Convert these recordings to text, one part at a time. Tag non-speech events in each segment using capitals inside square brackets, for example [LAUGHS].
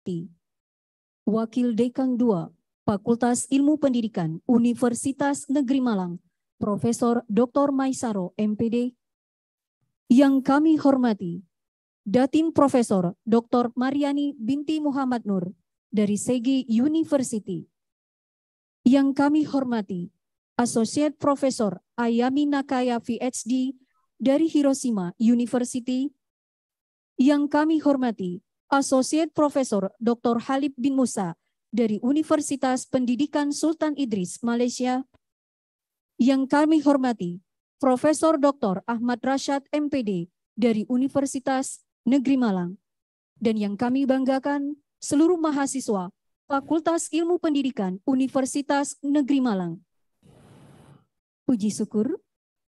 Sakti, Wakil Dekan II Fakultas Ilmu Pendidikan Universitas Negeri Malang, Profesor Dr. Maisaro, MPD, yang kami hormati, Datin Profesor Dr. Mariani binti Muhammad Nur dari Segi University, yang kami hormati, Associate Profesor Ayami Nakaya PhD dari Hiroshima University, yang kami hormati, Associate Profesor Dr. Halib bin Musa dari Universitas Pendidikan Sultan Idris, Malaysia. Yang kami hormati, Profesor Dr. Ahmad Rashad MPD dari Universitas Negeri Malang. Dan yang kami banggakan, seluruh mahasiswa Fakultas Ilmu Pendidikan Universitas Negeri Malang. Puji syukur,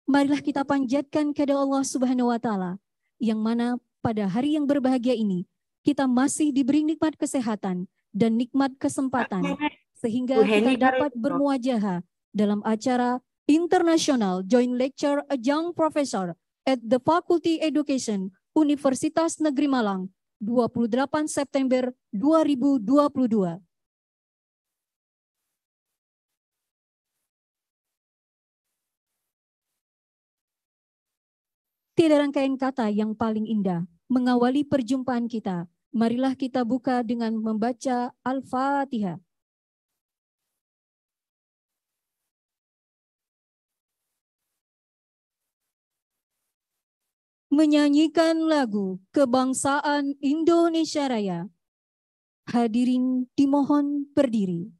marilah kita panjatkan kepada Allah Subhanahu wa taala yang mana pada hari yang berbahagia ini kita masih diberi nikmat kesehatan dan nikmat kesempatan sehingga kita dapat bermuajah dalam acara internasional Joint Lecture young Professor at the Faculty Education Universitas Negeri Malang 28 September 2022. Tiada rangkaian kata yang paling indah mengawali perjumpaan kita Marilah kita buka dengan membaca Al-Fatihah. Menyanyikan lagu kebangsaan Indonesia Raya. Hadirin dimohon berdiri.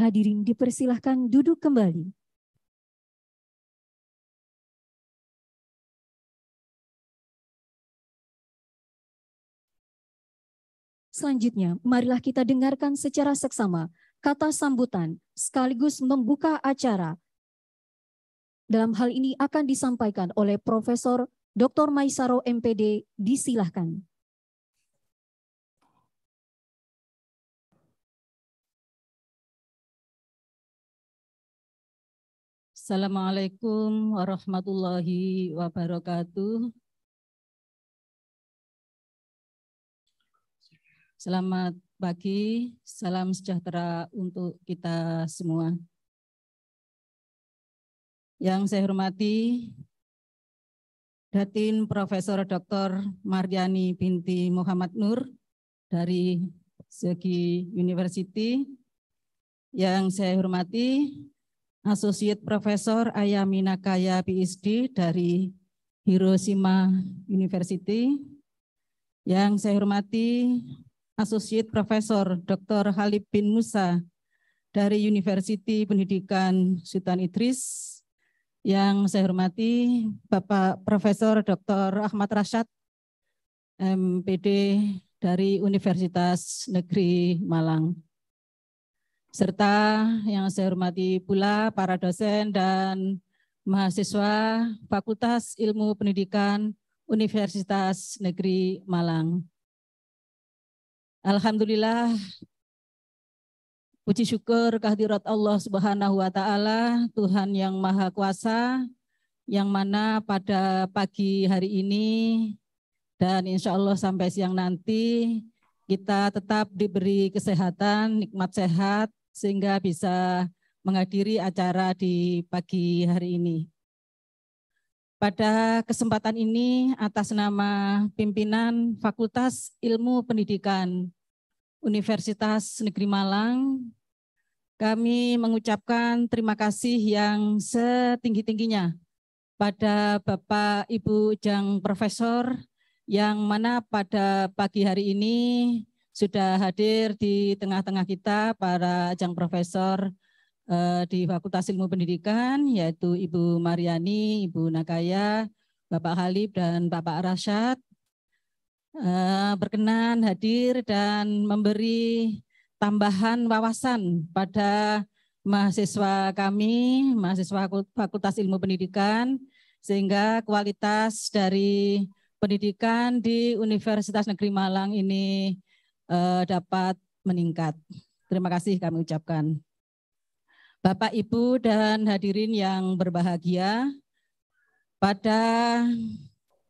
hadirin dipersilahkan duduk kembali. Selanjutnya, marilah kita dengarkan secara seksama kata sambutan sekaligus membuka acara. Dalam hal ini akan disampaikan oleh Profesor Dr. Maisaro MPD, disilahkan. Assalamualaikum warahmatullahi wabarakatuh. Selamat pagi, salam sejahtera untuk kita semua. Yang saya hormati, Datin Profesor Dr. Mariani binti Muhammad Nur dari Segi University. Yang saya hormati, Associate Professor Ayamina Kaya PhD dari Hiroshima University. Yang saya hormati Associate Professor Dr. Halib bin Musa dari Universiti Pendidikan Sultan Idris. Yang saya hormati Bapak Profesor Dr. Ahmad Rashad MPD dari Universitas Negeri Malang serta yang saya hormati pula para dosen dan mahasiswa Fakultas Ilmu Pendidikan Universitas Negeri Malang. Alhamdulillah, puji syukur kehadirat Allah Subhanahu wa Ta'ala, Tuhan yang Maha Kuasa, yang mana pada pagi hari ini dan insya Allah sampai siang nanti kita tetap diberi kesehatan, nikmat sehat, sehingga bisa menghadiri acara di pagi hari ini. Pada kesempatan ini atas nama pimpinan Fakultas Ilmu Pendidikan Universitas Negeri Malang, kami mengucapkan terima kasih yang setinggi-tingginya pada Bapak Ibu Jang Profesor yang mana pada pagi hari ini sudah hadir di tengah-tengah kita para ajang profesor eh, di Fakultas Ilmu Pendidikan, yaitu Ibu Mariani, Ibu Nakaya, Bapak Halib, dan Bapak Rasyad. Eh, berkenan hadir dan memberi tambahan wawasan pada mahasiswa kami, mahasiswa Fakultas Ilmu Pendidikan, sehingga kualitas dari pendidikan di Universitas Negeri Malang ini uh, dapat meningkat. Terima kasih kami ucapkan. Bapak, Ibu, dan hadirin yang berbahagia, pada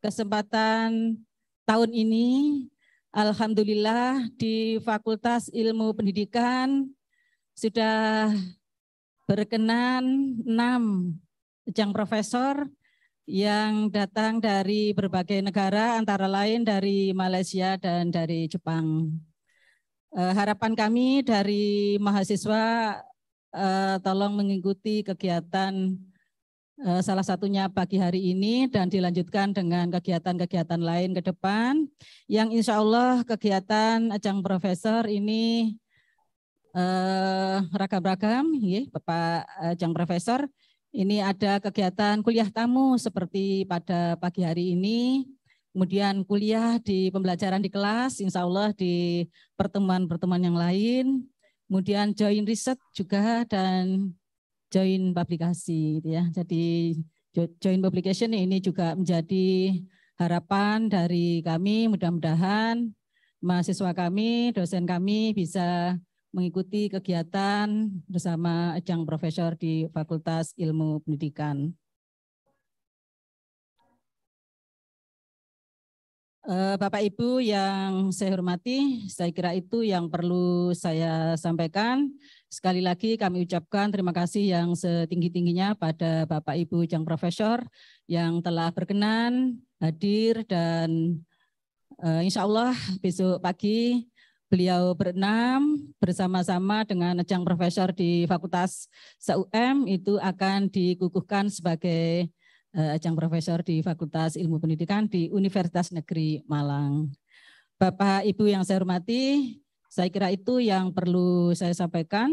kesempatan tahun ini, Alhamdulillah di Fakultas Ilmu Pendidikan sudah berkenan enam jang profesor yang datang dari berbagai negara, antara lain dari Malaysia dan dari Jepang. Eh, harapan kami dari mahasiswa eh, tolong mengikuti kegiatan eh, salah satunya pagi hari ini dan dilanjutkan dengan kegiatan-kegiatan lain ke depan yang insya Allah kegiatan ajang profesor ini ragam-ragam ya Bapak ajang profesor ini ada kegiatan kuliah tamu seperti pada pagi hari ini kemudian kuliah di pembelajaran di kelas, insya Allah di pertemuan-pertemuan yang lain, kemudian join riset juga dan join publikasi, gitu ya. Jadi join publication ini juga menjadi harapan dari kami. Mudah-mudahan mahasiswa kami, dosen kami bisa mengikuti kegiatan bersama ajang profesor di Fakultas Ilmu Pendidikan. Eh, Bapak Ibu yang saya hormati, saya kira itu yang perlu saya sampaikan. Sekali lagi kami ucapkan terima kasih yang setinggi-tingginya pada Bapak Ibu yang profesor yang telah berkenan hadir dan eh, insya Allah besok pagi beliau berenam bersama-sama dengan Ejang Profesor di Fakultas SUM itu akan dikukuhkan sebagai Eh, ajang Profesor di Fakultas Ilmu Pendidikan di Universitas Negeri Malang. Bapak Ibu yang saya hormati, saya kira itu yang perlu saya sampaikan.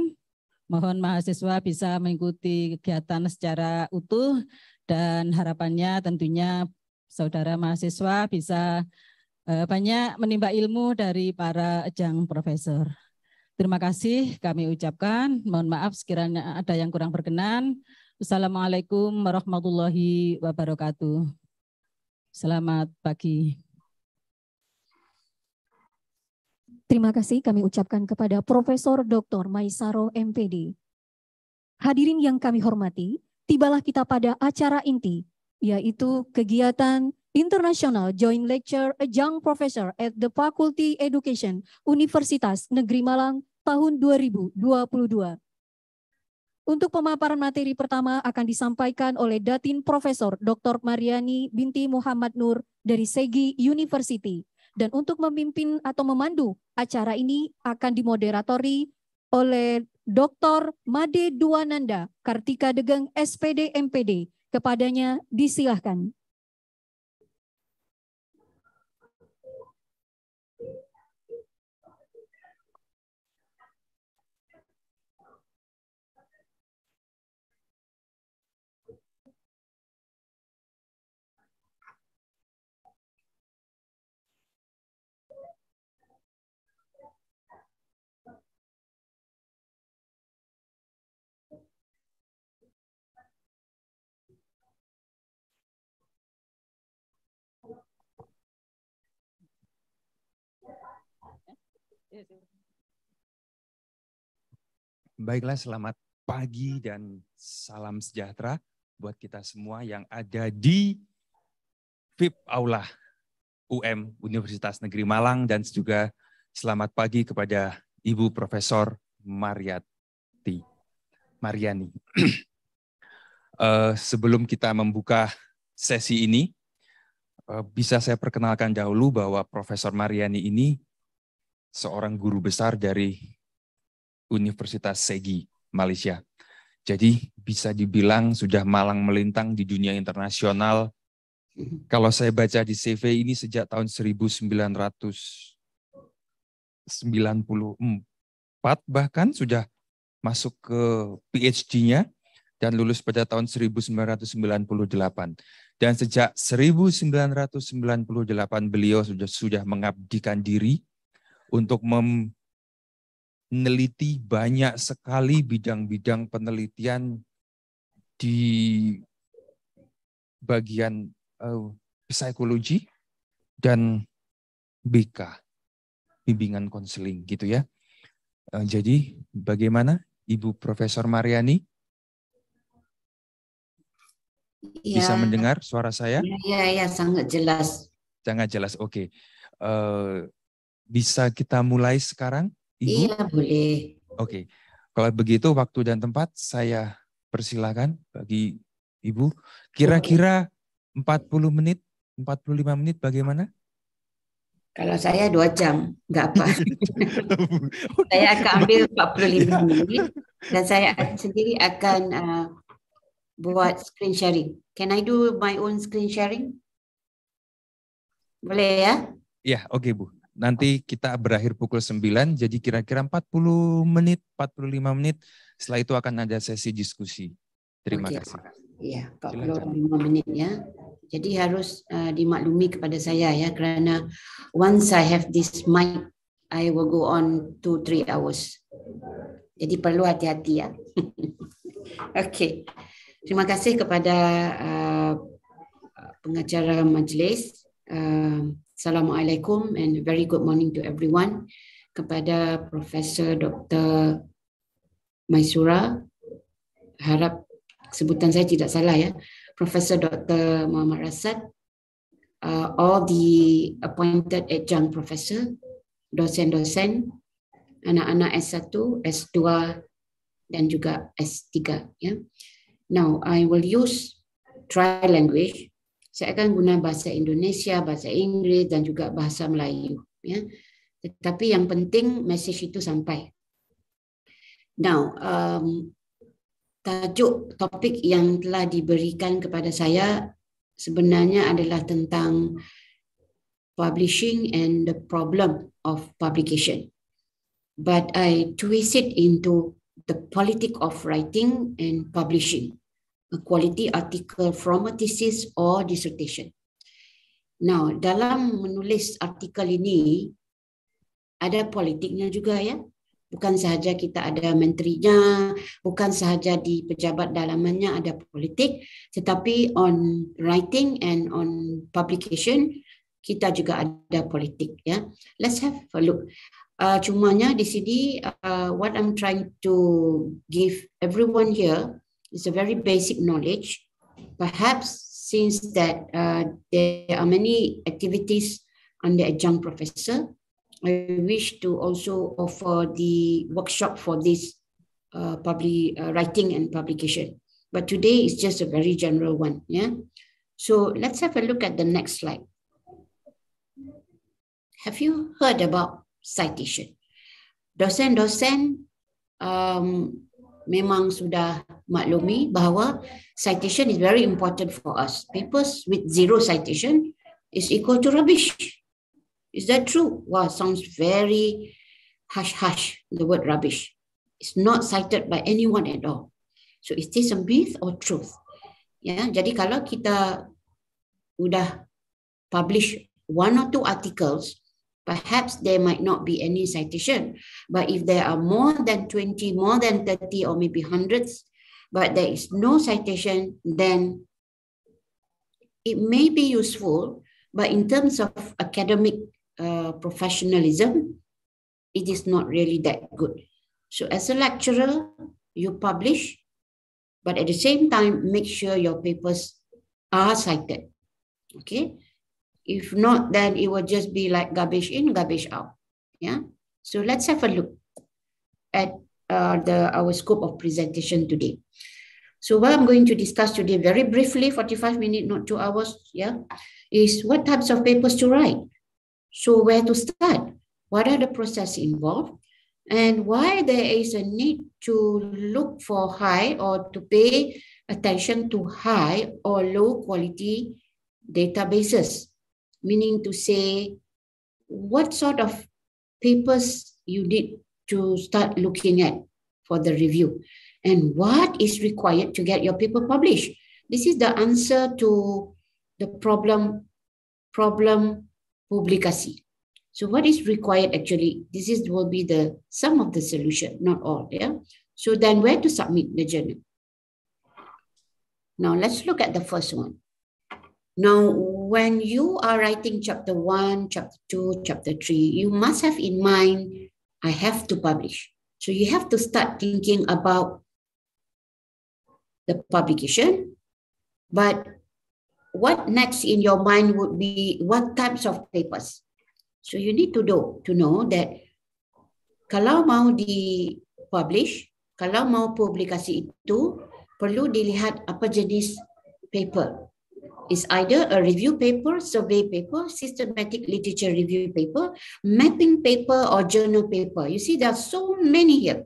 Mohon mahasiswa bisa mengikuti kegiatan secara utuh dan harapannya tentunya saudara mahasiswa bisa eh, banyak menimba ilmu dari para Ajang profesor. Terima kasih kami ucapkan. Mohon maaf sekiranya ada yang kurang berkenan. Assalamualaikum warahmatullahi wabarakatuh. Selamat pagi. Terima kasih kami ucapkan kepada Profesor Dr. Maisaro MPD. Hadirin yang kami hormati, tibalah kita pada acara inti, yaitu kegiatan International Joint Lecture Young Professor at the Faculty Education Universitas Negeri Malang tahun 2022 untuk pemaparan materi pertama akan disampaikan oleh Datin Profesor Dr. Mariani binti Muhammad Nur dari Segi University. Dan untuk memimpin atau memandu acara ini akan dimoderatori oleh Dr. Made Duananda Kartika Degeng SPD MPD. Kepadanya disilahkan. Baiklah, selamat pagi dan salam sejahtera buat kita semua yang ada di VIP Aula UM Universitas Negeri Malang dan juga selamat pagi kepada Ibu Profesor Mariati Mariani. uh, [CLEARS THROAT] sebelum kita membuka sesi ini, uh, bisa saya perkenalkan dahulu bahwa Profesor Mariani ini seorang guru besar dari Universitas Segi, Malaysia. Jadi bisa dibilang sudah malang melintang di dunia internasional. Kalau saya baca di CV ini sejak tahun 1994 bahkan sudah masuk ke PhD-nya dan lulus pada tahun 1998. Dan sejak 1998 beliau sudah sudah mengabdikan diri untuk meneliti banyak sekali bidang-bidang penelitian di bagian uh, psikologi dan BK, bimbingan konseling gitu ya. Uh, jadi bagaimana Ibu Profesor Mariani? Ya. Bisa mendengar suara saya? Iya, ya, sangat jelas. Sangat jelas, oke. Okay. Uh, eh, bisa kita mulai sekarang? Ibu? Iya, boleh. Oke. Kalau begitu waktu dan tempat saya persilahkan bagi Ibu. Kira-kira 40 menit, 45 menit bagaimana? Kalau saya dua jam, nggak apa. [LAUGHS] saya akan ambil 45 iya. menit dan saya sendiri akan uh, buat screen sharing. Can I do my own screen sharing? Boleh ya? Ya, oke okay, Bu. Nanti kita berakhir pukul 9, jadi kira-kira 40 menit, 45 menit. Setelah itu akan ada sesi diskusi. Terima okay. kasih. Iya, 45 lima menit ya. Jadi harus uh, dimaklumi kepada saya ya, karena once I have this mic, I will go on two three hours. Jadi perlu hati-hati ya. [LAUGHS] Oke, Terima kasih kepada uh, pengacara majlis. Uh, Assalamualaikum and very good morning to everyone. Kepada Profesor Dr. Maisura, harap sebutan saya tidak salah ya. Profesor Dr. Muhammad Rasad, uh, all the appointed adjunct professor, dosen-dosen, anak-anak S1, S2 dan juga S3 ya. Now I will use trial language saya akan guna bahasa Indonesia, bahasa Inggeris dan juga bahasa Melayu. Ya. Tetapi yang penting message itu sampai. Now, um, tajuk topik yang telah diberikan kepada saya sebenarnya adalah tentang publishing and the problem of publication. But I twist it into the politics of writing and publishing a quality article from a thesis or dissertation. Now, dalam menulis artikel ini, ada politiknya juga ya. Bukan sahaja kita ada menterinya, bukan sahaja di pejabat dalamannya ada politik, tetapi on writing and on publication, kita juga ada politik. ya. Let's have a look. Uh, cumanya di sini, uh, what I'm trying to give everyone here It's a very basic knowledge. Perhaps since that uh, there are many activities under adjunct professor, I wish to also offer the workshop for this uh, public uh, writing and publication. But today is just a very general one. Yeah. So let's have a look at the next slide. Have you heard about citation? Dosen-dosen um, memang sudah maklumi bahawa citation is very important for us. Papers with zero citation is equal to rubbish. Is that true? Wow, sounds very hush hush. The word rubbish. is not cited by anyone at all. So is this a myth or truth? Yeah. Jadi kalau kita sudah publish one or two articles, perhaps there might not be any citation. But if there are more than 20, more than 30, or maybe hundreds but there is no citation, then it may be useful, but in terms of academic uh, professionalism, it is not really that good. So as a lecturer, you publish, but at the same time, make sure your papers are cited. Okay? If not, then it will just be like garbage in, garbage out. Yeah? So let's have a look at uh, the, our scope of presentation today. So what I'm going to discuss today very briefly, 45 minutes, not two hours, yeah, is what types of papers to write. So where to start? What are the processes involved? And why there is a need to look for high or to pay attention to high or low quality databases, meaning to say what sort of papers you need to start looking at for the review and what is required to get your paper published. This is the answer to the problem, problem publicacy So what is required actually? This is will be the some of the solution, not all. Yeah. So then where to submit the journal? Now let's look at the first one. Now, when you are writing chapter one, chapter two, chapter three, you must have in mind I have to publish. So you have to start thinking about the publication. But what next in your mind would be what types of papers? So you need to do to know that kalau mau di publish, kalau mau publikasi itu perlu dilihat apa jenis paper is either a review paper, survey paper, systematic literature review paper, mapping paper, or journal paper. You see, there are so many here.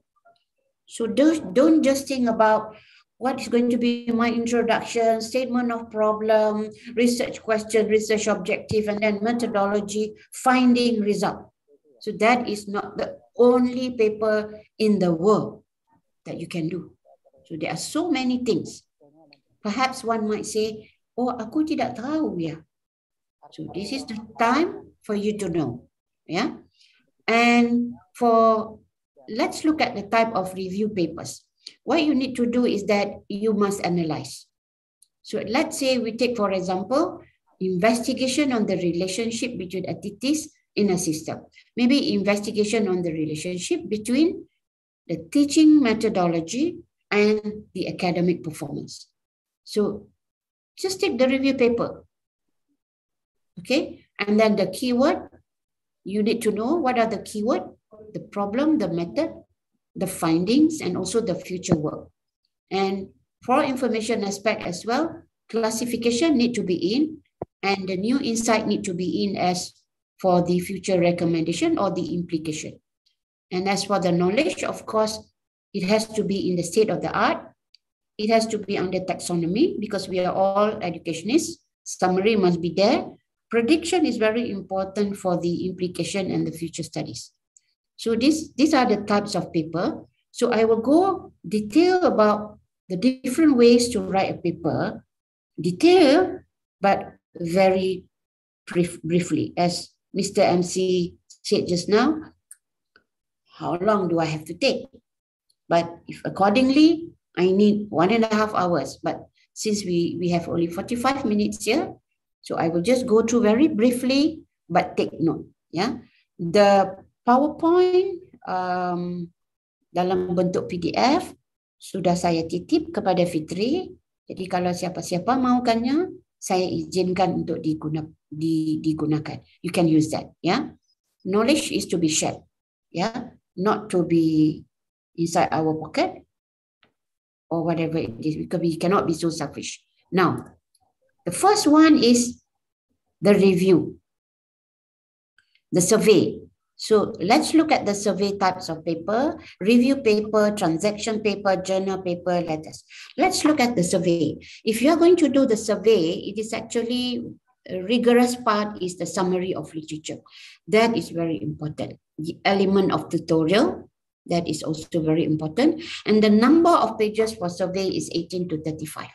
So don't, don't just think about what is going to be my introduction, statement of problem, research question, research objective, and then methodology, finding result. So that is not the only paper in the world that you can do. So there are so many things. Perhaps one might say, Oh, aku tidak tahu ya. So this is the time for you to know. Yeah. And for let's look at the type of review papers. What you need to do is that you must analyze. So let's say we take, for example, investigation on the relationship between entities in a system. Maybe investigation on the relationship between the teaching methodology and the academic performance. So just take the review paper. Okay, and then the keyword, you need to know what are the keyword, the problem, the method, the findings, and also the future work. And for information aspect as well, classification need to be in, and the new insight need to be in as for the future recommendation or the implication. And as for the knowledge, of course, it has to be in the state of the art it has to be under taxonomy because we are all educationists. Summary must be there. Prediction is very important for the implication and the future studies. So this, these are the types of paper. So I will go detail about the different ways to write a paper, detail, but very brief, briefly. As Mr. MC said just now, how long do I have to take? But if accordingly, I need one and a half hours, but since we, we have only 45 minutes here, so I will just go through very briefly, but take note. Yeah, The PowerPoint um, dalam bentuk PDF sudah saya titip kepada Fitri. Jadi kalau siapa-siapa mahukannya, saya izinkan untuk diguna, di, digunakan. You can use that. Yeah, Knowledge is to be shared. Yeah, Not to be inside our pocket, or whatever it is, because we cannot be so selfish. Now, the first one is the review, the survey. So let's look at the survey types of paper, review paper, transaction paper, journal paper, letters. Let's look at the survey. If you're going to do the survey, it is actually a rigorous part is the summary of literature. That is very important. The element of tutorial, that is also very important. And the number of pages for survey is 18 to 35.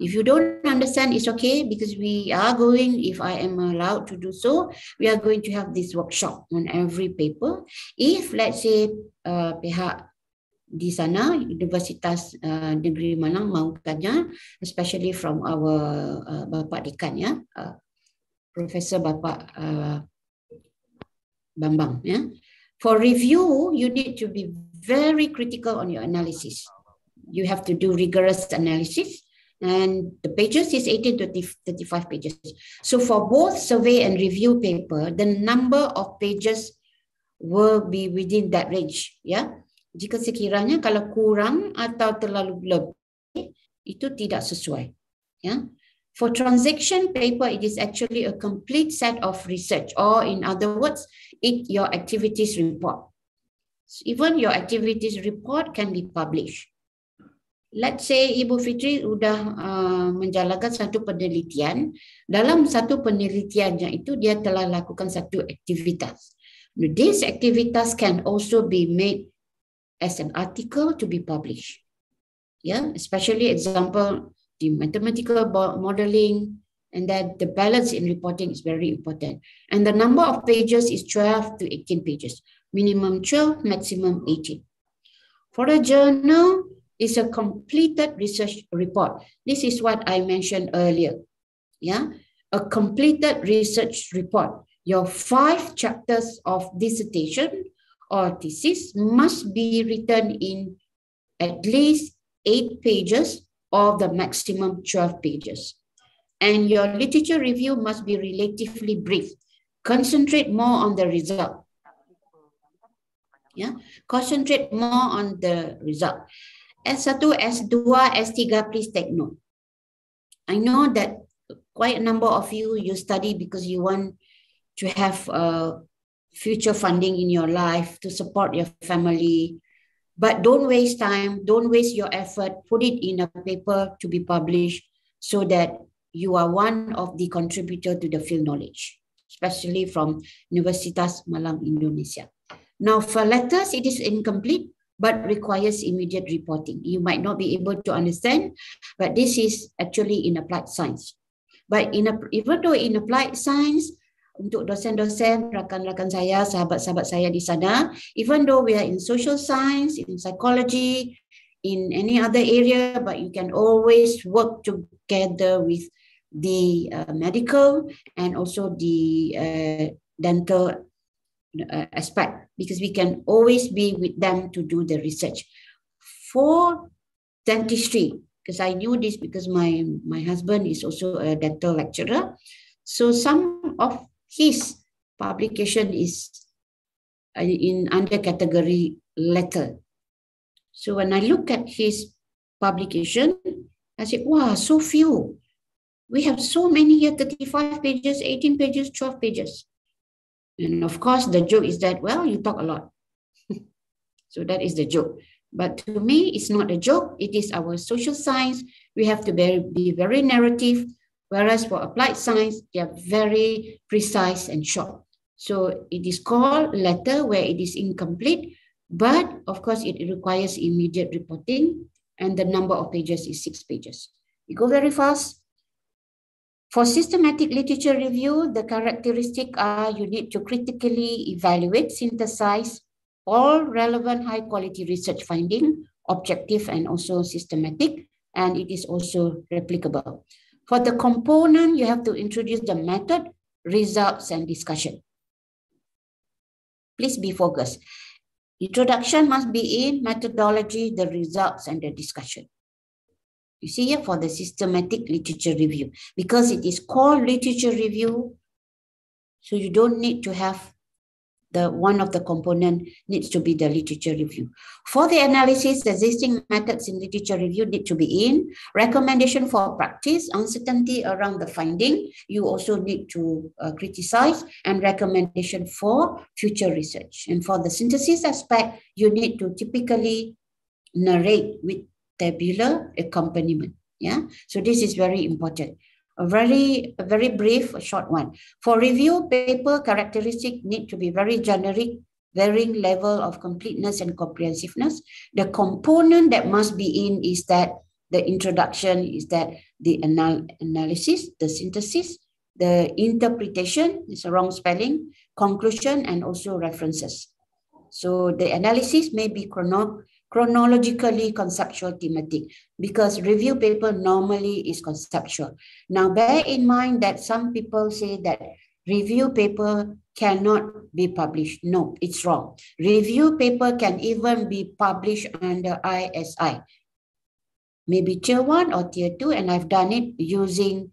If you don't understand, it's okay because we are going, if I am allowed to do so, we are going to have this workshop on every paper. If let's say uh, pihak di sana, Universitas uh, Negeri Malang mau especially from our uh, Bapak Dekan ya, uh, Profesor Bapak uh, Bambang ya. For review, you need to be very critical on your analysis. You have to do rigorous analysis, and the pages is 18 to 35 pages. So for both survey and review paper, the number of pages will be within that range. Yeah. Jika sekiranya kalau kurang atau terlalu lebih, itu tidak sesuai. Yeah. For transaction paper, it is actually a complete set of research, or in other words, it your activities report. So even your activities report can be published. Let's say Ibu Fitri sudah uh, menjalankan satu penelitian. Dalam satu penelitiannya itu, dia telah lakukan satu aktivitas. Now, this activities can also be made as an article to be published. Yeah, especially example the mathematical modeling, and that the balance in reporting is very important. And the number of pages is 12 to 18 pages, minimum 12, maximum 18. For a journal, is a completed research report. This is what I mentioned earlier. Yeah, a completed research report. Your five chapters of dissertation or thesis must be written in at least eight pages or the maximum 12 pages. And your literature review must be relatively brief. Concentrate more on the result. Yeah, concentrate more on the result. S1, S2, S3, please take note. I know that quite a number of you, you study because you want to have uh, future funding in your life to support your family but don't waste time, don't waste your effort, put it in a paper to be published so that you are one of the contributor to the field knowledge, especially from Universitas Malang Indonesia. Now for letters, it is incomplete, but requires immediate reporting. You might not be able to understand, but this is actually in applied science. But in a, even though in applied science, untuk dosen-dosen, rakan-rakan saya, sahabat-sahabat saya di sana, even though we are in social science, in psychology, in any other area, but you can always work together with the uh, medical and also the uh, dental uh, aspect because we can always be with them to do the research for dentistry because i knew this because my my husband is also a dental lecturer so some of his publication is uh, in under category letter. So when I look at his publication, I said, wow, so few. We have so many here 35 pages, 18 pages, 12 pages. And of course, the joke is that, well, you talk a lot. [LAUGHS] so that is the joke. But to me, it's not a joke. It is our social science. We have to be, be very narrative. Whereas for applied science, they are very precise and short. So it is called letter where it is incomplete, but of course it requires immediate reporting and the number of pages is six pages. You go very fast. For systematic literature review, the characteristic are you need to critically evaluate, synthesize all relevant high quality research finding, objective and also systematic, and it is also replicable. For the component, you have to introduce the method, results, and discussion. Please be focused. Introduction must be in methodology, the results, and the discussion. You see here for the systematic literature review, because it is called literature review, so you don't need to have the one of the component needs to be the literature review. For the analysis, existing methods in literature review need to be in. Recommendation for practice, uncertainty around the finding, you also need to uh, criticize and recommendation for future research. And for the synthesis aspect, you need to typically narrate with tabular accompaniment. Yeah, so this is very important very, very brief, a short one. For review, paper characteristic need to be very generic, varying level of completeness and comprehensiveness. The component that must be in is that the introduction, is that the anal analysis, the synthesis, the interpretation, is a wrong spelling, conclusion, and also references. So the analysis may be chrono chronologically conceptual thematic because review paper normally is conceptual. Now bear in mind that some people say that review paper cannot be published. No, it's wrong. Review paper can even be published under ISI, maybe tier one or tier two, and I've done it using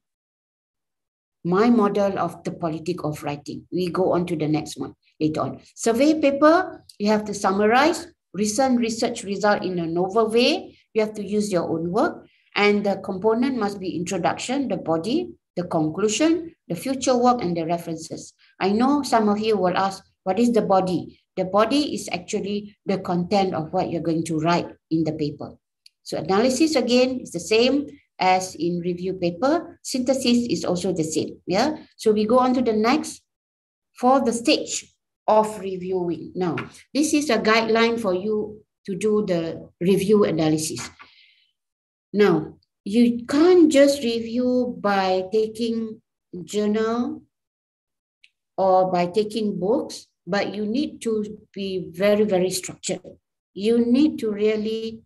my model of the politic of writing. We go on to the next one later on. Survey paper, you have to summarize, recent research result in a novel way. You have to use your own work. And the component must be introduction, the body, the conclusion, the future work, and the references. I know some of you will ask, what is the body? The body is actually the content of what you're going to write in the paper. So analysis again is the same as in review paper. Synthesis is also the same. Yeah. So we go on to the next. For the stage, of reviewing. Now, this is a guideline for you to do the review analysis. Now, you can't just review by taking journal or by taking books, but you need to be very, very structured. You need to really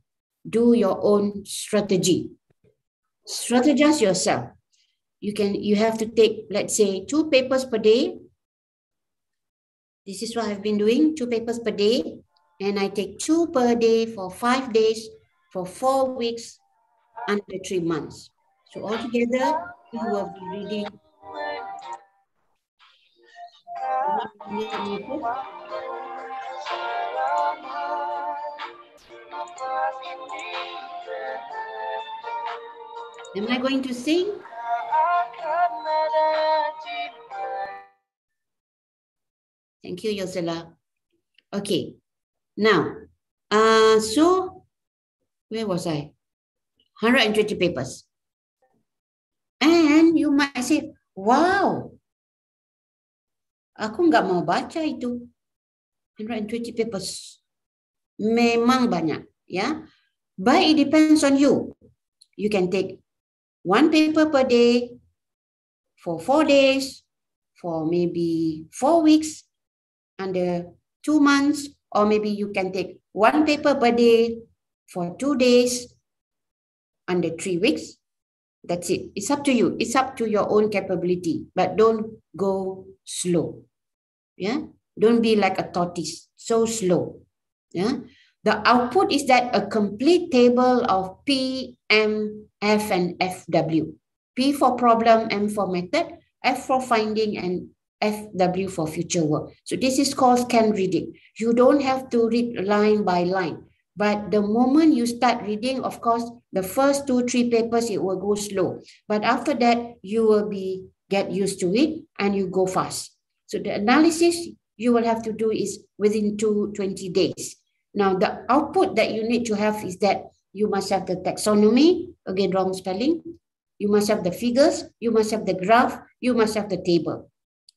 do your own strategy. Strategize yourself. You can you have to take, let's say, two papers per day this is what I've been doing, two papers per day. And I take two per day for five days, for four weeks, under three months. So altogether, you will be reading Am I going to sing? Thank you, Yosela. Okay, now, uh, so where was I? 120 papers. And you might say, wow, aku nggak mau baca itu. 120 papers. Memang banyak, ya. But it depends on you. You can take one paper per day for four days, for maybe four weeks, under two months, or maybe you can take one paper per day for two days under three weeks. That's it. It's up to you. It's up to your own capability, but don't go slow. Yeah. Don't be like a tortoise, so slow. Yeah. The output is that a complete table of P, M, F, and FW. P for problem, M for method, F for finding, and FW for future work. So this is called scan reading. You don't have to read line by line. But the moment you start reading, of course, the first two, three papers, it will go slow. But after that, you will be get used to it and you go fast. So the analysis you will have to do is within two, 20 days. Now, the output that you need to have is that you must have the taxonomy, again, wrong spelling. You must have the figures, you must have the graph, you must have the table.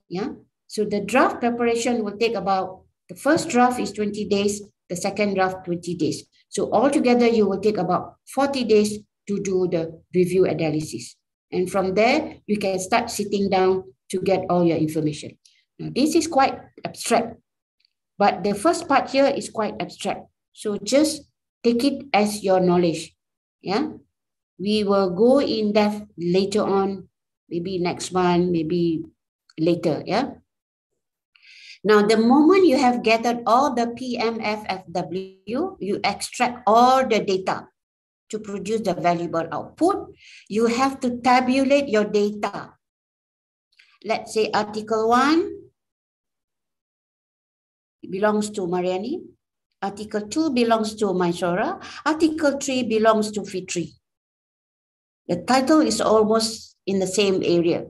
Yeah. So the draft preparation will take about the first draft is 20 days, the second draft 20 days. So altogether, you will take about 40 days to do the review analysis. And from there, you can start sitting down to get all your information. Now, this is quite abstract, but the first part here is quite abstract. So just take it as your knowledge. Yeah. We will go in depth later on, maybe next month, maybe later, yeah? Now, the moment you have gathered all the PMFFW, you extract all the data to produce the valuable output. You have to tabulate your data. Let's say Article 1 belongs to Mariani. Article 2 belongs to Mysora. Article 3 belongs to Fitri. The title is almost in the same area.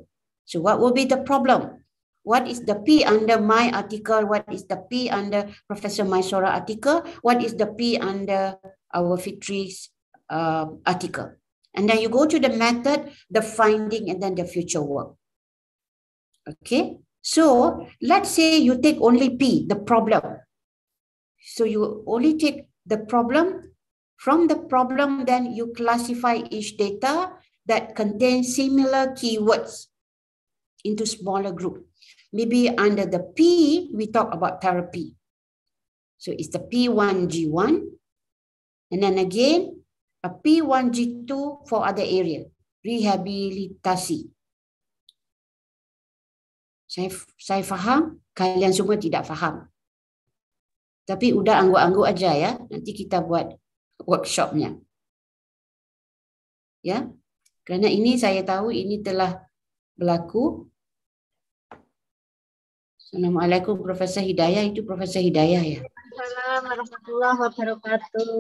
So what will be the problem? What is the P under my article? What is the P under Professor Mysora article? What is the P under our Fitri's uh, article? And then you go to the method, the finding, and then the future work. Okay, so let's say you take only P, the problem. So you only take the problem. From the problem, then you classify each data that contains similar keywords into smaller group. Maybe under the P, we talk about therapy. So it's the P1G1. And then again, a P1G2 for other area, rehabilitasi. Saya, saya faham, kalian semua tidak faham. Tapi udah angguk-angguk aja ya, nanti kita buat workshopnya. Ya, kerana ini saya tahu ini telah berlaku. Assalamualaikum Profesor Hidayah, itu Profesor Hidayah ya. Assalamualaikum warahmatullahi wabarakatuh.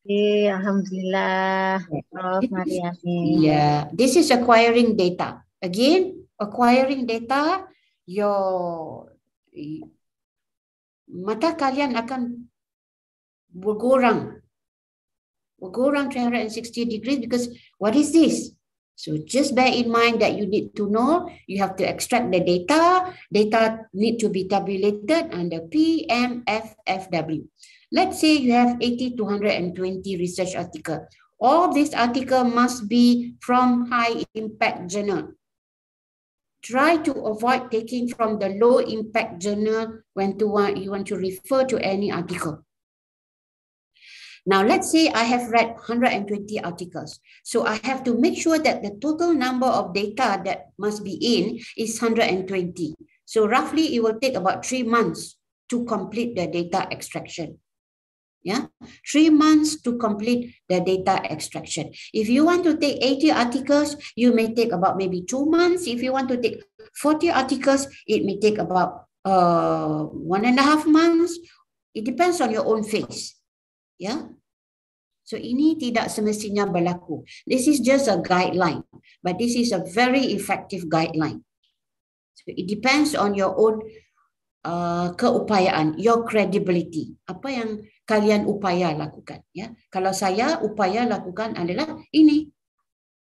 Hey, Alhamdulillah. Prof. ya. Yeah, this is acquiring data. Again, acquiring data, your mata kalian akan bergorang. Bergorang 360 degrees because what is this? So just bear in mind that you need to know, you have to extract the data, data need to be tabulated under PMFFW. Let's say you have 80 to 120 research article. All these article must be from high impact journal. Try to avoid taking from the low impact journal when to want, you want to refer to any article. Now, let's say I have read 120 articles. So I have to make sure that the total number of data that must be in is 120. So roughly it will take about three months to complete the data extraction. Yeah, three months to complete the data extraction. If you want to take 80 articles, you may take about maybe two months. If you want to take 40 articles, it may take about uh, one and a half months. It depends on your own phase. ya so ini tidak semestinya berlaku this is just a guideline but this is a very effective guideline so it depends on your own uh, keupayaan your credibility apa yang kalian upaya lakukan ya kalau saya upaya lakukan adalah ini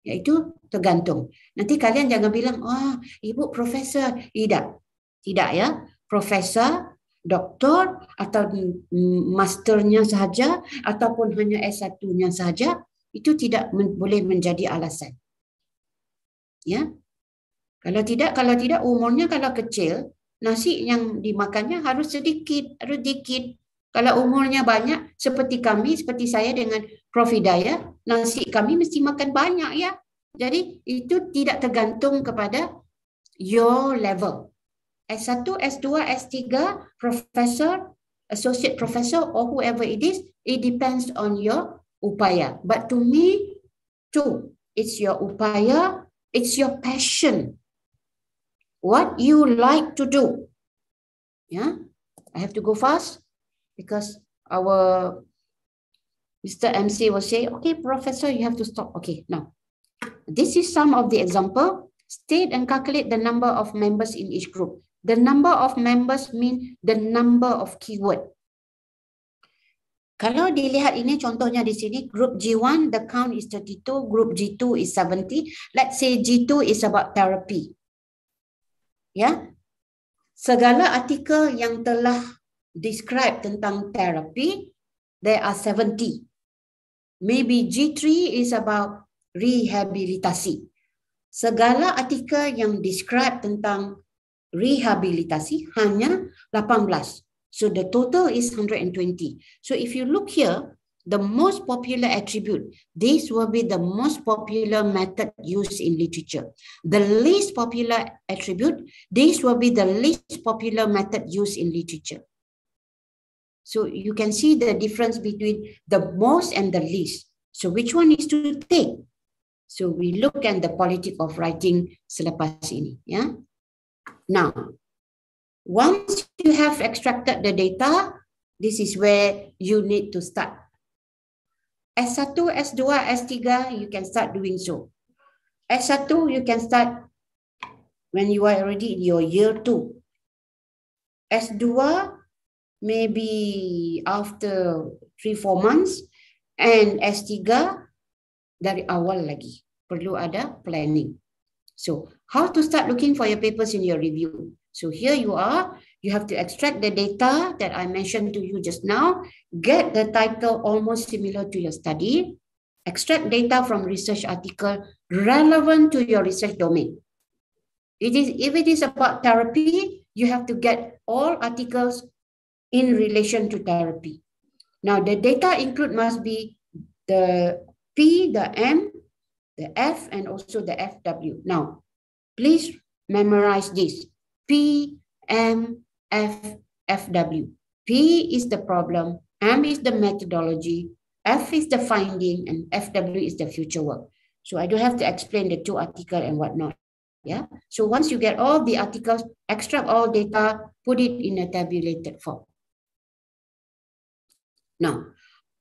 iaitu tergantung nanti kalian jangan bilang wah oh, ibu profesor tidak tidak ya profesor doktor atau masternya sahaja ataupun hanya S1-nya sahaja itu tidak men- boleh menjadi alasan. Ya. Kalau tidak kalau tidak umurnya kalau kecil nasi yang dimakannya harus sedikit, harus dikit. Kalau umurnya banyak seperti kami seperti saya dengan Prof Hidayah, nasi kami mesti makan banyak ya. Jadi itu tidak tergantung kepada your level S1, S2, S3, professor, associate professor, or whoever it is, it depends on your upaya. But to me, too, it's your upaya, it's your passion, what you like to do. Yeah, I have to go fast because our Mr. MC will say, okay, professor, you have to stop. Okay, now, this is some of the example. State and calculate the number of members in each group. The number of members mean the number of keyword. Kalau dilihat ini contohnya di sini, group G1, the count is 32, group G2 is 70. Let's say G2 is about therapy. Ya, Segala artikel yang telah describe tentang therapy, there are 70. Maybe G3 is about rehabilitasi. Segala artikel yang describe tentang rehabilitasi hanya 18. So the total is 120. So if you look here, the most popular attribute, this will be the most popular method used in literature. The least popular attribute, this will be the least popular method used in literature. So you can see the difference between the most and the least. So which one is to take? So we look at the politics of writing selepas ini. Yeah? Now, once you have extracted the data, this is where you need to start. S1, S2, S3, you can start doing so. S1, you can start when you are already in your year two. S2, maybe after three, four months. And S3, dari awal lagi. Perlu ada planning. So how to start looking for your papers in your review. So here you are, you have to extract the data that I mentioned to you just now, get the title almost similar to your study, extract data from research article relevant to your research domain. It is, if it is about therapy, you have to get all articles in relation to therapy. Now the data include must be the P, the M, the F and also the FW. Now, please memorize this. P, M, F, FW. P is the problem, M is the methodology, F is the finding, and FW is the future work. So I don't have to explain the two article and whatnot. Yeah. So once you get all the articles, extract all data, put it in a tabulated form. Now,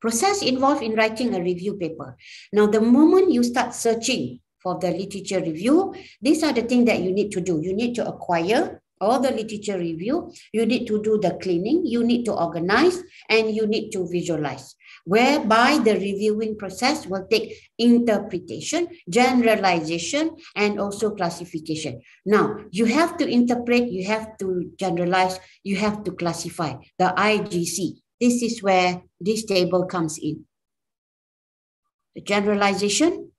process involved in writing a review paper. Now, the moment you start searching for the literature review, these are the things that you need to do. You need to acquire all the literature review, you need to do the cleaning, you need to organize, and you need to visualize, whereby the reviewing process will take interpretation, generalization, and also classification. Now, you have to interpret, you have to generalize, you have to classify the IGC, this is where this table comes in. The generalization,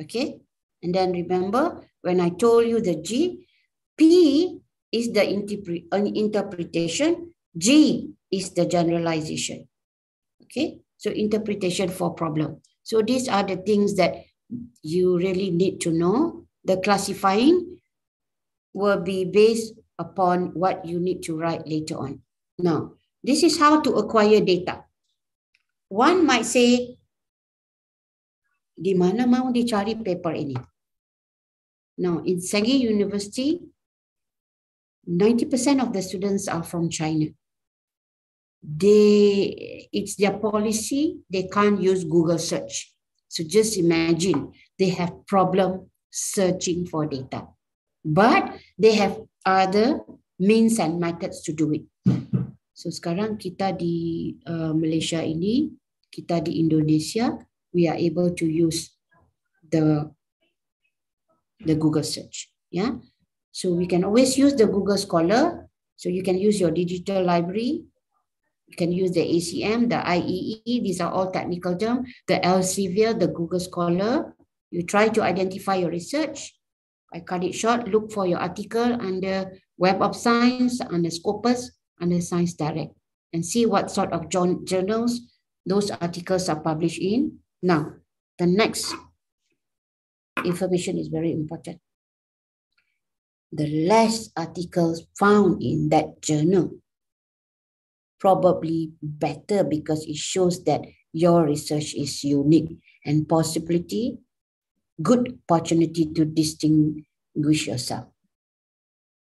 okay? And then remember, when I told you the G, P is the interpre interpretation, G is the generalization, okay? So interpretation for problem. So these are the things that you really need to know. The classifying will be based upon what you need to write later on. Now, this is how to acquire data. One might say, di mana mau dicari paper ini? Now, in Sengi University, 90% of the students are from China. They, it's their policy, they can't use Google search. So just imagine they have problem searching for data, but they have other means and methods to do it. So sekarang kita di uh, Malaysia ini, kita di Indonesia, we are able to use the the Google search. Yeah. So we can always use the Google Scholar. So you can use your digital library. You can use the ACM, the IEE. E. These are all technical terms. The Elsevier, the Google Scholar. You try to identify your research. I cut it short. Look for your article under Web of Science, under Scopus, under Science Direct and see what sort of journals those articles are published in. Now, the next information is very important. The less articles found in that journal, probably better because it shows that your research is unique and possibility, good opportunity to distinguish yourself.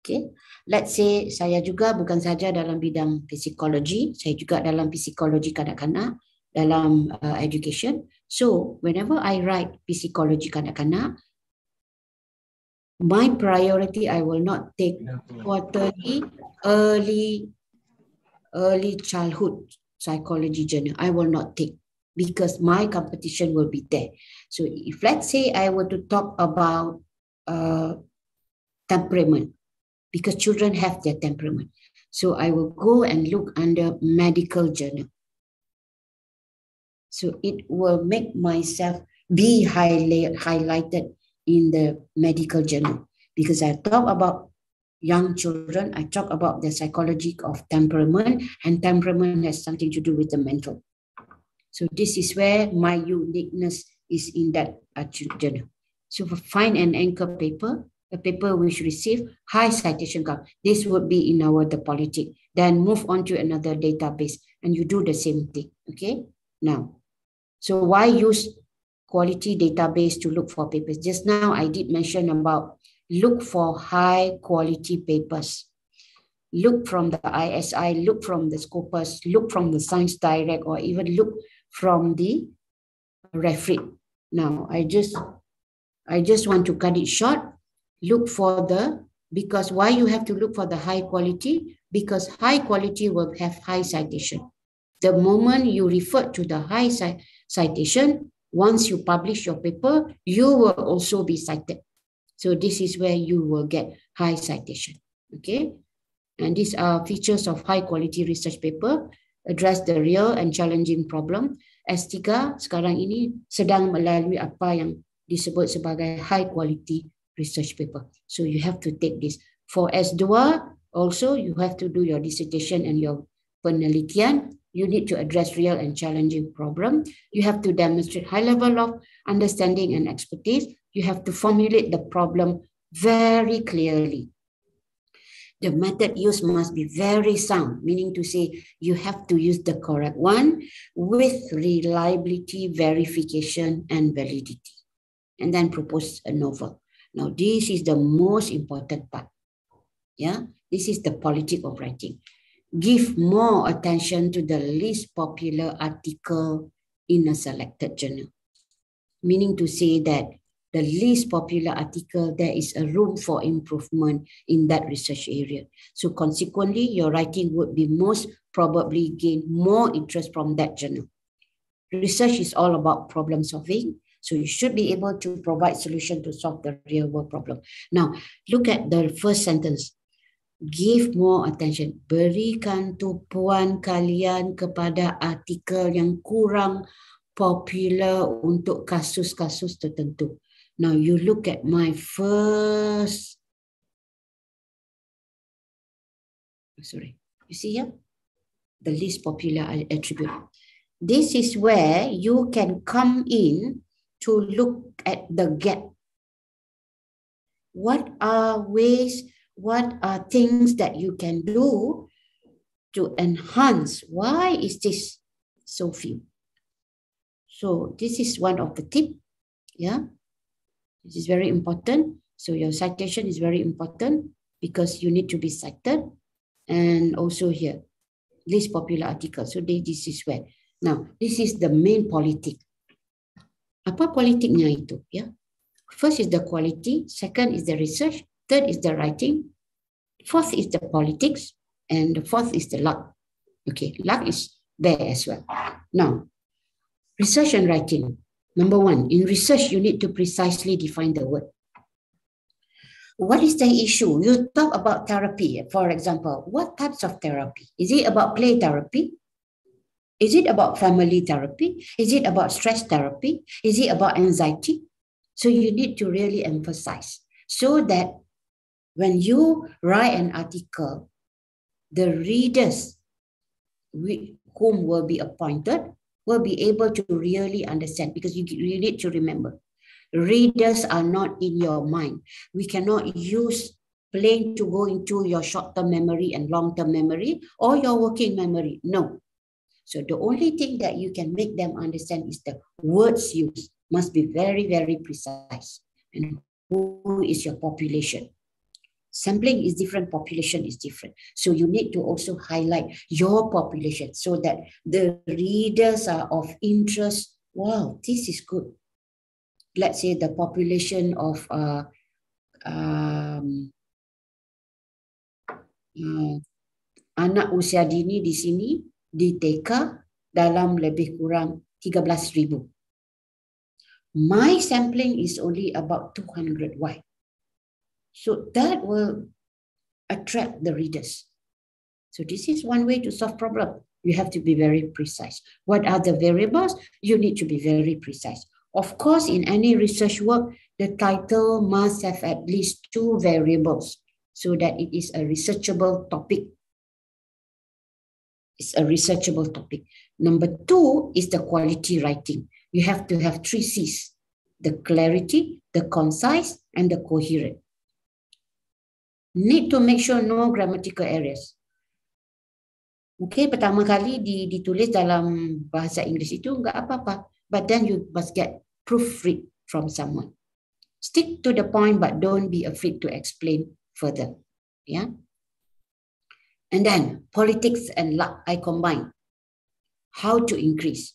Okay. Let's say saya juga bukan saja dalam bidang psikologi, saya juga dalam psikologi kanak-kanak, dalam uh, education. So, whenever I write psikologi kanak-kanak, my priority I will not take quarterly early early childhood psychology journal. I will not take because my competition will be there. So, if let's say I were to talk about uh, temperament, because children have their temperament. So I will go and look under medical journal. So it will make myself be highlight, highlighted in the medical journal because I talk about young children, I talk about the psychology of temperament, and temperament has something to do with the mental. So this is where my uniqueness is in that uh, journal. So find an anchor paper the paper which receive high citation count. This would be in our the politic. Then move on to another database and you do the same thing, okay? Now, so why use quality database to look for papers? Just now I did mention about look for high quality papers. Look from the ISI, look from the Scopus, look from the Science Direct, or even look from the Refit. Now, I just, I just want to cut it short look for the because why you have to look for the high quality because high quality will have high citation the moment you refer to the high citation once you publish your paper you will also be cited so this is where you will get high citation okay and these are features of high quality research paper address the real and challenging problem S3 sekarang ini sedang melalui apa yang disebut sebagai high quality research paper. So you have to take this. For S2, also you have to do your dissertation and your penelitian. You need to address real and challenging problem. You have to demonstrate high level of understanding and expertise. You have to formulate the problem very clearly. The method used must be very sound, meaning to say you have to use the correct one with reliability, verification, and validity, and then propose a novel. Now, this is the most important part. Yeah, this is the politics of writing. Give more attention to the least popular article in a selected journal. Meaning to say that the least popular article, there is a room for improvement in that research area. So consequently, your writing would be most probably gain more interest from that journal. Research is all about problem solving, So you should be able to provide solution to solve the real world problem. Now, look at the first sentence. Give more attention. Berikan tumpuan kalian kepada artikel yang kurang popular untuk kasus-kasus tertentu. Now you look at my first. Oh, sorry, you see here the least popular attribute. This is where you can come in to look at the gap. What are ways, what are things that you can do to enhance? Why is this so few? So this is one of the tip. Yeah. This is very important. So your citation is very important because you need to be cited. And also here, least popular article. So this is where. Now, this is the main politic. Apa politiknya itu? Ya, first is the quality, second is the research, third is the writing, fourth is the politics, and the fourth is the luck. Okay, luck is there as well. Now, research and writing. Number one, in research, you need to precisely define the word. What is the issue? You talk about therapy, for example. What types of therapy? Is it about play therapy? Is it about family therapy? Is it about stress therapy? Is it about anxiety? So you need to really emphasize so that when you write an article, the readers whom will be appointed will be able to really understand because you, you need to remember readers are not in your mind. We cannot use brain to go into your short term memory and long term memory or your working memory. No, so the only thing that you can make them understand is the words used must be very, very precise. And who is your population? Sampling is different, population is different. So you need to also highlight your population so that the readers are of interest. Wow, this is good. Let's say the population of uh, um, uh, anak usia dini di sini di TK dalam lebih kurang 13,000. My sampling is only about 200 wide. So that will attract the readers. So this is one way to solve problem. You have to be very precise. What are the variables? You need to be very precise. Of course, in any research work, the title must have at least two variables so that it is a researchable topic It's a researchable topic. Number two is the quality writing. You have to have three C's, the clarity, the concise, and the coherent. Need to make sure no grammatical errors. Okay, pertama kali ditulis dalam bahasa Inggeris itu enggak apa-apa. But then you must get proofread from someone. Stick to the point but don't be afraid to explain further. Yeah. And then politics and luck I combine. How to increase?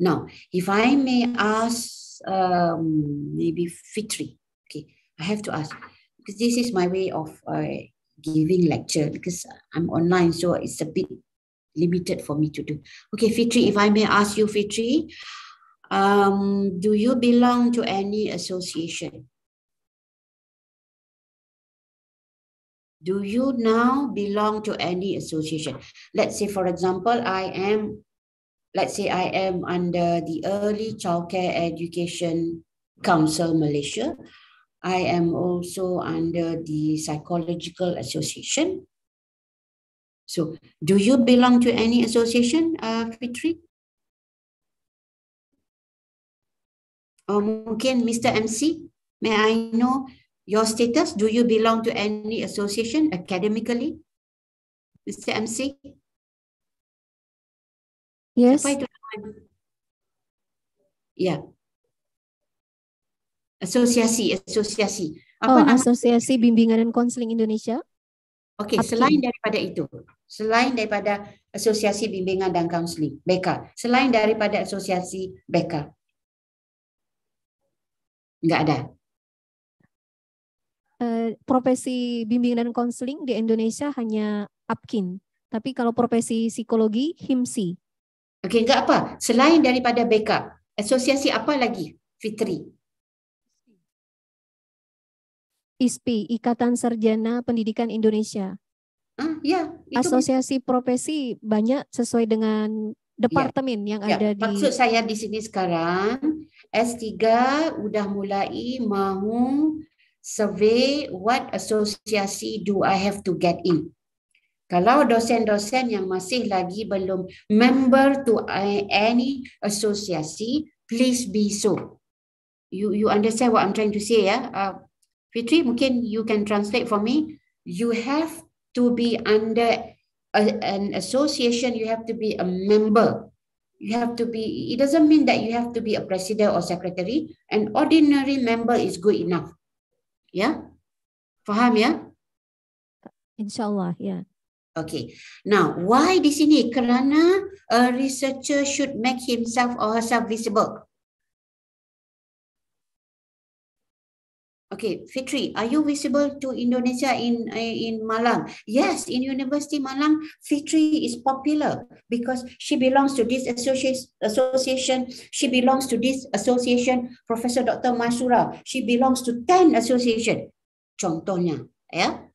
Now, if I may ask, um, maybe Fitri. Okay, I have to ask because this is my way of uh, giving lecture because I'm online, so it's a bit limited for me to do. Okay, Fitri, if I may ask you, Fitri, um, do you belong to any association? do you now belong to any association? Let's say, for example, I am, let's say I am under the Early Childcare Education Council Malaysia. I am also under the Psychological Association. So, do you belong to any association, uh, Fitri? Or mungkin Mr. MC, may I know Your status, do you belong to any association academically? Mr. MC? Yes. Apa itu? Ya. Yeah. Asosiasi, asosiasi. Apa oh, nama? Asosiasi Bimbingan dan Konseling Indonesia. Okey, selain daripada itu, selain daripada Asosiasi Bimbingan dan Konseling, BK, selain daripada Asosiasi BK, Enggak ada. Eh, profesi bimbingan dan konseling di Indonesia hanya APKIN. Tapi kalau profesi psikologi HIMSI. Oke, enggak apa. Selain daripada backup, asosiasi apa lagi, Fitri? ISPI, Ikatan Sarjana Pendidikan Indonesia. Ah, ya, itu asosiasi profesi banyak sesuai dengan departemen ya. yang ya. ada di. di Maksud saya di sini sekarang S3 udah mulai mau survey what asosiasi do I have to get in. Kalau dosen-dosen yang masih lagi belum member to any asosiasi, please be so. You you understand what I'm trying to say, ya? Yeah? Uh, Fitri, mungkin you can translate for me. You have to be under a, an association. You have to be a member. You have to be. It doesn't mean that you have to be a president or secretary. An ordinary member is good enough. Ya? Faham ya? InsyaAllah, ya. Okay. Now, why di sini? Kerana a uh, researcher should make himself or herself visible. Okay, Fitri, are you visible to Indonesia in in Malang? Yes, in University Malang, Fitri is popular because she belongs to this association. She belongs to this association, Professor Dr. Masura. She belongs to 10 association. Contohnya, yeah.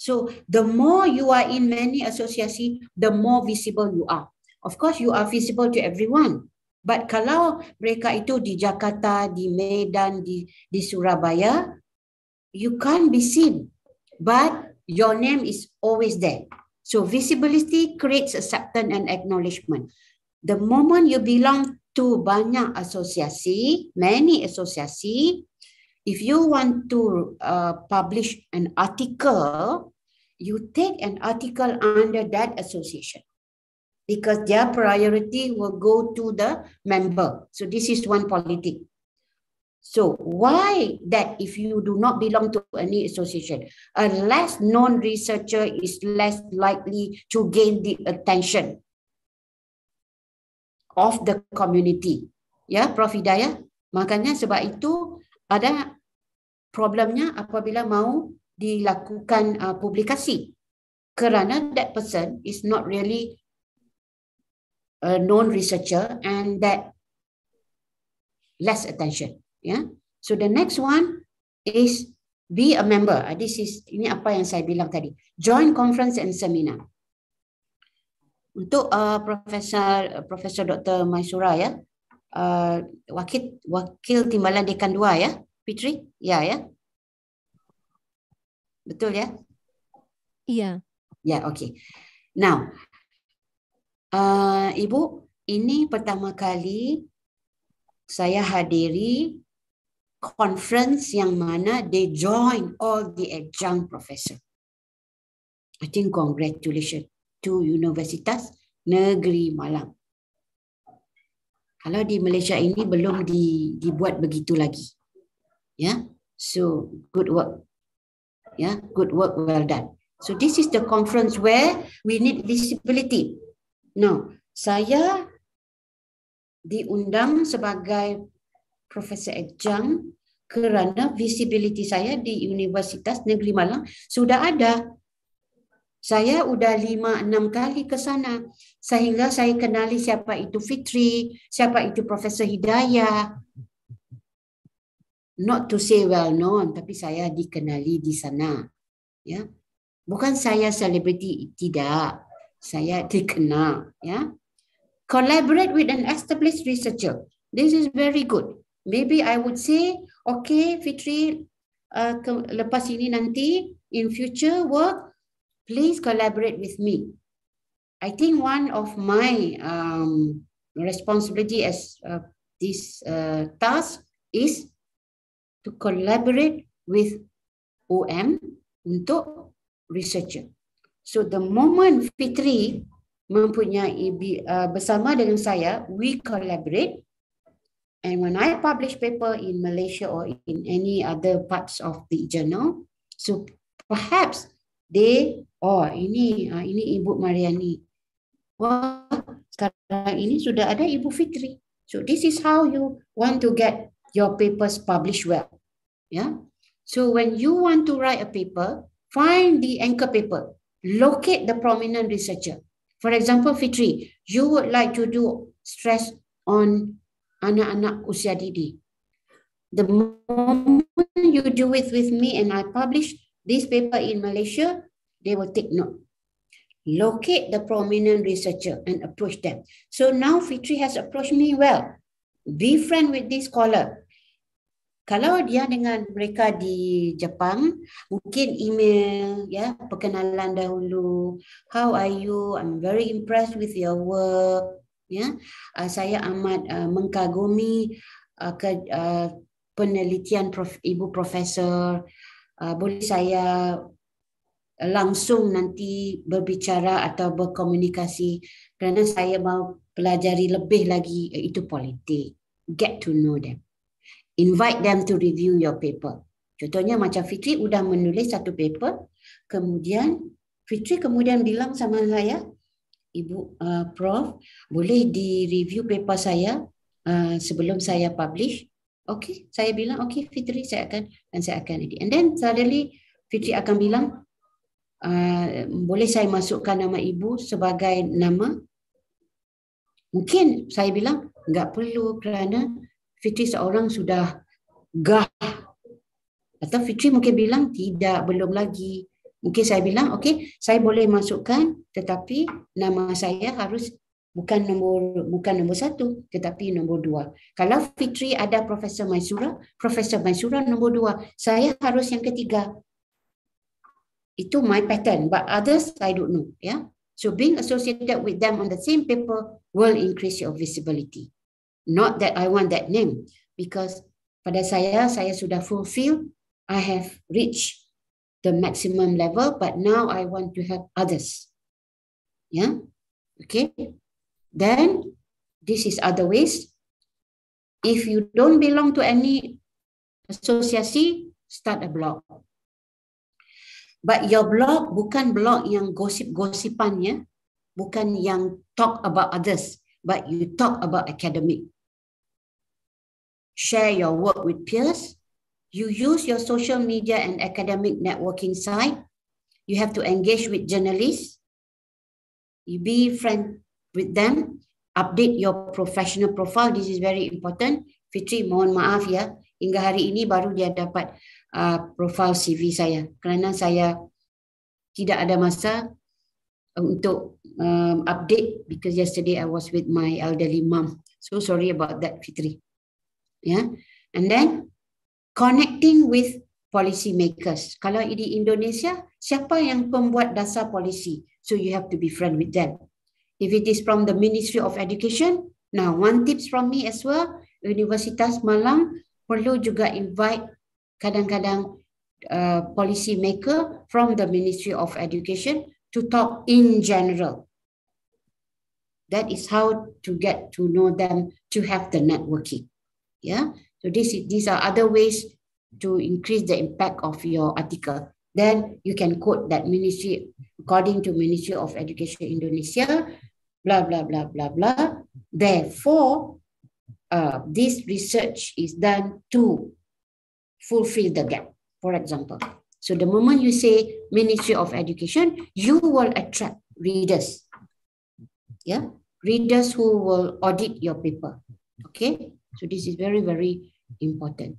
So the more you are in many association, the more visible you are. Of course, you are visible to everyone. But kalau mereka itu di Jakarta, di Medan, di di Surabaya, you can't be seen. But your name is always there. So visibility creates acceptance and acknowledgement. The moment you belong to banyak asosiasi, many asosiasi, if you want to uh, publish an article, you take an article under that association because their priority will go to the member. So this is one politic. So why that if you do not belong to any association, a less known researcher is less likely to gain the attention of the community. Ya, Prof. Hidayah. Makanya sebab itu ada problemnya apabila mau dilakukan uh, publikasi. Kerana that person is not really a known researcher and that less attention. Yeah. So the next one is be a member. Ah, this is ini apa yang saya bilang tadi. Join conference and seminar. Untuk uh, Profesor Profesor Dr. Maisura ya, uh, wakil wakil Timbalan Dekan 2 ya, Fitri, ya ya. Betul ya? Iya. Yeah. Ya, yeah, okay. Now, Uh, Ibu, ini pertama kali saya hadiri conference yang mana they join all the adjunct professor. I think congratulations to Universitas Negeri Malang. Kalau di Malaysia ini belum di, dibuat begitu lagi. Ya, yeah? so good work. Ya, yeah? good work well done. So this is the conference where we need disability. No, saya diundang sebagai Profesor Adjunct kerana visibility saya di Universitas Negeri Malang sudah ada. Saya sudah lima, enam kali ke sana sehingga saya kenali siapa itu Fitri, siapa itu Profesor Hidayah. Not to say well known, tapi saya dikenali di sana. Ya, Bukan saya selebriti, tidak saya dikenal ya collaborate with an established researcher this is very good maybe i would say okay fitri uh, lepas ini nanti in future work please collaborate with me i think one of my um responsibility as uh, this uh, task is to collaborate with om untuk researcher So the moment Fitri mempunyai uh, bersama dengan saya, we collaborate. And when I publish paper in Malaysia or in any other parts of the journal, so perhaps they or oh, ini uh, ini Ibu Mariani. Wah, sekarang ini sudah ada Ibu Fitri. So this is how you want to get your papers published well. Yeah. So when you want to write a paper, find the anchor paper. locate the prominent researcher. For example, Fitri, you would like to do stress on anak-anak usia dini. The moment you do it with me and I publish this paper in Malaysia, they will take note. Locate the prominent researcher and approach them. So now Fitri has approached me well. Be friend with this scholar. kalau dia dengan mereka di Jepang mungkin email ya perkenalan dahulu how are you i'm very impressed with your work ya uh, saya amat uh, ah, mengkagumi uh, ke, uh, penelitian prof, ibu profesor uh, boleh saya langsung nanti berbicara atau berkomunikasi kerana saya mau pelajari lebih lagi itu politik get to know them invite them to review your paper. Contohnya macam Fitri sudah menulis satu paper, kemudian Fitri kemudian bilang sama saya, Ibu uh, Prof, boleh di review paper saya uh, sebelum saya publish? Okey, saya bilang okey Fitri saya akan dan saya akan edit. And then suddenly Fitri akan bilang uh, boleh saya masukkan nama ibu sebagai nama? Mungkin saya bilang enggak perlu kerana Fitri seorang sudah gah atau Fitri mungkin bilang tidak belum lagi mungkin saya bilang okey saya boleh masukkan tetapi nama saya harus bukan nombor bukan nombor satu tetapi nombor dua kalau Fitri ada Profesor Maisura Profesor Maisura nombor dua saya harus yang ketiga itu my pattern but others I don't know ya yeah? so being associated with them on the same paper will increase your visibility Not that I want that name, because pada saya, saya sudah fulfill, I have reached the maximum level, but now I want to help others. Yeah, okay. Then this is other ways. If you don't belong to any asosiasi, start a blog. But your blog bukan blog yang gosip-gosipan ya, bukan yang talk about others, but you talk about academic share your work with peers, you use your social media and academic networking site, you have to engage with journalists, you be friend with them, update your professional profile, this is very important. Fitri, mohon maaf ya, hingga hari ini baru dia dapat uh, profile CV saya kerana saya tidak ada masa untuk um, update because yesterday I was with my elderly mom. So sorry about that, Fitri ya and then connecting with policy makers kalau di Indonesia siapa yang pembuat dasar polisi so you have to be friend with them if it is from the Ministry of Education now one tips from me as well Universitas Malang perlu juga invite kadang-kadang uh, policy maker from the Ministry of Education to talk in general That is how to get to know them to have the networking. Yeah. So this these are other ways to increase the impact of your article. Then you can quote that ministry according to Ministry of Education Indonesia, blah blah blah blah blah. Therefore, uh, this research is done to fulfill the gap. For example, so the moment you say Ministry of Education, you will attract readers. Yeah, readers who will audit your paper. Okay, so this is very, very important.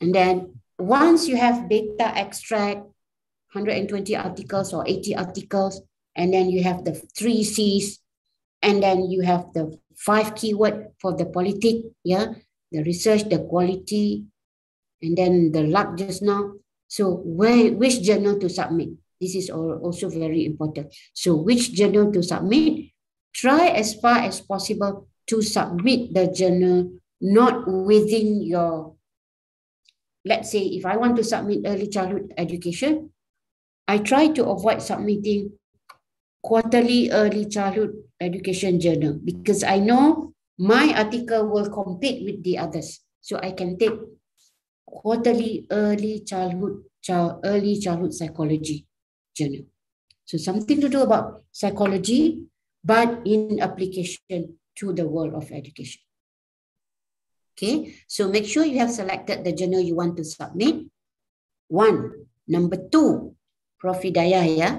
And then once you have data extract, 120 articles or 80 articles, and then you have the three C's, and then you have the five keyword for the politic, yeah, the research, the quality, and then the luck just now. So where, which journal to submit? This is also very important. So which journal to submit? Try as far as possible to submit the journal not within your, let's say, if I want to submit early childhood education, I try to avoid submitting quarterly early childhood education journal because I know my article will compete with the others. So I can take quarterly early childhood child, early childhood psychology journal. So something to do about psychology, but in application to the world of education. Okay, so make sure you have selected the journal you want to submit. One, number two, Prof. Hidayah, ya.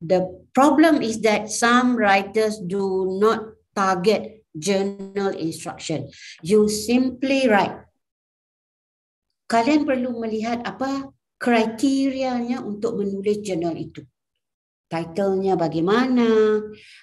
The problem is that some writers do not target journal instruction. You simply write. Kalian perlu melihat apa kriterianya untuk menulis jurnal itu. Titlenya bagaimana,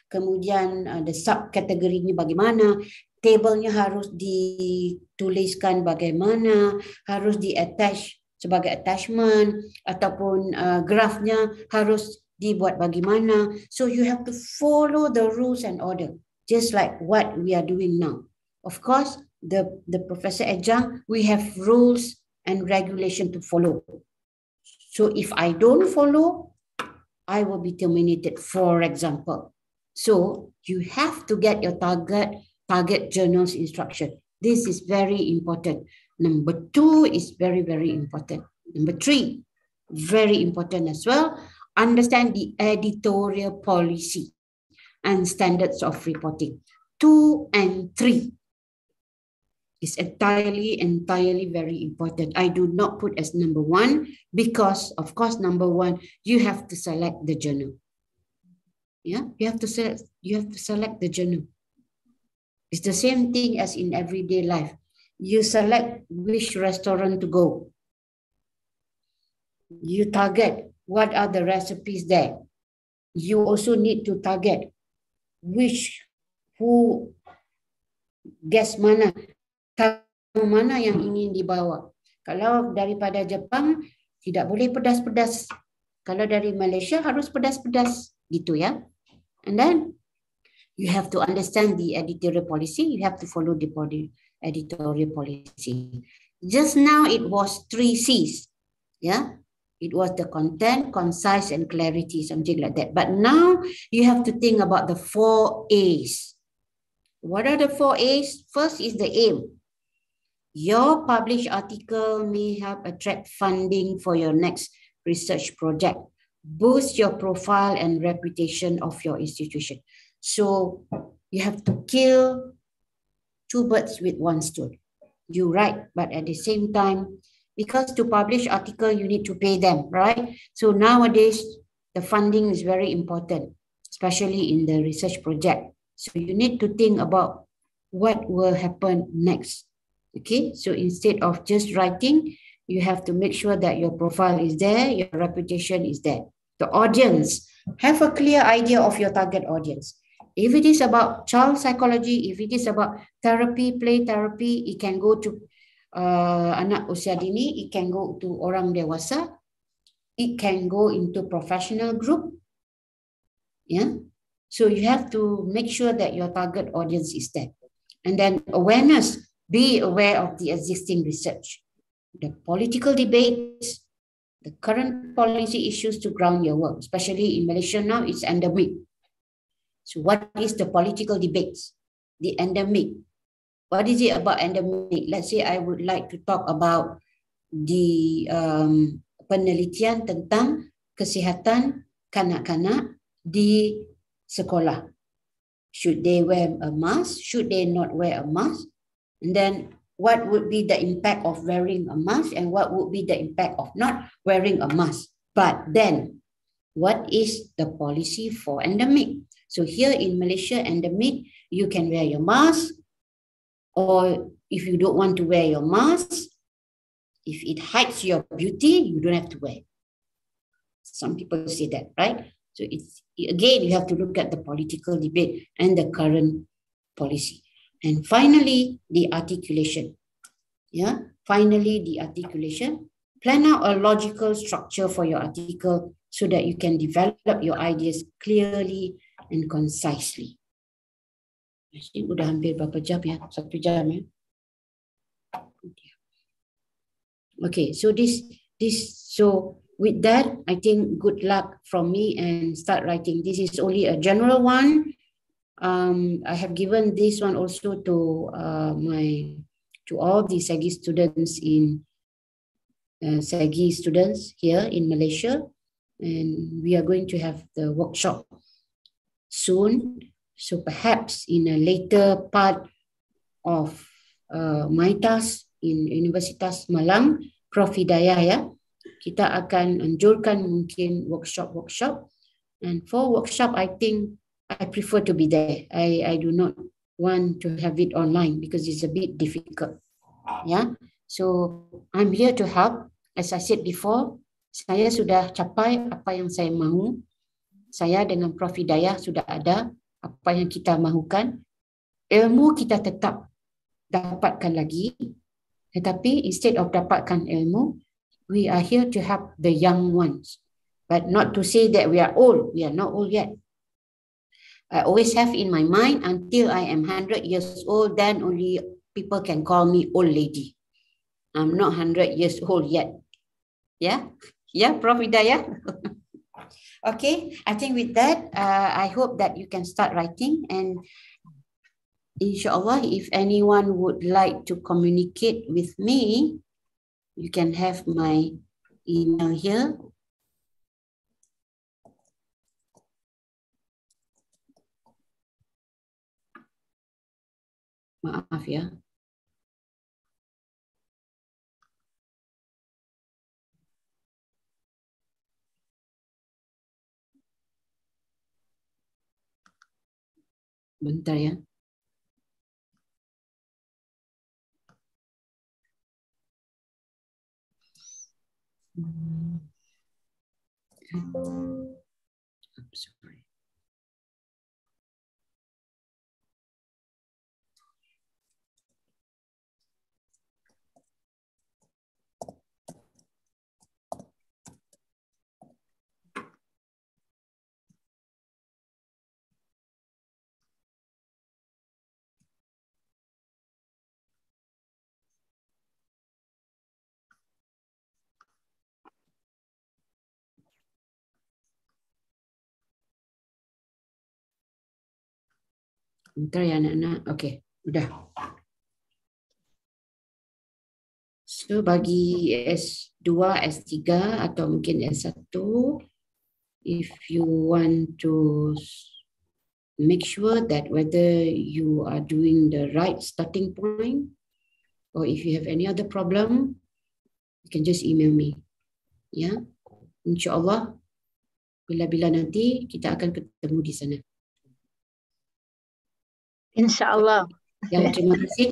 kemudian uh, the subkategorinya bagaimana tablenya harus dituliskan bagaimana, harus diattach sebagai attachment ataupun uh, grafnya harus dibuat bagaimana. So you have to follow the rules and order, just like what we are doing now. Of course, the the professor adjunct, we have rules and regulation to follow. So if I don't follow, I will be terminated, for example. So you have to get your target target journals instruction. This is very important. Number two is very, very important. Number three, very important as well. Understand the editorial policy and standards of reporting. Two and three is entirely, entirely very important. I do not put as number one because, of course, number one, you have to select the journal. Yeah, you have to select, you have to select the journal. It's the same thing as in everyday life. You select which restaurant to go. You target what are the recipes there. You also need to target which who guest mana tamu mana yang ingin dibawa. Kalau daripada Jepang tidak boleh pedas-pedas. Kalau dari Malaysia harus pedas-pedas gitu ya. And then you have to understand the editorial policy, you have to follow the body editorial policy. Just now it was three C's, yeah? It was the content, concise, and clarity, something like that. But now you have to think about the four A's. What are the four A's? First is the aim. Your published article may help attract funding for your next research project, boost your profile and reputation of your institution. So you have to kill two birds with one stone. You write, but at the same time, because to publish article, you need to pay them, right? So nowadays, the funding is very important, especially in the research project. So you need to think about what will happen next. Okay, so instead of just writing, you have to make sure that your profile is there, your reputation is there. The audience, have a clear idea of your target audience. If it is about child psychology, if it is about therapy, play therapy, it can go to uh, anak usia dini, it can go to orang dewasa, it can go into professional group. Yeah. So you have to make sure that your target audience is there. And then awareness, be aware of the existing research, the political debates, the current policy issues to ground your work, especially in Malaysia now, it's endemic. So what is the political debates? The endemic. What is it about endemic? Let's say I would like to talk about the um, penelitian tentang kesihatan kanak-kanak di sekolah. Should they wear a mask? Should they not wear a mask? And then what would be the impact of wearing a mask and what would be the impact of not wearing a mask? But then, what is the policy for endemic? So here in Malaysia and the mid, you can wear your mask, or if you don't want to wear your mask, if it hides your beauty, you don't have to wear. Some people say that, right? So it's again, you have to look at the political debate and the current policy. And finally, the articulation. Yeah, finally, the articulation. Plan out a logical structure for your article so that you can develop your ideas clearly and concisely. udah hampir berapa jam ya? Satu jam ya? Okay, so this this so with that, I think good luck from me and start writing. This is only a general one. Um, I have given this one also to uh, my to all the SAGI students in uh, SAGI students here in Malaysia, and we are going to have the workshop soon. So perhaps in a later part of uh, my task in Universitas Malang, Prof. Hidayah ya, kita akan anjurkan mungkin workshop-workshop. And for workshop, I think I prefer to be there. I, I do not want to have it online because it's a bit difficult. Yeah. So I'm here to help. As I said before, saya sudah capai apa yang saya mahu saya dengan Prof Hidayah sudah ada apa yang kita mahukan. Ilmu kita tetap dapatkan lagi. Tetapi instead of dapatkan ilmu, we are here to help the young ones. But not to say that we are old. We are not old yet. I always have in my mind until I am 100 years old, then only people can call me old lady. I'm not 100 years old yet. Yeah? Yeah, Prof Hidayah? [LAUGHS] Okay, I think with that, uh, I hope that you can start writing and inshallah, if anyone would like to communicate with me, you can have my email here. Maaf ya. Bentar ya. Hmm. Bentar ya anak-anak. Okey, sudah. So bagi S2, S3 atau mungkin S1, if you want to make sure that whether you are doing the right starting point or if you have any other problem, you can just email me. Ya, yeah? Allah bila-bila nanti kita akan ketemu di sana. Insya Allah. Ya, terima kasih.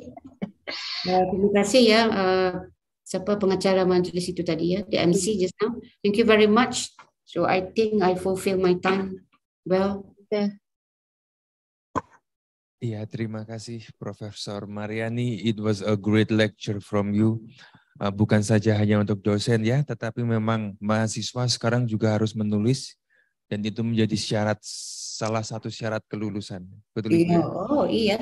Uh, terima kasih ya uh, siapa pengacara majlis itu tadi ya, the MC just now. Thank you very much. So I think I fulfill my time well. Yeah. Iya, ya, terima kasih Profesor Mariani. It was a great lecture from you. Eh, bukan saja hanya untuk dosen ya, tetapi memang mahasiswa sekarang juga harus menulis dan itu menjadi syarat salah satu syarat kelulusan. Betul iya. Oh iya.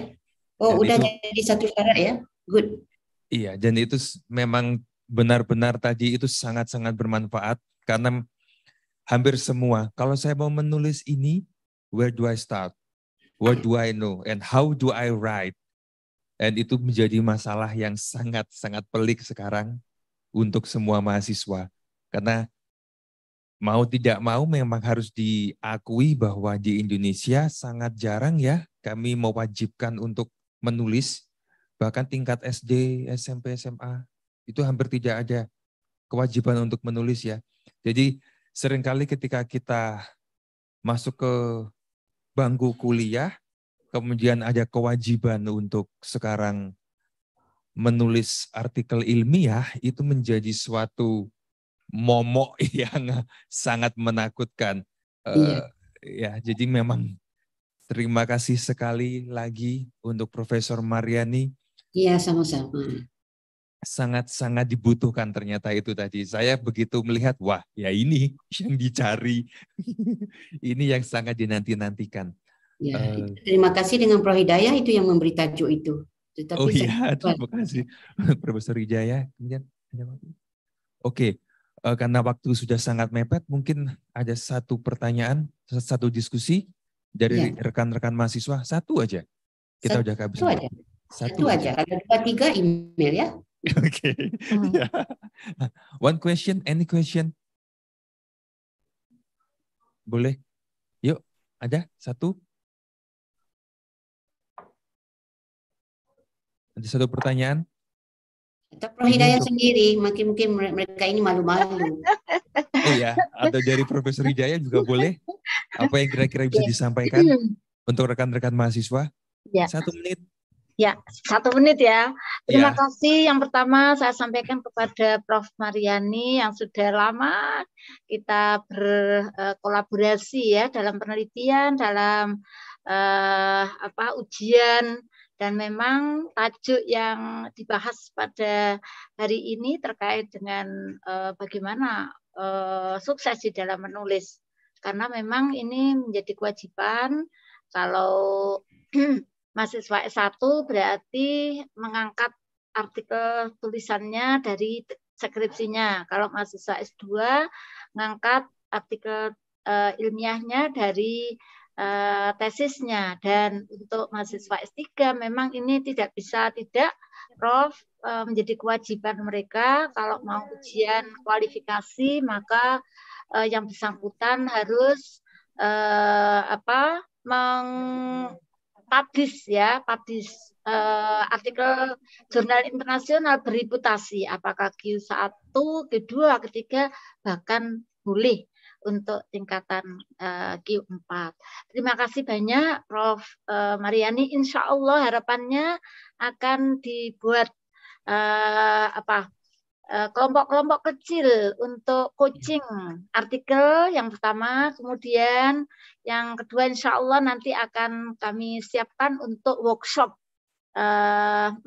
Oh dan udah itu, jadi satu syarat ya. Good. Iya, dan itu memang benar-benar tadi itu sangat-sangat bermanfaat karena hampir semua. Kalau saya mau menulis ini, where do I start? What do I know? And how do I write? Dan itu menjadi masalah yang sangat-sangat pelik sekarang untuk semua mahasiswa. Karena mau tidak mau memang harus diakui bahwa di Indonesia sangat jarang ya kami mewajibkan untuk menulis bahkan tingkat SD, SMP, SMA itu hampir tidak ada kewajiban untuk menulis ya. Jadi seringkali ketika kita masuk ke bangku kuliah kemudian ada kewajiban untuk sekarang menulis artikel ilmiah itu menjadi suatu momok [LAUGHS] yang sangat menakutkan. Eh, iya. Uh, ya, jadi memang terima kasih sekali lagi untuk Profesor Mariani. Iya, sama-sama. Sangat-sangat dibutuhkan ternyata itu tadi. Saya begitu melihat, wah ya ini [LAUGHS] yang dicari. [LAUGHS] ini yang sangat dinanti-nantikan. Ya, uh, terima kasih dengan Prof. Hidayah itu yang memberi tajuk itu. Tetapi oh iya, terima kasih Profesor Hidayah. Oke, okay uh, karena waktu sudah sangat mepet, mungkin ada satu pertanyaan, satu diskusi dari iya. rekan-rekan ya. mahasiswa, satu aja. Kita sudah udah kehabisan. Satu aja. Satu, satu aja. Ada dua tiga email ya. [LAUGHS] Oke. Okay. Hmm. Ya. Nah, one question, any question? Boleh. Yuk, ada satu. Ada satu pertanyaan. Atau Prof. Hidayat sendiri, makin mungkin mereka ini malu-malu. [LAUGHS] Oh iya, atau dari Profesor Hidayat juga boleh. Apa yang kira-kira bisa iya. disampaikan untuk rekan-rekan mahasiswa? Ya. Satu menit. Ya, satu menit ya. Terima ya. kasih. Yang pertama saya sampaikan kepada Prof. Mariani yang sudah lama kita berkolaborasi eh, ya dalam penelitian, dalam uh, apa ujian dan memang tajuk yang dibahas pada hari ini terkait dengan uh, bagaimana uh, sukses di dalam menulis. Karena memang ini menjadi kewajiban kalau [CLEARS THROAT] mahasiswa S1 berarti mengangkat artikel tulisannya dari skripsinya. Kalau mahasiswa S2 mengangkat artikel uh, ilmiahnya dari Eh, tesisnya dan untuk mahasiswa S3 memang ini tidak bisa tidak Prof eh, menjadi kewajiban mereka kalau mau ujian kualifikasi maka eh, yang bersangkutan harus apa mengpublish ya publish artikel jurnal internasional bereputasi apakah Q1, Q2, Q3 bahkan boleh untuk tingkatan uh, eh, Q4. Terima kasih banyak Prof. Eh, Mariani. Insya Allah harapannya akan dibuat eh, apa kelompok-kelompok kecil untuk coaching artikel yang pertama, kemudian yang kedua insya Allah nanti akan kami siapkan untuk workshop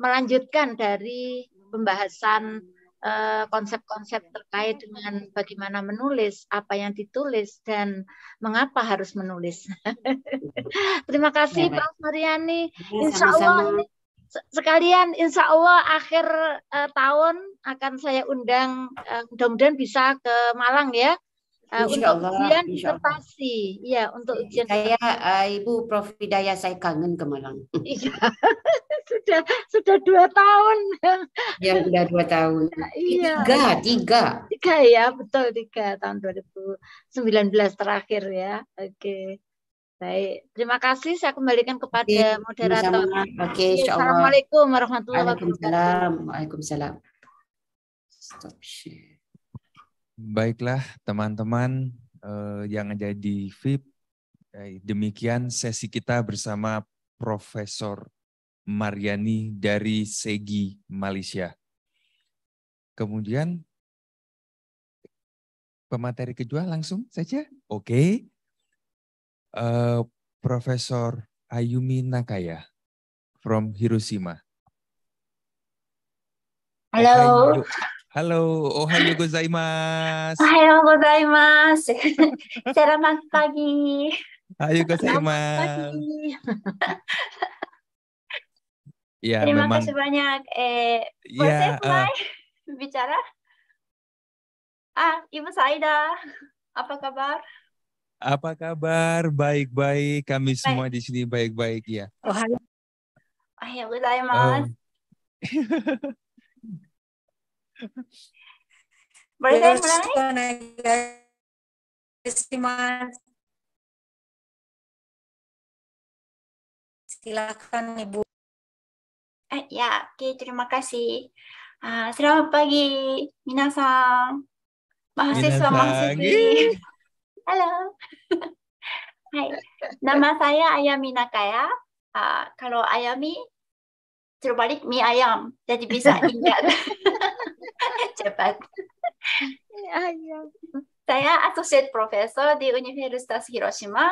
melanjutkan dari pembahasan Eh, konsep-konsep uh, terkait dengan bagaimana menulis, apa yang ditulis, dan mengapa harus menulis. [LAUGHS] Terima kasih, ya, Prof. Mariani. Ya, insya sama -sama. Allah, sekalian insya Allah akhir uh, tahun akan saya undang, eh, mudah-mudahan bisa ke Malang ya, Uh, eh, Insya untuk Allah, ujian Insya disertasi. ya untuk iya, ujian. Saya uh, Ibu Prof Hidayah saya kangen ke Malang. Iya. [LAUGHS] sudah sudah dua tahun. Ya, sudah dua tahun. [LAUGHS] Iya. Tiga, tiga. Tiga ya, betul tiga tahun 2019 terakhir ya. Oke. Baik, terima kasih. Saya kembalikan kepada Oke, moderator. Sama. Oke, iya, Assalamualaikum warahmatullahi wabarakatuh. Waalaikumsalam. Waalaikumsalam. Stop share. Baiklah teman-teman eh, yang ada di VIP, eh, demikian sesi kita bersama Profesor Mariani dari Segi Malaysia. Kemudian pemateri kedua langsung saja. Oke. Okay. Uh, eh, Profesor Ayumi Nakaya from Hiroshima. Halo. Halo, ohayo gozaimasu. halo gozaimasu. Oh, [LAUGHS] Selamat pagi. halo gozaimasu. Ya, Terima memang... kasih banyak. Eh, ya, boleh eh. mulai uh... bicara? Ah, Ibu Saida, apa kabar? Apa kabar? Baik-baik. Kami baik. semua di sini baik-baik ya. Ohayo. Ohayo gozaimasu. Oh. [LAUGHS] Boleh saya Silakan Ibu. Eh, ya, oke, okay, terima kasih. Uh, selamat pagi, minasan. Mahasiswa, mahasiswi. [LAUGHS] Halo. [LAUGHS] Hai. Nama saya Ayami Nakaya. Uh, ah, kalau Ayami, terbalik mie ayam. Jadi bisa ingat. [LAUGHS] cepat. Ya saya associate professor di Universitas Hiroshima.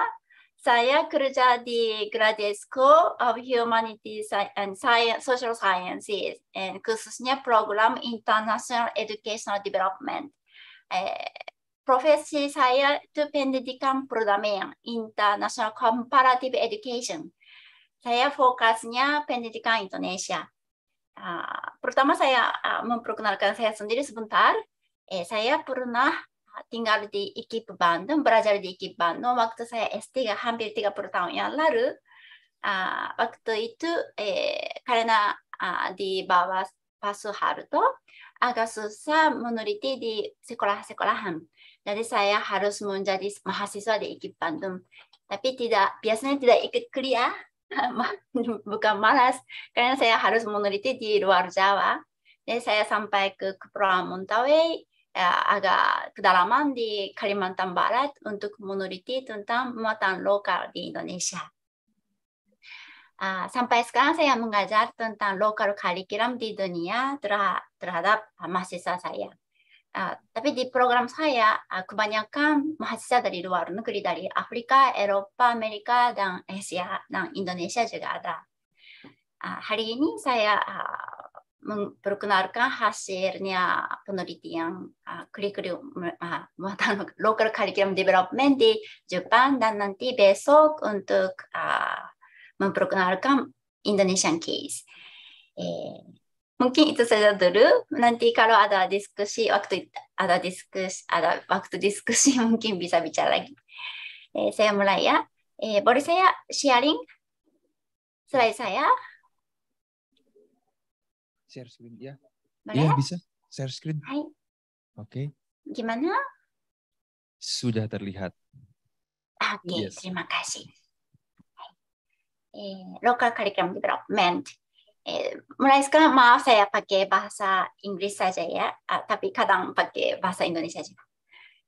Saya kerja di Graduate School of Humanities and Science, Social Sciences, and khususnya program International Educational Development. Eh, profesi saya itu pendidikan perdamaian, International Comparative Education. Saya fokusnya pendidikan Indonesia uh, pertama saya uh, memperkenalkan saya sendiri sebentar. Eh, saya pernah tinggal di Ikip Bandung, belajar di Ikip Bandung. Waktu saya SD hampir 30 tahun yang lalu. Uh, waktu itu eh, karena uh, di bawah Pasu harto agak susah meneliti di sekolah-sekolahan. Jadi saya harus menjadi mahasiswa di Ikip Bandung. Tapi tidak biasanya tidak ikut kuliah [LAUGHS] bukan malas, karena saya harus meneliti di luar Jawa. Jadi saya sampai ke Kepulauan Mentawai, eh, agak kedalaman di Kalimantan Barat untuk meneliti tentang muatan lokal di Indonesia. Ah, sampai sekarang saya mengajar tentang lokal kurikulum di dunia terhadap mahasiswa saya tapi di program saya uh, kebanyakan mahasiswa dari luar negeri dari Afrika, Eropa, Amerika dan Asia dan Indonesia juga ada. Uh, hari ini saya uh, memperkenalkan hasilnya penelitian kurikulum [LAUGHS] local curriculum development di Jepang dan nanti besok untuk memperkenalkan Indonesian case. Eh, mungkin itu saja dulu. Nanti kalau ada diskusi waktu ada diskusi ada waktu diskusi mungkin bisa bicara lagi. Eh, saya mulai ya. Eh, boleh saya sharing slide saya? Share screen ya. Boleh? Ya bisa. Share screen. Oke. Okay. Gimana? Sudah terlihat. Oke, okay, yes. terima kasih. Eh, local curriculum development. Eh, mereka maaf saya pakai bahasa Inggris saja ya, ah, tapi kadang pakai bahasa Indonesia juga.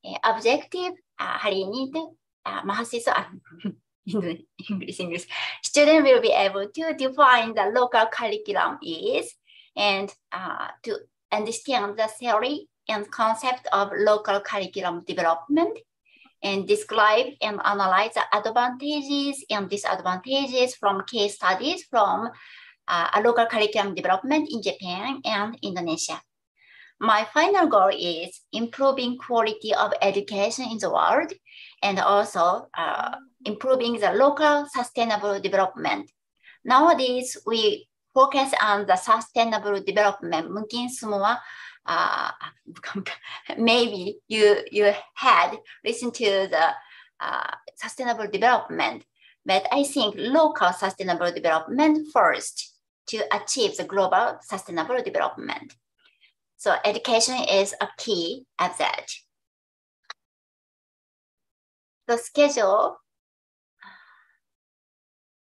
Eh, objektif ah, hari ini itu ah, mahasiswa [LAUGHS] English English student will be able to define the local curriculum is and to understand the theory and concept of local curriculum development and describe and analyze the advantages and disadvantages from case studies from uh, local curriculum development in Japan and Indonesia. My final goal is improving quality of education in the world and also uh, improving the local sustainable development. Nowadays, we focus on the sustainable development. Mungkin semua uh, [LAUGHS] maybe you you had listened to the uh, sustainable development, but I think local sustainable development first to achieve the global sustainable development. So education is a key of that. The schedule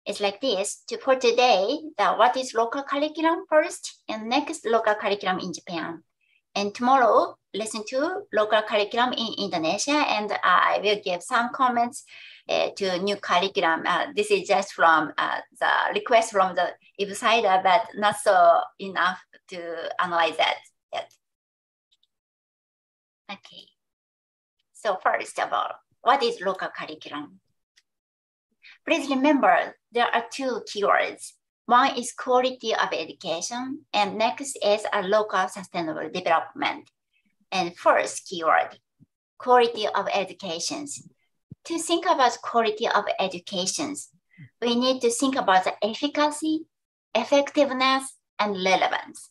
is like this. To, for today, the what is local curriculum first and next local curriculum in Japan. And tomorrow, listen to local curriculum in Indonesia and I will give some comments uh, to new curriculum. Uh, this is just from uh, the request from the IBSIDA, but not so enough to analyze that yet. Okay. So first of all, what is local curriculum? Please remember there are two keywords. One is quality of education, and next is a local sustainable development. And first keyword, quality of educations to think about quality of educations, we need to think about the efficacy, effectiveness, and relevance.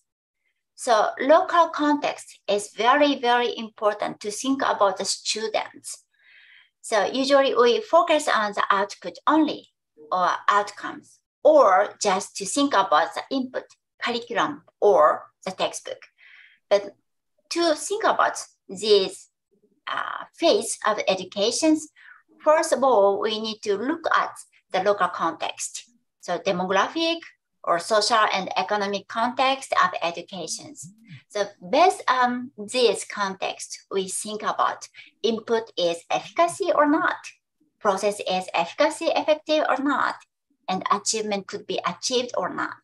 So local context is very, very important to think about the students. So usually we focus on the output only or outcomes, or just to think about the input, curriculum, or the textbook. But to think about these uh, phase of educations, first of all, we need to look at the local context. So demographic or social and economic context of educations. So based on this context, we think about input is efficacy or not, process is efficacy effective or not, and achievement could be achieved or not.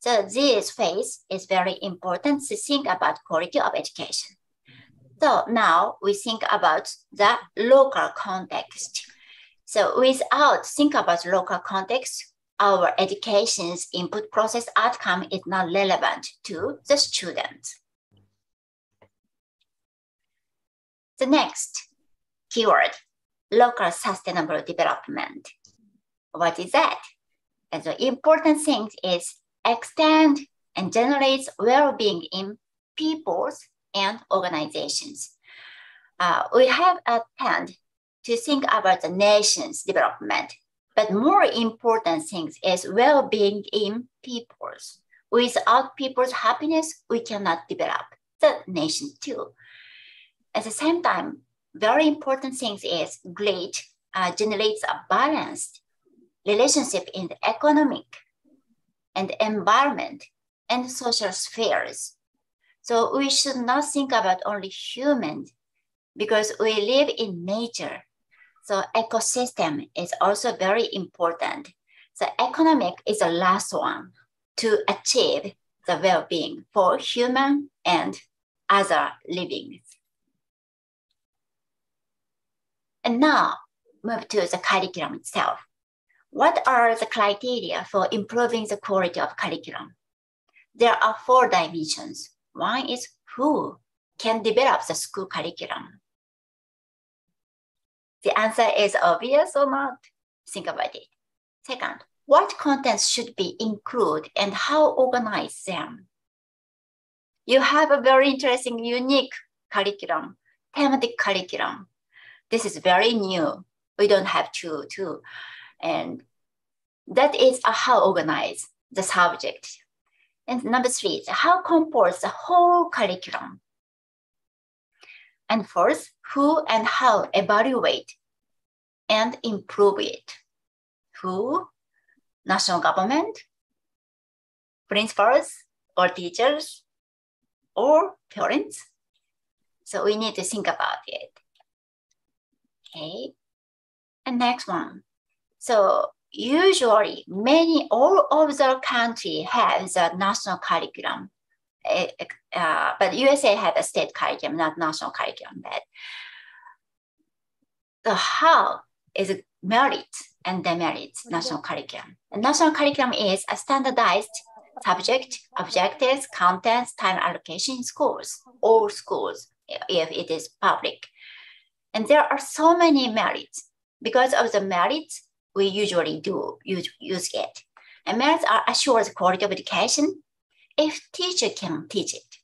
So this phase is very important to think about quality of education. So now we think about the local context. So without think about local context, our education's input process outcome is not relevant to the student. The next keyword, local sustainable development. What is that? And the important thing is extend and generates well-being in peoples and organizations. Uh, we have a trend to think about the nation's development, but more important things is well-being in peoples. Without people's happiness, we cannot develop the nation too. At the same time, very important things is great uh, generates a balanced relationship in the economic and environment and social spheres. So we should not think about only humans because we live in nature. So ecosystem is also very important. The economic is the last one to achieve the well-being for human and other living. And now move to the curriculum itself. What are the criteria for improving the quality of curriculum? There are four dimensions. One is who can develop the school curriculum. The answer is obvious or not. Think about it. Second, what contents should be included and how organize them? You have a very interesting, unique curriculum, thematic curriculum. This is very new. We don't have two, two. And that is how organize the subject and number three is how compose the whole curriculum? And fourth, who and how evaluate and improve it? Who? National government, principals or teachers or parents. So we need to think about it. Okay. And next one. So usually many all of the country have the national curriculum eh, eh, uh, but usa have a state curriculum not national curriculum but the how is merit and demerit national curriculum national curriculum is a standardized subject objectives contents time allocation in schools all schools if it is public and there are so many merits because of the merits we usually do use, use it. And math assures quality of education if teacher can teach it.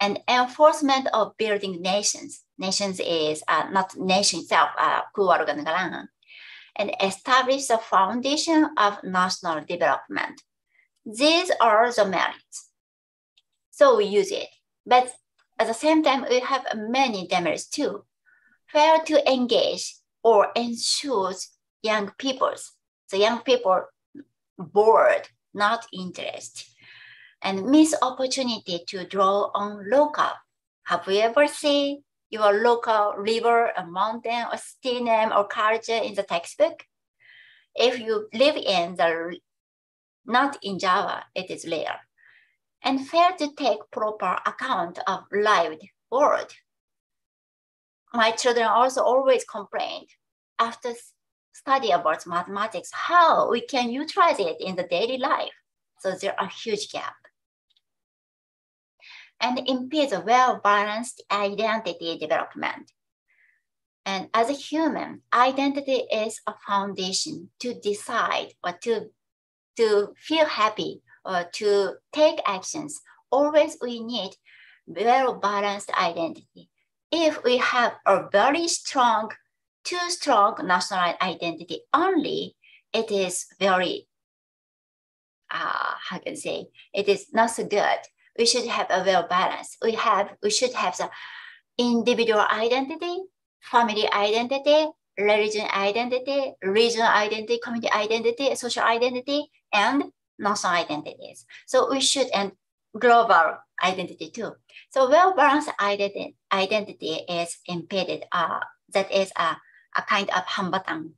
And enforcement of building nations. Nations is uh, not nation itself, uh, and establish the foundation of national development. These are the merits. So we use it. But at the same time, we have many demerits too. Fail to engage or ensures young peoples. The young people bored, not interest, and miss opportunity to draw on local. Have you ever seen your local river, a mountain, or city name or culture in the textbook? If you live in the not in Java, it is rare, and fail to take proper account of lived world. My children also always complained after study about mathematics, how we can utilize it in the daily life. So there are huge gap. And impedes a well-balanced identity development. And as a human, identity is a foundation to decide or to, to feel happy or to take actions. Always we need well-balanced identity. If we have a very strong too strong national identity only, it is very, uh, how can I say, it is not so good. We should have a well balance. We have, we should have the individual identity, family identity, religion identity, regional identity, community identity, social identity, and national identities. So we should and global identity too. So well-balanced identity identity is embedded, uh, that is a uh, a kind of hambatan.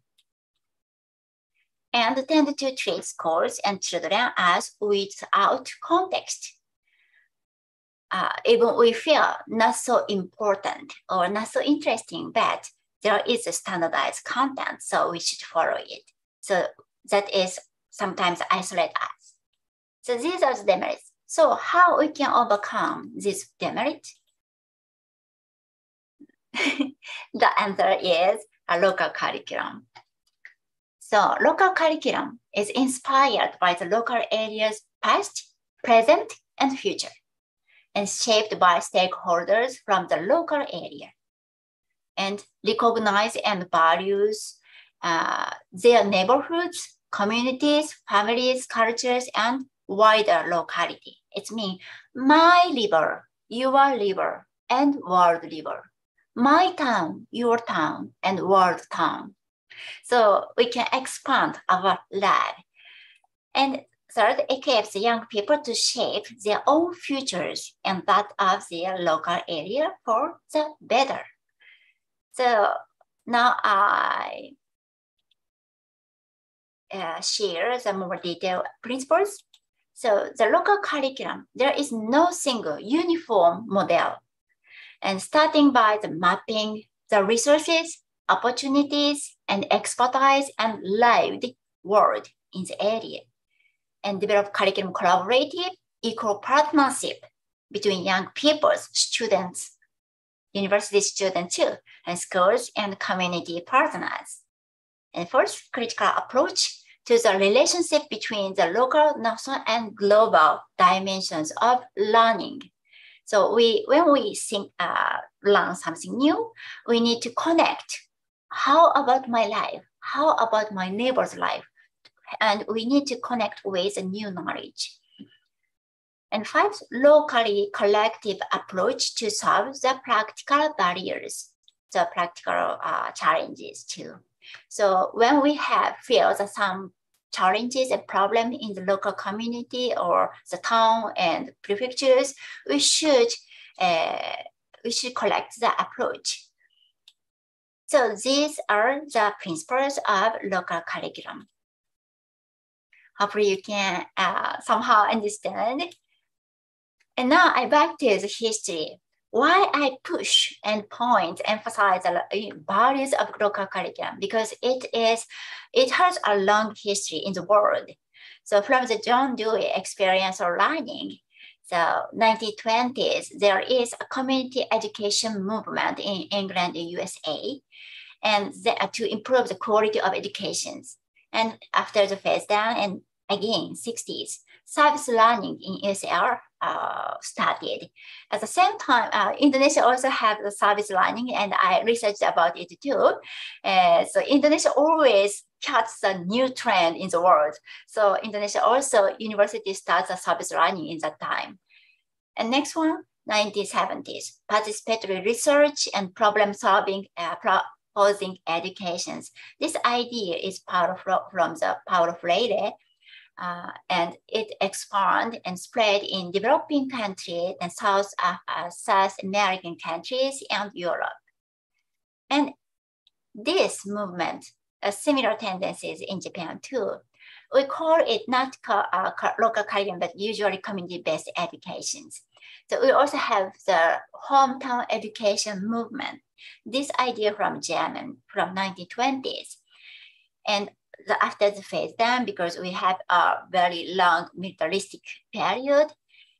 And tend to treat schools and children as without context. Uh, even we feel not so important or not so interesting, but there is a standardized content, so we should follow it. So that is sometimes isolate us. So these are the demerits. So how we can overcome this demerit? [LAUGHS] the answer is a local curriculum. So local curriculum is inspired by the local area's past, present, and future, and shaped by stakeholders from the local area, and recognize and values uh, their neighborhoods, communities, families, cultures, and wider locality. It's means my river, your river, and world river my town, your town, and world town. So we can expand our lab. And third, equips young people to shape their own futures and that of their local area for the better. So now I uh, share the more detailed principles. So the local curriculum, there is no single uniform model and starting by the mapping the resources, opportunities, and expertise and lived world in the area, and develop curriculum collaborative equal partnership between young people, students, university students too, and schools and community partners. And first, critical approach to the relationship between the local, national, and global dimensions of learning so we, when we think, uh, learn something new, we need to connect. How about my life? How about my neighbor's life? And we need to connect with the new knowledge. And five, locally collective approach to solve the practical barriers, the practical uh, challenges too. So when we have feels some challenges and problems in the local community or the town and prefectures, we should, uh, we should collect the approach. So these are the principles of local curriculum. Hopefully you can uh, somehow understand. And now I back to the history why I push and point, emphasize the values of local curriculum because it is, it has a long history in the world. So from the John Dewey experience of learning, the 1920s, there is a community education movement in England and USA, and to improve the quality of educations. And after the phase down and again 60s, service learning in ESL uh, studied. At the same time, uh, Indonesia also have the service learning, and I researched about it too. Uh, so Indonesia always catch the new trend in the world. So Indonesia also university starts the service learning in that time. And next one, 1970s, participatory research and problem solving pro uh, proposing educations. This idea is powerful from, the powerful Freire uh, and it expanded and spread in developing countries and South, uh, uh, South American countries and Europe. And this movement, uh, similar tendencies in Japan too. We call it not uh, local curriculum, but usually community-based educations. So we also have the hometown education movement. This idea from German from 1920s. And the after the phase down because we have a very long militaristic period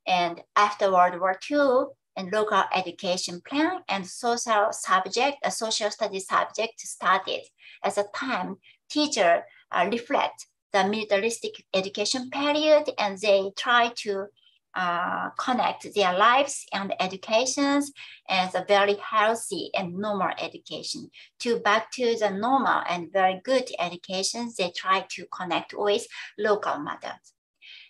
and after World War II and local education plan and social subject, a social study subject started. At a time, teacher uh, reflect the militaristic education period and they try to uh, connect their lives and educations as a very healthy and normal education to back to the normal and very good educations they try to connect with local models.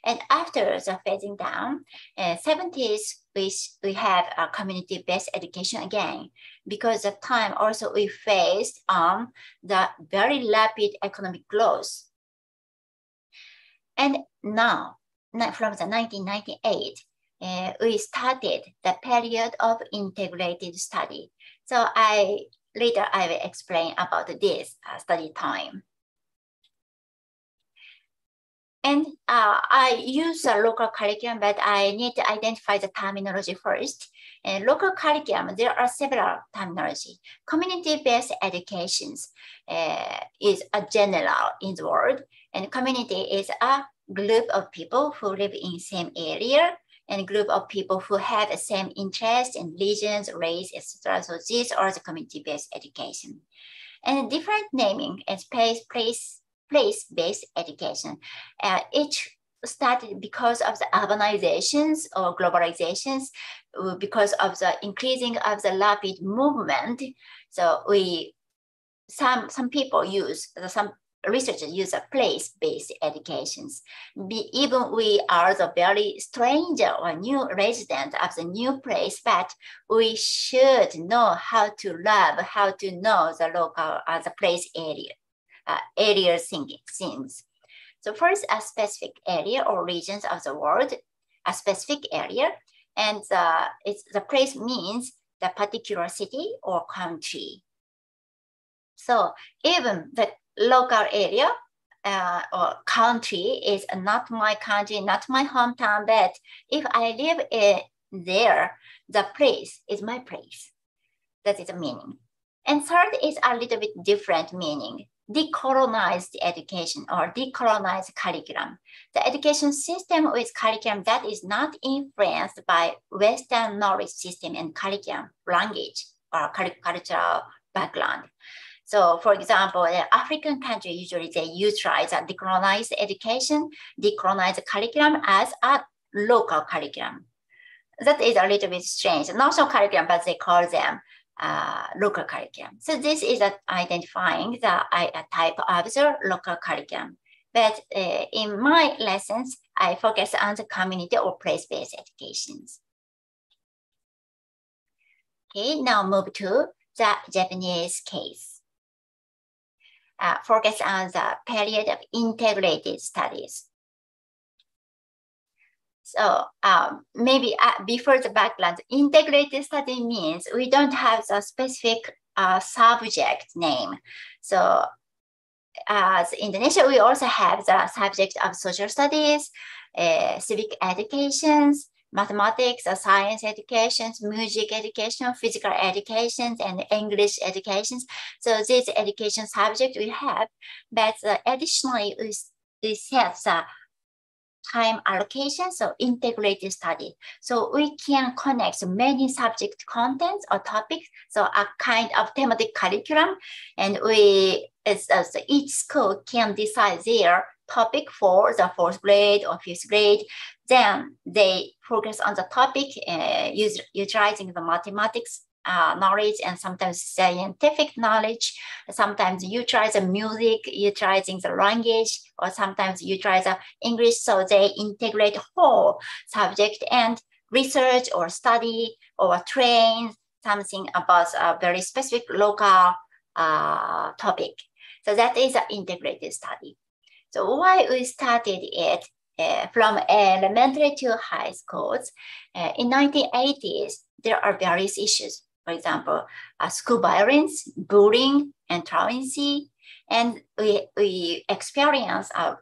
And after the phasing down, uh, 70s, we, we have a community-based education again, because at time also we faced on um, the very rapid economic growth. And now from the 1998, uh, we started the period of integrated study. So I later I will explain about this uh, study time. And uh, I use a local curriculum, but I need to identify the terminology first. Uh, local curriculum, there are several terminology. Community-based educations uh, is a general in the world, and community is a group of people who live in same area and group of people who have the same interests and religions, race, etc. So these are the community-based education. And different naming and place, place, place-based education. Uh, each started because of the urbanizations or globalizations, uh, because of the increasing of the rapid movement. So we some some people use some Researchers use a place-based educations. Be, even we are the very stranger or new resident of the new place, but we should know how to love, how to know the local, uh, the place area, uh, area thinking, things. So first, a specific area or regions of the world, a specific area, and uh, it's, the place means the particular city or country. So even the local area uh, or country is not my country, not my hometown, but if I live in there, the place is my place. That is the meaning. And third is a little bit different meaning, decolonized education or decolonized curriculum. The education system with curriculum that is not influenced by Western knowledge system and curriculum, language, or cultural background. So for example, in African country, usually they utilize a decolonized education, decolonized curriculum as a local curriculum. That is a little bit strange. National curriculum, but they call them uh, local curriculum. So this is a, identifying the a type of the local curriculum. But uh, in my lessons, I focus on the community or place-based educations. Okay, now move to the Japanese case uh, focus on the period of integrated studies. So um, maybe uh, before the background, integrated study means we don't have the specific uh, subject name. So as Indonesia, we also have the subject of social studies, uh, civic educations, mathematics, uh, science educations, music education, physical educations, and English educations. So these education subjects we have, but uh, additionally we, we set the time allocation, so integrated study. So we can connect many subject contents or topics, so a kind of thematic curriculum, and we as, as each school can decide their topic for the fourth grade or fifth grade. Then they focus on the topic uh, utilizing the mathematics uh, knowledge and sometimes scientific knowledge. Sometimes you try the music, utilizing the language, or sometimes you try the English. So they integrate whole subject and research or study or train something about a very specific local uh, topic. So that is an integrated study. So why we started it uh, from elementary to high schools. Uh, in 1980s, there are various issues. For example, uh, school violence, bullying, and truancy. And we, we experience, uh,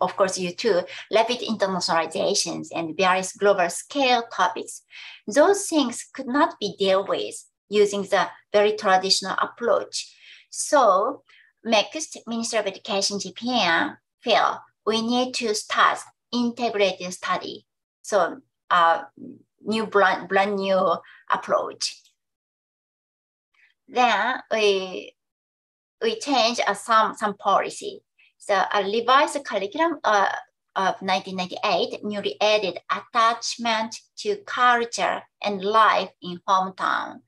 of course, you too, rapid internationalizations and various global scale topics. Those things could not be dealt with using the very traditional approach. So, next Ministry of Education Japan, fail, we need to start integrated study. So uh, new brand, brand new approach. Then we we change uh, some some policy. So a revised curriculum uh, of 1998 newly added attachment to culture and life in hometown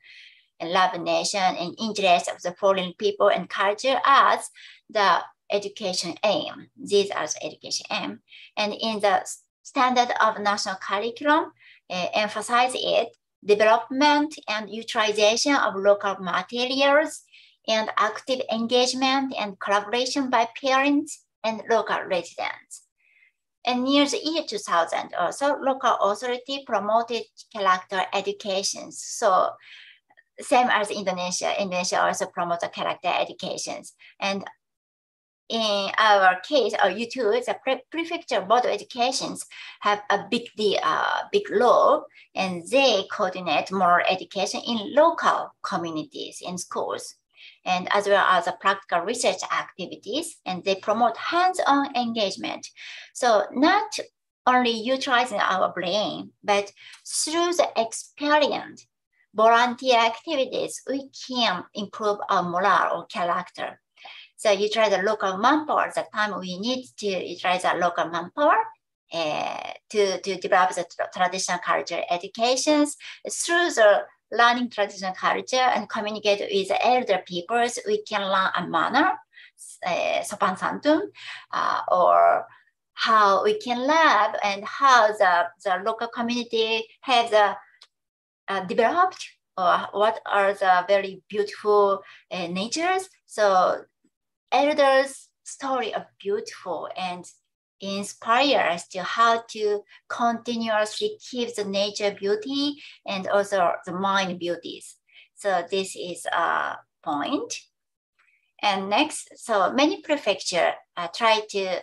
and love nation and interest of the foreign people and culture as the education aim. These are the education aim. And in the standard of national curriculum, uh, emphasize it, development and utilization of local materials and active engagement and collaboration by parents and local residents. And near the year 2000 also, local authority promoted character education. So same as Indonesia, Indonesia also promotes character educations. And in our case, or you 2 the pre prefecture model educations have a big, the, uh, big role, and they coordinate more education in local communities and schools, and as well as practical research activities, and they promote hands-on engagement. So not only utilizing our brain, but through the experience, volunteer activities, we can improve our morale or character. So you try the local manpower. The time we need to utilize the local manpower uh, to, to develop the traditional culture educations through the learning traditional culture and communicate with elder peoples. We can learn a manner, eh, uh, sopan santum, or how we can love and how the, the local community have uh, developed or what are the very beautiful uh, natures. So elders' story are beautiful and inspire us to how to continuously keep the nature beauty and also the mind beauties. So this is a point. And next, so many prefecture uh, try to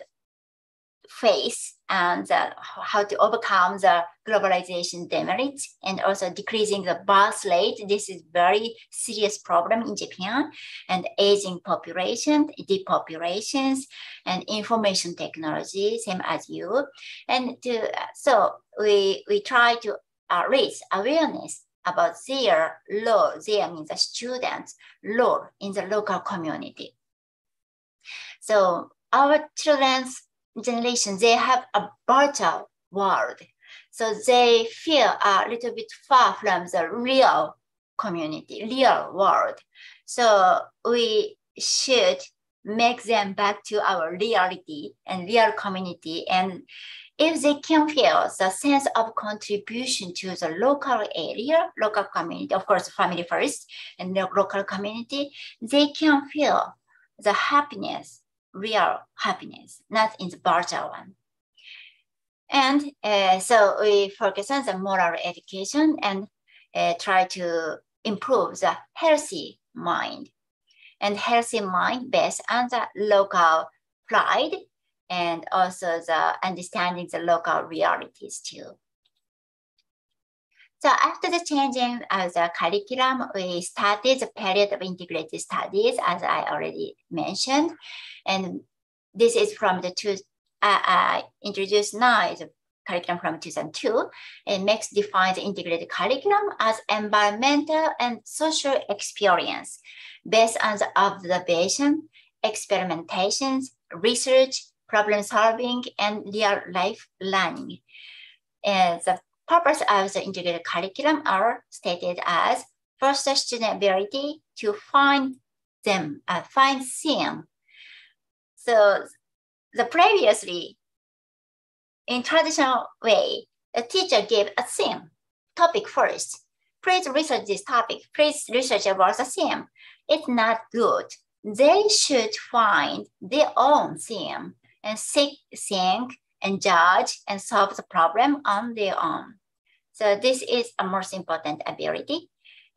face and uh, how to overcome the globalization demerit and also decreasing the birth rate. This is very serious problem in Japan and aging population, depopulations, and information technology, same as you. And to, uh, so we, we try to uh, raise awareness about their role, their mean the students' role in the local community. So our children's generation, they have a virtual world. So they feel a little bit far from the real community, real world. So we should make them back to our reality and real community. And if they can feel the sense of contribution to the local area, local community, of course, family first and the local community, they can feel the happiness real happiness, not in the virtual one. And uh, so we focus on the moral education and uh, try to improve the healthy mind and healthy mind based on the local pride and also the understanding the local realities too. So after the changing of uh, the curriculum, we started the period of integrated studies, as I already mentioned. And this is from the two, uh, I uh, introduced now is curriculum from 2002. It makes defines integrated curriculum as environmental and social experience based on the observation, experimentations, research, problem solving, and real life learning. And the purpose of the integrated curriculum are stated as first student ability to find them, uh, find them. So the previously, in traditional way, the teacher gave a theme, topic first. Please research this topic. Please research about the theme. It's not good. They should find their own theme and think, think and judge and solve the problem on their own. So this is a most important ability.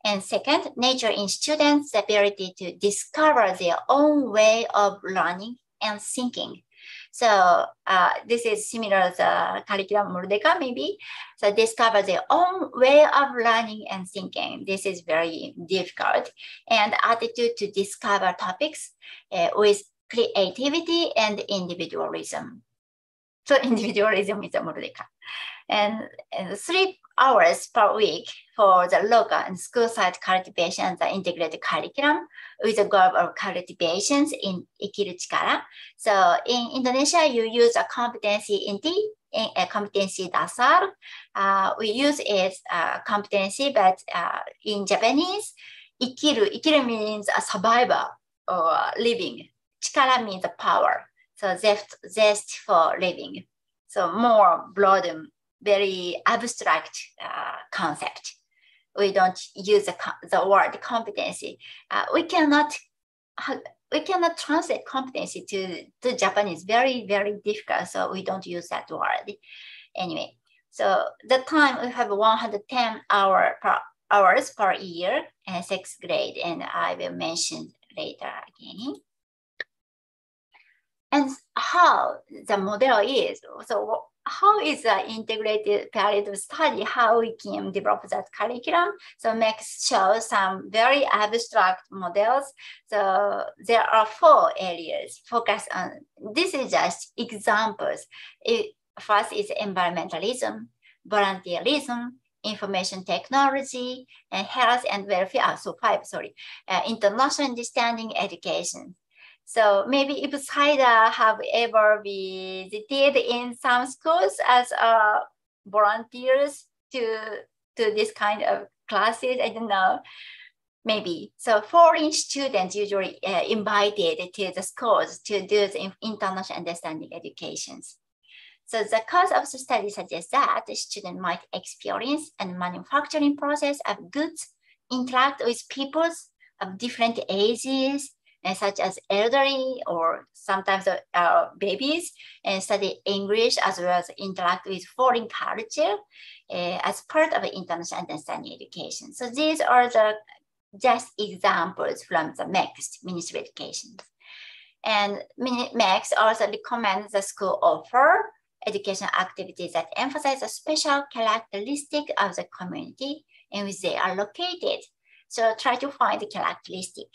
And second, nature in students ability to discover their own way of learning and thinking. So uh, this is similar to the curriculum Murdeka maybe. So discover their own way of learning and thinking. This is very difficult. And attitude to discover topics uh, with creativity and individualism to [LAUGHS] individualism a Mordecai. And, and three hours per week for the local and school site cultivation and the integrated curriculum with the goal of cultivations in Ikiru Chikara. So in Indonesia, you use a competency in D, in a competency dasar. Uh, we use it uh, competency, but uh, in Japanese, Ikiru, Ikiru means a survivor or living. Chikara means the power so zest, zest for living. So more broad, very abstract uh, concept. We don't use the, the word competency. Uh, we cannot we cannot translate competency to, to Japanese. Very very difficult. So we don't use that word. Anyway, so the time we have 110 hour per, hours per year and sixth grade, and I will mention later again and how the model is. So how is the integrated palliative study, how we can develop that curriculum. So Max shows some very abstract models. So there are four areas focus on, this is just examples. It, first is environmentalism, volunteerism, information technology, and health and welfare, oh, so five, sorry, uh, international understanding education. So maybe if have ever visited in some schools as uh, volunteers to to this kind of classes, I don't know, maybe. So foreign students usually uh, invited to the schools to do the international understanding educations. So the course of the study suggests that the student might experience and manufacturing process of goods, interact with peoples of different ages, and such as elderly or sometimes uh, uh, babies, and study English as well as interact with foreign culture uh, as part of international understanding education. So these are the just examples from the MEX, Ministry of Education. And MEX also recommends the school offer educational activities that emphasize the special characteristic of the community in which they are located. So try to find the characteristic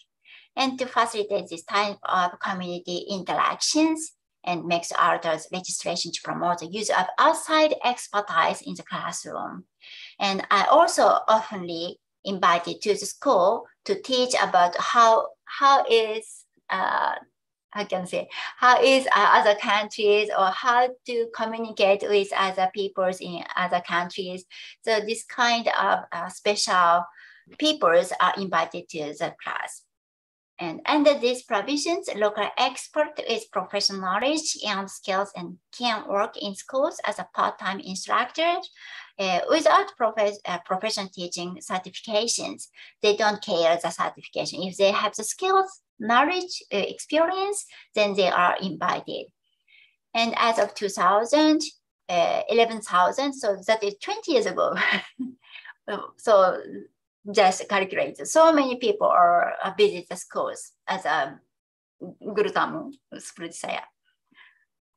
and to facilitate this type of community interactions and makes authors' registration to promote the use of outside expertise in the classroom. And I also oftenly invited to the school to teach about how how is uh, I can say how is uh, other countries or how to communicate with other peoples in other countries. So this kind of uh, special peoples are invited to the class. And under these provisions, local expert with professional knowledge and skills and can work in schools as a part-time instructor uh, without profes uh, professional teaching certifications. They don't care the certification. If they have the skills, knowledge, uh, experience, then they are invited. And as of 2000, 11,000, so that is 20 years ago. [LAUGHS] so just calculate. So many people are uh, visit the schools as a Gurutamu Spritsaya.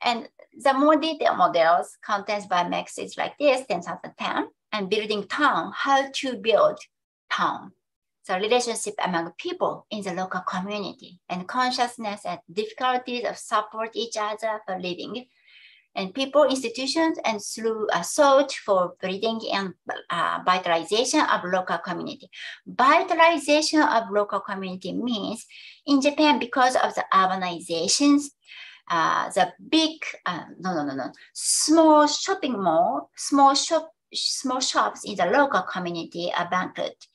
And the more detailed models contents by Max is like this, 10, and building town, how to build town. So relationship among people in the local community and consciousness and difficulties of support each other for living and people institutions and through a search for breeding and uh, vitalization of local community. Vitalization of local community means in Japan, because of the urbanizations, uh, the big, uh, no, no, no, no, small shopping mall, small shop, small shops in the local community are bankrupt.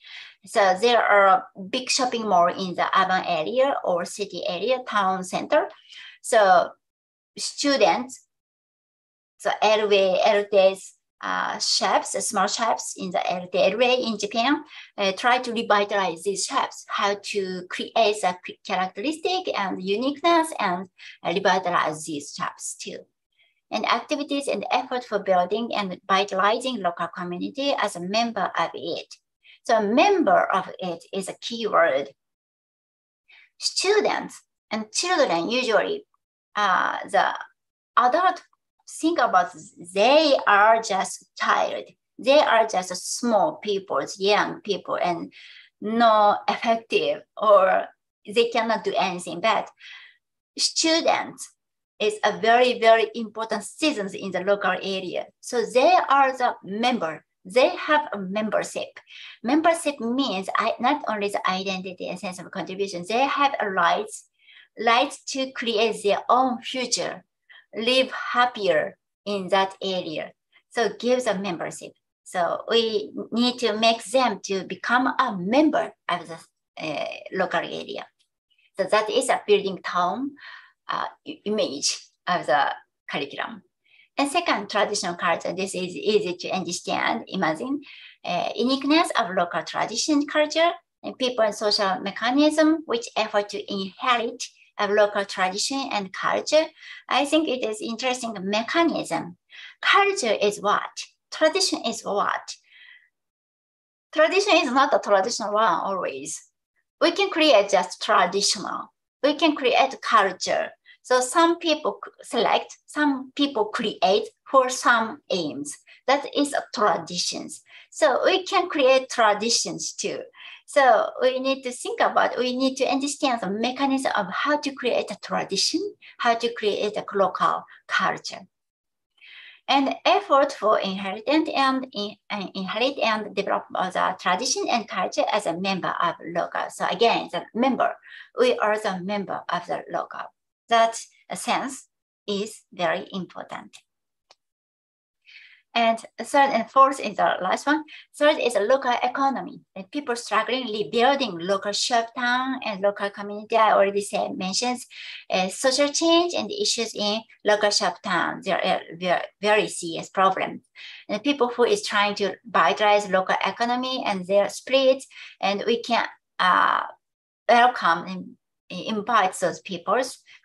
So there are big shopping mall in the urban area or city area, town center. So students the airway, LDS uh, chefs, uh, small shops in the, the airway in Japan, uh, try to revitalize these shops. how to create the characteristic and uniqueness and uh, revitalize these shops too. And activities and effort for building and vitalizing local community as a member of it. So member of it is a key word. Students and children usually uh, the adult think about they are just tired. They are just small people, young people, and no effective or they cannot do anything bad. Students is a very, very important citizens in the local area. So they are the member. They have a membership. Membership means I, not only the identity and sense of contribution, they have a rights, rights to create their own future live happier in that area. So give them membership. So we need to make them to become a member of the uh, local area. So that is a building town uh, image of the curriculum. And second, traditional culture. This is easy to understand, imagine. Uh, uniqueness of local tradition, culture, and people and social mechanism which effort to inherit of local tradition and culture, I think it is interesting mechanism. Culture is what? Tradition is what? Tradition is not a traditional one always. We can create just traditional. We can create culture. So some people select, some people create for some aims. That is traditions. So we can create traditions too. So we need to think about, we need to understand the mechanism of how to create a tradition, how to create a local culture. And effort for inheritance and in, uh, inherit and develop the tradition and culture as a member of local. So again, the member, we are the member of the local. That sense is very important. And third and fourth is the last one. Third is a local economy. And people struggling rebuilding local shop town and local community. I already said mentions uh, social change and issues in local shop town. Uh, they are very serious problem. And people who is trying to vitalize local economy and their split, and we can uh, welcome invites those people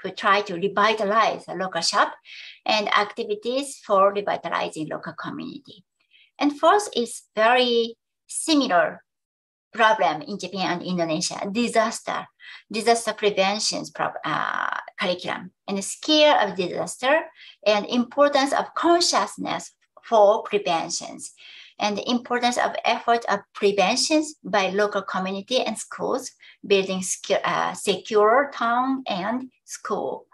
who try to revitalize a local shop and activities for revitalizing local community. And fourth is very similar problem in Japan and Indonesia, disaster, disaster prevention uh, curriculum, and scale of disaster and importance of consciousness for preventions and the importance of effort of prevention by local community and schools, building secure, uh, secure town and school.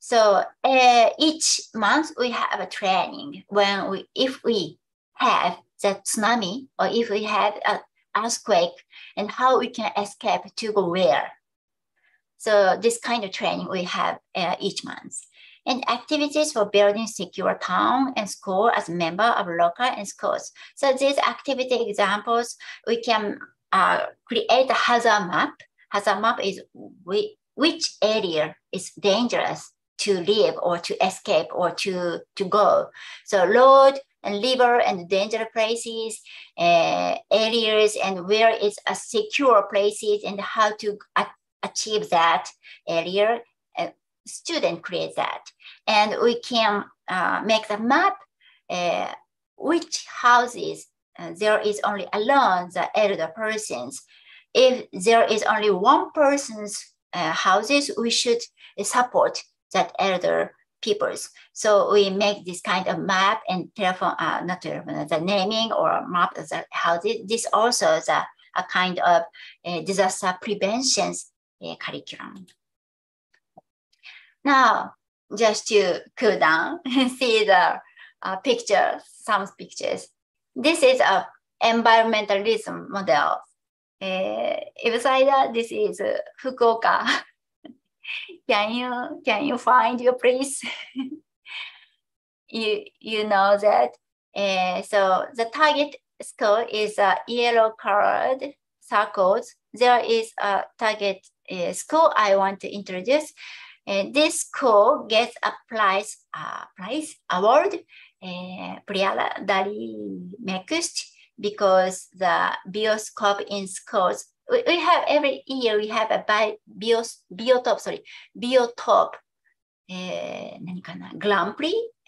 So uh, each month we have a training when we, if we have the tsunami or if we have an earthquake and how we can escape to go where. So this kind of training we have uh, each month and activities for building secure town and school as member of local and schools. So these activity examples, we can uh, create a hazard map. Hazard map is we, which area is dangerous to live or to escape or to, to go. So road and river and dangerous places, uh, areas and where is a secure places and how to achieve that area student create that. And we can uh, make the map uh, which houses uh, there is only alone the elder persons. If there is only one person's uh, houses, we should support that elder peoples. So we make this kind of map and telephone, uh, not telephone, the naming or map of the houses. This also is a, a kind of uh, disaster prevention curriculum. Now, just to cool down and [LAUGHS] see the uh, pictures, some pictures. This is a environmentalism model. Uh, eh, Ibsaida, this is uh, Fukuoka. [LAUGHS] can you can you find your place? [LAUGHS] you you know that. Uh, so the target score is a uh, yellow colored circles. There is a target uh, score I want to introduce. And eh, this school gets a prize, a prize award, uh, Dali Mekust, because the bioscope in schools, we, we have every year, we have a bi, bios, top sorry, biotope, uh,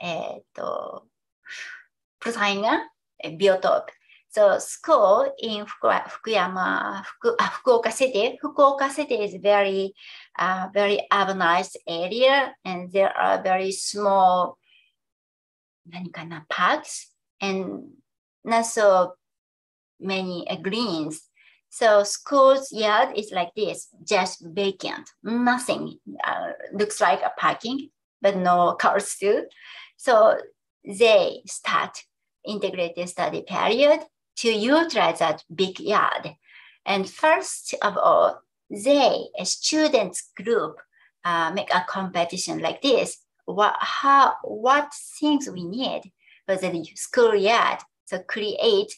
eh, biotop. So school in Fukuyama, [LAUGHS] Fukuoka City, Fukuoka City is very, uh, very urbanized area, and there are very small, parks and not so many uh, greens. So school's yard is like this, just vacant, nothing. Uh, looks like a parking, but no cars too. So they start integrated study period to utilize that big yard. And first of all, they, a students group, uh, make a competition like this. What, how, what things we need for the school yard to create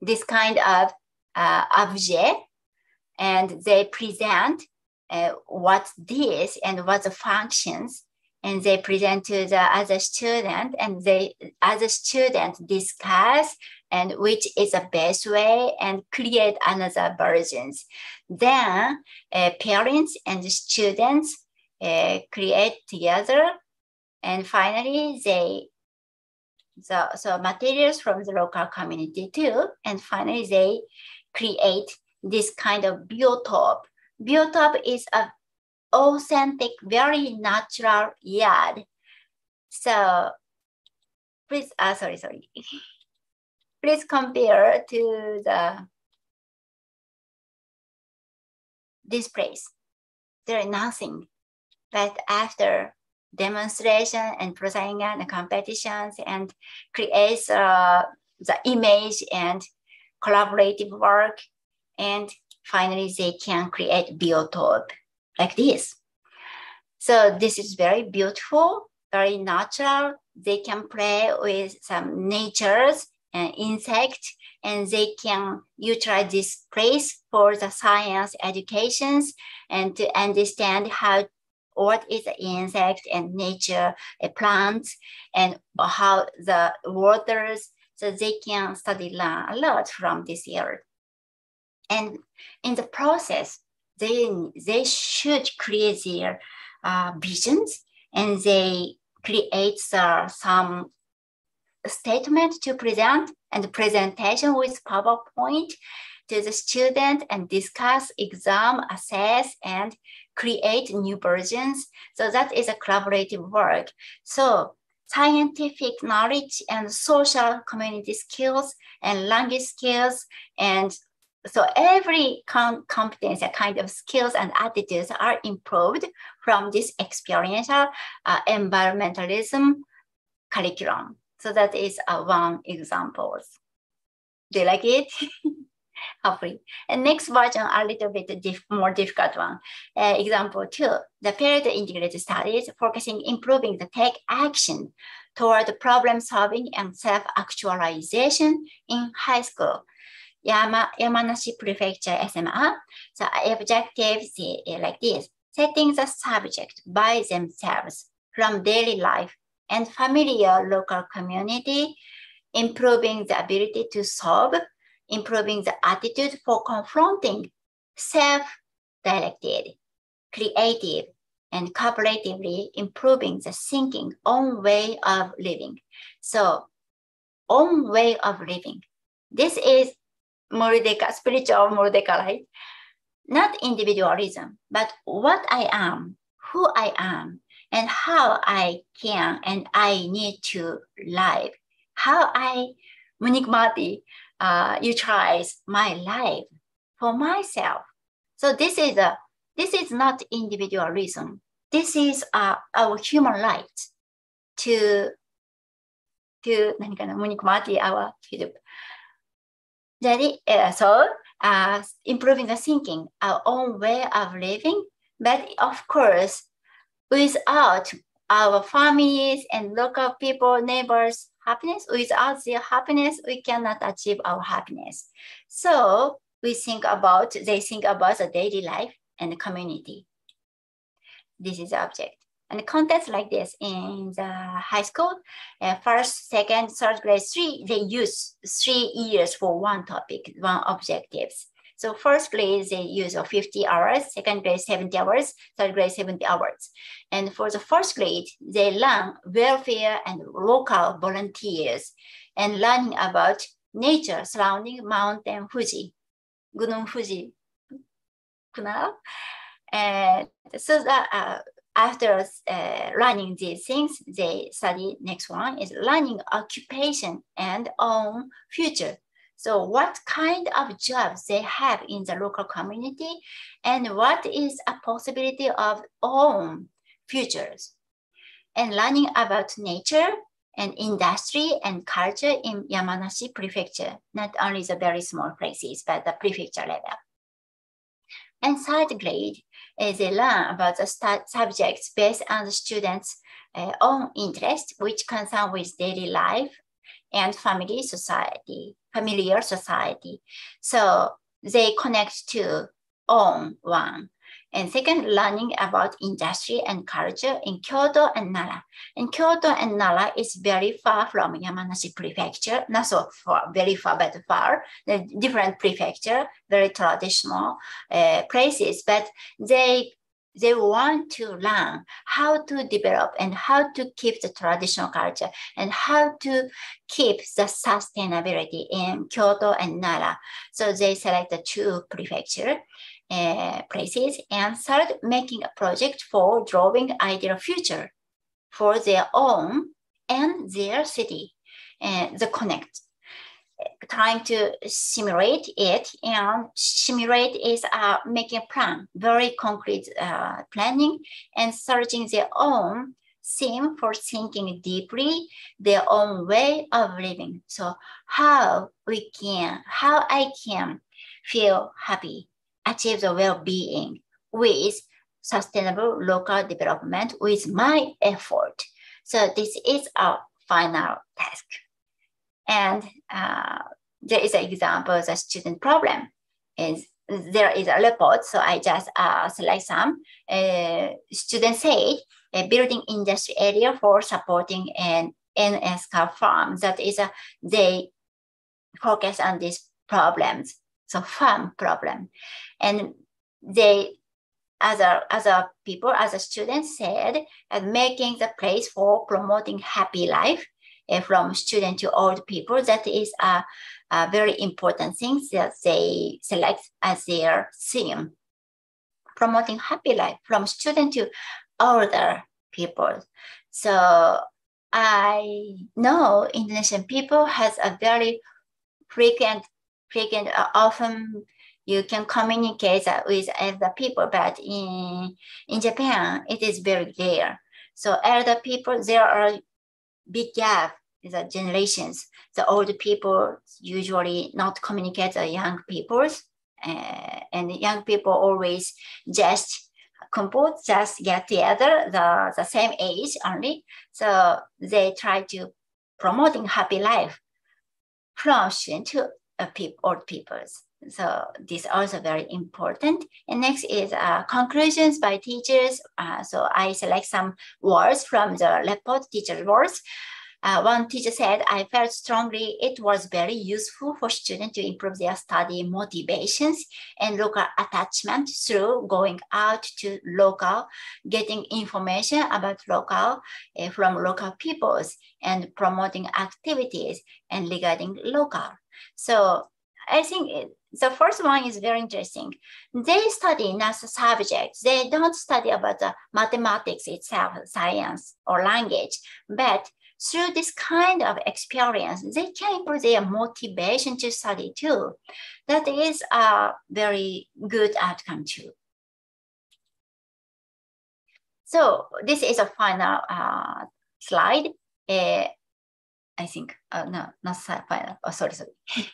this kind of uh, object and they present uh, what this and what the functions and they present to the other student and they other student discuss and which is the best way and create another versions. Then uh, parents and students uh, create together and finally they so, so materials from the local community too and finally they create this kind of biotope. Biotope is a authentic, very natural yard. So please, uh, sorry, sorry. [LAUGHS] please compare to the this place. There is nothing. But after demonstration and presenting and competitions and creates uh, the image and collaborative work and finally they can create biotope like this. So this is very beautiful, very natural. They can play with some natures and insect, and they can utilize this place for the science educations and to understand how what is the insect and nature, a plant, and how the waters. So they can study learn a lot from this area, And in the process, then they should create their uh, visions and they create uh, some statement to present and presentation with PowerPoint to the student and discuss, exam, assess, and create new versions. So that is a collaborative work. So scientific knowledge and social community skills and language skills and so every com- competence and kind of skills and attitudes are improved from this experiential uh, environmentalism curriculum. So that is uh, one example. Do you like it? [LAUGHS] Hopefully. And next version, a little bit diff more difficult one. Uh, example two, the period integrated studies focusing improving the take action toward problem solving and self-actualization in high school Yama, Yamanashi Prefecture, SMA. So objectives like this, setting the subject by themselves from daily life and familiar local community, improving the ability to solve, improving the attitude for confronting self-directed, creative, and cooperatively improving the thinking own way of living. So own way of living. This is Murideka, spiritual Murideka light, not individualism, but what I am, who I am, and how I can and I need to live, how I, Munigmati, uh, utilize my life for myself. So this is a this is not individualism. This is uh, our human right to to 何かな、モニコマーティアワーフィルプ。Jadi, uh, so uh, improving the thinking, our own way of living, but of course, without our families and local people, neighbors' happiness, without their happiness, we cannot achieve our happiness. So we think about, they think about the daily life and the community. This is the object. And contests like this in the high school, uh, first, second, third grade, three, they use three years for one topic, one objectives. So first grade, they use 50 hours, second grade, 70 hours, third grade, 70 hours. And for the first grade, they learn welfare and local volunteers and learning about nature surrounding mountain Fuji, Gunung Fuji. Canal. And so that, uh, after uh, learning these things, they study next one is learning occupation and own future. So what kind of jobs they have in the local community and what is a possibility of own futures. And learning about nature and industry and culture in Yamanashi prefecture, not only the very small places, but the prefecture level. And third grade, uh, they learn about the subjects based on the students' uh, own interest, which concern with daily life and family society, familiar society. So they connect to own one. And second, learning about industry and culture in Kyoto and Nara. And Kyoto and Nara is very far from Yamanashi prefecture, not so far, very far, but far, the different prefecture, very traditional uh, places, but they they want to learn how to develop and how to keep the traditional culture and how to keep the sustainability in Kyoto and Nara. So they select the two prefecture uh, places. And start making a project for drawing ideal future for their own and their city, uh, the connect. Trying to simulate it, and simulate is uh, making a plan, very concrete uh, planning, and searching their own theme for thinking deeply their own way of living. So how we can, how I can feel happy achieve the well-being with sustainable local development with my effort. So this is our final task. And uh, there is an example, the student problem is there is a report, so I just uh, select some. Uh, students say a uh, building industry area for supporting an NSCAR farm. That is, a, uh, they focus on these problems so farm problem. And they, other, other people, other students said, uh, making the place for promoting happy life uh, from student to old people, that is a, a very important thing that they select as their theme. Promoting happy life from student to older people. So I know Indonesian people has a very frequent frequent, uh, often you can communicate with other people, but in, in Japan, it is very rare. So elder people, there are big gap in the generations. The old people usually not communicate the young people, uh, and young people always just compose just get together the, the same age only. So they try to promoting happy life from uh, peop old peoples. So this also very important. And next is uh, conclusions by teachers. Uh, so I select some words from the report teacher words. Uh, one teacher said, I felt strongly it was very useful for students to improve their study motivations and local attachment through going out to local, getting information about local uh, from local peoples and promoting activities and regarding local. So I think it, the first one is very interesting. They study NAS subjects. They don't study about the mathematics itself, science or language, but through this kind of experience, they can improve their motivation to study too. That is a very good outcome too. So this is a final uh, slide. Uh, I think, uh, no, not final, oh, sorry, sorry, [LAUGHS]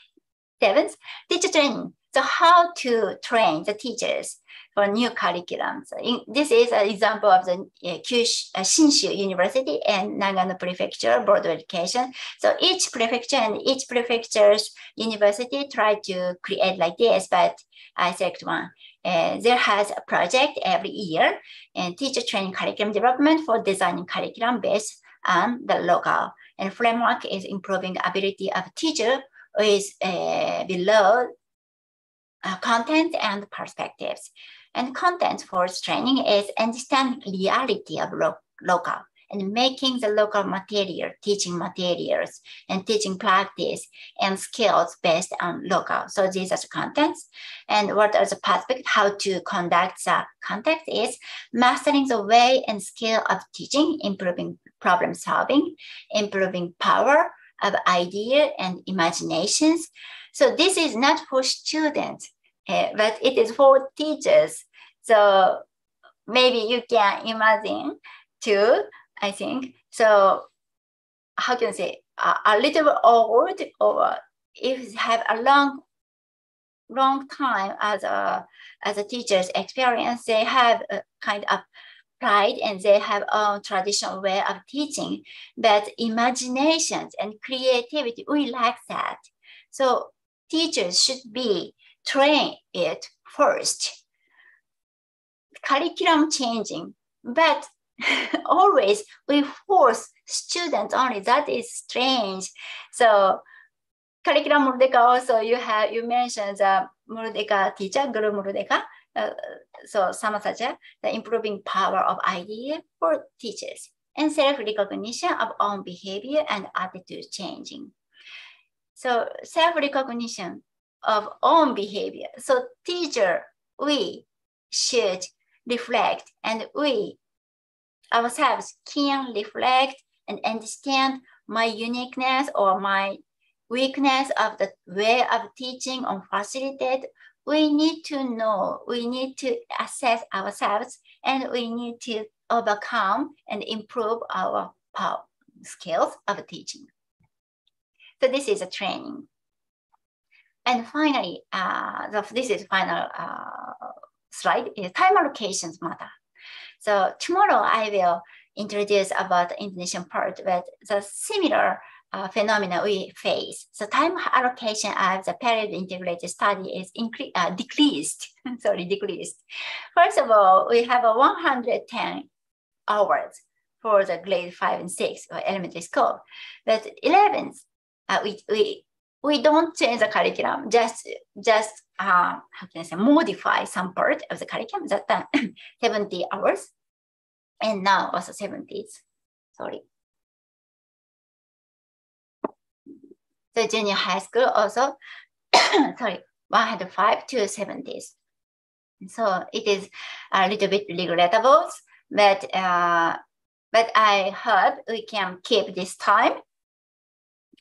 seventh, teacher training. So how to train the teachers for new curriculums. this is an example of the uh, Kyushu, uh, Shinshu University and Nagano Prefecture Board of Education. So each prefecture and each prefecture's university try to create like this, but I select one. Uh, there has a project every year and teacher training curriculum development for designing curriculum based on the local and framework is improving ability of teacher with uh, below uh, content and perspectives. And content for training is understand reality of lo local and making the local material, teaching materials and teaching practice and skills based on local. So these are the contents. And what are the perspective? how to conduct the context is mastering the way and skill of teaching, improving problem solving, improving power of idea and imaginations. So this is not for students, uh, but it is for teachers. So maybe you can imagine too, I think. So how can I say, a, a little old or if have a long long time as a as a teacher's experience, they have a kind of pride and they have own traditional way of teaching, but imaginations and creativity, we lack that. So teachers should be train it first. Curriculum changing, but [LAUGHS] always we force students only. That is strange. So curriculum Murdeka also you have you mentioned the Murdeka teacher, Guru Murdeka. Uh, so some such as the improving power of idea for teachers and self-recognition of own behavior and attitude changing. So self-recognition of own behavior. So teacher, we should reflect and we ourselves can reflect and understand my uniqueness or my weakness of the way of teaching or facilitate we need to know, we need to assess ourselves, and we need to overcome and improve our power, skills of teaching. So this is a training. And finally, uh, this is final uh, slide, is time allocations matter. So tomorrow I will introduce about the Indonesian part, but the similar uh, phenomena we face. So time allocation of the period integrated study is incre- uh, decreased. [LAUGHS] Sorry, decreased. First of all, we have a 110 hours for the grade five and six or elementary school. But 11th, uh, we, we, we don't change the curriculum, just, just uh, how can I say, modify some part of the curriculum that time, [CLEARS THROAT] 70 hours. And now also 70s, sorry. The junior high school also, [COUGHS] sorry, 105 to 70s. So it is a little bit regrettable, but uh, but I hope we can keep this time,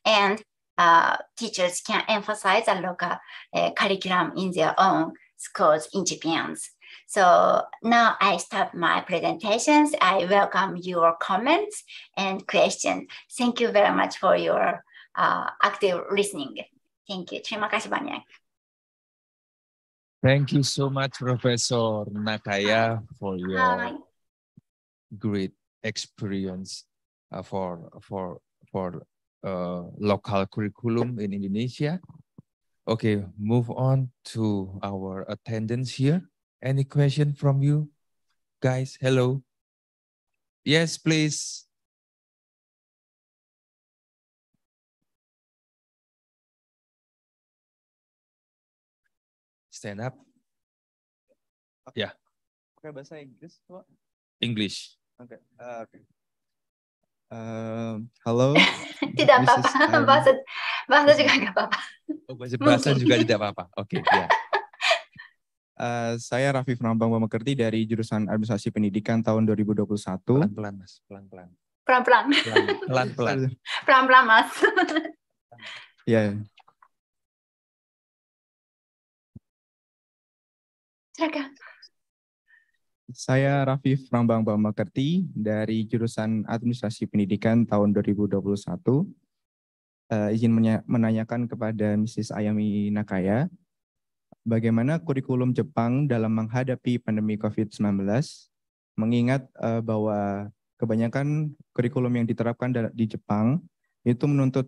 and uh, teachers can emphasize a local uh, curriculum in their own schools in Japan. So now I stop my presentations. I welcome your comments and questions. Thank you very much for your uh, active listening. Thank you. Terima kasih banyak. Thank you so much, Professor Nakaya, for your Hi. great experience uh, for for for uh, local curriculum in Indonesia. Okay, move on to our attendance here. Any question from you guys? Hello. Yes, please. stand up. Okay. Ya. Yeah. Pakai okay, bahasa Inggris, Pak? English. Oke. Okay. Uh, okay. Um, halo. tidak apa-apa. Bahasa bahasa juga nggak apa-apa. Oh, bahasa, bahasa [LAUGHS] juga tidak apa-apa. Oke, okay, ya. Yeah. [LAUGHS] Uh, saya Raffi Prambang Memekerti dari jurusan Administrasi Pendidikan tahun 2021. Pelan-pelan, Mas. Pelan-pelan. Pelan-pelan. Pelan-pelan. [LAUGHS] Pelan-pelan, Mas. Ya. Yeah. Silakan. Saya Rafif Rambang Bambakerti dari jurusan Administrasi Pendidikan tahun 2021. Uh, eh, izin menanyakan kepada Mrs. Ayami Nakaya, bagaimana kurikulum Jepang dalam menghadapi pandemi COVID-19, mengingat uh, bahwa kebanyakan kurikulum yang diterapkan di Jepang itu menuntut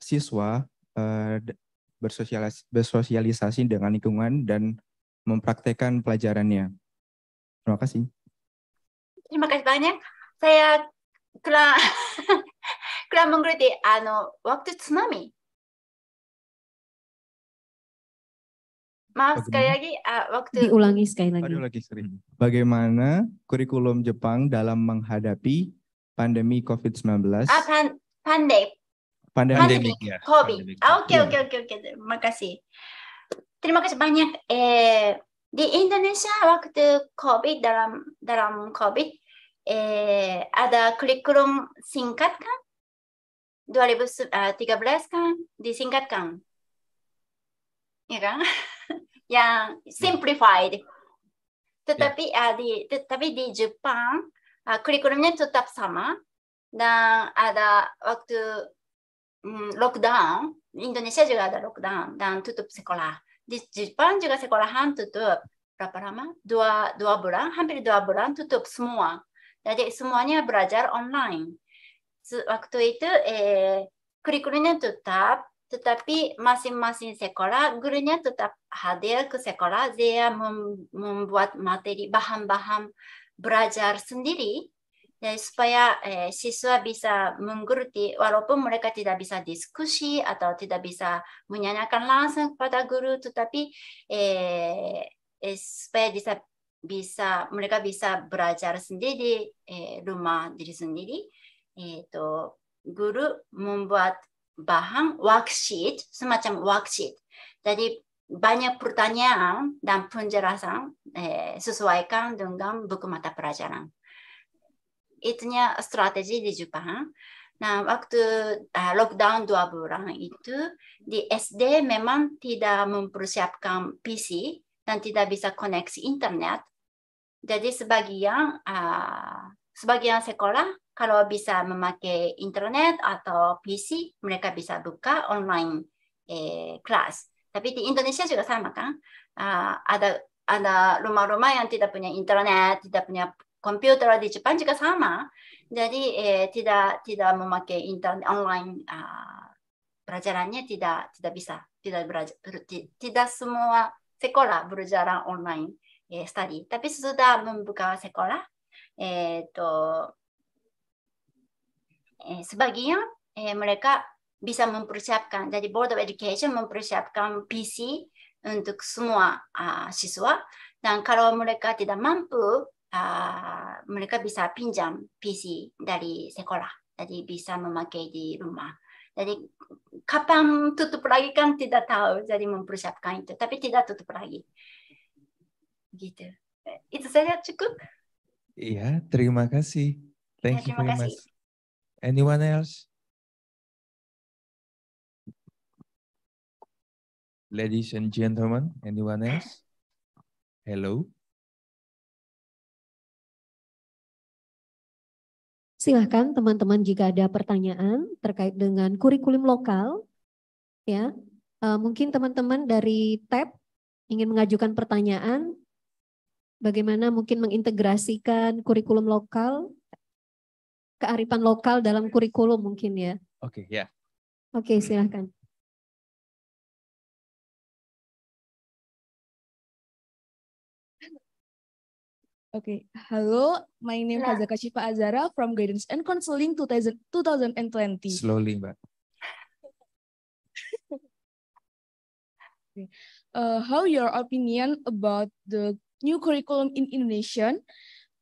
siswa uh, bersosialisasi dengan lingkungan dan mempraktekkan pelajarannya. Terima kasih. Terima kasih banyak. Saya kurang [LAUGHS] kurang mengerti. Ano, waktu tsunami. Maaf Bagaimana? sekali lagi, uh, waktu diulangi sekali lagi. Aduh, lagi sering. Bagaimana kurikulum Jepang dalam menghadapi pandemi COVID-19? Ah, pan Pandemi. Pandemi. Pandemi. Ya. Covid. Ah, oke, oke, oke, oke. Terima kasih. Terima kasih banyak. Eh, di Indonesia waktu COVID dalam dalam COVID eh, ada kurikulum singkat kan? 2013 eh, kan disingkatkan, ya kan? [LAUGHS] yang simplified. Tetapi ya. Eh, di tetapi di Jepang eh, kurikulumnya tetap sama dan ada waktu mm, lockdown Indonesia juga ada lockdown dan tutup sekolah di Jepang juga sekolah sekolahan tutup berapa lama? Dua, dua bulan, hampir dua bulan tutup semua. Jadi semuanya belajar online. Waktu itu eh, kurikulumnya tetap, tetapi masing-masing sekolah gurunya tetap hadir ke sekolah. Dia membuat materi bahan-bahan belajar sendiri Ya, supaya eh, siswa bisa mengerti, walaupun mereka tidak bisa diskusi atau tidak bisa menyanyikan langsung kepada guru, tetapi eh, eh, supaya bisa bisa mereka bisa belajar sendiri eh, rumah diri sendiri. itu guru membuat bahan worksheet semacam worksheet. Jadi banyak pertanyaan dan penjelasan eh, sesuaikan dengan buku mata pelajaran itunya strategi di Jepang. Nah, waktu uh, lockdown dua bulan itu di SD memang tidak mempersiapkan PC dan tidak bisa koneksi internet. Jadi sebagian uh, sebagian sekolah kalau bisa memakai internet atau PC mereka bisa buka online eh, kelas. Tapi di Indonesia juga sama kan? Uh, ada ada rumah-rumah yang tidak punya internet, tidak punya komputer di Jepang juga sama. Jadi eh, tidak tidak memakai internet online uh, pelajarannya tidak tidak bisa tidak belajar tidak semua sekolah belajar online eh, study. Tapi sudah membuka sekolah, eh, to, eh, sebagian eh, mereka bisa mempersiapkan. Jadi Board of Education mempersiapkan PC untuk semua uh, siswa. Dan kalau mereka tidak mampu uh, mereka bisa pinjam PC dari sekolah, jadi bisa memakai di rumah. Jadi kapan tutup lagi kan tidak tahu, jadi mempersiapkan itu, tapi tidak tutup lagi. Gitu. Itu saja cukup. Iya, terima kasih. Thank ya, terima you very kasih. much. Anyone else? Ladies and gentlemen, anyone else? Hello. Silahkan teman-teman jika ada pertanyaan terkait dengan kurikulum lokal, ya eh, mungkin teman-teman dari TEP ingin mengajukan pertanyaan, bagaimana mungkin mengintegrasikan kurikulum lokal, kearifan lokal dalam kurikulum mungkin ya. Oke, okay, ya. Yeah. Oke, okay, silahkan. Okay. halo, my name is ya. Hazaka Shifa Azara from Guidance and Counseling 2020. Slowly, Mbak. okay. uh, how your opinion about the new curriculum in Indonesia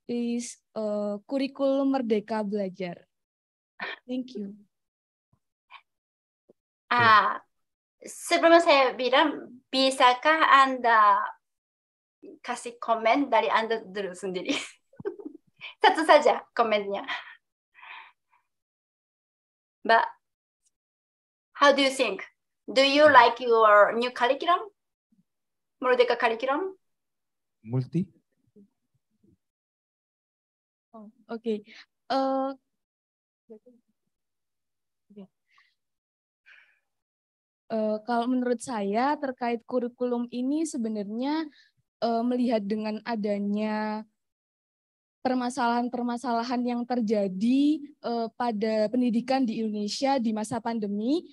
is uh, curriculum Merdeka Belajar? Thank you. Ah, uh, sebelum saya bilang, bisakah Anda kasih komen dari Anda dulu sendiri. [LAUGHS] Satu saja komennya. But how do you think? Do you like your new curriculum? Merdeka curriculum? Multi? Oh, okay. Uh, ya. Uh, kalau menurut saya terkait kurikulum ini sebenarnya uh, melihat dengan adanya permasalahan-permasalahan yang terjadi uh, pada pendidikan di Indonesia di masa pandemi,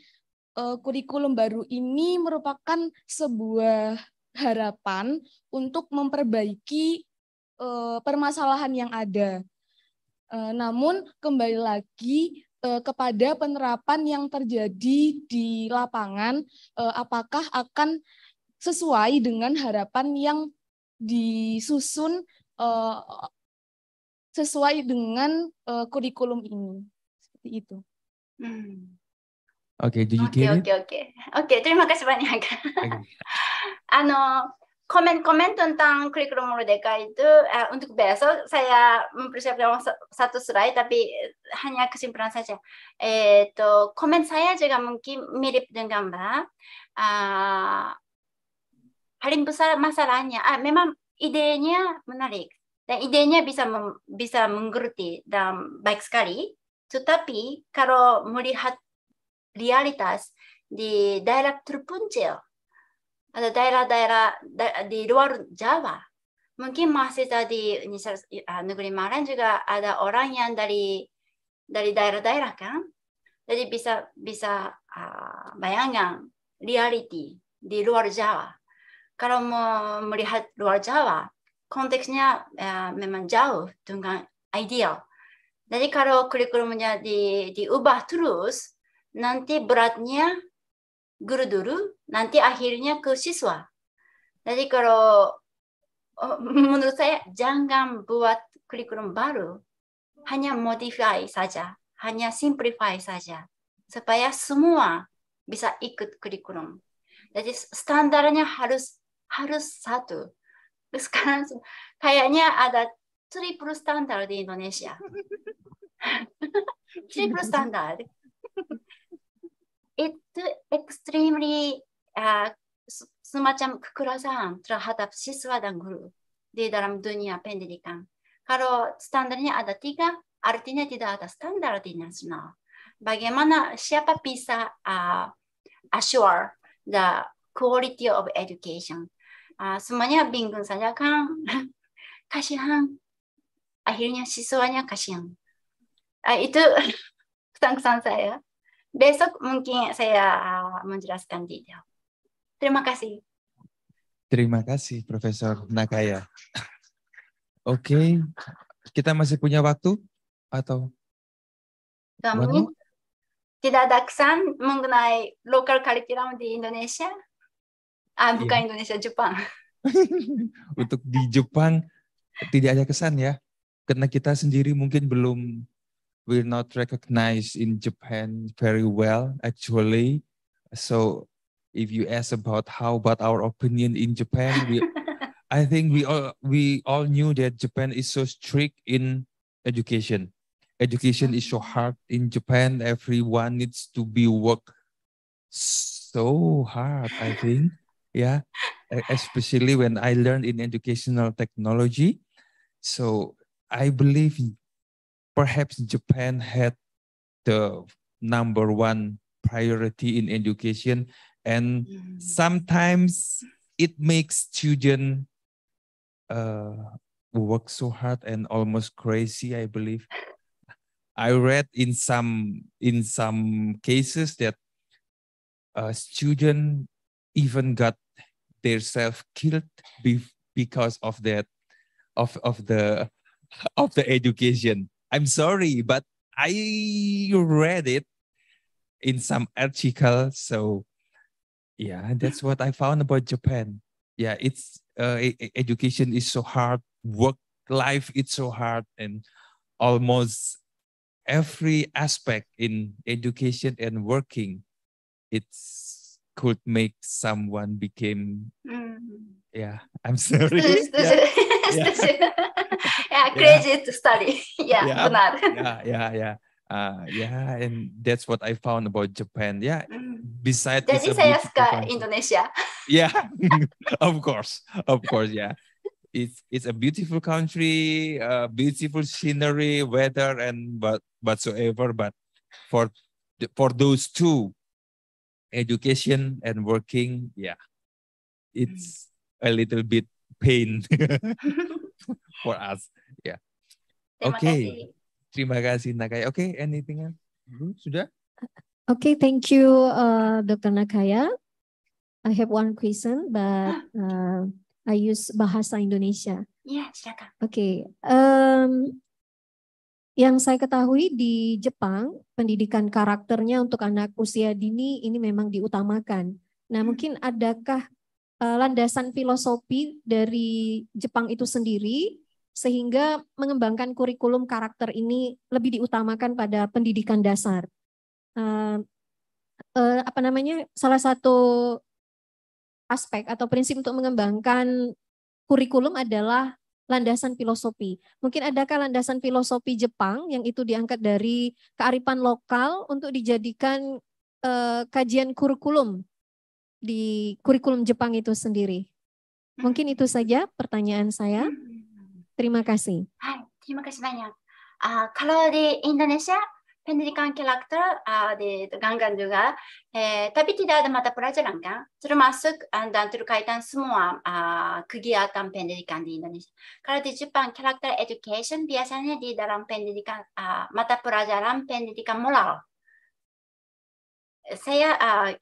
uh, kurikulum baru ini merupakan sebuah harapan untuk memperbaiki uh, permasalahan yang ada. Uh, namun kembali lagi uh, kepada penerapan yang terjadi di lapangan, uh, apakah akan sesuai dengan harapan yang disusun uh, sesuai dengan uh, kurikulum ini seperti itu. Hmm. Oke, okay, Oke, oke, oke. Terima kasih banyak. [LAUGHS] ano, komen-komen tentang kurikulum merdeka itu uh, untuk besok saya mempersiapkan satu slide tapi hanya kesimpulan saja. Eh, komen saya juga mungkin mirip dengan Mbak. Uh, paling besar masalahnya ah, memang idenya menarik dan idenya bisa mem, bisa mengerti dan baik sekali. Tetapi kalau melihat realitas di daerah terpencil atau daerah-daerah di luar Jawa, mungkin masih tadi misal ah, negeri Malang juga ada orang yang dari dari daerah-daerah kan, jadi bisa bisa uh, ah, bayangan reality di luar Jawa kalau mau melihat luar Jawa, konteksnya uh, memang jauh dengan ideal. Jadi kalau kurikulumnya di, diubah terus, nanti beratnya guru dulu, nanti akhirnya ke siswa. Jadi kalau oh, [LAUGHS] menurut saya jangan buat kurikulum baru, hanya modify saja, hanya simplify saja, supaya semua bisa ikut kurikulum. Jadi standarnya harus harus satu. Sekarang kayaknya ada triple standar di Indonesia. [LAUGHS] triple standard. Itu extremely uh, ya, semacam kekerasan terhadap siswa dan guru di dalam dunia pendidikan. Kalau standarnya ada tiga, artinya tidak ada standar di nasional. Bagaimana siapa bisa uh, assure the quality of education uh, semuanya bingung saja kan [LAUGHS] kasihan akhirnya siswanya kasihan uh, itu [LAUGHS] kesan-kesan saya besok mungkin saya ah, menjelaskan di terima kasih terima kasih Profesor Nakaya [LAUGHS] oke okay. kita masih punya waktu atau dua tidak ada kesan mengenai lokal kurikulum di Indonesia Ah, iya. bukan yeah. Indonesia Jepang. [LAUGHS] Untuk di Jepang tidak ada kesan ya. Karena kita sendiri mungkin belum we're not recognized in Japan very well actually. So if you ask about how about our opinion in Japan, we I think we all we all knew that Japan is so strict in education. Education is so hard in Japan. Everyone needs to be work so hard, I think. yeah especially when i learned in educational technology so i believe perhaps japan had the number one priority in education and sometimes it makes students uh, work so hard and almost crazy i believe i read in some in some cases that a uh, student even got themselves killed be- because of that of of the of the education. I'm sorry, but I read it in some article. So yeah, that's what I found about Japan. Yeah, it's uh, education is so hard. Work life it's so hard, and almost every aspect in education and working, it's could make someone became mm. yeah i'm sorry [LAUGHS] yeah. [LAUGHS] yeah. yeah crazy to study [LAUGHS] yeah, yeah benar yeah yeah yeah uh, yeah and that's what i found about japan yeah mm. besides jadi saya suka Indonesia yeah of course of course yeah it's it's a beautiful country uh, beautiful scenery weather and but whatsoever but for for those two education and working, yeah, it's hmm. a little bit pain [LAUGHS] for us. Yeah. Oke. Okay. Terima kasih Nakaya. Oke, okay, anything else? Sudah? Oke, okay, thank you uh, Dr. Nakaya. I have one question, but ah. uh, I use bahasa Indonesia. Yes, iya, yeah, silakan. Oke, okay. um, yang saya ketahui di Jepang, pendidikan karakternya untuk anak usia dini ini memang diutamakan. Nah, hmm. mungkin adakah eh, landasan filosofi dari Jepang itu sendiri sehingga mengembangkan kurikulum karakter ini lebih diutamakan pada pendidikan dasar. Uh, uh, apa namanya? Salah satu aspek atau prinsip untuk mengembangkan kurikulum adalah landasan filosofi. Mungkin adakah landasan filosofi Jepang yang itu diangkat dari kearifan lokal untuk dijadikan uh, kajian kurikulum di kurikulum Jepang itu sendiri? Mungkin itu saja pertanyaan saya. Hmm. Terima kasih. Hai, terima kasih banyak. Uh, kalau di Indonesia Pendidikan karakter ah, di Ganggang juga eh, tapi tidak ada mata pelajaran kan termasuk ah, dan terkaitan semua uh, kegiatan pendidikan di Indonesia. Kalau di Jepang karakter education biasanya di dalam pendidikan uh, mata pelajaran pendidikan moral. Saya uh,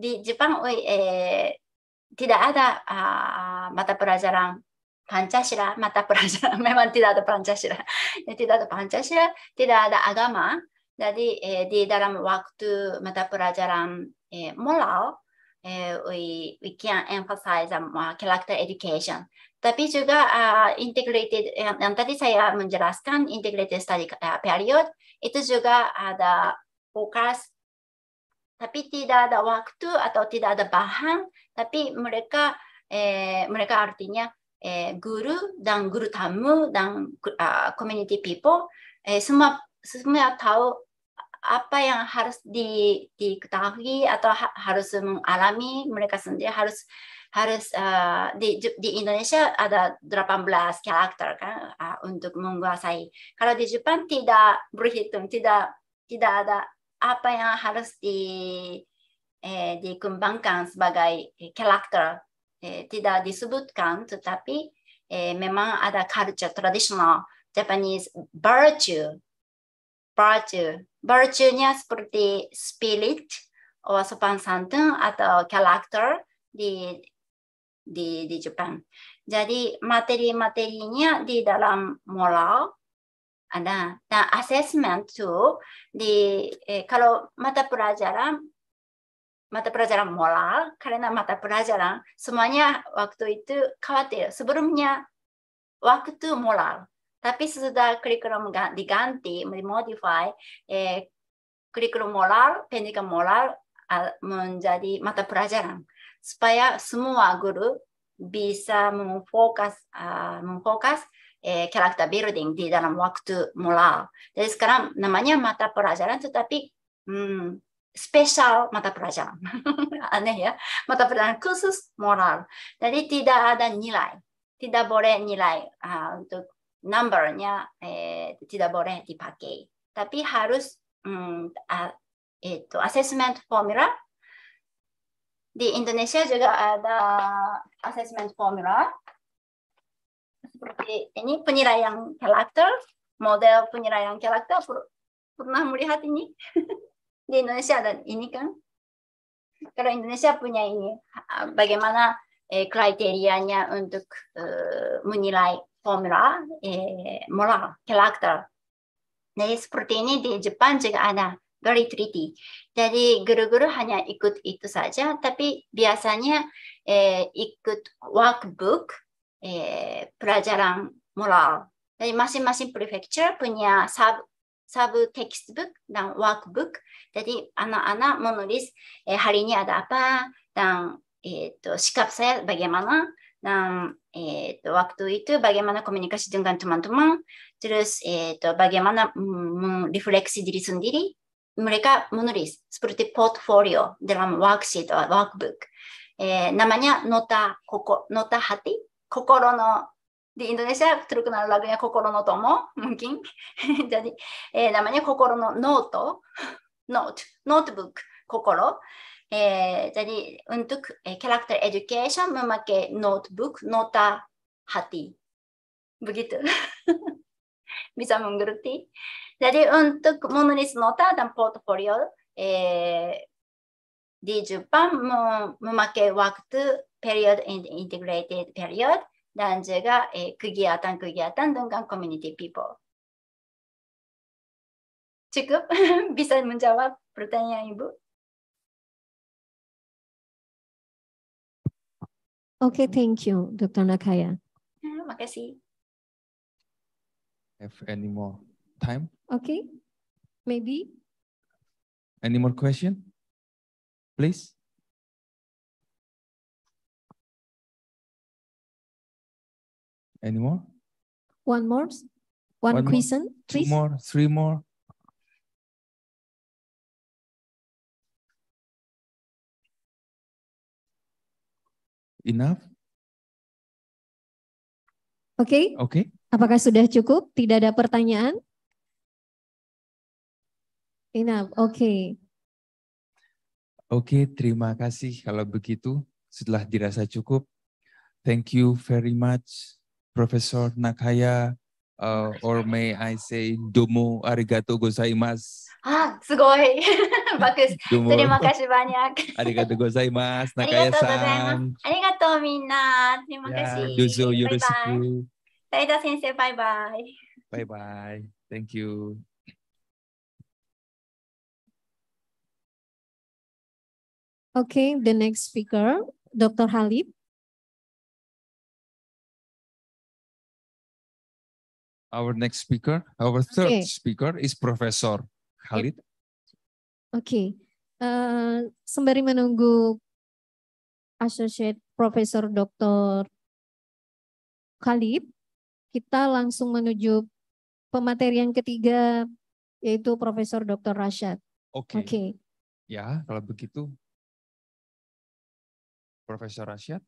di Jepang eh, tidak ada uh, mata pelajaran Pancasila, mata pelajaran [LAUGHS] memang tidak ada Pancasila, tidak ada Pancasila, tidak ada agama, jadi eh, di dalam waktu mata pelajaran eh, moral, eh, we, we can emphasize um, uh, character education. Tapi juga uh, integrated yang, yang tadi saya menjelaskan integrated study uh, period itu juga ada fokus tapi tidak ada waktu atau tidak ada bahan tapi mereka eh, mereka artinya eh, guru dan guru tamu dan uh, community people eh, semua semua tahu apa yang harus di, diketahui atau ha, harus mengalami mereka sendiri harus harus uh, di, di Indonesia ada 18 karakter kan uh, untuk menguasai. Kalau di Jepang tidak berhitung, tidak tidak ada apa yang harus di eh, dikembangkan sebagai karakter eh, tidak disebutkan, tetapi eh, memang ada culture tradisional Japanese virtue virtue. virtue seperti spirit, atau sopan santun atau karakter di di di Jepang. Jadi materi-materinya di dalam moral ada dan assessment tuh di eh, kalau mata pelajaran mata pelajaran moral karena mata pelajaran semuanya waktu itu khawatir sebelumnya waktu moral tapi sesudah kurikulum diganti, dimodify, eh, kurikulum moral, pendidikan moral menjadi mata pelajaran supaya semua guru bisa memfokus uh, memfokus eh, karakter building di dalam waktu moral. Jadi sekarang namanya mata pelajaran tetapi hmm, spesial mata pelajaran. [LAUGHS] Aneh ya, mata pelajaran khusus moral. Jadi tidak ada nilai, tidak boleh nilai uh, untuk numbernya eh, tidak boleh dipakai. Tapi harus mm, a, itu assessment formula. Di Indonesia juga ada assessment formula seperti ini penilaian karakter, model penilaian karakter pernah melihat ini [LAUGHS] di Indonesia dan ini kan? Kalau Indonesia punya ini, bagaimana eh, kriterianya untuk eh, menilai formula, eh, moral, karakter. Jadi seperti ini di Jepang juga ada very tricky. Jadi guru-guru hanya ikut itu saja, tapi biasanya eh, ikut workbook eh, pelajaran moral. Jadi masing-masing prefecture punya sub sub textbook dan workbook. Jadi anak-anak menulis eh, hari ini ada apa dan eh, sikap saya bagaimana dan eh, waktu itu bagaimana komunikasi dengan teman-teman, terus eh, bagaimana merefleksi diri sendiri, mereka menulis seperti portfolio dalam worksheet atau workbook. Eh, namanya nota koko, nota hati, kokoro no di Indonesia terkenal lagunya Kokoro no Tomo mungkin. Jadi eh, namanya Kokoro no Note, Note, Notebook, Kokoro. jadi untuk character karakter education memakai notebook nota hati begitu [LAUGHS] bisa mengerti jadi untuk menulis nota dan portfolio eh, di Jepang memakai waktu period integrated period dan juga eh, kegiatan-kegiatan dengan community people. Cukup [LAUGHS] bisa menjawab pertanyaan Ibu? Okay, thank you, Dr. Nakaya. Hmm, Have any more time? Okay, maybe. Any more question? Please. Any more? One more? One, One question? More, three more? Three more? enough? Oke. Okay. Oke. Okay. Apakah sudah cukup? Tidak ada pertanyaan? Enough. Oke. Okay. Oke, okay, terima kasih kalau begitu setelah dirasa cukup. Thank you very much Profesor Nakaya uh, or may I say domo arigato gozaimasu. Ah, sugoi. [LAUGHS] Bagus. Domo. Terima kasih banyak. [LAUGHS] arigato gozaimasu, Nakaya-san. Arigato minna. Terima ya, kasih. Yeah, yuzo Taida sensei, bye-bye. Bye-bye. Thank you. Okay, the next speaker, Dr. Halib. Our next speaker, our third okay. speaker is Profesor Khalid. Oke, okay. uh, sembari menunggu Associate Professor Dr. Khalid, kita langsung menuju pemateri yang ketiga yaitu Profesor Dr. Rashad. Oke. Okay. Okay. Ya, kalau begitu Profesor Rashad.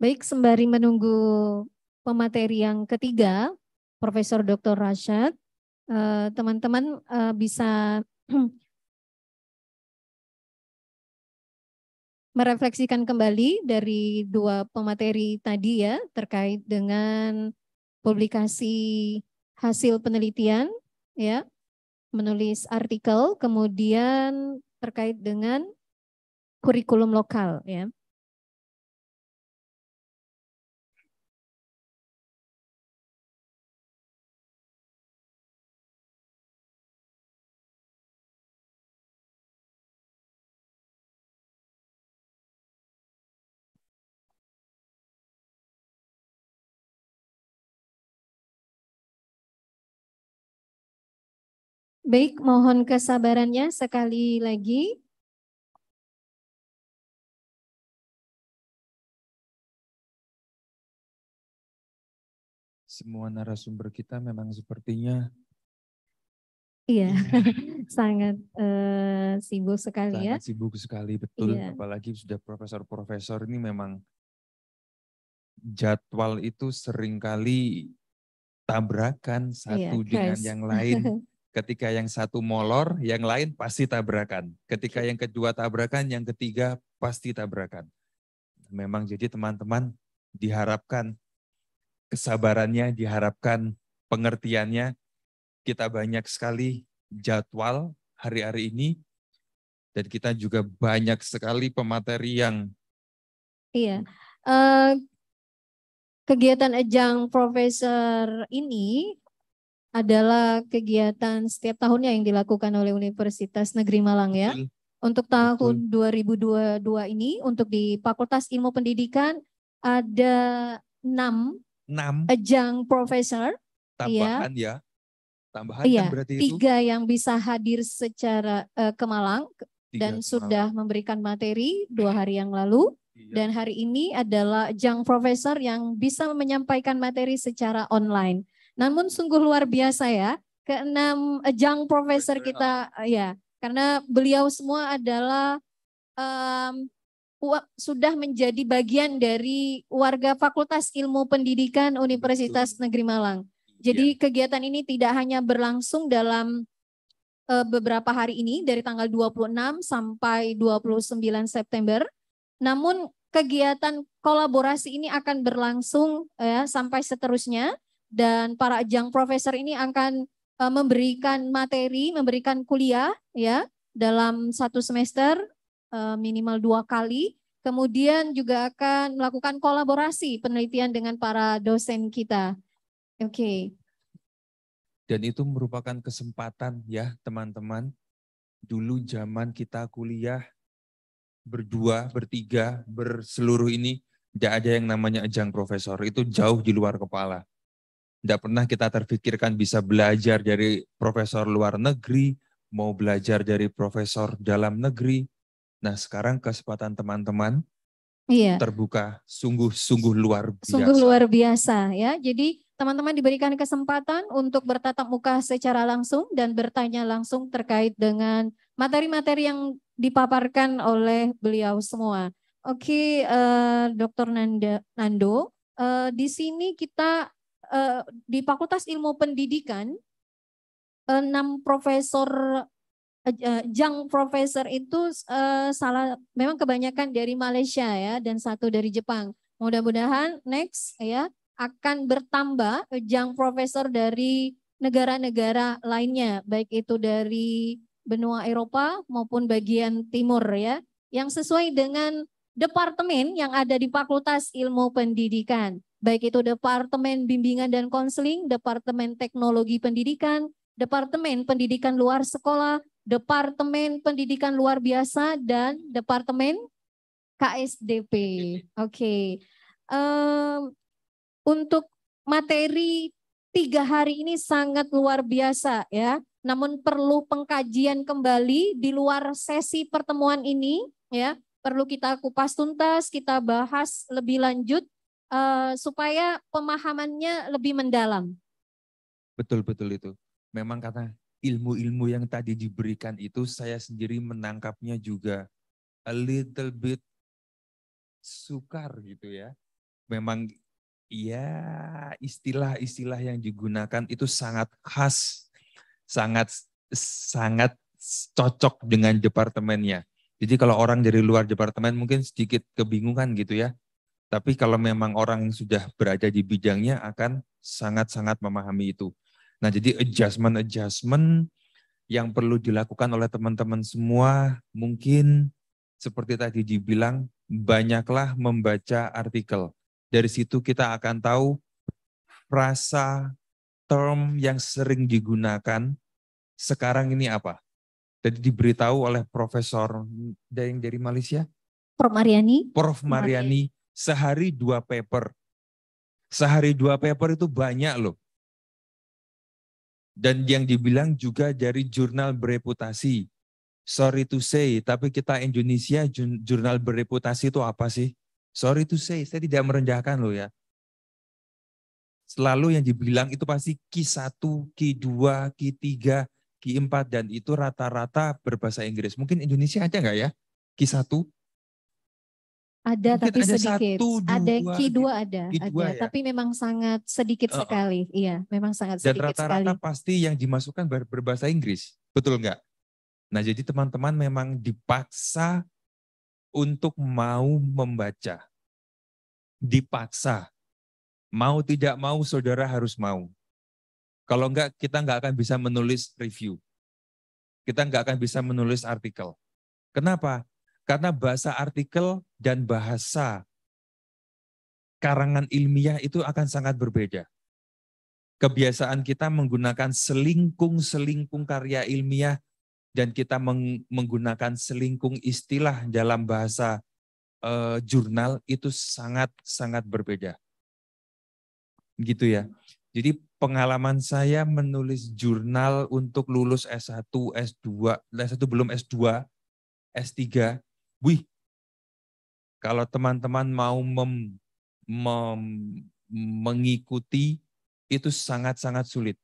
Baik, sembari menunggu pemateri yang ketiga, Profesor Dr. Rashad, eh, teman-teman eh, bisa [CLEARS THROAT] merefleksikan kembali dari dua pemateri tadi ya terkait dengan publikasi hasil penelitian ya menulis artikel kemudian terkait dengan kurikulum lokal ya. Baik, mohon kesabarannya sekali lagi. Semua narasumber kita memang sepertinya Iya, [LAUGHS] ya. sangat uh, sibuk sekali sangat ya. Sangat sibuk sekali, betul. Iya. Apalagi sudah profesor-profesor ini memang jadwal itu seringkali tabrakan iya, satu iya, dengan yang lain. [LAUGHS] Ketika yang satu molor, yang lain pasti tabrakan. Ketika yang kedua tabrakan, yang ketiga pasti tabrakan. Memang jadi teman-teman diharapkan kesabarannya, diharapkan pengertiannya. Kita banyak sekali jadwal hari-hari ini dan kita juga banyak sekali pemateri yang Iya. Uh, kegiatan ajang profesor ini adalah kegiatan setiap tahunnya yang dilakukan oleh Universitas Negeri Malang ya. Untuk tahun 2022 ini untuk di Fakultas Ilmu Pendidikan ada enam enam ajang profesor iya. tambahan ya. ya. Tambahan iya, kan berarti tiga itu? yang bisa hadir secara uh, ke Malang tiga dan sudah Malang. memberikan materi dua hari yang lalu. Iya. Dan hari ini adalah jang profesor yang bisa menyampaikan materi secara online. Namun sungguh luar biasa ya, keenam ajang eh, profesor kita eh, ya, karena beliau semua adalah um, sudah menjadi bagian dari warga Fakultas Ilmu Pendidikan Universitas Betul. Negeri Malang. Iya. Jadi ya. kegiatan ini tidak hanya berlangsung dalam uh, beberapa hari ini dari tanggal 26 sampai 29 September. Namun kegiatan kolaborasi ini akan berlangsung ya sampai seterusnya dan para ajang profesor ini akan eh, memberikan materi, memberikan kuliah ya dalam satu semester eh, minimal dua kali. Kemudian juga akan melakukan kolaborasi penelitian dengan para dosen kita. Oke. Okay. Dan itu merupakan kesempatan ya teman-teman. Dulu zaman kita kuliah berdua, bertiga, berseluruh ini tidak ada yang namanya ajang profesor. Itu jauh di luar kepala. Tidak pernah kita terfikirkan bisa belajar dari profesor luar negeri, mau belajar dari profesor dalam negeri. Nah, sekarang kesempatan teman-teman iya. terbuka sungguh-sungguh luar biasa. Sungguh luar biasa ya. Jadi teman-teman diberikan kesempatan untuk bertatap muka secara langsung dan bertanya langsung terkait dengan materi-materi yang dipaparkan oleh beliau semua. Oke, okay, uh, Dr. Nanda, Nando, uh, di sini kita uh, di Fakultas Ilmu Pendidikan enam profesor uh, Jang profesor itu uh, salah memang kebanyakan dari Malaysia ya dan satu dari Jepang. Mudah-mudahan next ya akan bertambah Jang profesor dari negara-negara lainnya, baik itu dari benua Eropa maupun bagian timur ya, yang sesuai dengan departemen yang ada di Fakultas Ilmu Pendidikan baik itu Departemen Bimbingan dan Konseling, Departemen Teknologi Pendidikan, Departemen Pendidikan Luar Sekolah, Departemen Pendidikan Luar Biasa, dan Departemen KSDP. Oke, okay. um, untuk materi tiga hari ini sangat luar biasa ya. Namun perlu pengkajian kembali di luar sesi pertemuan ini ya. Perlu kita kupas tuntas, kita bahas lebih lanjut uh, supaya pemahamannya lebih mendalam. Betul betul itu. Memang karena ilmu-ilmu yang tadi diberikan itu saya sendiri menangkapnya juga a little bit sukar gitu ya. Memang ya istilah-istilah yang digunakan itu sangat khas, sangat sangat cocok dengan departemennya. Jadi kalau orang dari luar departemen mungkin sedikit kebingungan gitu ya. Tapi kalau memang orang yang sudah berada di bidangnya akan sangat-sangat memahami itu. Nah, jadi adjustment-adjustment yang perlu dilakukan oleh teman-teman semua mungkin seperti tadi dibilang banyaklah membaca artikel. Dari situ kita akan tahu frasa term yang sering digunakan sekarang ini apa. Jadi diberitahu oleh profesor dari dari Malaysia Prof Mariani. Prof Mariani sehari dua paper. Sehari dua paper itu banyak loh. Dan yang dibilang juga dari jurnal bereputasi. Sorry to say, tapi kita Indonesia jurnal bereputasi itu apa sih? Sorry to say, saya tidak merendahkan loh ya. Selalu yang dibilang itu pasti Q1, Q2, Q3, Q4, dan itu rata-rata berbahasa Inggris. Mungkin Indonesia aja nggak ya? Q1, ada Mungkin tapi ada sedikit. Satu, dua, ada yang Q2 ada, ada, ya? tapi memang sangat sedikit uh -uh. sekali. Iya, memang sangat Dan sedikit Dan rata-rata pasti yang dimasukkan ber berbahasa Inggris. Betul nggak? Nah, jadi teman-teman memang dipaksa untuk mau membaca. Dipaksa. Mau tidak mau saudara harus mau. Kalau enggak, kita enggak akan bisa menulis review. Kita enggak akan bisa menulis artikel. Kenapa? Karena bahasa artikel dan bahasa karangan ilmiah itu akan sangat berbeda. Kebiasaan kita menggunakan selingkung-selingkung karya ilmiah dan kita menggunakan selingkung istilah dalam bahasa uh, jurnal itu sangat-sangat berbeda. Gitu ya. Jadi pengalaman saya menulis jurnal untuk lulus S1, S2, S1 belum S2, S3 Wih, kalau teman-teman mau mem, mem, mengikuti itu sangat-sangat sulit.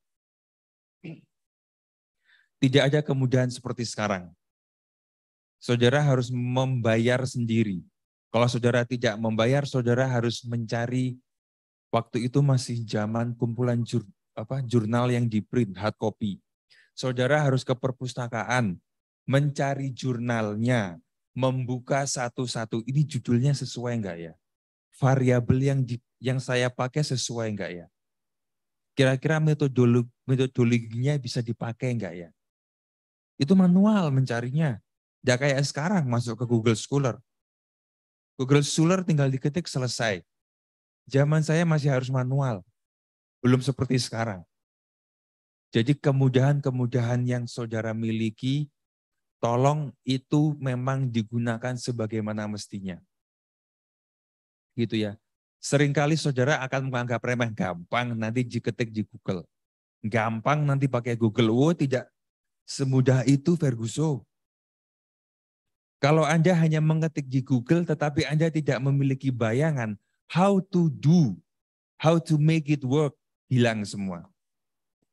Tidak ada kemudahan seperti sekarang. Saudara harus membayar sendiri. Kalau saudara tidak membayar, saudara harus mencari waktu itu masih zaman kumpulan jur, apa, jurnal yang di print hard copy. Saudara harus ke perpustakaan mencari jurnalnya, membuka satu-satu. Ini judulnya sesuai enggak ya? Variabel yang di, yang saya pakai sesuai enggak ya? Kira-kira metodologi, metodologinya bisa dipakai enggak ya? Itu manual mencarinya. Enggak kayak sekarang masuk ke Google Scholar. Google Scholar tinggal diketik selesai. Zaman saya masih harus manual. Belum seperti sekarang. Jadi kemudahan-kemudahan yang saudara miliki Tolong itu memang digunakan sebagaimana mestinya. Gitu ya. Seringkali saudara akan menganggap remeh gampang nanti diketik di Google. Gampang nanti pakai Google. Oh tidak semudah itu Ferguson. Kalau Anda hanya mengetik di Google tetapi Anda tidak memiliki bayangan how to do, how to make it work, hilang semua.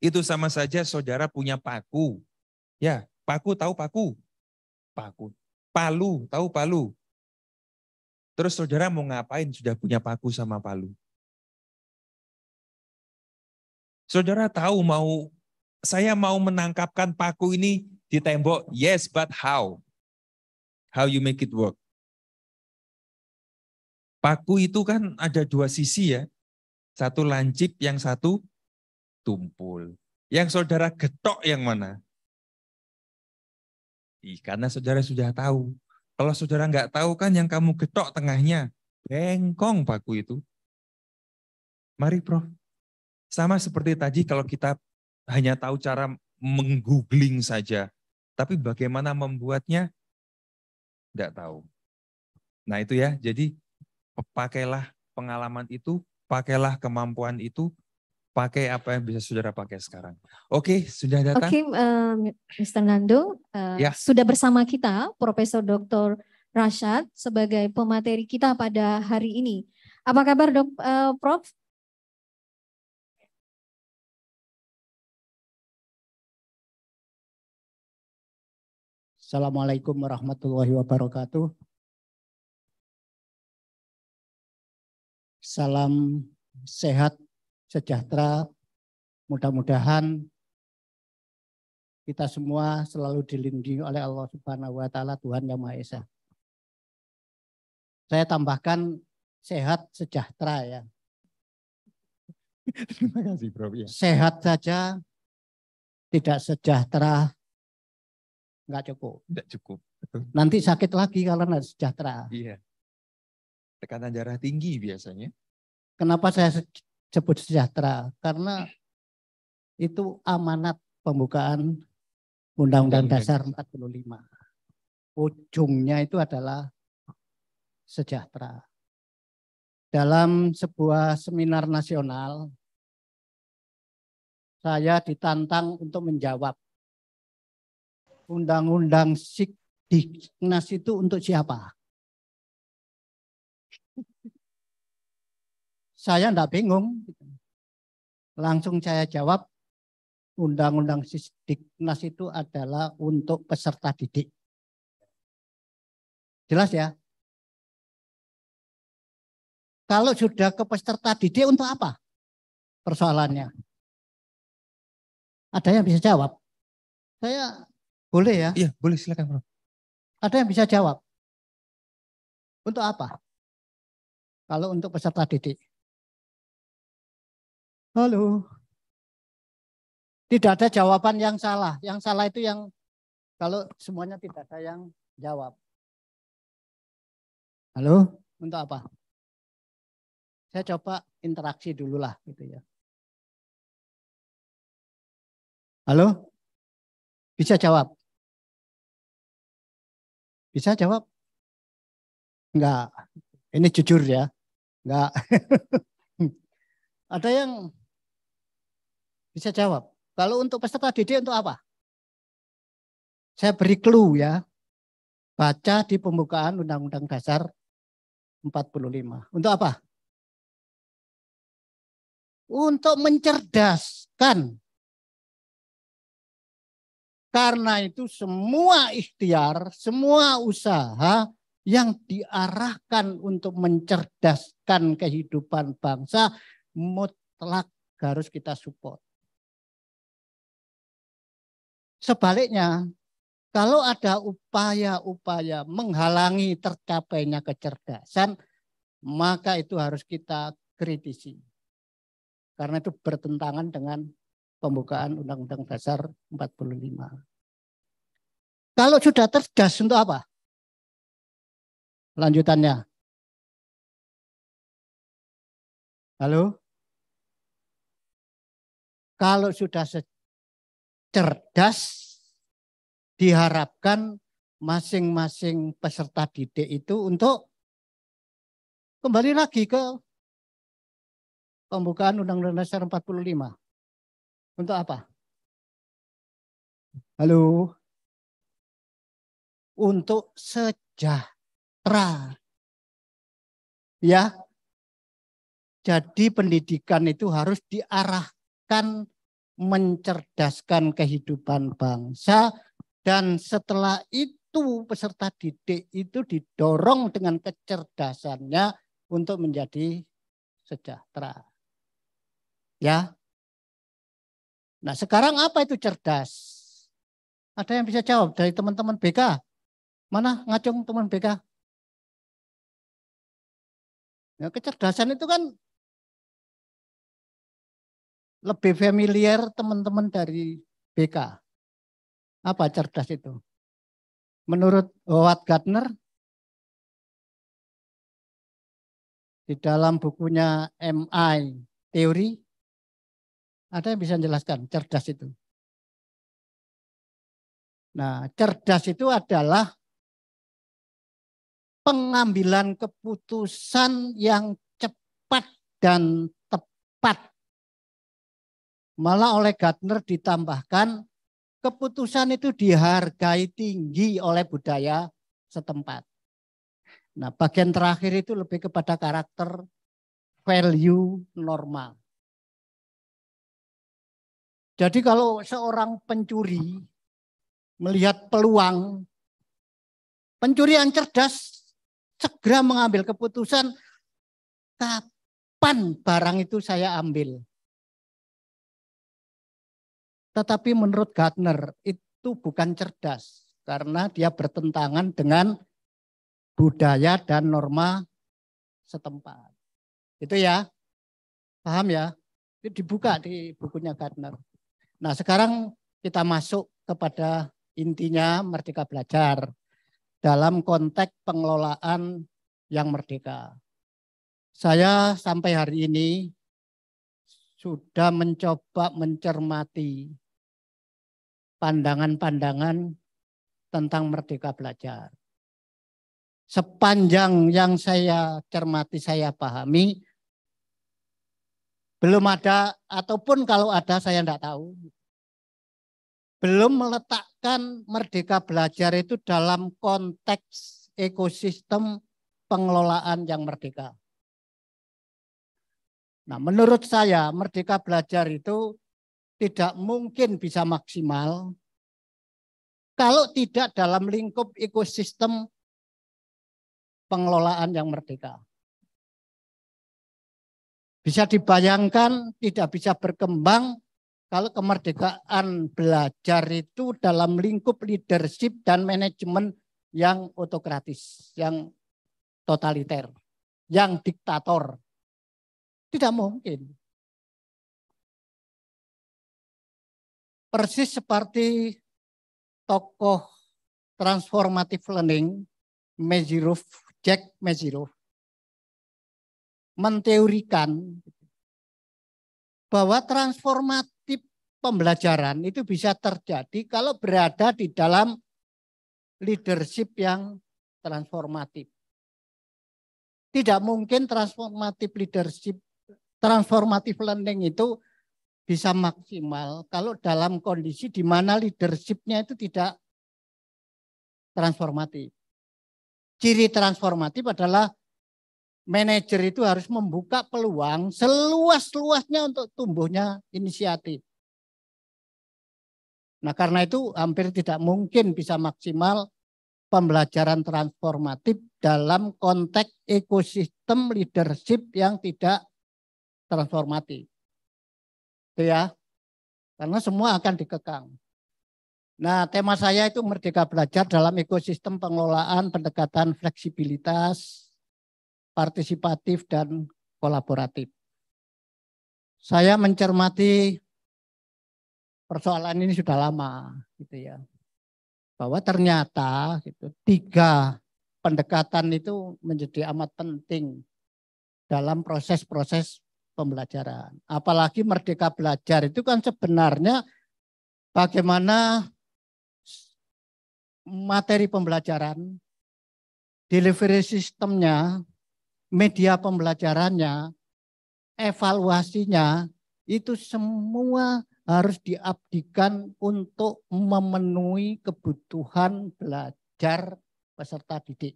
Itu sama saja saudara punya paku. Ya, paku tahu paku paku. Palu, tahu palu? Terus saudara mau ngapain sudah punya paku sama palu? Saudara tahu mau saya mau menangkapkan paku ini di tembok. Yes, but how? How you make it work? Paku itu kan ada dua sisi ya. Satu lancip, yang satu tumpul. Yang saudara getok yang mana? Karena saudara sudah tahu. Kalau saudara nggak tahu kan yang kamu getok tengahnya. Bengkong paku itu. Mari Prof. Sama seperti tadi kalau kita hanya tahu cara menggoogling saja. Tapi bagaimana membuatnya? Nggak tahu. Nah itu ya, jadi pakailah pengalaman itu, pakailah kemampuan itu, pakai apa yang bisa saudara pakai sekarang. Oke, okay, sudah datang. Oke, okay, uh, eh, Mr. Nando. uh, eh, yeah. sudah bersama kita Profesor Dr. Rashad sebagai pemateri kita pada hari ini. Apa kabar, dok, uh, Prof? Assalamualaikum warahmatullahi wabarakatuh. Salam sehat sejahtera. Mudah-mudahan kita semua selalu dilindungi oleh Allah Subhanahu wa taala Tuhan Yang Maha Esa. Saya tambahkan sehat sejahtera ya. [LAUGHS] Terima kasih Bro ya. Sehat saja tidak sejahtera nggak cukup. Tidak cukup. Nanti sakit lagi kalau nggak sejahtera. Iya. Tekanan darah tinggi biasanya. Kenapa saya sebut sejahtera karena hmm. itu amanat pembukaan Undang-Undang Dasar 45. Ujungnya itu adalah sejahtera. Dalam sebuah seminar nasional, saya ditantang untuk menjawab Undang-Undang Sikdiknas itu untuk siapa? saya tidak bingung. Langsung saya jawab, undang-undang sisdiknas itu adalah untuk peserta didik. Jelas ya? Kalau sudah ke peserta didik untuk apa persoalannya? Ada yang bisa jawab? Saya boleh ya? Iya, boleh silakan, Bro. Ada yang bisa jawab? Untuk apa? Kalau untuk peserta didik. Halo. Tidak ada jawaban yang salah. Yang salah itu yang kalau semuanya tidak ada yang jawab. Halo, untuk apa? Saya coba interaksi dulu lah gitu ya. Halo? Bisa jawab? Bisa jawab? Enggak. Ini jujur ya. Enggak. [LAUGHS] Ada yang bisa jawab. Kalau untuk peserta didik untuk apa? Saya beri clue ya. Baca di pembukaan Undang-Undang Dasar 45. Untuk apa? Untuk mencerdaskan. Karena itu semua ikhtiar, semua usaha yang diarahkan untuk mencerdaskan kehidupan bangsa mutlak harus kita support. Sebaliknya, kalau ada upaya-upaya menghalangi tercapainya kecerdasan, maka itu harus kita kritisi. Karena itu bertentangan dengan pembukaan Undang-Undang Dasar 45. Kalau sudah cerdas untuk apa? Lanjutannya. Halo? Kalau sudah cerdas diharapkan masing-masing peserta didik itu untuk kembali lagi ke pembukaan Undang-Undang Dasar 45. Untuk apa? Halo. Untuk sejahtera. Ya. Jadi pendidikan itu harus diarahkan mencerdaskan kehidupan bangsa dan setelah itu peserta didik itu didorong dengan kecerdasannya untuk menjadi sejahtera. Ya. Nah, sekarang apa itu cerdas? Ada yang bisa jawab dari teman-teman BK? Mana ngacung teman BK? Ya, kecerdasan itu kan lebih familiar teman-teman dari BK. Apa cerdas itu? Menurut Howard Gardner, di dalam bukunya MI Teori, ada yang bisa menjelaskan cerdas itu. Nah, cerdas itu adalah pengambilan keputusan yang cepat dan tepat Malah oleh Gartner ditambahkan keputusan itu dihargai tinggi oleh budaya setempat. Nah, bagian terakhir itu lebih kepada karakter value normal. Jadi kalau seorang pencuri melihat peluang pencuri yang cerdas segera mengambil keputusan kapan barang itu saya ambil. Tetapi menurut Gardner itu bukan cerdas karena dia bertentangan dengan budaya dan norma setempat. Itu ya, paham ya? Itu dibuka di bukunya Gardner. Nah sekarang kita masuk kepada intinya Merdeka Belajar dalam konteks pengelolaan yang merdeka. Saya sampai hari ini sudah mencoba mencermati pandangan-pandangan tentang Merdeka Belajar. Sepanjang yang saya cermati, saya pahami, belum ada ataupun kalau ada saya tidak tahu. Belum meletakkan Merdeka Belajar itu dalam konteks ekosistem pengelolaan yang merdeka. Nah, menurut saya Merdeka Belajar itu tidak mungkin bisa maksimal kalau tidak dalam lingkup ekosistem pengelolaan yang merdeka. Bisa dibayangkan tidak bisa berkembang kalau kemerdekaan belajar itu dalam lingkup leadership dan manajemen yang otokratis, yang totaliter, yang diktator. Tidak mungkin. persis seperti tokoh transformative learning Mejirov, Jack Mejirov menteorikan bahwa transformatif pembelajaran itu bisa terjadi kalau berada di dalam leadership yang transformatif. Tidak mungkin transformatif leadership, transformatif learning itu bisa maksimal kalau dalam kondisi di mana leadershipnya itu tidak transformatif. Ciri transformatif adalah manajer itu harus membuka peluang seluas-luasnya untuk tumbuhnya inisiatif. Nah karena itu hampir tidak mungkin bisa maksimal pembelajaran transformatif dalam konteks ekosistem leadership yang tidak transformatif. Itu ya. Karena semua akan dikekang. Nah, tema saya itu merdeka belajar dalam ekosistem pengelolaan pendekatan fleksibilitas, partisipatif dan kolaboratif. Saya mencermati persoalan ini sudah lama gitu ya. Bahwa ternyata gitu tiga pendekatan itu menjadi amat penting dalam proses-proses pembelajaran. Apalagi merdeka belajar itu kan sebenarnya bagaimana materi pembelajaran, delivery sistemnya, media pembelajarannya, evaluasinya, itu semua harus diabdikan untuk memenuhi kebutuhan belajar peserta didik.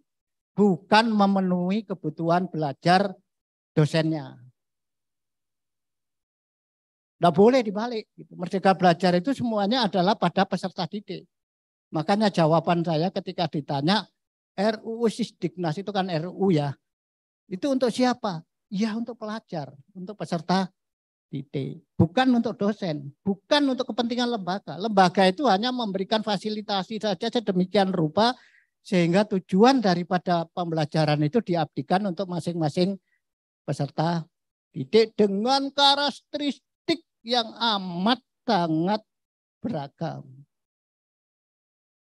Bukan memenuhi kebutuhan belajar dosennya. Tidak boleh dibalik. Gitu. Merdeka belajar itu semuanya adalah pada peserta didik. Makanya jawaban saya ketika ditanya, RUU Sisdiknas itu kan RUU ya. Itu untuk siapa? Ya untuk pelajar, untuk peserta didik. Bukan untuk dosen, bukan untuk kepentingan lembaga. Lembaga itu hanya memberikan fasilitasi saja sedemikian rupa sehingga tujuan daripada pembelajaran itu diabdikan untuk masing-masing peserta didik dengan karakteristik yang amat sangat beragam.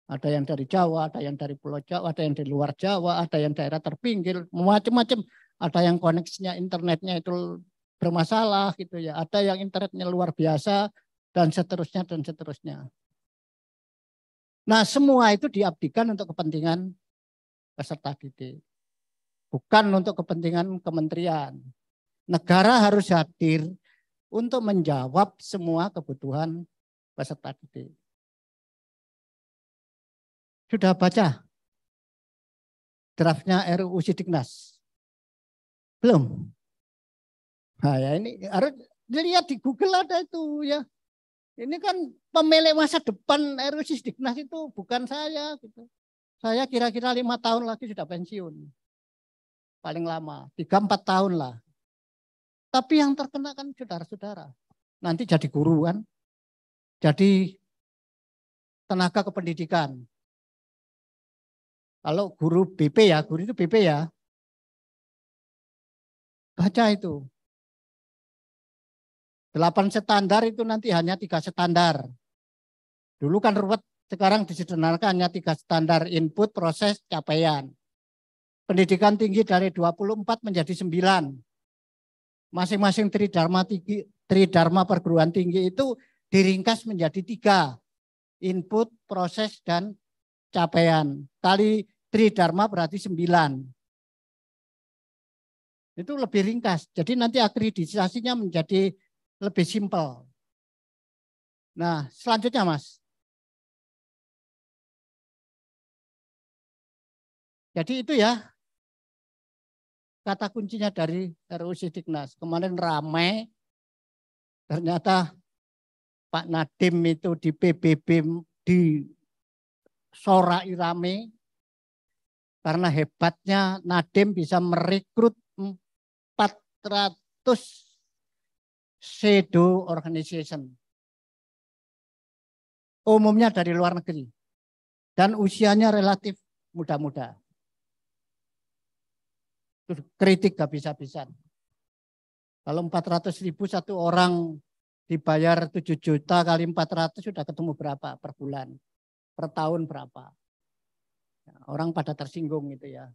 Ada yang dari Jawa, ada yang dari Pulau Jawa, ada yang di luar Jawa, ada yang daerah terpinggir, macam-macam. Ada yang koneksinya internetnya itu bermasalah gitu ya. Ada yang internetnya luar biasa dan seterusnya dan seterusnya. Nah, semua itu diabdikan untuk kepentingan peserta didik. Bukan untuk kepentingan kementerian. Negara harus hadir untuk menjawab semua kebutuhan peserta didik. Sudah baca draftnya RUU Sidiknas? Belum. Nah, ya ini harus dilihat di Google ada itu ya. Ini kan pemilik masa depan RUU Sidiknas itu bukan saya gitu. Saya kira-kira lima tahun lagi sudah pensiun. Paling lama, tiga empat tahun lah tapi yang terkena kan saudara-saudara. Nanti jadi guru kan. Jadi tenaga kependidikan. Kalau guru BP ya, guru itu BP ya. Baca itu. Delapan standar itu nanti hanya tiga standar. Dulu kan ruwet, sekarang disederhanakan hanya tiga standar input, proses, capaian. Pendidikan tinggi dari 24 menjadi 9 masing-masing tridharma tinggi, tridharma perguruan tinggi itu diringkas menjadi tiga, input, proses, dan capaian. Kali tridharma berarti sembilan. Itu lebih ringkas. Jadi nanti akreditasinya menjadi lebih simpel. Nah, selanjutnya Mas. Jadi itu ya kata kuncinya dari RUU Sidiknas. Kemarin ramai, ternyata Pak Nadim itu di PBB di Sora Irame karena hebatnya Nadim bisa merekrut 400 shadow organization. Umumnya dari luar negeri. Dan usianya relatif muda-muda kritik gak bisa-bisa. Kalau 400 ribu satu orang dibayar 7 juta kali 400 sudah ketemu berapa per bulan, per tahun berapa. Ya, orang pada tersinggung gitu ya.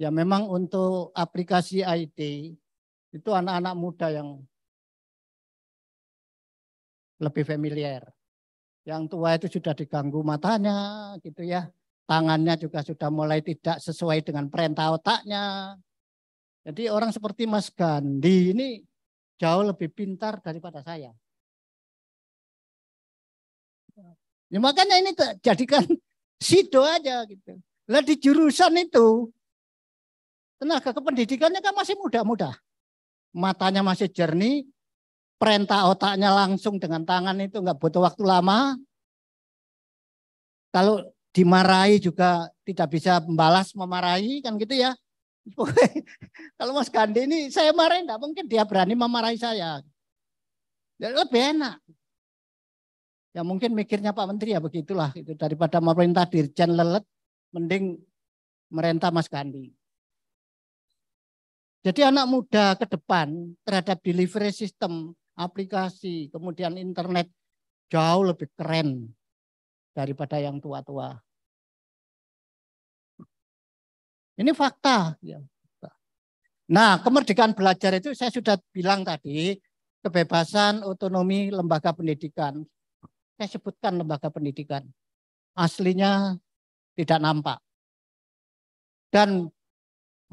Ya memang untuk aplikasi IT itu anak-anak muda yang lebih familiar. Yang tua itu sudah diganggu matanya gitu ya tangannya juga sudah mulai tidak sesuai dengan perintah otaknya. Jadi orang seperti Mas Gandhi ini jauh lebih pintar daripada saya. Ya, makanya ini jadikan [LAUGHS] sido aja gitu. Lah di jurusan itu tenaga kependidikannya kan masih muda-muda. Matanya masih jernih, perintah otaknya langsung dengan tangan itu nggak butuh waktu lama. Kalau dimarahi juga tidak bisa membalas memarahi kan gitu ya. [LAUGHS] Kalau Mas Gandhi ini saya marahin enggak mungkin dia berani memarahi saya. Dan ya, lebih enak. Ya mungkin mikirnya Pak Menteri ya begitulah itu daripada memerintah Dirjen lelet mending merentah Mas Gandhi. Jadi anak muda ke depan terhadap delivery system, aplikasi, kemudian internet jauh lebih keren daripada yang tua-tua. Ini iya, fakta. Nah, kemerdekaan belajar itu saya sudah bilang tadi, kebebasan otonomi lembaga pendidikan. Saya sebutkan lembaga pendidikan. Aslinya tidak nampak. Dan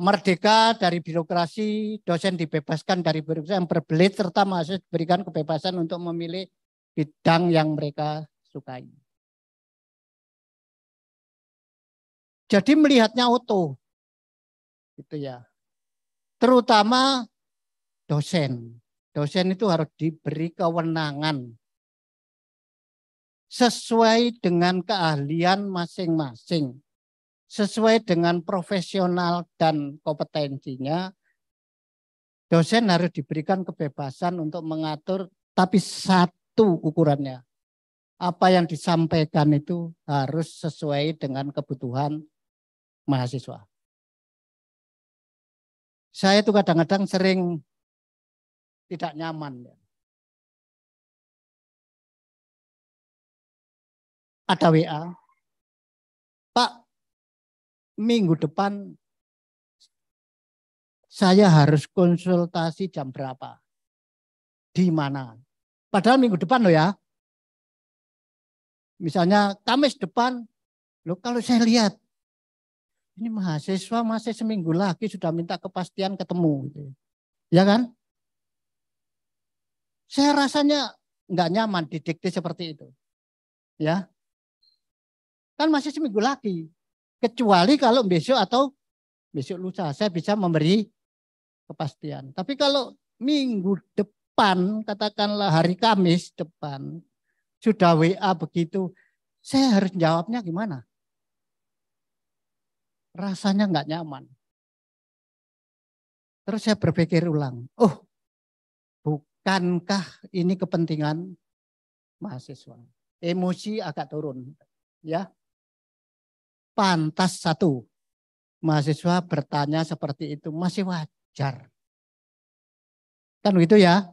merdeka dari birokrasi, dosen dibebaskan dari birokrasi yang berbelit, serta mahasiswa diberikan kebebasan untuk memilih bidang yang mereka sukai. Jadi melihatnya utuh gitu ya. Terutama dosen. Dosen itu harus diberi kewenangan sesuai dengan keahlian masing-masing, sesuai dengan profesional dan kompetensinya. Dosen harus diberikan kebebasan untuk mengatur, tapi satu ukurannya. Apa yang disampaikan itu harus sesuai dengan kebutuhan mahasiswa saya itu kadang-kadang sering tidak nyaman. Ya. Ada WA, Pak, minggu depan saya harus konsultasi jam berapa? Di mana? Padahal minggu depan loh ya. Misalnya Kamis depan, loh kalau saya lihat ini mahasiswa masih seminggu lagi sudah minta kepastian ketemu. Gitu. Ya. ya kan? Saya rasanya nggak nyaman didikte seperti itu. Ya, Kan masih seminggu lagi. Kecuali kalau besok atau besok lusa saya bisa memberi kepastian. Tapi kalau minggu depan, katakanlah hari Kamis depan, sudah WA begitu, saya harus jawabnya gimana? rasanya nggak nyaman. Terus saya berpikir ulang, oh bukankah ini kepentingan mahasiswa? Emosi agak turun, ya. Pantas satu, mahasiswa bertanya seperti itu masih wajar. Kan begitu ya.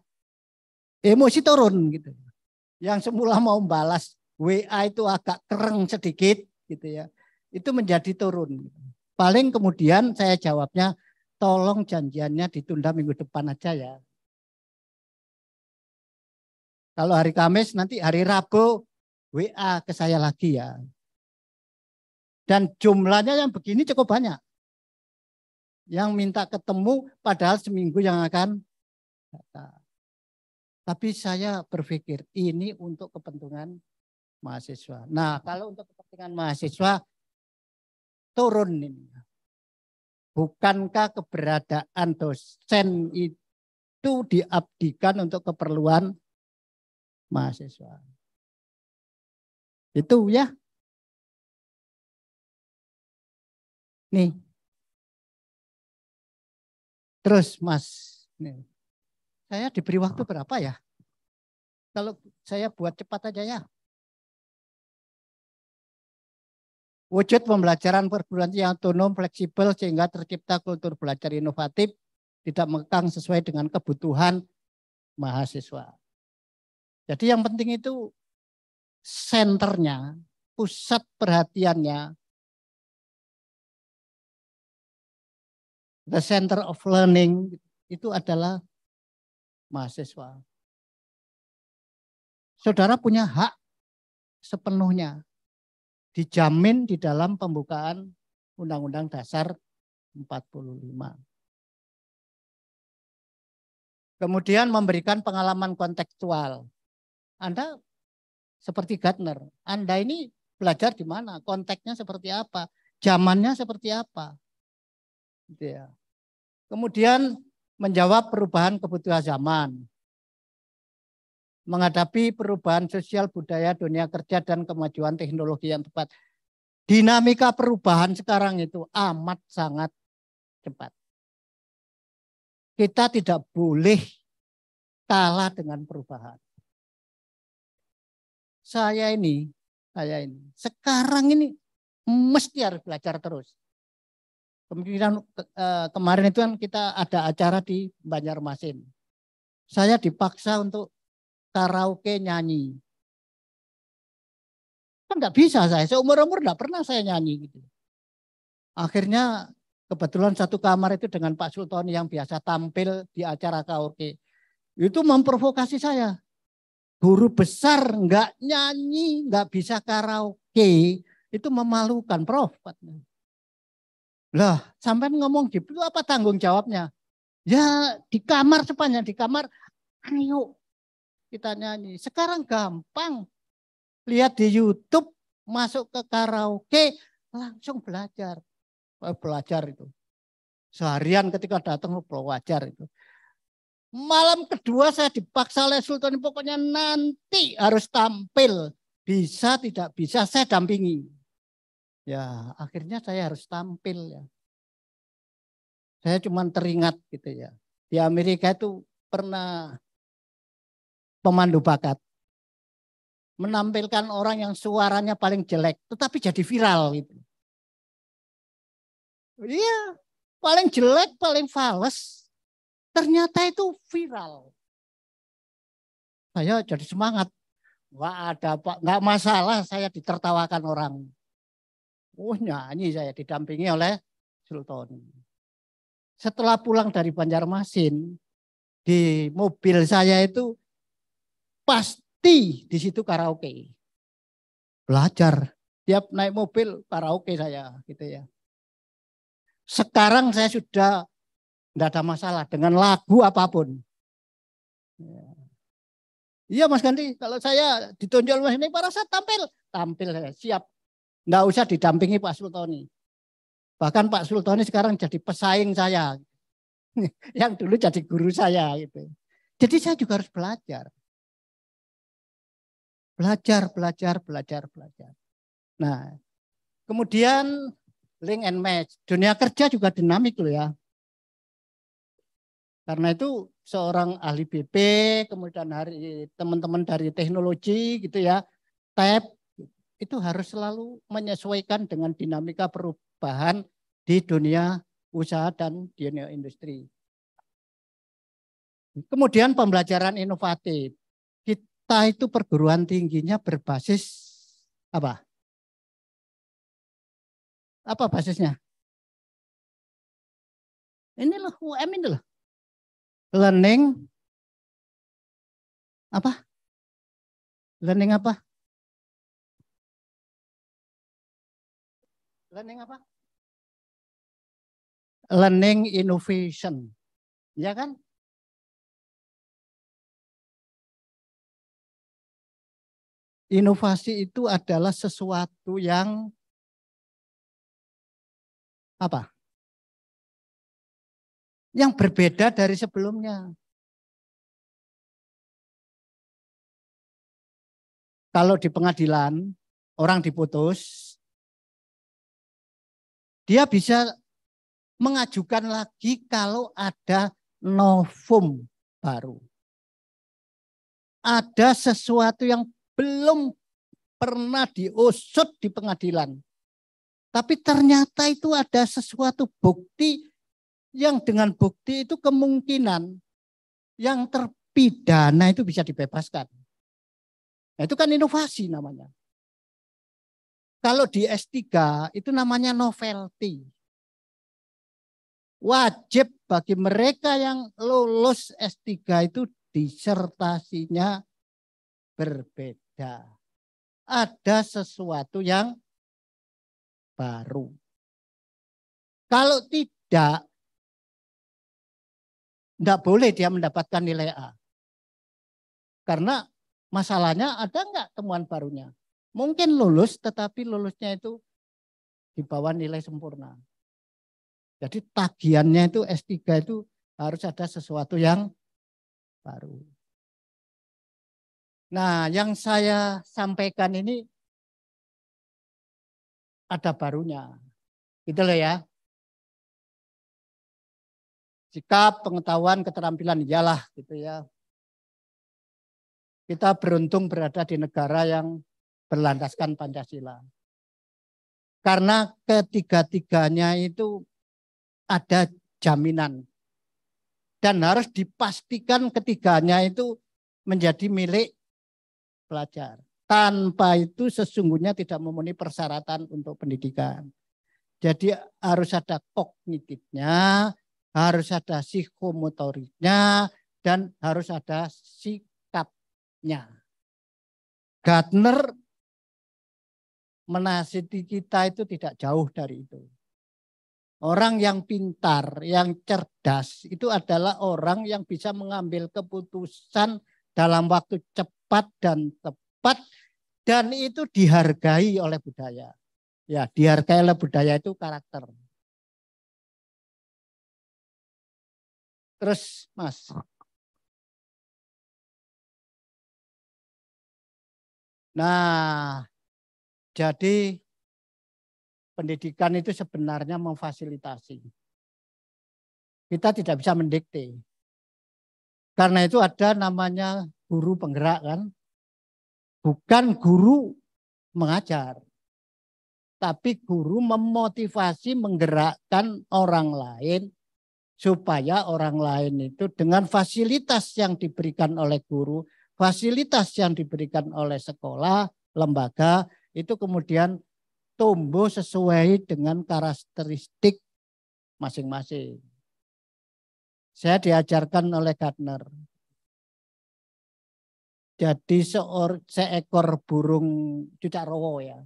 Emosi turun gitu. Yang semula mau balas WA itu agak kereng sedikit gitu ya. Itu menjadi turun. Gitu Paling kemudian saya jawabnya, tolong janjiannya ditunda minggu depan aja ya. Kalau hari Kamis nanti hari Rabu WA ke saya lagi ya. Dan jumlahnya yang begini cukup banyak. Yang minta ketemu padahal seminggu yang akan datang. Tapi saya berpikir ini untuk kepentingan mahasiswa. Nah kalau untuk kepentingan mahasiswa turun ini. Bukankah keberadaan dosen itu diabdikan untuk keperluan mahasiswa? Itu ya. Nih. Terus Mas, nih. Saya diberi waktu berapa ya? Kalau saya buat cepat aja ya. Wujud pembelajaran perguruan yang otonom, fleksibel, sehingga tercipta kultur belajar inovatif, tidak mengekang sesuai dengan kebutuhan mahasiswa. Jadi yang penting itu senternya, pusat perhatiannya, the center of learning itu adalah mahasiswa. Saudara punya hak sepenuhnya dijamin di dalam pembukaan Undang-Undang Dasar 45. Kemudian memberikan pengalaman kontekstual. Anda seperti Gartner, Anda ini belajar di mana, konteksnya seperti apa, zamannya seperti apa. Gitu ya. Kemudian menjawab perubahan kebutuhan zaman menghadapi perubahan sosial budaya dunia kerja dan kemajuan teknologi yang tepat. Dinamika perubahan sekarang itu amat sangat cepat. Kita tidak boleh kalah dengan perubahan. Saya ini, saya ini, sekarang ini mesti harus belajar terus. Kemudian eh, kemarin itu kan kita ada acara di Banjarmasin. Saya dipaksa untuk karaoke nyanyi. Kan nggak bisa saya, seumur-umur nggak pernah saya nyanyi. gitu. Akhirnya kebetulan satu kamar itu dengan Pak Sultan yang biasa tampil di acara karaoke. Itu memprovokasi saya. Guru besar nggak nyanyi, nggak bisa karaoke, itu memalukan Prof. Lah, sampai ngomong gitu apa tanggung jawabnya? Ya di kamar sepanjang di kamar, ayo kita nyanyi. Sekarang gampang. Lihat di YouTube, masuk ke karaoke, langsung belajar. Eh, belajar itu. Seharian ketika datang oh, belajar itu. Malam kedua saya dipaksa oleh Sultan pokoknya nanti harus tampil. Bisa tidak bisa saya dampingi. Ya, akhirnya saya harus tampil ya. Saya cuma teringat gitu ya. Di Amerika itu pernah pemandu bakat. Menampilkan orang yang suaranya paling jelek, tetapi jadi viral. Gitu. Iya, paling jelek, paling fals. Ternyata itu viral. Saya jadi semangat. Wah ada pak, nggak masalah saya ditertawakan orang. Oh nyanyi saya didampingi oleh Sultan. Setelah pulang dari Banjarmasin, di mobil saya itu Pasti di situ karaoke. Belajar. Tiap naik mobil karaoke saya gitu ya. Sekarang saya sudah tidak ada masalah dengan lagu apapun. Ya. Iya Mas Ganti kalau saya ditonjol Mas ini para saya tampil, tampil saya siap. Tidak usah didampingi Pak Sultoni. Bahkan Pak Sultoni sekarang jadi pesaing saya. [LAUGHS] Yang dulu jadi guru saya. gitu. Jadi saya juga harus belajar. Belajar, belajar, belajar, belajar. Nah, kemudian link and match. Dunia kerja juga dinamik loh ya. Karena itu seorang ahli BP, kemudian hari teman-teman dari teknologi gitu ya, tab itu harus selalu menyesuaikan dengan dinamika perubahan di dunia usaha dan dunia industri. Kemudian pembelajaran inovatif kita itu perguruan tingginya berbasis apa? Apa basisnya? Ini loh UM ini loh. Learning apa? Learning apa? Learning apa? Learning innovation. Ya kan? Inovasi itu adalah sesuatu yang apa? Yang berbeda dari sebelumnya. Kalau di pengadilan orang diputus, dia bisa mengajukan lagi kalau ada novum baru. Ada sesuatu yang belum pernah diusut di pengadilan. Tapi ternyata itu ada sesuatu bukti yang dengan bukti itu kemungkinan yang terpidana itu bisa dibebaskan. Nah, itu kan inovasi namanya. Kalau di S3 itu namanya novelty. Wajib bagi mereka yang lulus S3 itu disertasinya berbeda ada. Ada sesuatu yang baru. Kalau tidak, tidak boleh dia mendapatkan nilai A. Karena masalahnya ada nggak temuan barunya. Mungkin lulus, tetapi lulusnya itu di bawah nilai sempurna. Jadi tagihannya itu S3 itu harus ada sesuatu yang baru. Nah, yang saya sampaikan ini ada barunya. Gitu loh ya. Sikap, pengetahuan, keterampilan, ialah gitu ya. Kita beruntung berada di negara yang berlandaskan Pancasila. Karena ketiga-tiganya itu ada jaminan. Dan harus dipastikan ketiganya itu menjadi milik pelajar. Tanpa itu sesungguhnya tidak memenuhi persyaratan untuk pendidikan. Jadi harus ada kognitifnya, harus ada psikomotoriknya, dan harus ada sikapnya. Gardner menasihati kita itu tidak jauh dari itu. Orang yang pintar, yang cerdas itu adalah orang yang bisa mengambil keputusan dalam waktu cepat cepat dan tepat dan itu dihargai oleh budaya. Ya, dihargai oleh budaya itu karakter. Terus, Mas. Nah, jadi pendidikan itu sebenarnya memfasilitasi. Kita tidak bisa mendikte. Karena itu ada namanya guru penggerak kan. Bukan guru mengajar. Tapi guru memotivasi menggerakkan orang lain supaya orang lain itu dengan fasilitas yang diberikan oleh guru, fasilitas yang diberikan oleh sekolah, lembaga itu kemudian tumbuh sesuai dengan karakteristik masing-masing. Saya diajarkan oleh Gardner, jadi seor, seekor burung cucak rowo ya.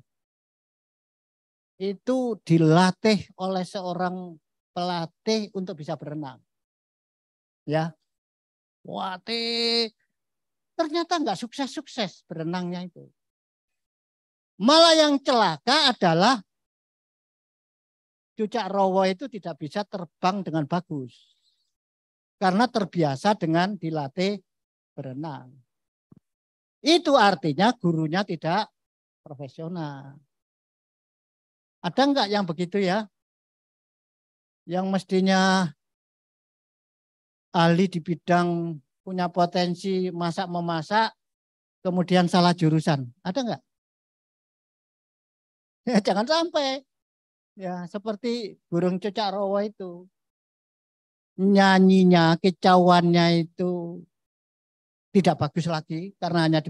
Itu dilatih oleh seorang pelatih untuk bisa berenang. Ya. Wati ternyata nggak sukses-sukses berenangnya itu. Malah yang celaka adalah cucak rowo itu tidak bisa terbang dengan bagus. Karena terbiasa dengan dilatih berenang. Itu artinya gurunya tidak profesional. Ada enggak yang begitu ya? Yang mestinya ahli di bidang punya potensi masak memasak kemudian salah jurusan. Ada enggak? [LAUGHS] Ya, jangan sampai. Ya, seperti burung cocak rawa itu. Nyanyinya, kecauannya itu tidak bagus lagi karena hanya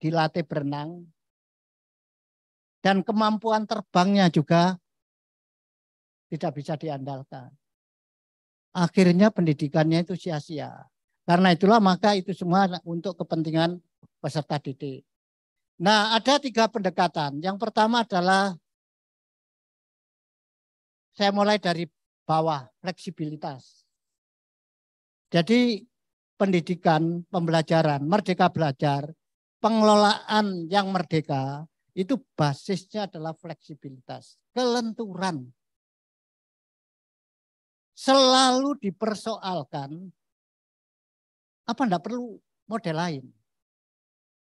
dilatih berenang. Dan kemampuan terbangnya juga tidak bisa diandalkan. Akhirnya pendidikannya itu sia-sia. Karena itulah maka itu semua untuk kepentingan peserta didik. Nah ada tiga pendekatan. Yang pertama adalah saya mulai dari bawah, fleksibilitas. Jadi pendidikan, pembelajaran, merdeka belajar, pengelolaan yang merdeka, itu basisnya adalah fleksibilitas, kelenturan. Selalu dipersoalkan, apa enggak perlu model lain?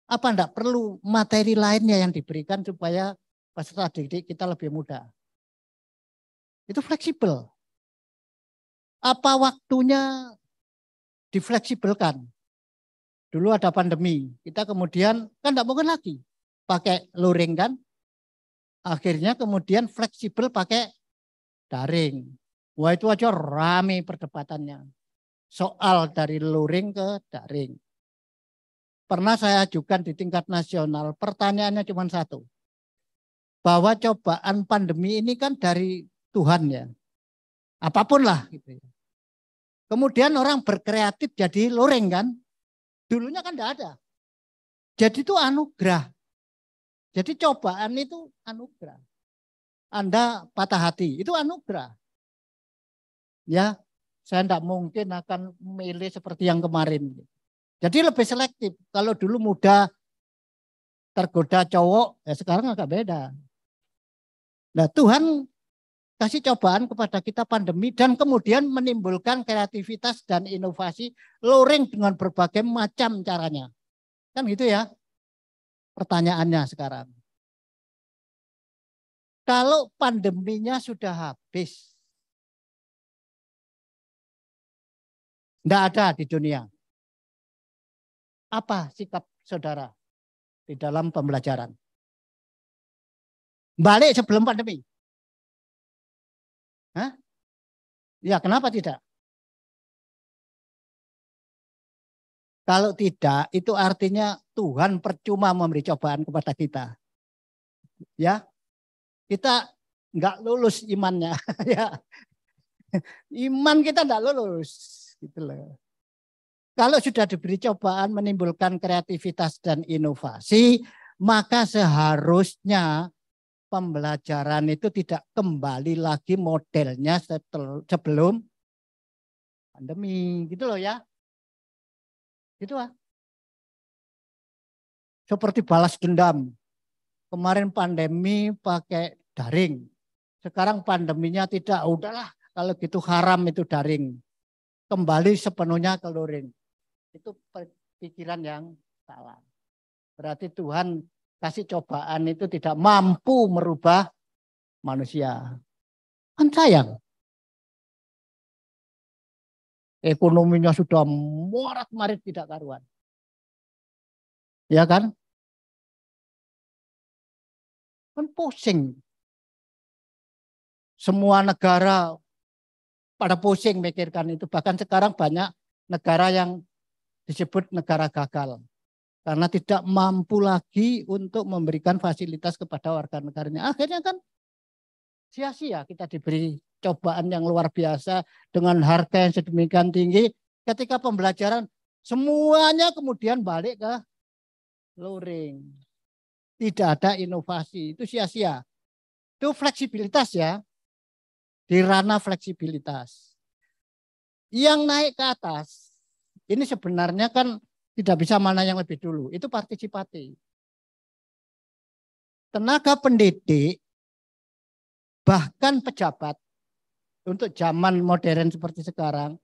Apa enggak perlu materi lainnya yang diberikan supaya peserta didik kita lebih mudah? Itu fleksibel. Apa waktunya difleksibelkan. Dulu ada pandemi, kita kemudian kan tidak mungkin lagi pakai luring kan. Akhirnya kemudian fleksibel pakai daring. Wah itu aja rame perdebatannya. Soal dari luring ke daring. Pernah saya ajukan di tingkat nasional, pertanyaannya cuma satu. Bahwa cobaan pandemi ini kan dari Tuhan ya. Apapun lah. Gitu ya Kemudian orang berkreatif jadi loreng kan. Dulunya kan tidak ada. Jadi itu anugerah. Jadi cobaan itu anugerah. Anda patah hati, itu anugerah. Ya, saya tidak mungkin akan milih seperti yang kemarin. Jadi lebih selektif. Kalau dulu muda tergoda cowok, ya sekarang agak beda. Nah Tuhan kasih cobaan kepada kita pandemi dan kemudian menimbulkan kreativitas dan inovasi luring dengan berbagai macam caranya. Kan gitu ya pertanyaannya sekarang. Kalau pandeminya sudah habis, tidak ada di dunia. Apa sikap saudara di dalam pembelajaran? Balik sebelum pandemi. Hah? Ya, kenapa tidak? Kalau tidak, itu artinya Tuhan percuma memberi cobaan kepada kita. Ya, kita nggak lulus imannya. [LAUGHS] ya, iman kita nggak lulus, gitu loh. Kalau sudah diberi cobaan menimbulkan kreativitas dan inovasi, maka seharusnya pembelajaran itu tidak kembali lagi modelnya sebelum pandemi gitu loh ya gitu ah seperti balas dendam kemarin pandemi pakai daring sekarang pandeminya tidak udahlah kalau gitu haram itu daring kembali sepenuhnya ke luring itu pikiran yang salah berarti Tuhan kasih cobaan itu tidak mampu merubah manusia. Kan sayang. Ekonominya sudah morat marit tidak karuan. Ya kan? Kan pusing. Semua negara pada pusing mikirkan itu. Bahkan sekarang banyak negara yang disebut negara gagal karena tidak mampu lagi untuk memberikan fasilitas kepada warga negaranya. Akhirnya kan sia-sia kita diberi cobaan yang luar biasa dengan harga yang sedemikian tinggi. Ketika pembelajaran semuanya kemudian balik ke luring. Tidak ada inovasi, itu sia-sia. Itu fleksibilitas ya, di ranah fleksibilitas. Yang naik ke atas, ini sebenarnya kan tidak bisa mana yang lebih dulu. Itu partisipasi Tenaga pendidik, bahkan pejabat, untuk zaman modern seperti sekarang,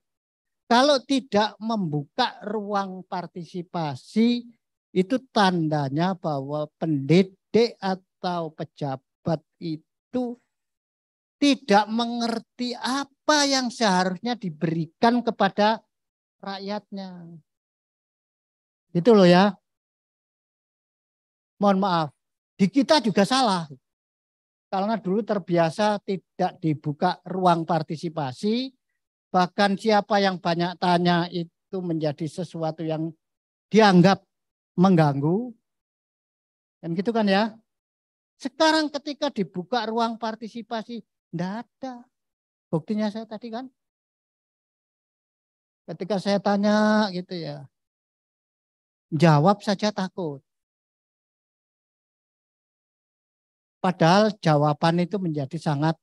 kalau tidak membuka ruang partisipasi, itu tandanya bahwa pendidik atau pejabat itu tidak mengerti apa yang seharusnya diberikan kepada rakyatnya. Itu loh ya. Mohon maaf. Di kita juga salah. Karena dulu terbiasa tidak dibuka ruang partisipasi. Bahkan siapa yang banyak tanya itu menjadi sesuatu yang dianggap mengganggu. Dan gitu kan ya. Sekarang ketika dibuka ruang partisipasi, tidak ada. Buktinya saya tadi kan. Ketika saya tanya gitu ya, Jawab saja takut. Padahal jawaban itu menjadi sangat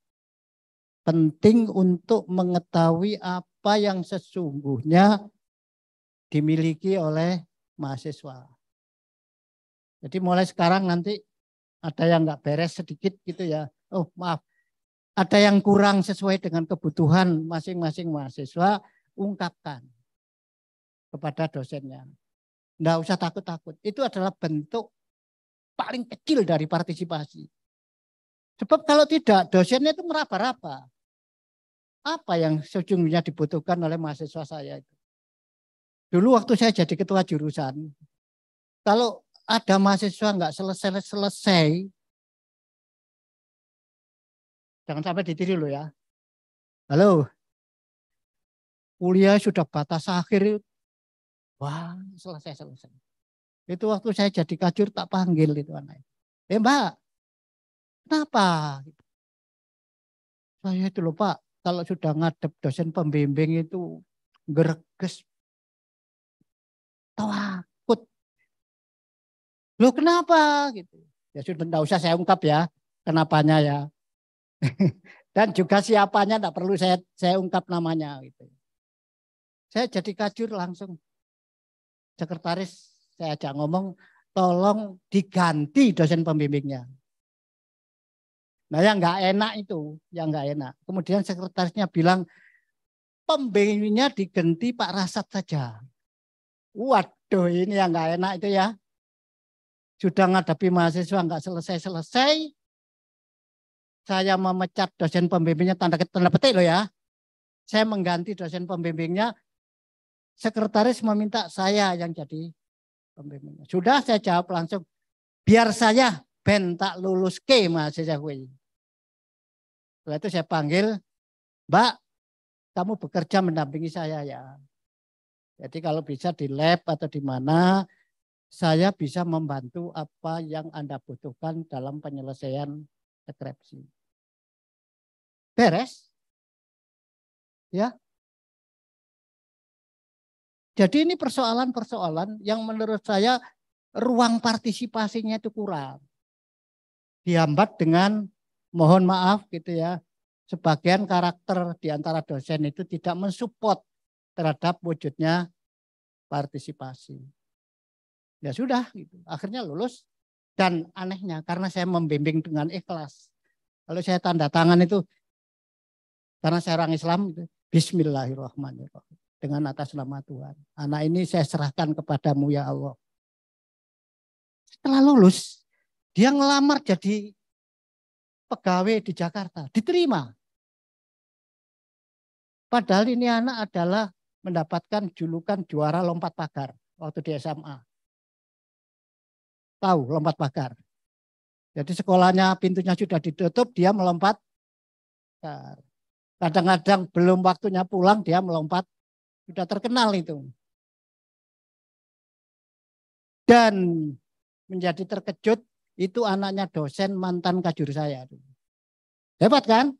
penting untuk mengetahui apa yang sesungguhnya dimiliki oleh mahasiswa. Jadi mulai sekarang nanti ada yang nggak beres sedikit gitu ya. Oh maaf, ada yang kurang sesuai dengan kebutuhan masing-masing mahasiswa, ungkapkan kepada dosennya. Tidak usah takut-takut. Itu adalah bentuk paling kecil dari partisipasi. Sebab kalau tidak, dosennya itu meraba-raba. Apa yang sejujurnya dibutuhkan oleh mahasiswa saya itu. Dulu waktu saya jadi ketua jurusan, kalau ada mahasiswa nggak selesai-selesai, jangan sampai ditiru loh ya. Halo, kuliah sudah batas akhir Wah, selesai selesai. Itu waktu saya jadi kajur tak panggil itu anak. Eh mbak, kenapa? Saya itu lupa kalau sudah ngadep dosen pembimbing itu gereges. Takut. Loh kenapa? Gitu. Ya sudah tidak usah saya ungkap ya kenapanya ya. [LAUGHS] Dan juga siapanya tidak perlu saya saya ungkap namanya gitu. Saya jadi kajur langsung sekretaris saya ajak ngomong tolong diganti dosen pembimbingnya. Nah yang nggak enak itu, yang nggak enak. Kemudian sekretarisnya bilang pembimbingnya diganti Pak Rasat saja. Waduh ini yang nggak enak itu ya. Sudah ngadapi mahasiswa nggak selesai-selesai. Saya memecat dosen pembimbingnya tanda, tanda petik loh ya. Saya mengganti dosen pembimbingnya sekretaris meminta saya yang jadi pembimbingnya. Sudah saya jawab langsung, biar saya ben tak lulus ke mahasiswa gue. Setelah itu saya panggil, Mbak, kamu bekerja mendampingi saya ya. Jadi kalau bisa di lab atau di mana, saya bisa membantu apa yang Anda butuhkan dalam penyelesaian skripsi. Beres. Ya, jadi ini persoalan-persoalan yang menurut saya ruang partisipasinya itu kurang. Dihambat dengan mohon maaf gitu ya, sebagian karakter di antara dosen itu tidak mensupport terhadap wujudnya partisipasi. Ya sudah, gitu. akhirnya lulus. Dan anehnya karena saya membimbing dengan ikhlas. Kalau saya tanda tangan itu, karena saya orang Islam, Bismillahirrahmanirrahim dengan atas nama Tuhan. Anak ini saya serahkan kepadamu ya Allah. Setelah lulus, dia ngelamar jadi pegawai di Jakarta. Diterima. Padahal ini anak adalah mendapatkan julukan juara lompat pagar waktu di SMA. Tahu lompat pagar. Jadi sekolahnya pintunya sudah ditutup, dia melompat. Kadang-kadang belum waktunya pulang, dia melompat sudah terkenal itu. Dan menjadi terkejut itu anaknya dosen mantan kajur saya. Hebat kan?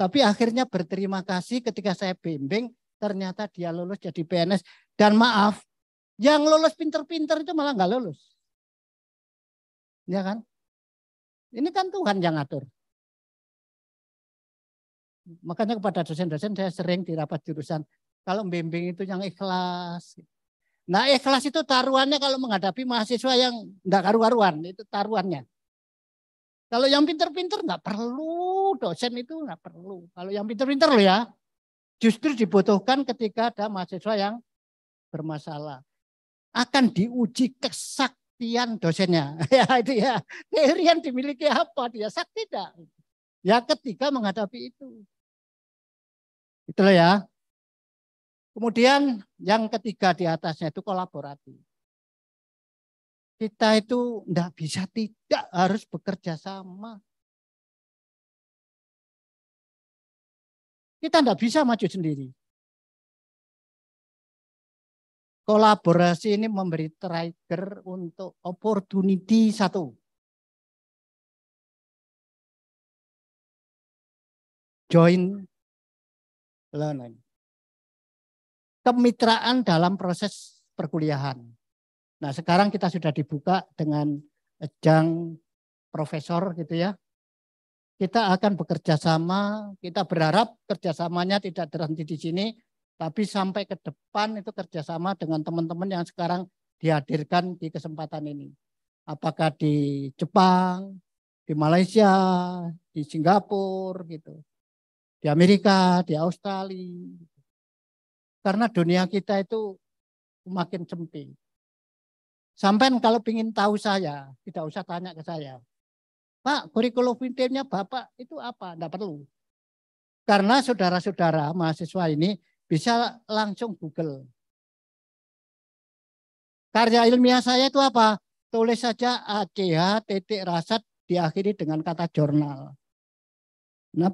Tapi akhirnya berterima kasih ketika saya bimbing, ternyata dia lulus jadi PNS. Dan maaf, yang lulus pinter-pinter itu malah nggak lulus. Ya kan? Ini kan Tuhan yang atur. Makanya kepada dosen-dosen saya sering di rapat jurusan, kalau membimbing itu yang ikhlas. Nah ikhlas itu taruhannya kalau menghadapi mahasiswa yang enggak karu-karuan. Itu taruhannya. Kalau yang pinter-pinter enggak perlu. Dosen itu enggak perlu. Kalau yang pinter-pinter loh ya. Justru dibutuhkan ketika ada mahasiswa yang bermasalah. Akan diuji kesaktian dosennya. [LAUGHS] ya itu ya. Teori yang dimiliki apa dia sakti tidak. Ya ketika menghadapi itu. Itulah ya. Kemudian yang ketiga di atasnya itu kolaboratif. Kita itu tidak bisa tidak harus bekerja sama. Kita tidak bisa maju sendiri. Kolaborasi ini memberi trigger untuk opportunity satu. Join learning kemitraan dalam proses perkuliahan. Nah, sekarang kita sudah dibuka dengan Jang Profesor gitu ya. Kita akan bekerja sama, kita berharap kerjasamanya tidak terhenti di sini, tapi sampai ke depan itu kerjasama dengan teman-teman yang sekarang dihadirkan di kesempatan ini. Apakah di Jepang, di Malaysia, di Singapura gitu, di Amerika, di Australia, karena dunia kita itu makin sempit. Sampai kalau ingin tahu saya, tidak usah tanya ke saya. Pak, kurikulum vitae Bapak itu apa? Tidak perlu. Karena saudara-saudara mahasiswa ini bisa langsung Google. Karya ilmiah saya itu apa? Tulis saja ACH titik rasat diakhiri dengan kata jurnal. Nah,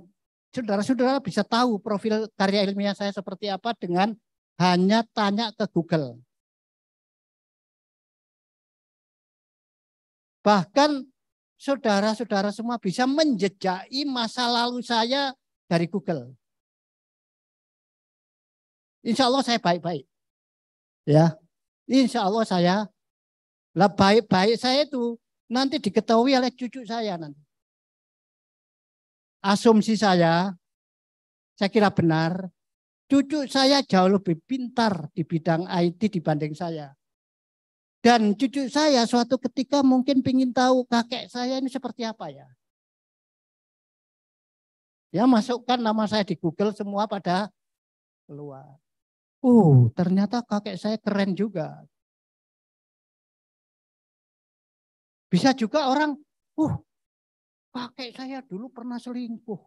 saudara-saudara bisa tahu profil karya ilmiah saya seperti apa dengan hanya tanya ke Google. Bahkan saudara-saudara semua bisa menjejaki masa lalu saya dari Google. Insya Allah saya baik-baik. Ya, Insya Allah saya lah baik-baik saya itu nanti diketahui oleh cucu saya nanti asumsi saya, saya kira benar, cucu saya jauh lebih pintar di bidang IT dibanding saya. Dan cucu saya suatu ketika mungkin ingin tahu kakek saya ini seperti apa ya. Ya masukkan nama saya di Google semua pada keluar. Uh, ternyata kakek saya keren juga. Bisa juga orang, uh, Pakai saya dulu pernah selingkuh.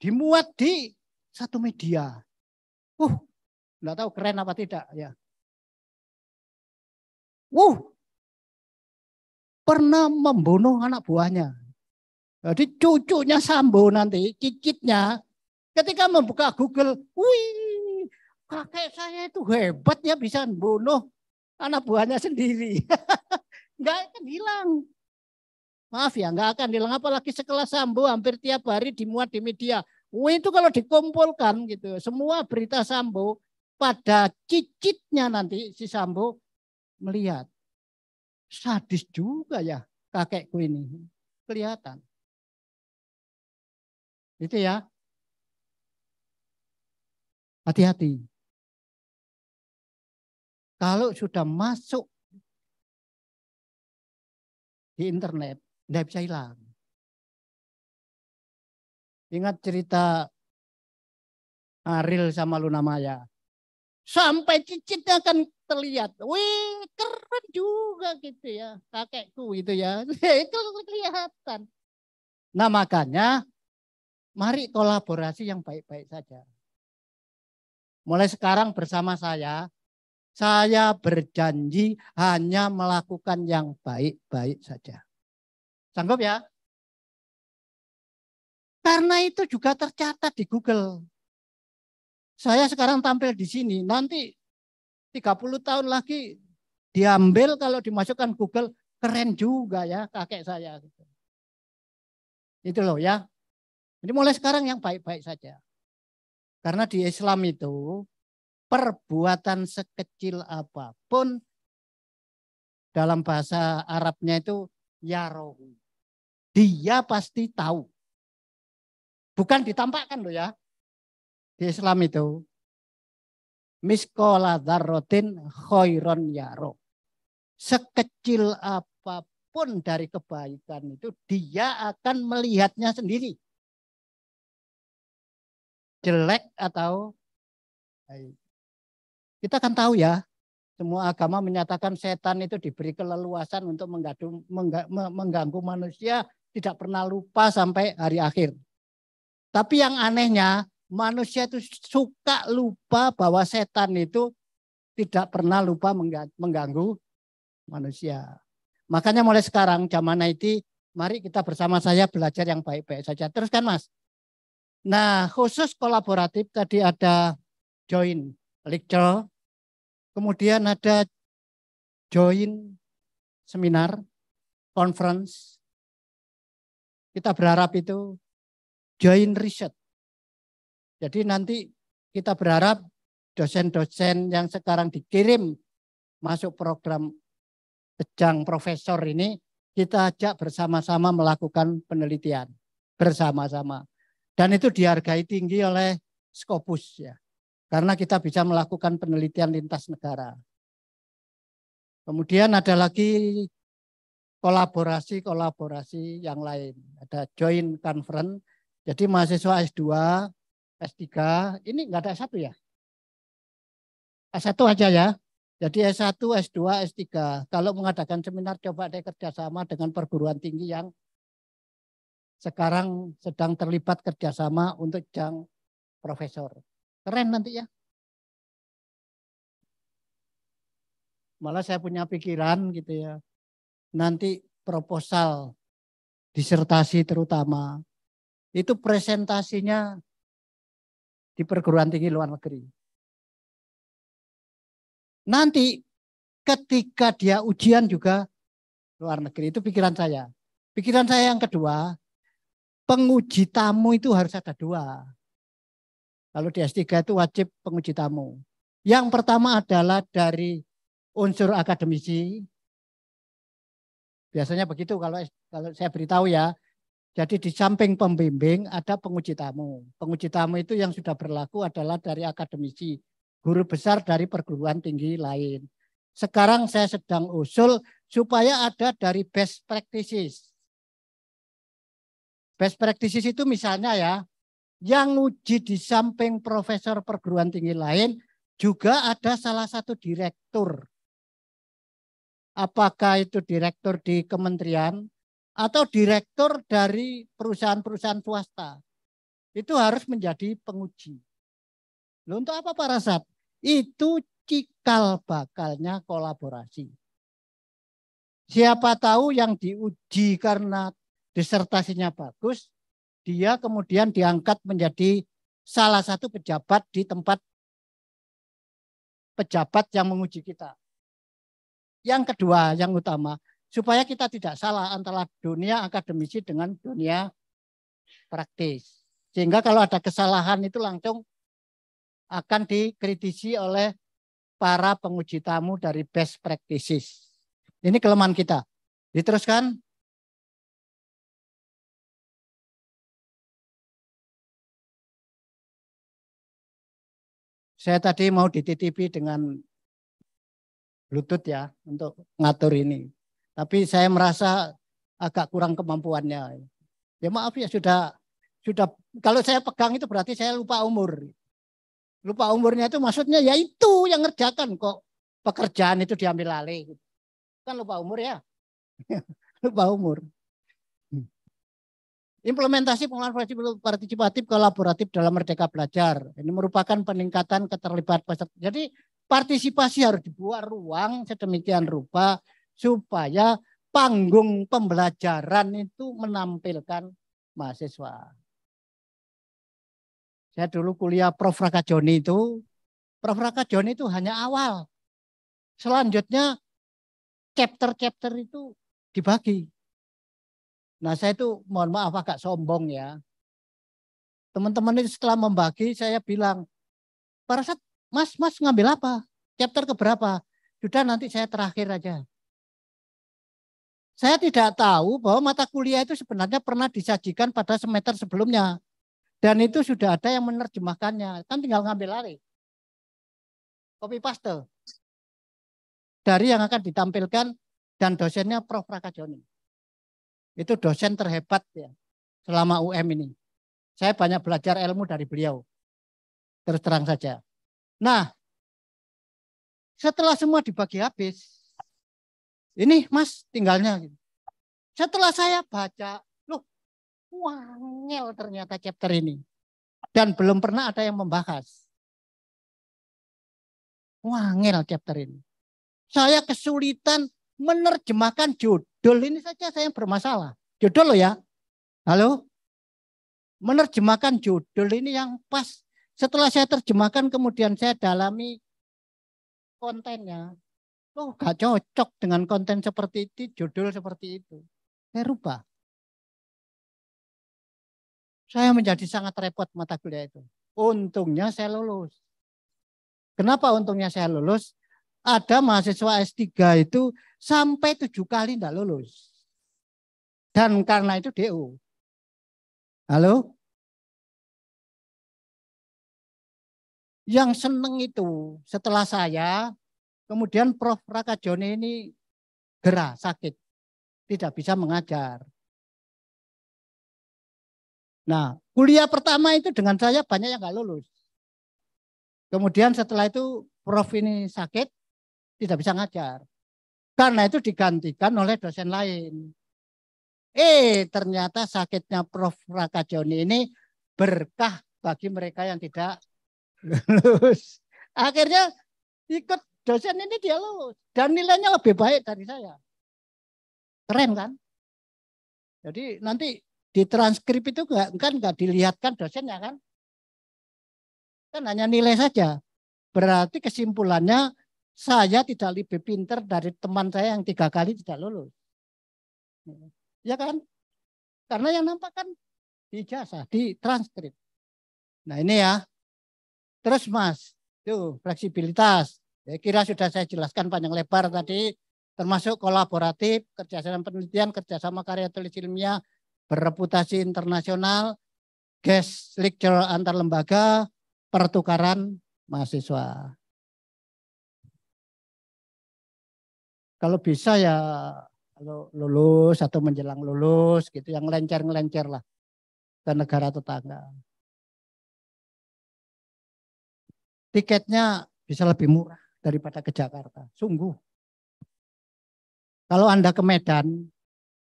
Dimuat di satu media. Uh, nggak tahu keren apa tidak ya. Uh, pernah membunuh anak buahnya. Jadi cucunya Sambo nanti, cicitnya, ketika membuka Google, wih, kakek saya itu hebat ya bisa membunuh anak buahnya sendiri. [LAUGHS] nggak akan hilang. Maaf ya, nggak akan hilang. Apalagi sekelas Sambo hampir tiap hari dimuat di media. Oh, itu kalau dikumpulkan gitu, semua berita Sambo pada cicitnya nanti si Sambo melihat. Sadis juga ya kakekku ini. Kelihatan. Itu ya. Hati-hati. Kalau sudah masuk di internet tidak bisa hilang. Ingat cerita Aril sama Luna Maya. Sampai cicitnya akan terlihat. Wih keren juga gitu ya. Kakekku itu ya. [LAUGHS] itu kelihatan. Nah makanya mari kolaborasi yang baik-baik saja. Mulai sekarang bersama saya saya berjanji hanya melakukan yang baik-baik saja. Sanggup ya? Karena itu juga tercatat di Google. Saya sekarang tampil di sini, nanti 30 tahun lagi diambil kalau dimasukkan Google, keren juga ya kakek saya. Gitu. Itu loh ya. Jadi mulai sekarang yang baik-baik saja. Karena di Islam itu perbuatan sekecil apapun dalam bahasa Arabnya itu yarohu. Dia pasti tahu. Bukan ditampakkan loh ya. Di Islam itu. Miskola darotin khairon yaro. Sekecil apapun dari kebaikan itu dia akan melihatnya sendiri jelek atau baik. Kita akan tahu ya, semua agama menyatakan setan itu diberi keleluasan untuk menggadu, mengga, mengganggu manusia, tidak pernah lupa sampai hari akhir. Tapi yang anehnya, manusia itu suka lupa bahwa setan itu tidak pernah lupa mengganggu manusia. Makanya mulai sekarang zaman IT, mari kita bersama saya belajar yang baik-baik saja. Teruskan Mas. Nah, khusus kolaboratif tadi ada join lecture, Kemudian ada join seminar, conference. Kita berharap itu join riset. Jadi nanti kita berharap dosen-dosen yang sekarang dikirim masuk program Kejang Profesor ini, kita ajak bersama-sama melakukan penelitian. Bersama-sama. Dan itu dihargai tinggi oleh Scopus ya. Karena kita bisa melakukan penelitian lintas negara. Kemudian ada lagi kolaborasi-kolaborasi yang lain. Ada joint conference. Jadi mahasiswa S2, S3, ini enggak ada S1 ya? S1 aja ya. Jadi S1, S2, S3. Kalau mengadakan seminar coba deh kerjasama dengan perguruan tinggi yang sekarang sedang terlibat kerjasama untuk jang profesor. Keren nanti ya. Malah saya punya pikiran gitu ya. Nanti proposal disertasi terutama itu presentasinya di perguruan tinggi luar negeri. Nanti ketika dia ujian juga luar negeri. Itu pikiran saya. Pikiran saya yang kedua, penguji tamu itu harus ada dua. Lalu di S3 itu wajib penguji tamu. Yang pertama adalah dari unsur akademisi. Biasanya begitu kalau kalau saya beritahu ya. Jadi di samping pembimbing ada penguji tamu. Penguji tamu itu yang sudah berlaku adalah dari akademisi, guru besar dari perguruan tinggi lain. Sekarang saya sedang usul supaya ada dari best practices. Best practices itu misalnya ya, yang uji di samping profesor perguruan tinggi lain juga ada salah satu direktur. Apakah itu direktur di kementerian atau direktur dari perusahaan-perusahaan swasta. Itu harus menjadi penguji. Loh, untuk apa para parasat? Itu cikal bakalnya kolaborasi. Siapa tahu yang diuji karena disertasinya bagus, dia kemudian diangkat menjadi salah satu pejabat di tempat pejabat yang menguji kita. Yang kedua, yang utama, supaya kita tidak salah antara dunia akademisi dengan dunia praktis. Sehingga kalau ada kesalahan itu langsung akan dikritisi oleh para penguji tamu dari best practices. Ini kelemahan kita. Diteruskan. Saya tadi mau dititipi dengan Bluetooth ya untuk ngatur ini. Tapi saya merasa agak kurang kemampuannya. Ya maaf ya sudah sudah kalau saya pegang itu berarti saya lupa umur. Lupa umurnya itu maksudnya ya itu yang ngerjakan kok pekerjaan itu diambil alih. Kan lupa umur ya. [LAUGHS] lupa umur. Implementasi pengelolaan fleksibel partisipatif kolaboratif dalam Merdeka Belajar. Ini merupakan peningkatan keterlibatan peserta. Jadi partisipasi harus dibuat ruang sedemikian rupa supaya panggung pembelajaran itu menampilkan mahasiswa. Saya dulu kuliah Prof. Raka Joni itu, Prof. Raka Joni itu hanya awal. Selanjutnya chapter-chapter itu dibagi Nah saya itu mohon maaf agak sombong ya. Teman-teman ini setelah membagi saya bilang, para saat mas, mas ngambil apa? Chapter keberapa? Sudah nanti saya terakhir aja. Saya tidak tahu bahwa mata kuliah itu sebenarnya pernah disajikan pada semester sebelumnya. Dan itu sudah ada yang menerjemahkannya. Kan tinggal ngambil lari. Copy paste. Dari yang akan ditampilkan dan dosennya Prof. Rakajoni. Itu dosen terhebat ya selama UM ini. Saya banyak belajar ilmu dari beliau. Terus terang saja. Nah, setelah semua dibagi habis, ini mas tinggalnya. Setelah saya baca, loh, wangel ternyata chapter ini. Dan belum pernah ada yang membahas. Wangel chapter ini. Saya kesulitan menerjemahkan judul jodol ini saja saya yang bermasalah. Jodol lo ya. Halo? Menerjemahkan jodol ini yang pas. Setelah saya terjemahkan kemudian saya dalami kontennya. Loh gak cocok dengan konten seperti itu, jodol seperti itu. Saya rubah. Saya menjadi sangat repot mata kuliah itu. Untungnya saya lulus. Kenapa untungnya saya lulus? ada mahasiswa S3 itu sampai tujuh kali tidak lulus. Dan karena itu DO. Halo? Yang seneng itu setelah saya, kemudian Prof. Raka Joni ini gerah, sakit. Tidak bisa mengajar. Nah, kuliah pertama itu dengan saya banyak yang nggak lulus. Kemudian setelah itu Prof ini sakit, tidak bisa ngajar. Karena itu digantikan oleh dosen lain. Eh, ternyata sakitnya Prof. Raka Joni ini berkah bagi mereka yang tidak lulus. Akhirnya ikut dosen ini dia lulus. Dan nilainya lebih baik dari saya. Keren kan? Jadi nanti di transkrip itu enggak, kan nggak dilihatkan dosennya kan? Kan hanya nilai saja. Berarti kesimpulannya saya tidak lebih pinter dari teman saya yang tiga kali tidak lulus. Ya kan? Karena yang nampak kan di jasa, di transkrip. Nah ini ya. Terus mas, tuh fleksibilitas. Ya, kira sudah saya jelaskan panjang lebar tadi, termasuk kolaboratif, kerjasama penelitian, kerjasama karya tulis ilmiah, bereputasi internasional, guest lecture antar lembaga, pertukaran mahasiswa. Kalau bisa ya kalau lulus atau menjelang lulus gitu yang lencer-lencer lah ke negara tetangga. Tiketnya bisa lebih murah daripada ke Jakarta. Sungguh. Kalau Anda ke Medan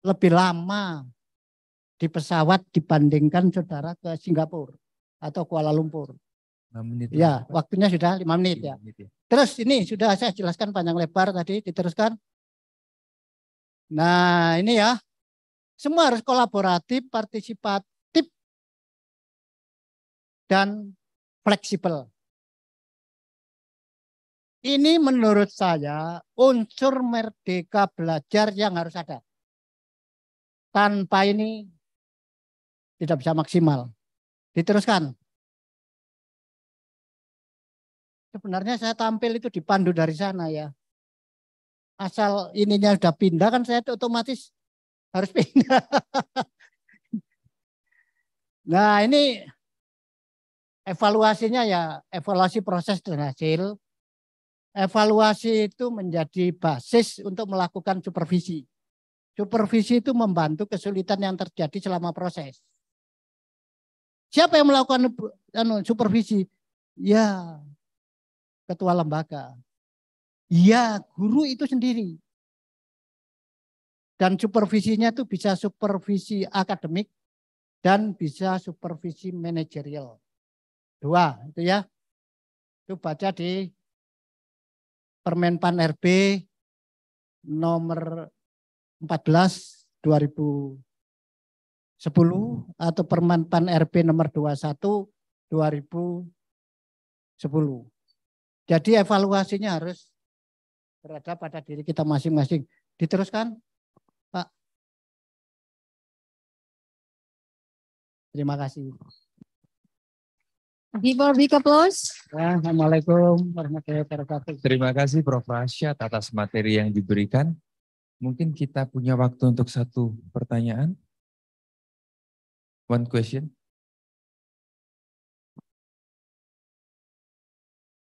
lebih lama di pesawat dibandingkan saudara ke Singapura atau Kuala Lumpur. 5 menit. Ya, waktunya sudah lima menit, 5 ya. Menit ya. Terus ini sudah saya jelaskan panjang lebar tadi, diteruskan. Nah ini ya, semua harus kolaboratif, partisipatif, dan fleksibel. Ini menurut saya unsur merdeka belajar yang harus ada. Tanpa ini tidak bisa maksimal. Diteruskan. Sebenarnya saya tampil itu dipandu dari sana ya. Asal ininya sudah pindah kan saya otomatis harus [LAUGHS] pindah. nah ini evaluasinya ya evaluasi proses dan hasil. Evaluasi itu menjadi basis untuk melakukan supervisi. Supervisi itu membantu kesulitan yang terjadi selama proses. Siapa yang melakukan anu, supervisi? Ya, ketua lembaga. Ya, guru itu sendiri. Dan supervisinya itu bisa supervisi akademik dan bisa supervisi manajerial. Dua, itu ya. Itu baca di Permenpan RB nomor 14 2010 atau Permenpan RB nomor 21 2010. Jadi evaluasinya harus berada pada diri kita masing-masing. Diteruskan, Pak. Terima kasih. Before ya, Assalamualaikum warahmatullahi wabarakatuh. Terima kasih Prof. Rasyad atas materi yang diberikan. Mungkin kita punya waktu untuk satu pertanyaan. One question.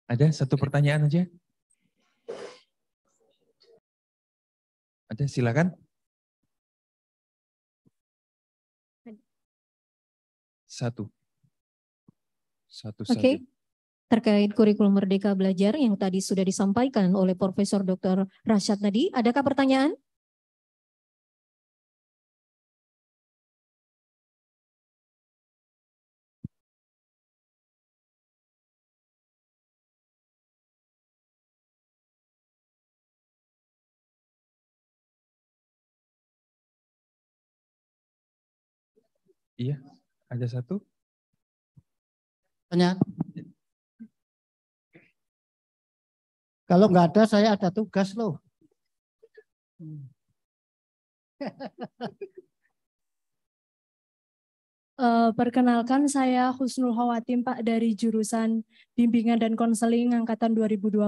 Ada satu pertanyaan aja? Ada, silakan. Satu. Satu, Oke. Okay. Terkait kurikulum Merdeka Belajar yang tadi sudah disampaikan oleh Profesor Dr. Rashad tadi, adakah pertanyaan? Iya, ada satu. Tanya. Kalau nggak ada, saya ada tugas loh. uh, [LAUGHS] perkenalkan saya Husnul Hawatim Pak dari jurusan Bimbingan dan Konseling angkatan 2020.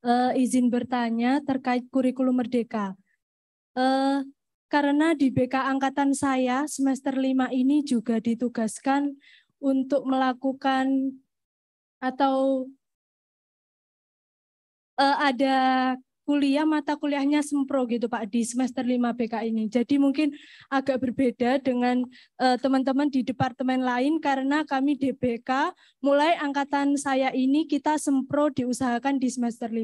Uh, eh, izin bertanya terkait kurikulum merdeka. Uh, karena di BK angkatan saya semester 5 ini juga ditugaskan untuk melakukan atau uh, ada kuliah mata kuliahnya sempro gitu Pak di semester 5 BK ini. Jadi mungkin agak berbeda dengan eh, teman-teman uh, di departemen lain karena kami DBK mulai angkatan saya ini kita sempro diusahakan di semester 5.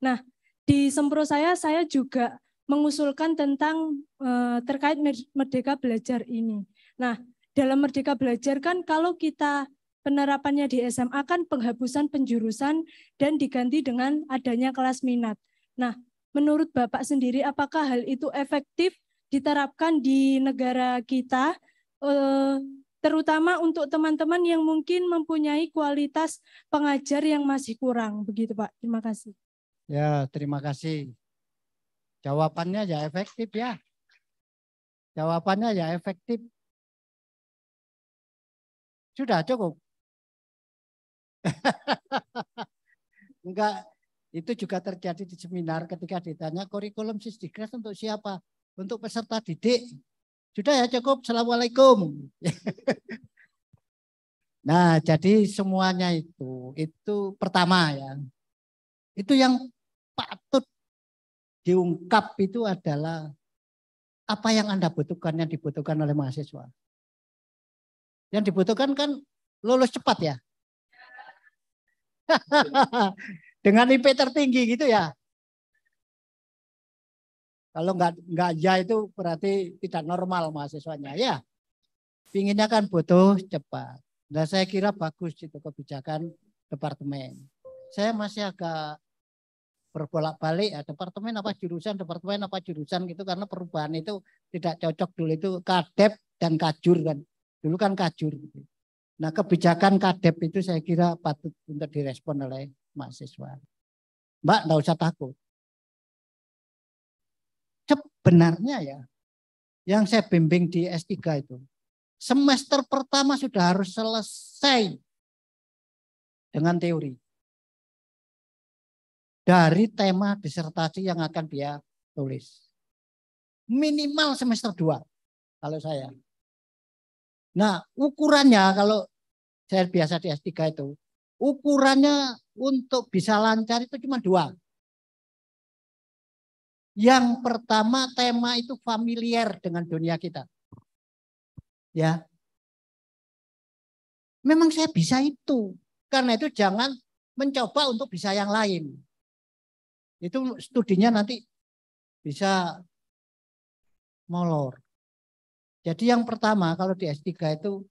Nah, di sempro saya saya juga mengusulkan tentang uh, terkait merdeka belajar ini. Nah, dalam merdeka belajar kan kalau kita penerapannya di SMA kan penghapusan penjurusan dan diganti dengan adanya kelas minat. Nah, menurut Bapak sendiri apakah hal itu efektif diterapkan di negara kita uh, terutama untuk teman-teman yang mungkin mempunyai kualitas pengajar yang masih kurang begitu Pak. Terima kasih. Ya, terima kasih. Jawabannya ya efektif ya. Jawabannya ya efektif. Sudah cukup. [LAUGHS] Enggak, itu juga terjadi di seminar ketika ditanya kurikulum sisdikres untuk siapa? Untuk peserta didik. Sudah ya cukup. Assalamualaikum. [LAUGHS] Nah, jadi semuanya itu, itu pertama ya. Itu yang patut diungkap itu adalah apa yang Anda butuhkan, yang dibutuhkan oleh mahasiswa. Yang dibutuhkan kan lulus cepat ya. [LAUGHS] Dengan IP tertinggi gitu ya. Kalau nggak nggak ya itu berarti tidak normal mahasiswanya ya. Pinginnya kan butuh cepat. Dan nah, saya kira bagus itu kebijakan departemen. Saya masih agak berbolak-balik ya departemen apa jurusan departemen apa jurusan gitu karena perubahan itu tidak cocok dulu itu kadep dan kajur kan dulu kan kajur gitu. nah kebijakan kadep itu saya kira patut untuk direspon oleh mahasiswa mbak tidak usah takut sebenarnya ya yang saya bimbing di S3 itu semester pertama sudah harus selesai dengan teori dari tema disertasi yang akan dia tulis. Minimal semester 2 kalau saya. Nah, ukurannya kalau saya biasa di S3 itu, ukurannya untuk bisa lancar itu cuma dua. Yang pertama tema itu familiar dengan dunia kita. Ya. Memang saya bisa itu. Karena itu jangan mencoba untuk bisa yang lain. Itu studinya nanti bisa molor. Jadi yang pertama kalau di S3 itu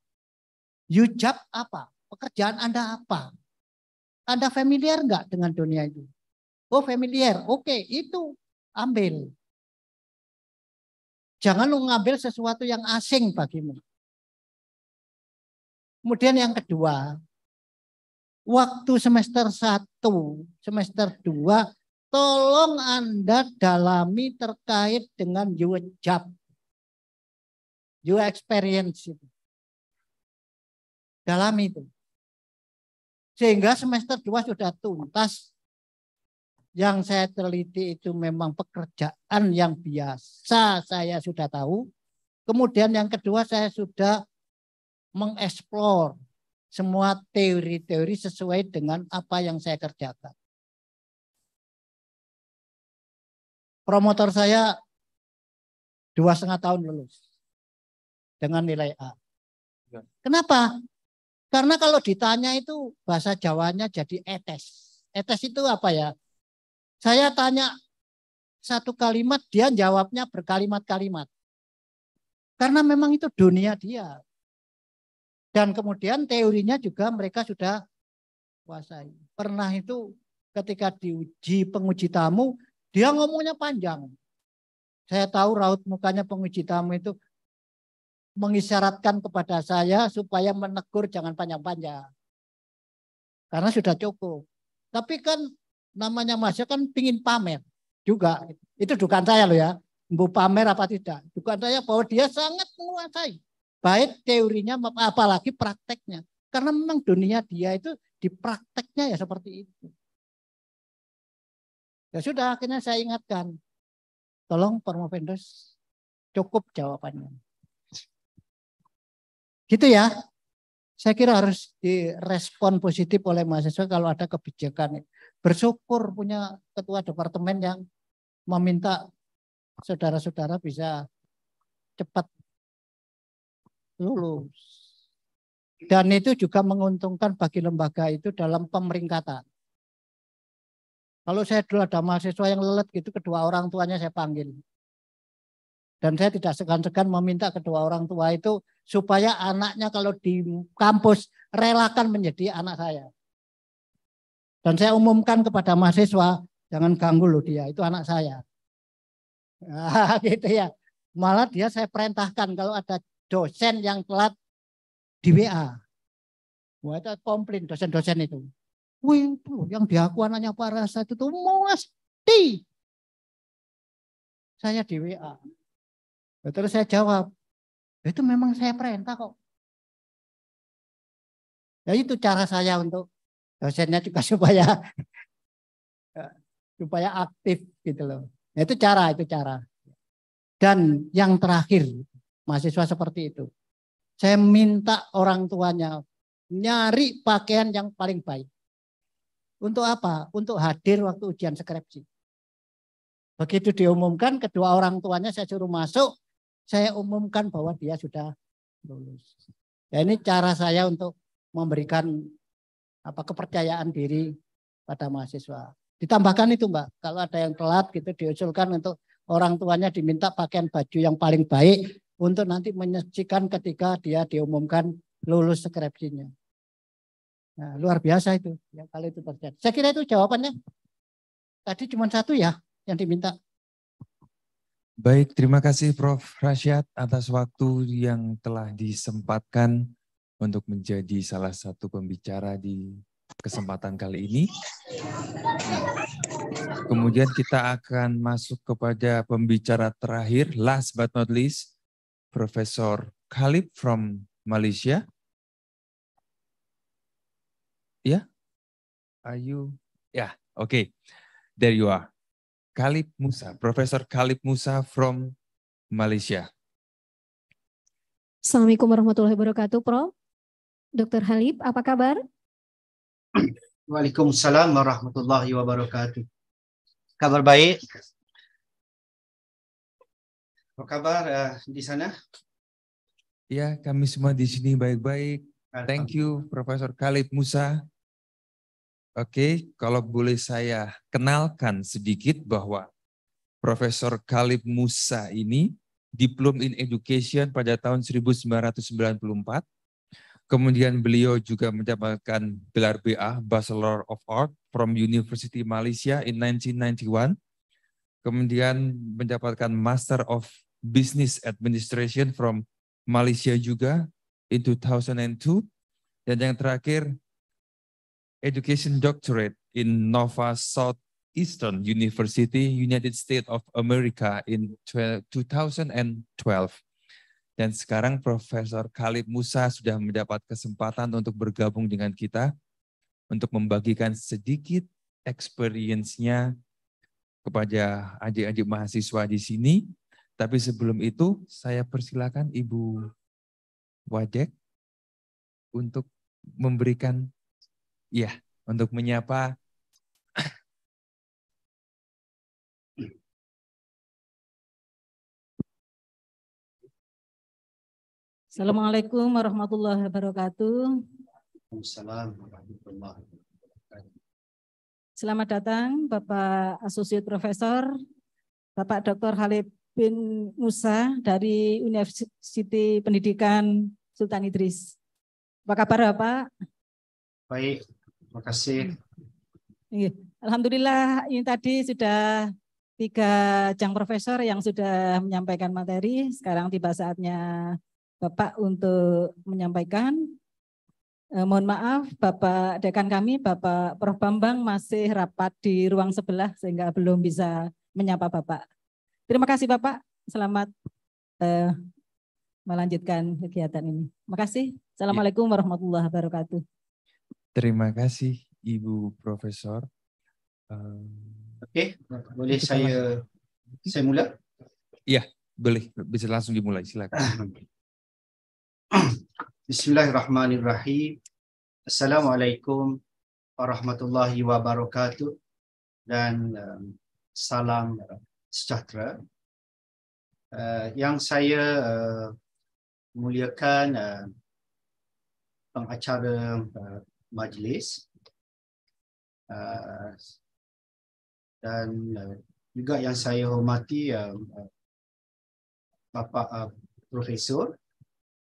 ucap apa? Pekerjaan Anda apa? Anda familiar nggak dengan dunia itu? Oh familiar, oke okay, itu ambil. Jangan lu ngambil sesuatu yang asing bagimu. Kemudian yang kedua, waktu semester satu semester dua tolong Anda dalami terkait dengan your job, your experience itu. Dalami itu. Sehingga semester 2 sudah tuntas. Yang saya teliti itu memang pekerjaan yang biasa saya sudah tahu. Kemudian yang kedua saya sudah mengeksplor semua teori-teori sesuai dengan apa yang saya kerjakan. promotor saya dua setengah tahun lulus dengan nilai A. Ya. Kenapa? Karena kalau ditanya itu bahasa Jawanya jadi etes. Etes itu apa ya? Saya tanya satu kalimat, dia jawabnya berkalimat-kalimat. Karena memang itu dunia dia. Dan kemudian teorinya juga mereka sudah kuasai. Pernah itu ketika diuji penguji tamu, dia ngomongnya panjang. Saya tahu raut mukanya penguji tamu itu mengisyaratkan kepada saya supaya menegur jangan panjang-panjang. Karena sudah cukup. Tapi kan namanya Masya kan pingin pamer juga. Itu dugaan saya loh ya. Bu pamer apa tidak. Dugaan saya bahwa dia sangat menguasai. Baik teorinya apalagi prakteknya. Karena memang dunia dia itu di prakteknya ya seperti itu. Ya sudah, akhirnya saya ingatkan. Tolong Promovendus cukup jawabannya. Gitu ya. Saya kira harus direspon positif oleh mahasiswa kalau ada kebijakan. Bersyukur punya ketua departemen yang meminta saudara-saudara bisa cepat lulus. Dan itu juga menguntungkan bagi lembaga itu dalam pemeringkatan. Kalau saya dulu ada mahasiswa yang lelet gitu, kedua orang tuanya saya panggil. Dan saya tidak segan-segan meminta kedua orang tua itu supaya anaknya kalau di kampus relakan menjadi anak saya. Dan saya umumkan kepada mahasiswa, jangan ganggu loh dia, itu anak saya. Ah, [LAUGHS] gitu ya. Malah dia saya perintahkan kalau ada dosen yang telat di WA. Wah itu komplain dosen-dosen itu. Wih, yang diaku anaknya Parasa itu tuh mesti. Saya di WA. Terus saya jawab, itu memang saya perintah kok. Ya itu cara saya untuk dosennya juga [LAUGHS] supaya supaya aktif gitu loh. Ya, itu cara, itu cara. Dan yang terakhir, mahasiswa seperti itu. Saya minta orang tuanya nyari pakaian yang paling baik. Untuk apa? Untuk hadir waktu ujian skripsi. Begitu diumumkan, kedua orang tuanya saya suruh masuk, saya umumkan bahwa dia sudah lulus. Ya ini cara saya untuk memberikan apa kepercayaan diri pada mahasiswa. Ditambahkan itu Mbak, kalau ada yang telat gitu diusulkan untuk orang tuanya diminta pakaian baju yang paling baik untuk nanti menyaksikan ketika dia diumumkan lulus skripsinya. Nah, luar biasa itu yang kalau itu terjadi. Saya kira itu jawabannya. Tadi cuma satu ya yang diminta. Baik, terima kasih Prof. Rasyad atas waktu yang telah disempatkan untuk menjadi salah satu pembicara di kesempatan kali ini. Kemudian kita akan masuk kepada pembicara terakhir, last but not least, Profesor Khalid from Malaysia. Ya? Yeah? Are you? Ya, yeah, oke. Okay. There you are. Khalid Musa, Profesor Khalid Musa from Malaysia. Assalamualaikum warahmatullahi wabarakatuh, Prof. Dr. Halib, apa kabar? Waalaikumsalam warahmatullahi wabarakatuh. Kabar baik. Apa kabar uh, di sana? Ya, kami semua di sini baik-baik. Thank you, Profesor Khalid Musa. Oke, kalau boleh saya kenalkan sedikit bahwa Profesor Khalid Musa ini diplom in education pada tahun 1994. Kemudian beliau juga mendapatkan gelar BA, Bachelor of Art from University Malaysia in 1991. Kemudian mendapatkan Master of Business Administration from Malaysia juga in 2002. Dan yang terakhir education doctorate in Nova Southeastern University, United States of America in 2012. Dan sekarang Profesor Khalid Musa sudah mendapat kesempatan untuk bergabung dengan kita untuk membagikan sedikit experience-nya kepada adik-adik mahasiswa di sini. Tapi sebelum itu, saya persilakan Ibu Wajek untuk memberikan ya untuk menyapa Assalamualaikum warahmatullahi wabarakatuh. Assalamualaikum warahmatullahi wabarakatuh. Selamat datang Bapak Asosiat Profesor Bapak Dr. Halib bin Musa dari Universiti Pendidikan Sultan Idris. Apa kabar Bapak? Baik, Terima kasih. Iya. Iya. Alhamdulillah ini tadi sudah tiga jang profesor yang sudah menyampaikan materi. Sekarang tiba saatnya Bapak untuk menyampaikan. Eh, mohon maaf Bapak dekan kami, Bapak Prof. Bambang masih rapat di ruang sebelah sehingga belum bisa menyapa Bapak. Terima kasih Bapak. Selamat eh, melanjutkan kegiatan ini. Terima kasih. Iya. Assalamualaikum warahmatullahi wabarakatuh. Terima kasih Ibu Profesor. Um, Oke, okay. boleh kita saya langsung. saya mula? Ya, boleh. Bisa langsung dimulai, silakan. Ah, Bismillahirrahmanirrahim. Assalamualaikum warahmatullahi wabarakatuh dan um, salam sejahtera. Uh, yang saya uh, muliakan uh, pengacara majlis uh, dan uh, juga yang saya hormati uh, uh bapa uh, Profesor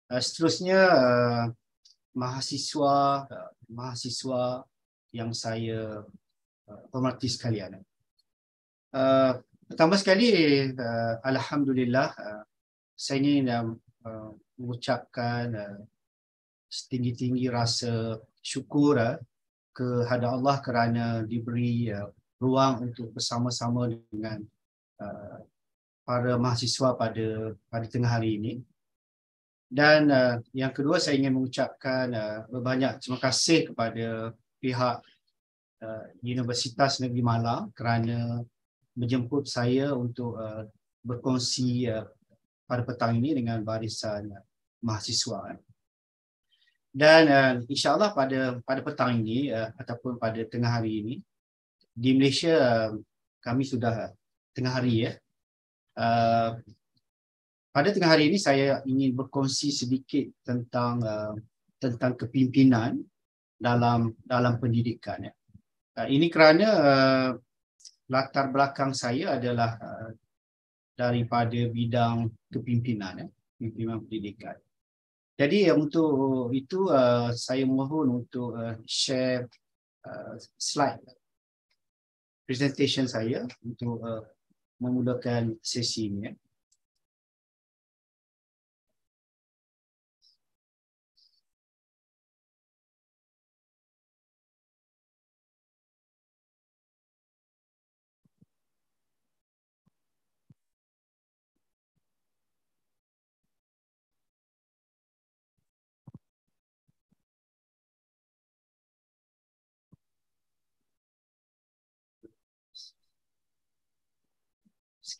uh, seterusnya uh, mahasiswa uh, mahasiswa yang saya uh, hormati sekalian uh, pertama sekali uh, Alhamdulillah uh, saya ingin um, uh, mengucapkan uh, setinggi-tinggi rasa syukur uh, eh, kehadap Allah kerana diberi uh, ruang untuk bersama-sama dengan uh, para mahasiswa pada pada tengah hari ini. Dan uh, yang kedua saya ingin mengucapkan uh, berbanyak terima kasih kepada pihak uh, Universitas Negeri Malang kerana menjemput saya untuk uh, berkongsi uh, pada petang ini dengan barisan uh, mahasiswa. Uh dan uh, insyaallah pada pada petang ini uh, ataupun pada tengah hari ini di Malaysia uh, kami sudah tengah hari ya uh, pada tengah hari ini saya ingin berkongsi sedikit tentang uh, tentang kepimpinan dalam dalam pendidikan ya uh, ini kerana uh, latar belakang saya adalah uh, daripada bidang kepimpinan ya kepimpinan pendidikan uh, jadi eh, untuk eh, itu uh, saya mohon untuk uh, share uh, slide presentation saya untuk uh, memulakan sesi ini. Ya.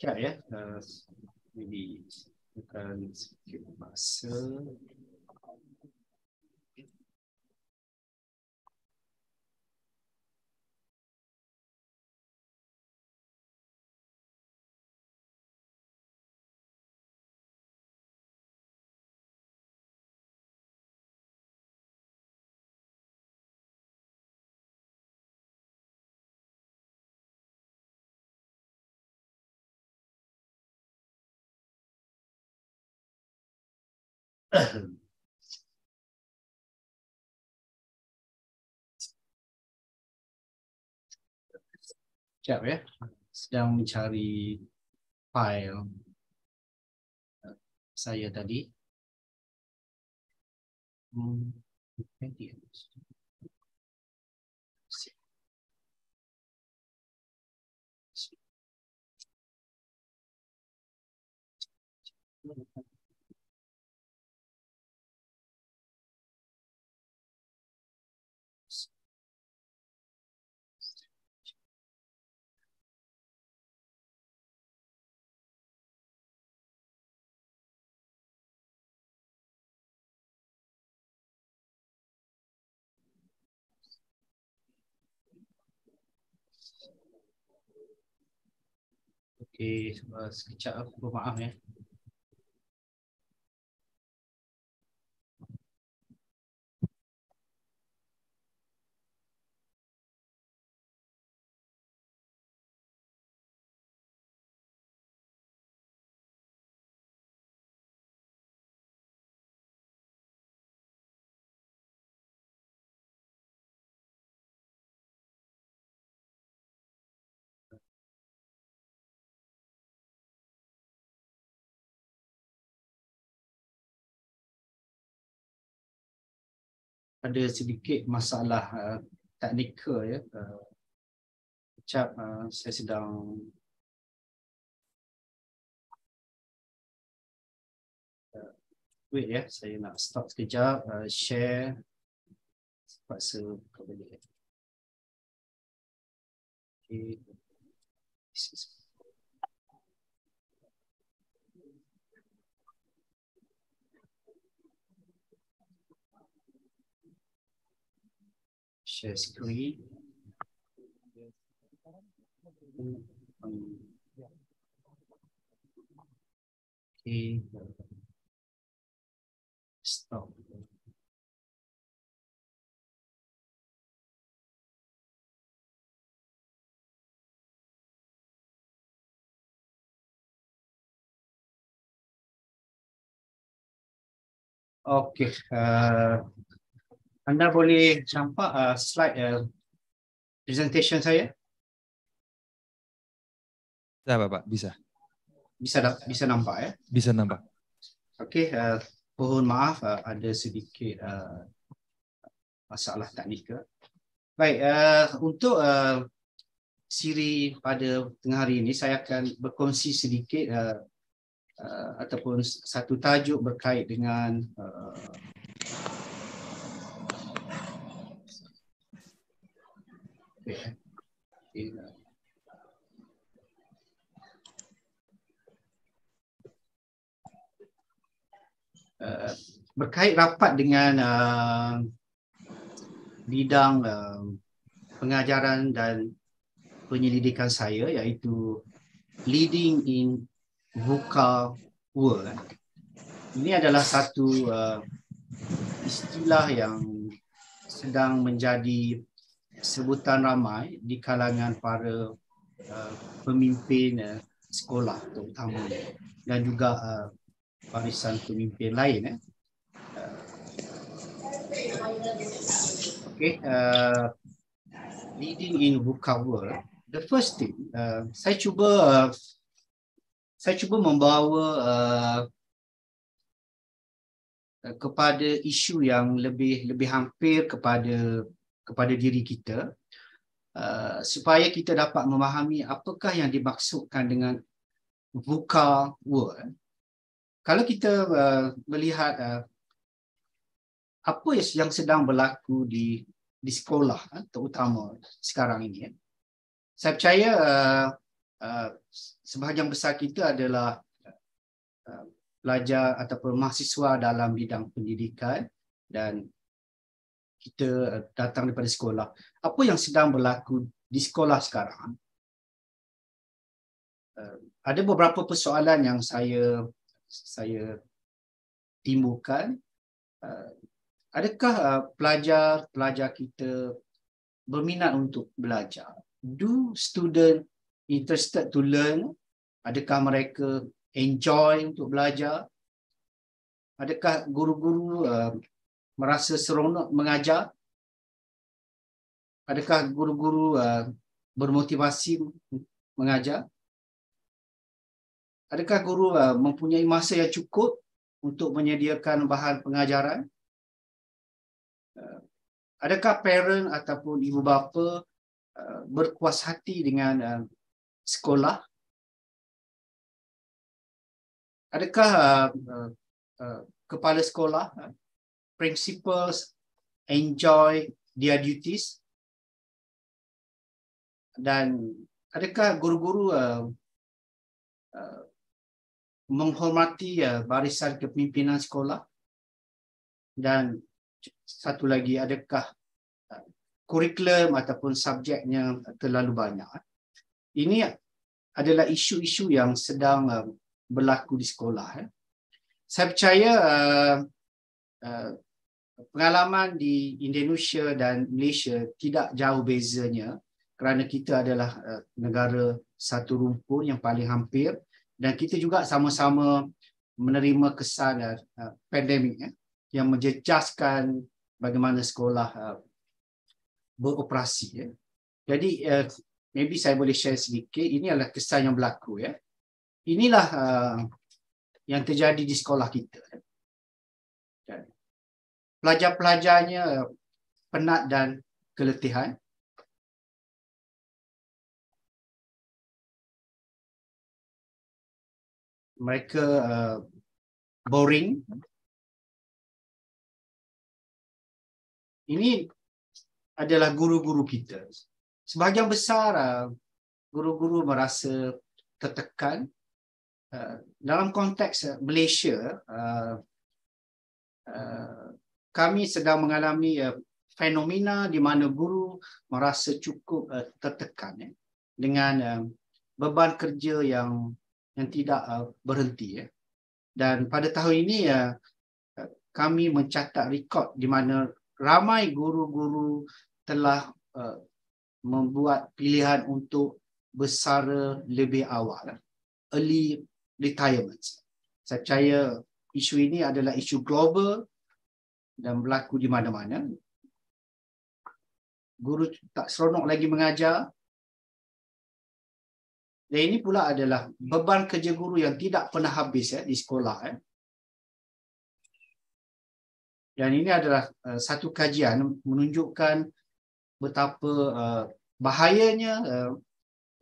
ya ya. Uh, ini bukan kipas. Siap ya, sedang mencari file saya tadi. Hmm, Okey, eh, sekejap aku maaf ya. ada sedikit masalah uh, teknikal ya. Uh, cap uh, saya sedang wait ya, saya nak stop sekejap uh, share sebab se kembali. Okay. This is the screen. Okay. Stop. Okay. Uh, Anda boleh nampak uh, slide uh, presentation saya? Tak, Bapak. Bisa. Bisa dapat, bisa nampak ya? Bisa nampak. Okey, uh, mohon maaf uh, ada sedikit uh, masalah teknikal. Baik, uh, untuk uh, siri pada tengah hari ini, saya akan berkongsi sedikit uh, uh, ataupun satu tajuk berkait dengan uh, Eh, berkait rapat dengan uh, bidang uh, pengajaran dan penyelidikan saya iaitu leading in VUCA world. Ini adalah satu uh, istilah yang sedang menjadi sebutan ramai di kalangan para uh, pemimpin uh, sekolah terutamanya dan juga uh, barisan pemimpin lain. Eh. Uh, okay, uh, leading in VUCA the first thing, uh, saya cuba uh, saya cuba membawa uh, kepada isu yang lebih lebih hampir kepada kepada diri kita uh, supaya kita dapat memahami apakah yang dimaksudkan dengan VUCA world. Kalau kita uh, melihat uh, apa yang sedang berlaku di di sekolah uh, terutama sekarang ini. Uh, saya percaya uh, uh, sebahagian besar kita adalah uh, pelajar ataupun mahasiswa dalam bidang pendidikan dan kita eh, datang daripada sekolah. Apa yang sedang berlaku di sekolah sekarang? Eh, ada beberapa persoalan yang saya saya timbulkan. Eh, adakah pelajar-pelajar kita berminat untuk belajar? Do student interested to learn? Adakah mereka enjoy untuk belajar? Adakah guru-guru merasa seronok mengajar? Adakah guru-guru uh, bermotivasi mengajar? Adakah guru uh, mempunyai masa yang cukup untuk menyediakan bahan pengajaran? Uh, adakah parent ataupun ibu bapa berkuas hati dengan sekolah? Adakah kepala sekolah principals enjoy their duties? Dan adakah guru-guru uh, uh, menghormati uh, barisan kepimpinan sekolah? Dan satu lagi, adakah kurikulum ataupun subjeknya terlalu banyak? Ini adalah isu-isu yang sedang berlaku di sekolah. Eh. Saya percaya pengalaman di Indonesia dan Malaysia tidak jauh bezanya kerana kita adalah eh, negara satu rumpun yang paling hampir dan kita juga sama-sama menerima kesan eh, eh, pandemik yang menjejaskan bagaimana sekolah beroperasi. Jadi, maybe saya boleh share sedikit. Ini adalah kesan yang berlaku. Ya. Inilah yang terjadi di sekolah kita. Ya pelajar-pelajarnya penat dan keletihan. Mereka uh, boring. Ini adalah guru-guru kita. Sebahagian besar eh, guru-guru uh, merasa tertekan. Uh, dalam konteks uh, Malaysia, uh, kami sedang mengalami uh, fenomena di mana guru merasa cukup uh, tertekan eh, dengan uh, beban kerja yang yang tidak uh, berhenti ya. Dan pada tahun ini ya uh, kami mencatat rekod di mana ramai guru-guru telah uh, membuat pilihan untuk bersara lebih awal early retirement. Saya percaya isu ini adalah isu global dan berlaku di mana-mana. Guru tak seronok lagi mengajar. Dan ini pula adalah beban kerja guru yang tidak pernah habis ya di sekolah. Ya. Dan ini adalah eh, satu kajian menunjukkan betapa bahayanya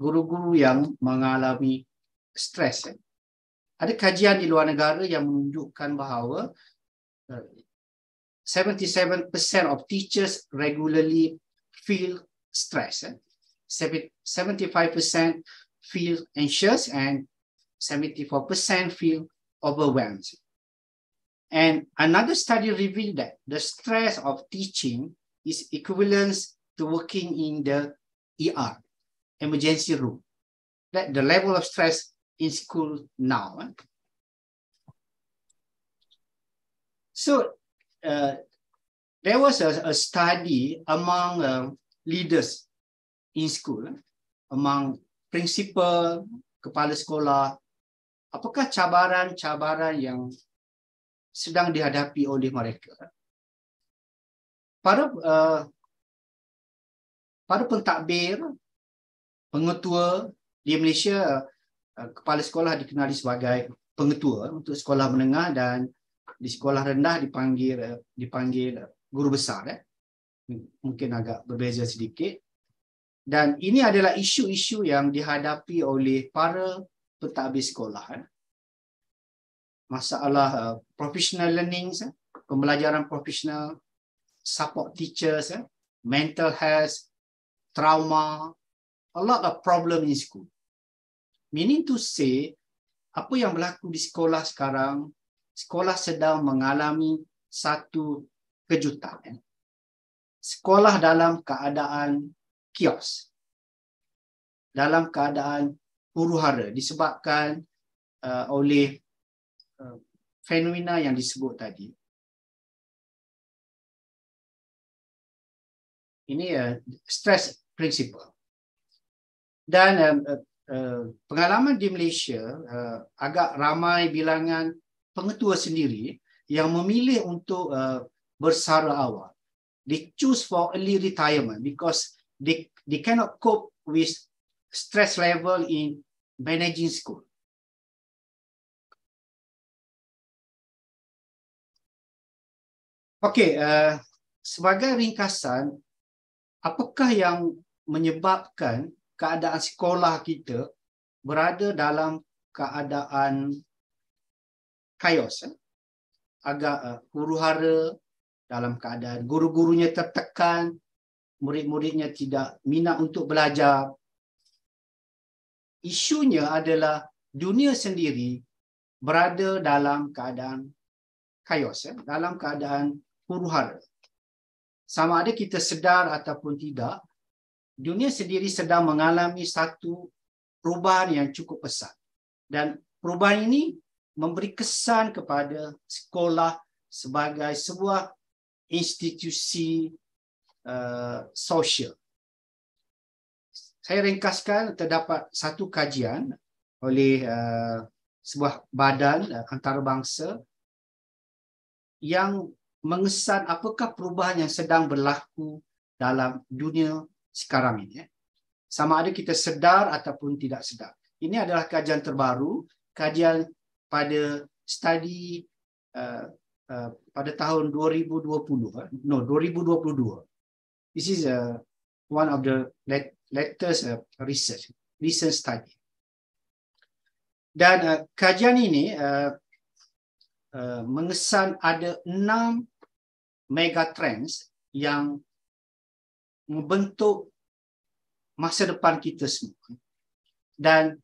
guru-guru yang mengalami stres. Ada kajian di luar negara yang menunjukkan bahawa 77% of teachers regularly feel stress. Eh? 75% feel anxious and 74% feel overwhelmed. And another study revealed that the stress of teaching is equivalent to working in the ER, emergency room. That the level of stress in school now. Eh? So uh, there was a, a study among uh, leaders in school, uh, among principal, kepala sekolah, apakah cabaran-cabaran yang sedang dihadapi oleh mereka. Para, uh, para pentadbir, pengetua di Malaysia, uh, kepala sekolah dikenali sebagai pengetua untuk sekolah menengah dan di sekolah rendah dipanggil eh, dipanggil guru besar eh mungkin agak berbeza sedikit dan ini adalah isu-isu yang dihadapi oleh para pentadbir sekolah eh. masalah uh, professional learning eh. pembelajaran profesional support teachers eh. mental health trauma a lot of problem in school meaning to say apa yang berlaku di sekolah sekarang sekolah sedang mengalami satu kejutan. Sekolah dalam keadaan kios. Dalam keadaan huru-hara disebabkan uh, oleh uh, fenomena yang disebut tadi. Ini uh, stress principle. Dan um, uh, uh, pengalaman di Malaysia uh, agak ramai bilangan pengetua sendiri yang memilih untuk uh, bersara awal. They choose for early retirement because they they cannot cope with stress level in managing school. Okay, uh, sebagai ringkasan, apakah yang menyebabkan keadaan sekolah kita berada dalam keadaan chaos eh? agak uh, eh, huru-hara dalam keadaan guru-gurunya tertekan murid-muridnya tidak minat untuk belajar isunya adalah dunia sendiri berada dalam keadaan chaos eh? dalam keadaan huru-hara sama ada kita sedar ataupun tidak dunia sendiri sedang mengalami satu perubahan yang cukup besar dan perubahan ini memberi kesan kepada sekolah sebagai sebuah institusi uh, sosial. Saya ringkaskan terdapat satu kajian oleh uh, sebuah badan uh, antarabangsa yang mengesan apakah perubahan yang sedang berlaku dalam dunia sekarang ini. Ya. Sama ada kita sedar ataupun tidak sedar. Ini adalah kajian terbaru, kajian pada study uh, uh, pada tahun 2020 eh? no 2022 this is a uh, one of the latest uh, research recent study dan uh, kajian ini uh, uh, mengesan ada enam mega trends yang membentuk masa depan kita semua dan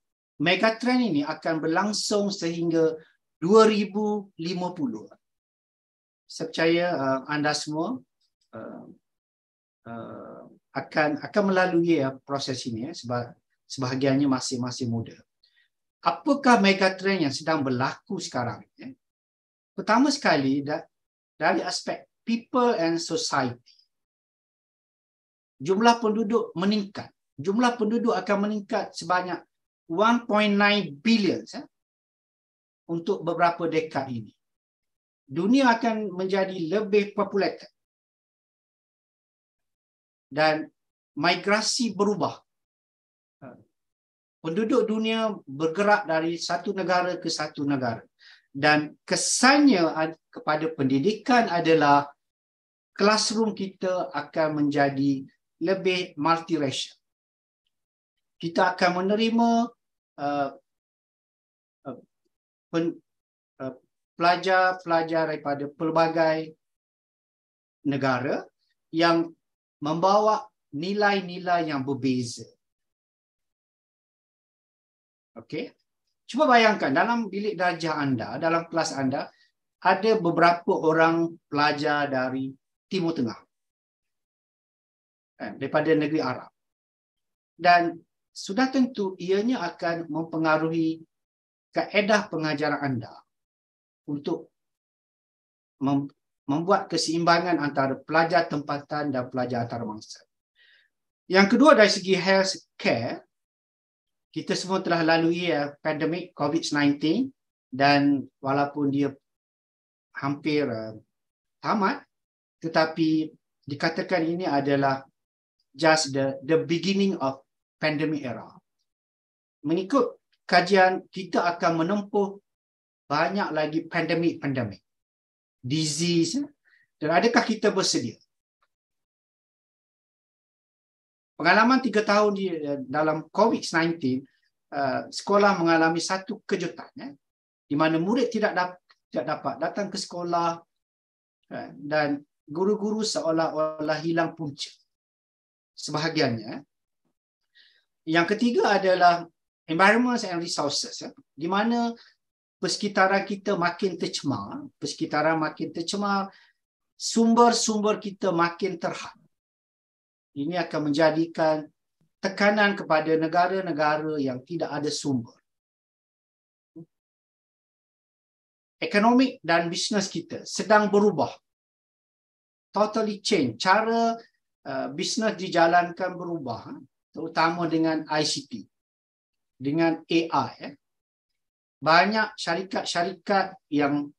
megatrend ini akan berlangsung sehingga 2050. Saya percaya uh, anda semua uh, uh, akan akan melalui ya, proses ini ya, sebab sebahagiannya masih masih muda. Apakah megatrend yang sedang berlaku sekarang? Ya? Pertama sekali dari aspek people and society. Jumlah penduduk meningkat. Jumlah penduduk akan meningkat sebanyak 1.9 bilion ya, untuk beberapa dekad ini. Dunia akan menjadi lebih populated. Dan migrasi berubah. Penduduk dunia bergerak dari satu negara ke satu negara. Dan kesannya kepada pendidikan adalah classroom kita akan menjadi lebih multiracial. Kita akan menerima pelajar-pelajar uh, uh, uh, daripada pelbagai negara yang membawa nilai-nilai yang berbeza. Okey. Cuba bayangkan dalam bilik darjah anda, dalam kelas anda ada beberapa orang pelajar dari Timur Tengah. Eh, daripada negeri Arab. Dan sudah tentu ianya akan mempengaruhi kaedah pengajaran anda untuk membuat keseimbangan antara pelajar tempatan dan pelajar antarabangsa. Yang kedua dari segi health care, kita semua telah lalui ya, pandemik COVID-19 dan walaupun dia hampir uh, tamat, tetapi dikatakan ini adalah just the the beginning of pandemic era. Mengikut kajian, kita akan menempuh banyak lagi pandemik-pandemik. Disease. Eh? Dan adakah kita bersedia? Pengalaman tiga tahun di eh, dalam COVID-19, eh, sekolah mengalami satu kejutan. Di mana murid tidak dapat datang ke sekolah dan guru-guru seolah-olah hilang punca. Sebahagiannya, yang ketiga adalah environment and resources. Eh, di mana persekitaran kita makin tercemar, persekitaran makin tercemar, sumber-sumber kita makin terhad. Ini akan menjadikan tekanan kepada negara-negara yang tidak ada sumber. Ekonomi dan bisnes kita sedang berubah. Totally change. Cara uh, bisnes dijalankan berubah terutama dengan ICT, dengan AI. Eh. Banyak syarikat-syarikat yang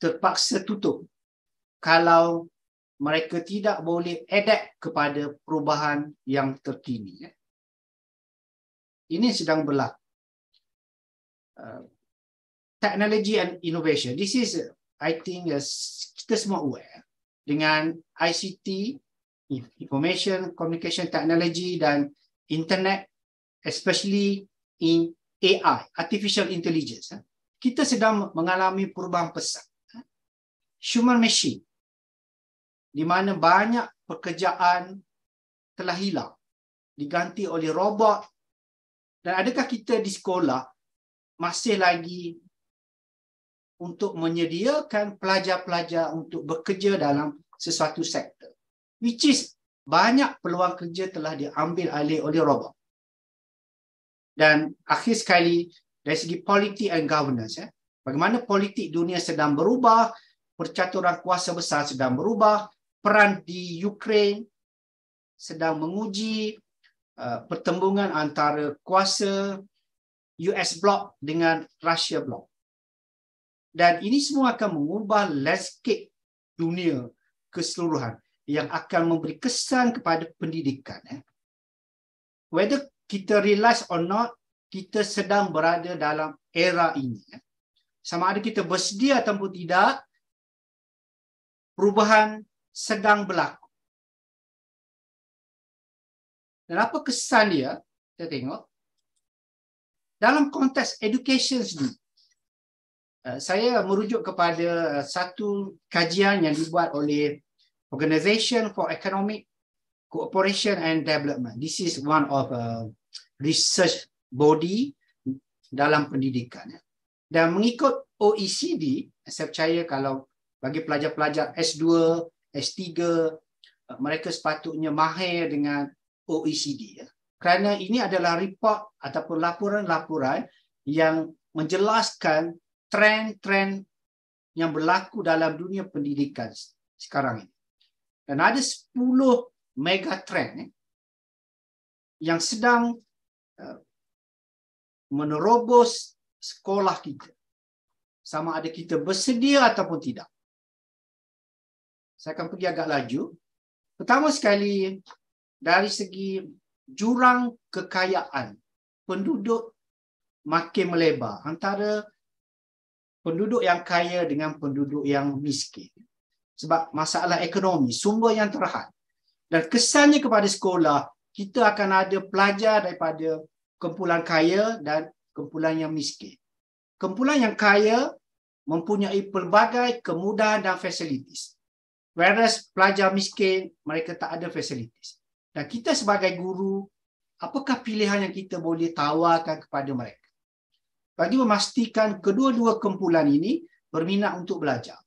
terpaksa tutup kalau mereka tidak boleh adapt kepada perubahan yang terkini. Eh. Ini sedang berlaku. Uh, Teknologi and innovation. This is, I think, kita semua aware dengan ICT information communication technology dan internet especially in AI artificial intelligence ha. kita sedang mengalami perubahan pesat ha. human machine di mana banyak pekerjaan telah hilang diganti oleh robot dan adakah kita di sekolah masih lagi untuk menyediakan pelajar-pelajar untuk bekerja dalam sesuatu sektor which is banyak peluang kerja telah diambil alih oleh robot. Dan akhir sekali, dari segi politik and governance, ya, bagaimana politik dunia sedang berubah, percaturan kuasa besar sedang berubah, peran di Ukraine sedang menguji uh, pertembungan antara kuasa US bloc dengan Russia bloc. Dan ini semua akan mengubah landscape dunia keseluruhan yang akan memberi kesan kepada pendidikan. Eh. Whether kita realize or not, kita sedang berada dalam era ini. Eh. Sama ada kita bersedia atau tidak, perubahan sedang berlaku. Dan apa kesan dia? Kita tengok. Dalam konteks education ini, eh, saya merujuk kepada satu kajian yang dibuat oleh Organization for Economic Cooperation and Development. This is one of a uh, research body dalam pendidikan. Dan mengikut OECD, saya percaya kalau bagi pelajar-pelajar S2, S3, uh, mereka sepatutnya mahir dengan OECD. Ya. Kerana ini adalah report ataupun laporan-laporan yang menjelaskan trend-trend yang berlaku dalam dunia pendidikan sekarang ini dan ada 10 mega trend eh, yang sedang uh, menerobos sekolah kita. Sama ada kita bersedia ataupun tidak. Saya akan pergi agak laju. Pertama sekali, dari segi jurang kekayaan, penduduk makin melebar antara penduduk yang kaya dengan penduduk yang miskin sebab masalah ekonomi, sumber yang terhad. Dan kesannya kepada sekolah, kita akan ada pelajar daripada kumpulan kaya dan kumpulan yang miskin. Kumpulan yang kaya mempunyai pelbagai kemudahan dan facilities. Whereas pelajar miskin, mereka tak ada facilities. Dan kita sebagai guru, apakah pilihan yang kita boleh tawarkan kepada mereka? Bagi memastikan kedua-dua kumpulan ini berminat untuk belajar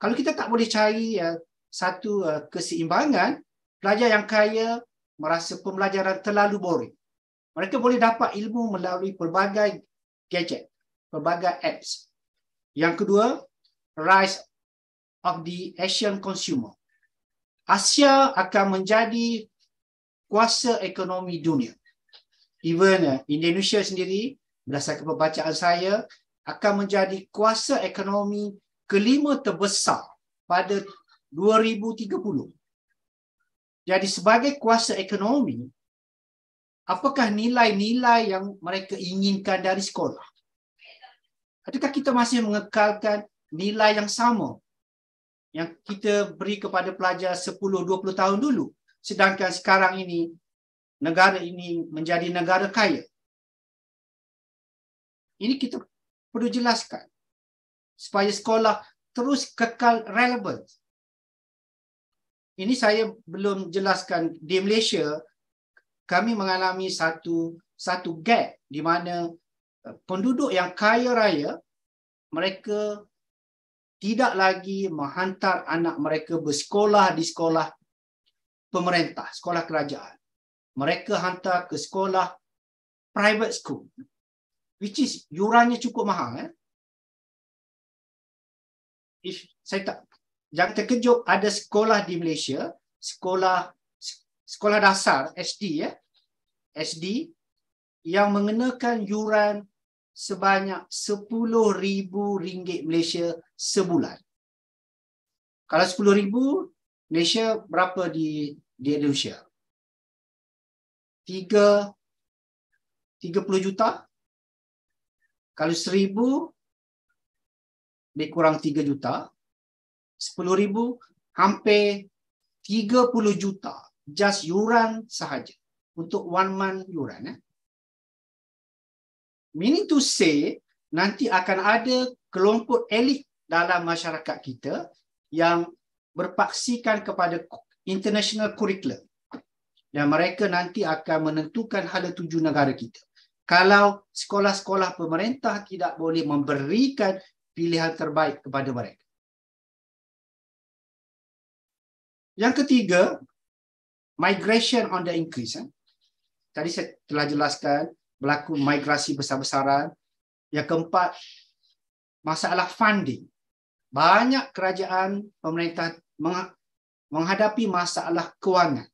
kalau kita tak boleh cari uh, satu uh, keseimbangan, pelajar yang kaya merasa pembelajaran terlalu boring. Mereka boleh dapat ilmu melalui pelbagai gadget, pelbagai apps. Yang kedua, rise of the Asian consumer. Asia akan menjadi kuasa ekonomi dunia. Even uh, Indonesia sendiri, berdasarkan pembacaan saya, akan menjadi kuasa ekonomi kelima terbesar pada 2030. Jadi sebagai kuasa ekonomi, apakah nilai-nilai yang mereka inginkan dari sekolah? Adakah kita masih mengekalkan nilai yang sama yang kita beri kepada pelajar 10-20 tahun dulu? Sedangkan sekarang ini, negara ini menjadi negara kaya. Ini kita perlu jelaskan supaya sekolah terus kekal relevant. Ini saya belum jelaskan di Malaysia kami mengalami satu satu gap di mana eh, penduduk yang kaya raya mereka tidak lagi menghantar anak mereka bersekolah di sekolah pemerintah, sekolah kerajaan. Mereka hantar ke sekolah private school which is yurannya cukup mahal eh if saya tak jangan terkejut ada sekolah di Malaysia, sekolah sekolah dasar SD ya. SD yang mengenakan yuran sebanyak RM10,000 Malaysia sebulan. Kalau RM10,000 Malaysia berapa di di Indonesia? 3 30 juta. Kalau lebih kurang 3 juta. 10 ribu hampir 30 juta just yuran sahaja. Untuk one month yuran. Eh. Meaning to say, nanti akan ada kelompok elit dalam masyarakat kita yang berpaksikan kepada international curriculum. Dan mereka nanti akan menentukan hala tuju negara kita. Kalau sekolah-sekolah pemerintah tidak boleh memberikan pilihan terbaik kepada mereka. Yang ketiga, migration on the increase. Eh. Tadi saya telah jelaskan berlaku migrasi besar-besaran. Yang keempat, masalah funding. Banyak kerajaan pemerintah menghadapi masalah kewangan.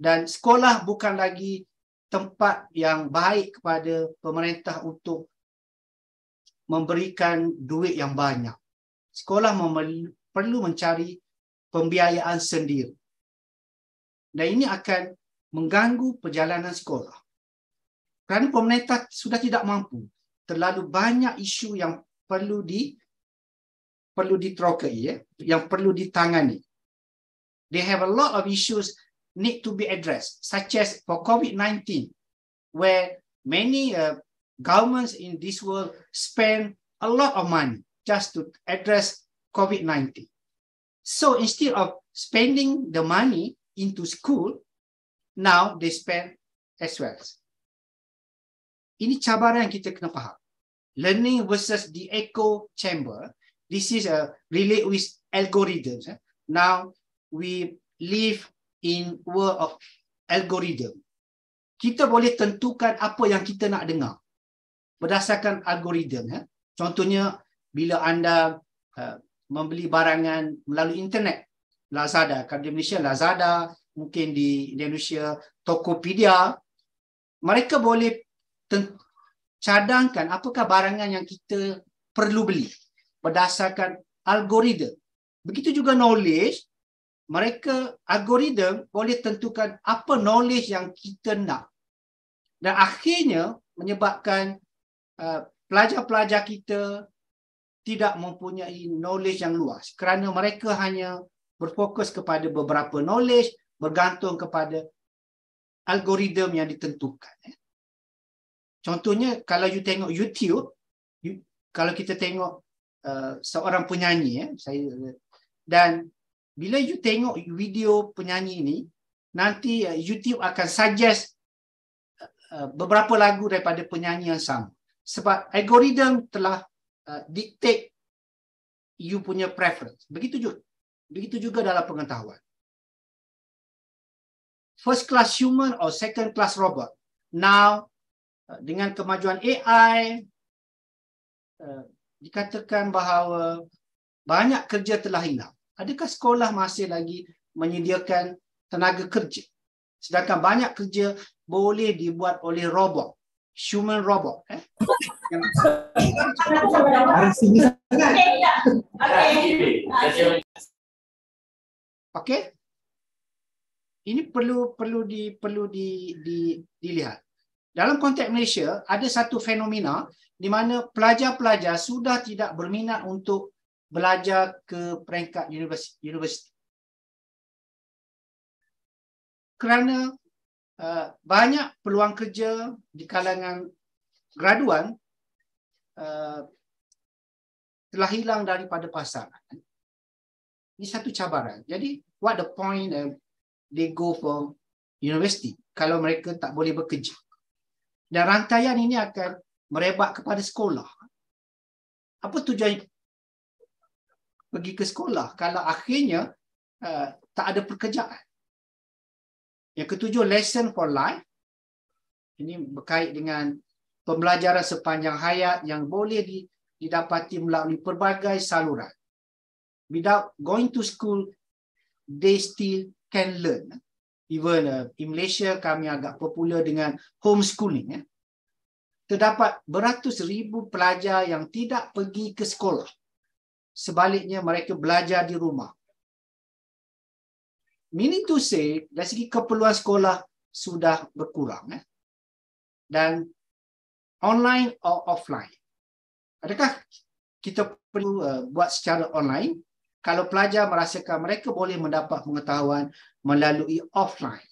Dan sekolah bukan lagi tempat yang baik kepada pemerintah untuk memberikan duit yang banyak. Sekolah perlu mencari pembiayaan sendiri. Dan ini akan mengganggu perjalanan sekolah. Kerana pemerintah sudah tidak mampu, terlalu banyak isu yang perlu di perlu diterokai ya, yang perlu ditangani. They have a lot of issues need to be addressed such as for COVID-19 where many uh, governments in this world spend a lot of money just to address COVID-19. So instead of spending the money into school, now they spend as well. Ini cabaran yang kita kena faham. Learning versus the echo chamber. This is a relate with algorithms. Eh? Now we live in world of algorithm. Kita boleh tentukan apa yang kita nak dengar berdasarkan algoritma. Ya. Contohnya, bila anda uh, membeli barangan melalui internet, Lazada, di Malaysia Lazada, mungkin di Indonesia Tokopedia, mereka boleh cadangkan apakah barangan yang kita perlu beli berdasarkan algoritma. Begitu juga knowledge, mereka algoritma boleh tentukan apa knowledge yang kita nak. Dan akhirnya menyebabkan Eh, pelajar-pelajar kita tidak mempunyai knowledge yang luas kerana mereka hanya berfokus kepada beberapa knowledge bergantung kepada algoritma yang ditentukan. Eh. Contohnya kalau you tengok YouTube, you, kalau kita tengok uh, seorang penyanyi ya, saya dan bila you tengok video penyanyi ini, nanti uh, YouTube akan suggest uh, beberapa lagu daripada penyanyi yang sama sebab algorithm telah uh, dictate you punya preference. Begitu juga. Begitu juga dalam pengetahuan. First class human or second class robot. Now, uh, dengan kemajuan AI, uh, dikatakan bahawa banyak kerja telah hilang. Adakah sekolah masih lagi menyediakan tenaga kerja? Sedangkan banyak kerja boleh dibuat oleh robot human robot. Eh? okay. Ya. Ini perlu perlu di perlu di, di dilihat. Dalam konteks Malaysia, ada satu fenomena di mana pelajar-pelajar sudah tidak berminat untuk belajar ke peringkat universiti. Kerana Eh, banyak peluang kerja di kalangan graduan uh, telah hilang daripada pasaran. Ini satu cabaran. Jadi, what the point uh, they go for university kalau mereka tak boleh bekerja? Dan rantaian ini akan merebak kepada sekolah. Apa tujuan pergi ke sekolah kalau akhirnya uh, tak ada pekerjaan? Yang ketujuh, lesson for life. Ini berkait dengan pembelajaran sepanjang hayat yang boleh didapati melalui pelbagai saluran. Without going to school, they still can learn. Even uh, in Malaysia, kami agak popular dengan homeschooling. Eh. Terdapat beratus ribu pelajar yang tidak pergi ke sekolah. Sebaliknya, mereka belajar di rumah meaning to say dari segi keperluan sekolah sudah berkurang eh? dan online or offline adakah kita perlu uh, buat secara online kalau pelajar merasakan mereka boleh mendapat pengetahuan melalui offline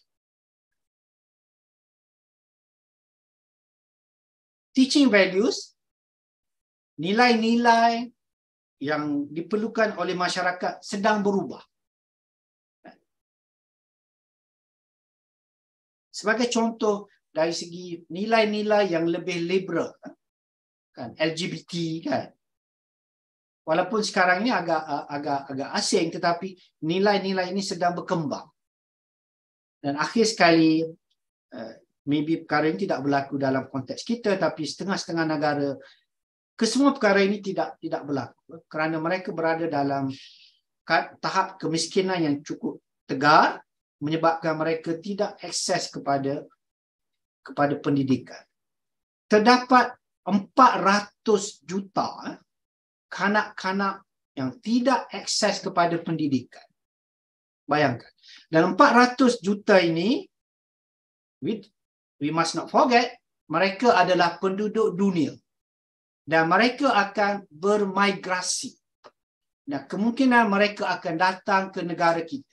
teaching values nilai-nilai yang diperlukan oleh masyarakat sedang berubah sebagai contoh dari segi nilai-nilai yang lebih liberal kan LGBT kan walaupun sekarang ini agak agak agak asing tetapi nilai-nilai ini sedang berkembang dan akhir sekali eh, maybe perkara ini tidak berlaku dalam konteks kita tapi setengah-setengah negara kesemua perkara ini tidak tidak berlaku kerana mereka berada dalam tahap kemiskinan yang cukup tegar menyebabkan mereka tidak akses kepada kepada pendidikan. Terdapat 400 juta eh, kanak-kanak yang tidak akses kepada pendidikan. Bayangkan. dalam 400 juta ini we, we must not forget mereka adalah penduduk dunia dan mereka akan bermigrasi. Dan kemungkinan mereka akan datang ke negara kita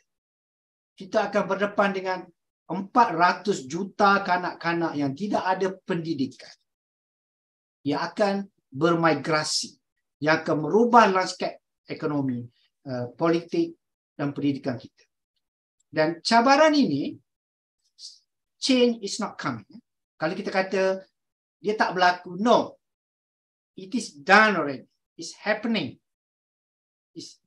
kita akan berdepan dengan 400 juta kanak-kanak yang tidak ada pendidikan yang akan bermigrasi yang akan merubah landscape ekonomi, eh, politik dan pendidikan kita. Dan cabaran ini change is not coming. Kalau kita kata dia tak berlaku, no. It is done already. It's happening.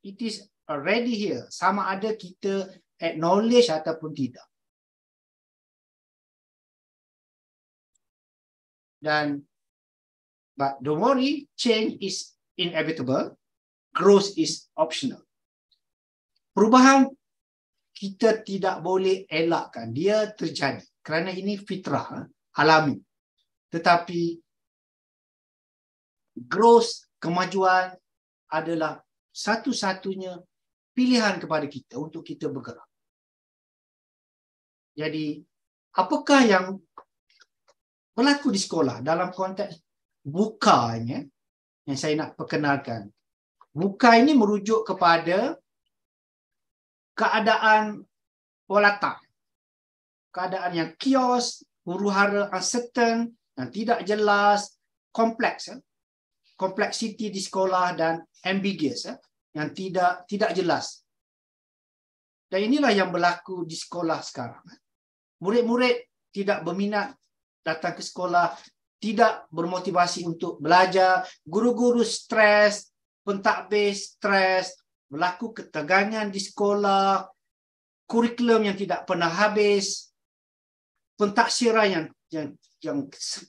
it is already here. Sama ada kita acknowledge ataupun tidak. Dan but don't worry, change is inevitable, growth is optional. Perubahan kita tidak boleh elakkan, dia terjadi kerana ini fitrah eh, alami. Tetapi growth kemajuan adalah satu-satunya pilihan kepada kita untuk kita bergerak. Jadi, apakah yang berlaku di sekolah dalam konteks bukanya yang saya nak perkenalkan. Buka ini merujuk kepada keadaan volatile. Keadaan yang kios, huru-hara uncertain, yang tidak jelas, kompleks. Ya. Kompleksiti di sekolah dan ambiguous. Ya yang tidak tidak jelas. Dan inilah yang berlaku di sekolah sekarang. Murid-murid tidak berminat datang ke sekolah, tidak bermotivasi untuk belajar, guru-guru stres, pentadbir stres, berlaku ketegangan di sekolah, kurikulum yang tidak pernah habis, pentaksiran yang yang yang,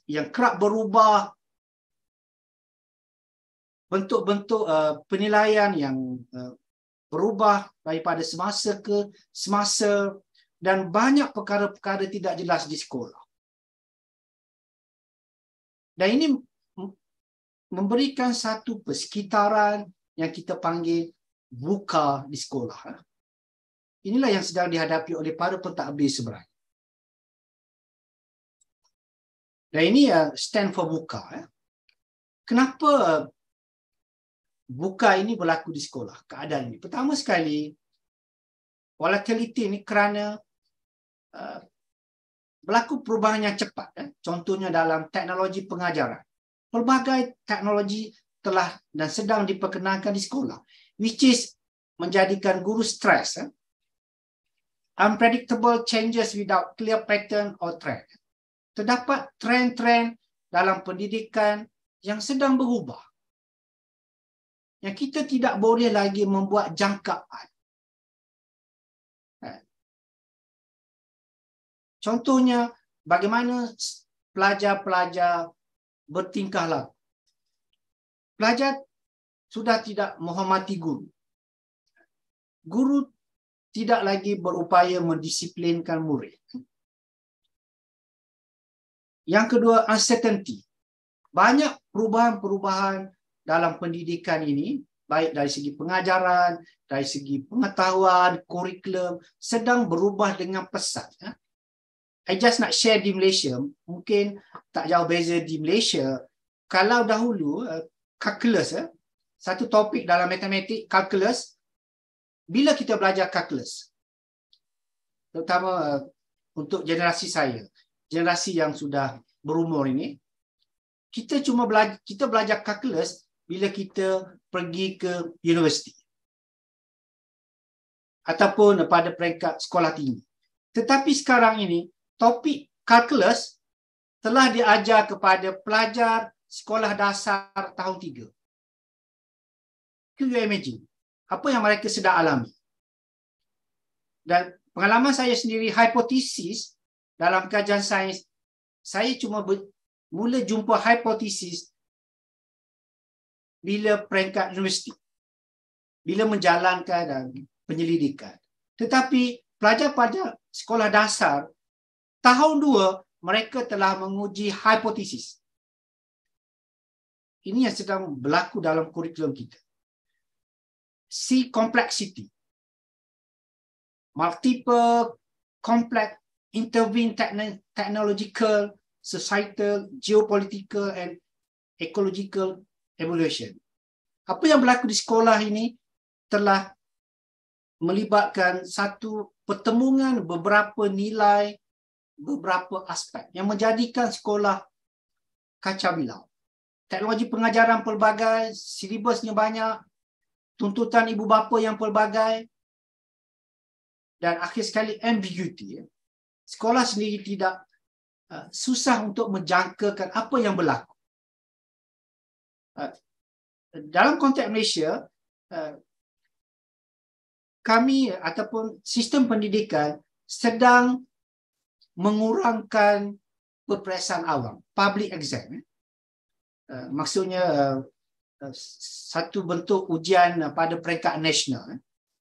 yang kerap berubah, bentuk-bentuk uh, penilaian yang uh, berubah daripada semasa ke semasa dan banyak perkara-perkara tidak jelas di sekolah. Dan ini memberikan satu persekitaran yang kita panggil buka di sekolah. Inilah yang sedang dihadapi oleh para pentadbir sebenarnya. Dan ini ya stand for buka. Ya. Kenapa buka ini berlaku di sekolah. Keadaan ini. Pertama sekali, volatility ini kerana uh, berlaku perubahan yang cepat. Eh. Contohnya dalam teknologi pengajaran. Pelbagai teknologi telah dan sedang diperkenalkan di sekolah. Which is menjadikan guru stres. Eh. Unpredictable changes without clear pattern or trend. Terdapat trend-trend dalam pendidikan yang sedang berubah yang kita tidak boleh lagi membuat jangkaan. Ha. Contohnya, bagaimana pelajar-pelajar bertingkah laku. Pelajar sudah tidak menghormati guru. Guru tidak lagi berupaya mendisiplinkan murid. Yang kedua, uncertainty. Banyak perubahan-perubahan dalam pendidikan ini baik dari segi pengajaran, dari segi pengetahuan, kurikulum sedang berubah dengan pesat. Ya. I just nak share di Malaysia, mungkin tak jauh beza di Malaysia. Kalau dahulu eh, calculus eh, satu topik dalam matematik kalkulus. bila kita belajar kalkulus, terutama eh, untuk generasi saya, generasi yang sudah berumur ini kita cuma belajar, kita belajar kalkulus bila kita pergi ke universiti ataupun pada peringkat sekolah tinggi. Tetapi sekarang ini topik calculus telah diajar kepada pelajar sekolah dasar tahun tiga. Can you imagine apa yang mereka sedang alami? Dan pengalaman saya sendiri hipotesis dalam kajian sains saya cuma ber- mula jumpa hipotesis bila peringkat universiti, bila menjalankan dan uh, penyelidikan. Tetapi pelajar pada sekolah dasar, tahun dua mereka telah menguji hipotesis. Ini yang sedang berlaku dalam kurikulum kita. C complexity. Multiple complex intervene technological, societal, geopolitical and ecological evolution. Apa yang berlaku di sekolah ini telah melibatkan satu pertemuan beberapa nilai, beberapa aspek yang menjadikan sekolah kaca bilau. Teknologi pengajaran pelbagai, silibusnya banyak, tuntutan ibu bapa yang pelbagai, dan akhir sekali ambiguity. Ya. Sekolah sendiri tidak eh, susah untuk menjangkakan apa yang berlaku. Uh, dalam konteks Malaysia, uh, kami ataupun sistem pendidikan sedang mengurangkan peperiksaan awam, public exam. Ya. Uh, maksudnya satu bentuk ujian pada peringkat nasional. Ya.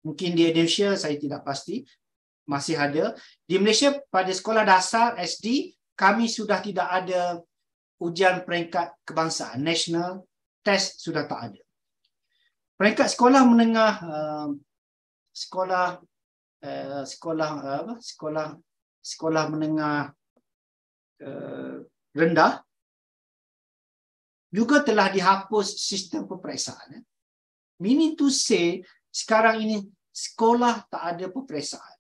Mungkin di Indonesia saya tidak pasti masih ada. Di Malaysia pada sekolah dasar SD kami sudah tidak ada ujian peringkat kebangsaan nasional test sudah tak ada. Peringkat sekolah menengah um, sekolah uh, sekolah uh, apa sekolah sekolah menengah uh, rendah juga telah dihapus sistem peperiksaan. Eh. Mini to say sekarang ini sekolah tak ada peperiksaan.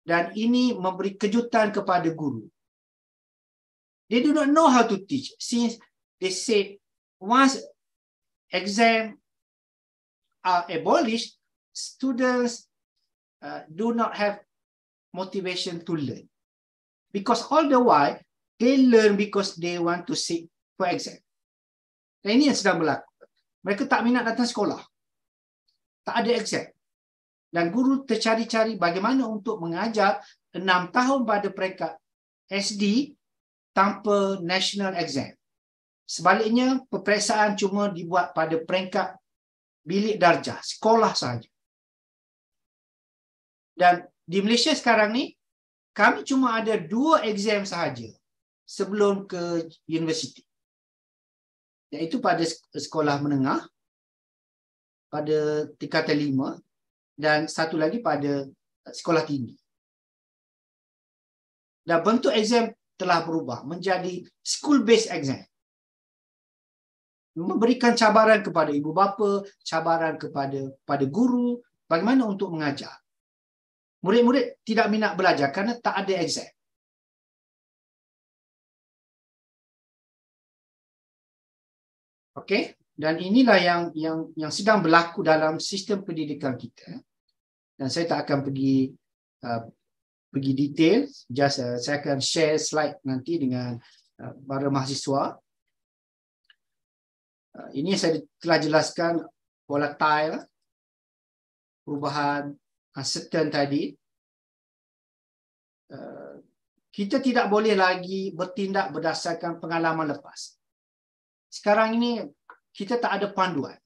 Dan ini memberi kejutan kepada guru. They do not know how to teach since they said once exam are abolished, students uh, do not have motivation to learn. Because all the while, they learn because they want to sit for exam. Dan ini yang sedang berlaku. Mereka tak minat datang sekolah. Tak ada exam. Dan guru tercari-cari bagaimana untuk mengajar enam tahun pada peringkat SD tanpa national exam. Sebaliknya, peperiksaan cuma dibuat pada peringkat bilik darjah, sekolah sahaja. Dan di Malaysia sekarang ni, kami cuma ada dua exam sahaja sebelum ke universiti. Iaitu pada sekolah menengah, pada tingkatan lima, dan satu lagi pada sekolah tinggi. Dan bentuk exam telah berubah menjadi school-based exam memberikan cabaran kepada ibu bapa, cabaran kepada pada guru bagaimana untuk mengajar. Murid-murid tidak minat belajar kerana tak ada exam. Okey, dan inilah yang yang yang sedang berlaku dalam sistem pendidikan kita. Dan saya tak akan pergi uh, pergi detail, just uh, saya akan share slide nanti dengan uh, para mahasiswa Ah, ini saya telah jelaskan volatile lah. perubahan uncertain tadi ah, kita tidak boleh lagi bertindak berdasarkan pengalaman lepas sekarang ini kita tak ada panduan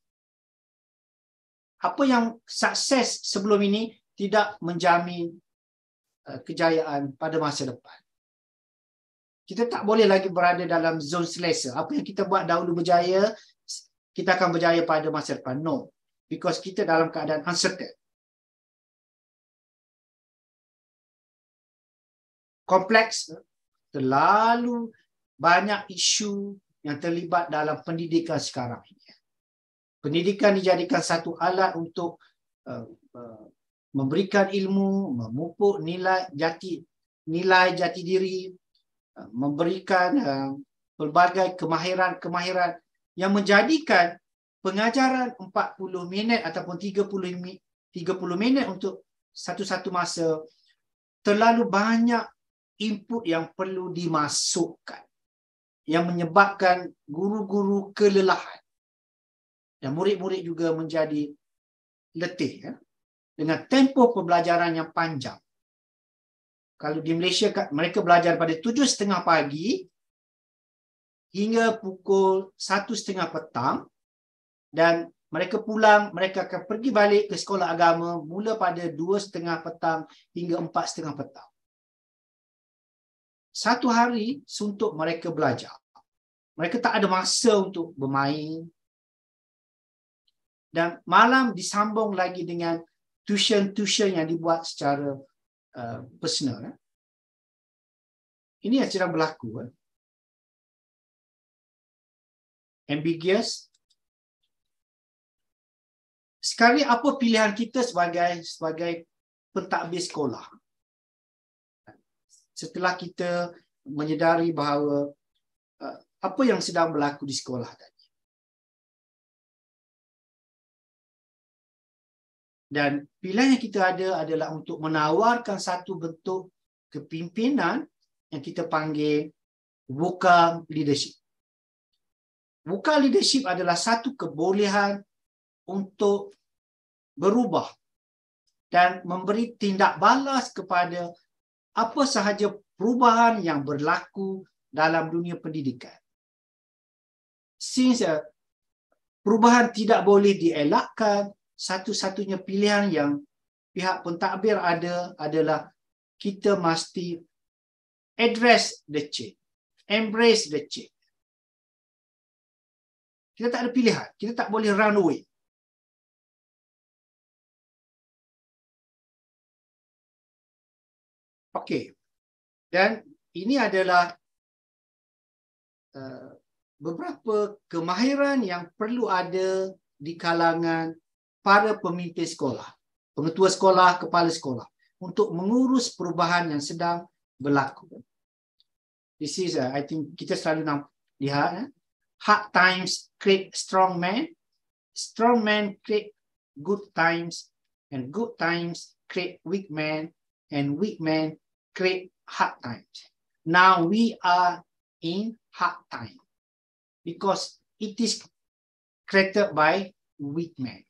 apa yang sukses sebelum ini tidak menjamin ah, kejayaan pada masa depan. Kita tak boleh lagi berada dalam zon selesa. Apa yang kita buat dahulu berjaya, kita akan berjaya pada masa depan. No. Because kita dalam keadaan uncertain. Kompleks. Terlalu banyak isu yang terlibat dalam pendidikan sekarang ini. Pendidikan dijadikan satu alat untuk uh, uh, memberikan ilmu, memupuk nilai jati nilai jati diri, uh, memberikan uh, pelbagai kemahiran-kemahiran yang menjadikan pengajaran 40 minit ataupun 30 30 minit untuk satu-satu masa terlalu banyak input yang perlu dimasukkan yang menyebabkan guru-guru kelelahan dan murid-murid juga menjadi letih ya dengan tempoh pembelajaran yang panjang kalau di Malaysia mereka belajar pada 7.30 pagi hingga pukul satu setengah petang dan mereka pulang, mereka akan pergi balik ke sekolah agama mula pada dua setengah petang hingga empat setengah petang. Satu hari untuk mereka belajar. Mereka tak ada masa untuk bermain. Dan malam disambung lagi dengan tuition-tuition yang dibuat secara uh, personal. Eh. Ini yang sedang berlaku. Eh ambiguous. Sekarang apa pilihan kita sebagai sebagai pentadbir sekolah? Setelah kita menyedari bahawa uh, apa yang sedang berlaku di sekolah tadi. Dan pilihan yang kita ada adalah untuk menawarkan satu bentuk kepimpinan yang kita panggil buka leadership. Buka leadership adalah satu kebolehan untuk berubah dan memberi tindak balas kepada apa sahaja perubahan yang berlaku dalam dunia pendidikan. Since uh, perubahan tidak boleh dielakkan, satu-satunya pilihan yang pihak pentadbir ada adalah kita mesti address the change, embrace the change. Kita tak ada pilihan. Kita tak boleh run away. Okey. Dan ini adalah uh, beberapa kemahiran yang perlu ada di kalangan para pemimpin sekolah, pengetua sekolah, kepala sekolah untuk mengurus perubahan yang sedang berlaku. This is uh, I think kita selalu nampak lihat eh? hard times create strong men, strong men create good times, and good times create weak men, and weak men create hard times. Now we are in hard time because it is created by weak men.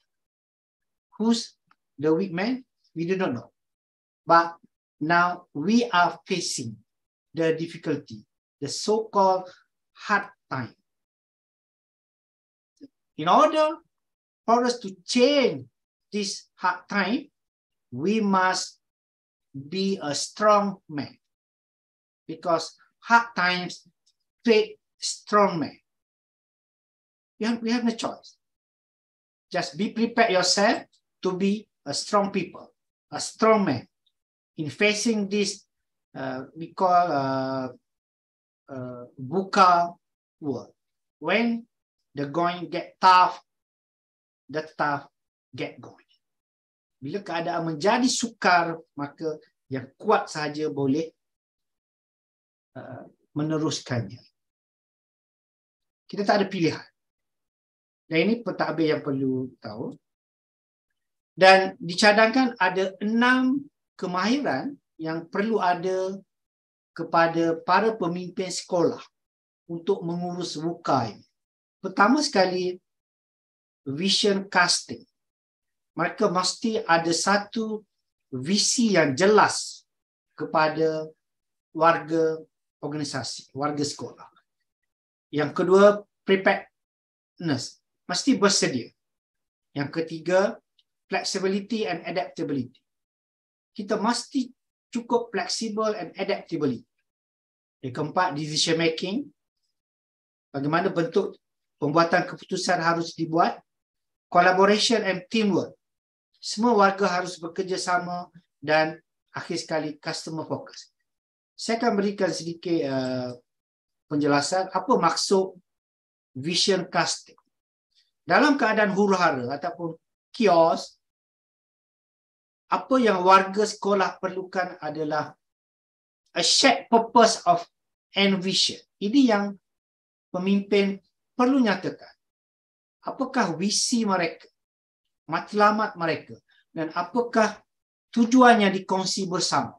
Who's the weak man? We do not know. But now we are facing the difficulty, the so-called hard time in order for us to change this hard time, we must be a strong man because hard times take strong man. We have, we have no choice. Just be prepared yourself to be a strong people, a strong man in facing this uh, we call uh, uh, VUCA world. When the going get tough, the tough get going. Bila keadaan menjadi sukar, maka yang kuat sahaja boleh uh, meneruskannya. Kita tak ada pilihan. Dan ini pentadbir yang perlu tahu. Dan dicadangkan ada enam kemahiran yang perlu ada kepada para pemimpin sekolah untuk mengurus wukai Pertama sekali, vision casting. Mereka mesti ada satu visi yang jelas kepada warga organisasi, warga sekolah. Yang kedua, preparedness. Mesti bersedia. Yang ketiga, flexibility and adaptability. Kita mesti cukup fleksibel and adaptability. Yang keempat, decision making. Bagaimana bentuk pembuatan keputusan harus dibuat, collaboration and teamwork. Semua warga harus bekerjasama dan akhir sekali customer focus. Saya akan berikan sedikit uh, penjelasan apa maksud vision casting. Dalam keadaan huru-hara ataupun kios, apa yang warga sekolah perlukan adalah a shared purpose of and vision. Ini yang pemimpin perlu nyatakan apakah visi mereka, matlamat mereka dan apakah tujuannya dikongsi bersama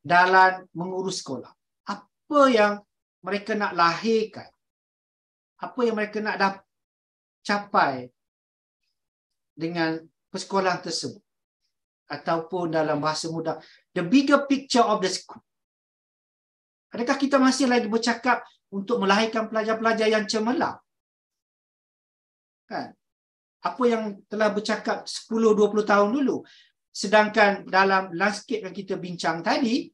dalam mengurus sekolah. Apa yang mereka nak lahirkan, apa yang mereka nak capai dengan persekolahan tersebut ataupun dalam bahasa mudah the bigger picture of the school adakah kita masih lagi bercakap untuk melahirkan pelajar-pelajar yang cemerlang. Kan? Apa yang telah bercakap 10-20 tahun dulu. Sedangkan dalam landscape yang kita bincang tadi,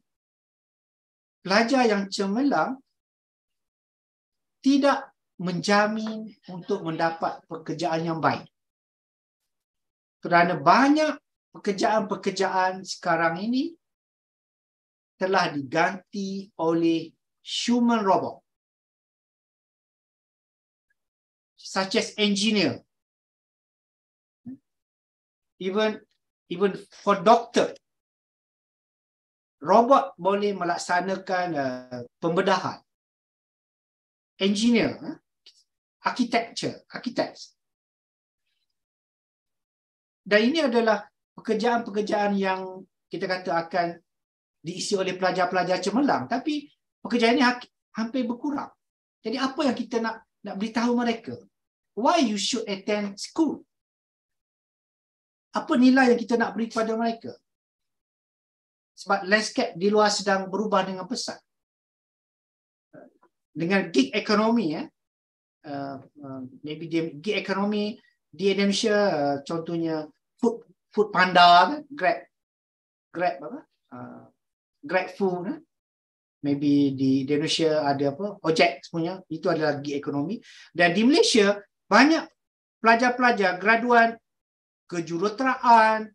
pelajar yang cemerlang tidak menjamin untuk mendapat pekerjaan yang baik. Kerana banyak pekerjaan-pekerjaan sekarang ini telah diganti oleh human robot. such as engineer even even for doctor, robot boleh melaksanakan uh, pembedahan engineer uh, architecture architects dan ini adalah pekerjaan-pekerjaan yang kita kata akan diisi oleh pelajar-pelajar cemerlang tapi pekerjaan ini hampir berkurang jadi apa yang kita nak nak beritahu mereka why you should attend school. Apa nilai yang kita nak beri kepada mereka? Sebab landscape di luar sedang berubah dengan pesat. Dengan gig ekonomi, ya. Uh, uh, maybe dia, gig ekonomi di Indonesia, uh, contohnya food, food panda, kan? grab, grab apa? Uh, grab food, kan? Eh. maybe di Indonesia ada apa ojek semuanya itu adalah gig ekonomi dan di Malaysia banyak pelajar-pelajar graduan kejuruteraan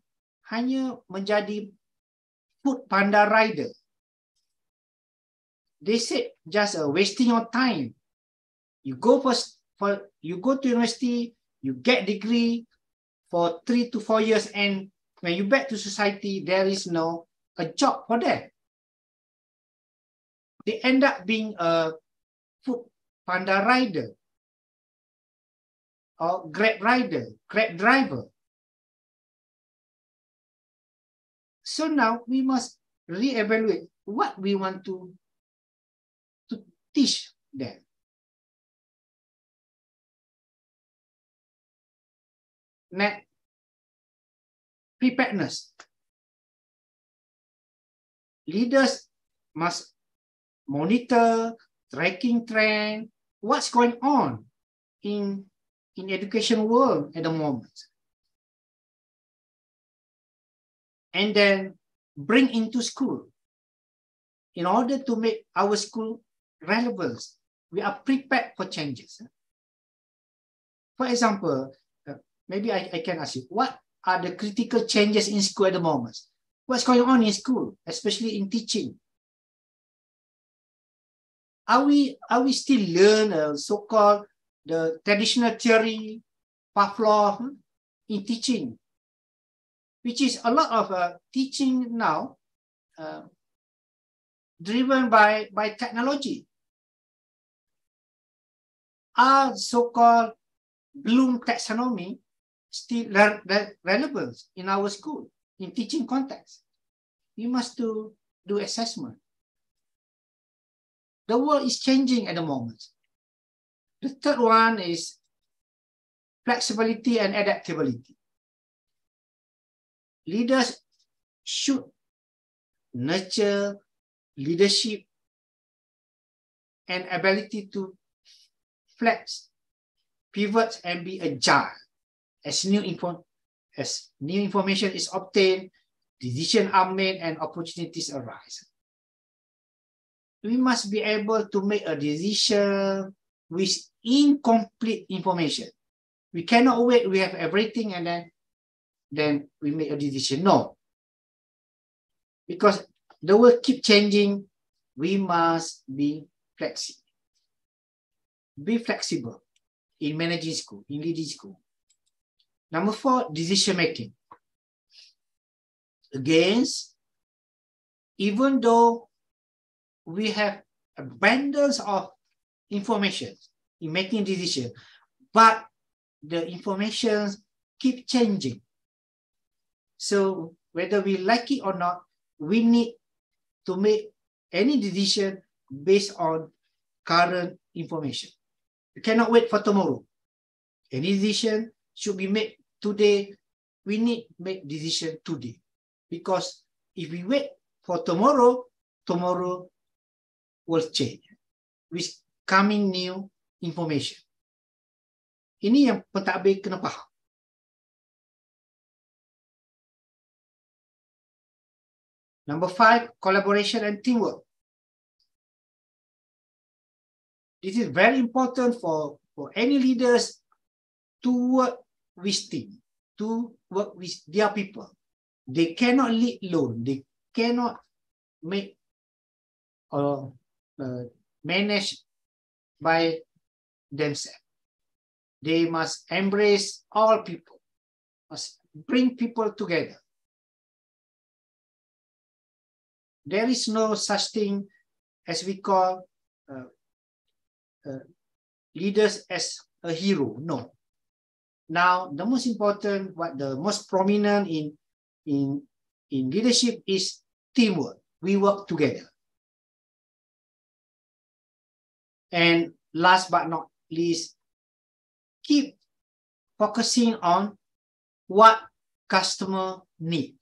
hanya menjadi food panda rider. They said just a wasting your time. You go first for you go to university, you get degree for three to four years, and when you back to society, there is no a job for them. They end up being a food panda rider. or Grab rider, Grab driver. So now we must reevaluate what we want to, to teach them. Next, preparedness. Leaders must monitor tracking trend, what's going on in in education world at the moment. And then bring into school. In order to make our school relevant, we are prepared for changes. For example, uh, maybe I, I can ask you, what are the critical changes in school at the moment? What's going on in school, especially in teaching? Are we, are we still learning so-called the traditional theory, Pavlov hmm, in teaching, which is a lot of uh, teaching now uh, driven by, by technology, are so-called Bloom taxonomy still re re relevant in our school, in teaching context? You must do, do assessment. The world is changing at the moment. The third one is flexibility and adaptability. Leaders should nurture leadership and ability to flex, pivot, and be agile. As new, info, as new information is obtained, decisions are made, and opportunities arise. We must be able to make a decision which incomplete information. We cannot wait, we have everything and then, then we make a decision. No. Because the world keep changing, we must be flexible. Be flexible in managing school, in leading school. Number four, decision making. Against, even though we have abundance of information, in making decision, but the information keep changing. So whether we like it or not, we need to make any decision based on current information. We cannot wait for tomorrow. Any decision should be made today. We need make decision today because if we wait for tomorrow, tomorrow will change with coming new information. Ini yang pentadbir kena faham. Number five, collaboration and teamwork. This is very important for, for any leaders to work with team, to work with their people. They cannot lead alone. They cannot make or uh, uh, manage by themselves. They must embrace all people, must bring people together. There is no such thing as we call uh, uh, leaders as a hero. No. Now, the most important, what the most prominent in in in leadership is teamwork. We work together. And last but not please keep focusing on what customer need.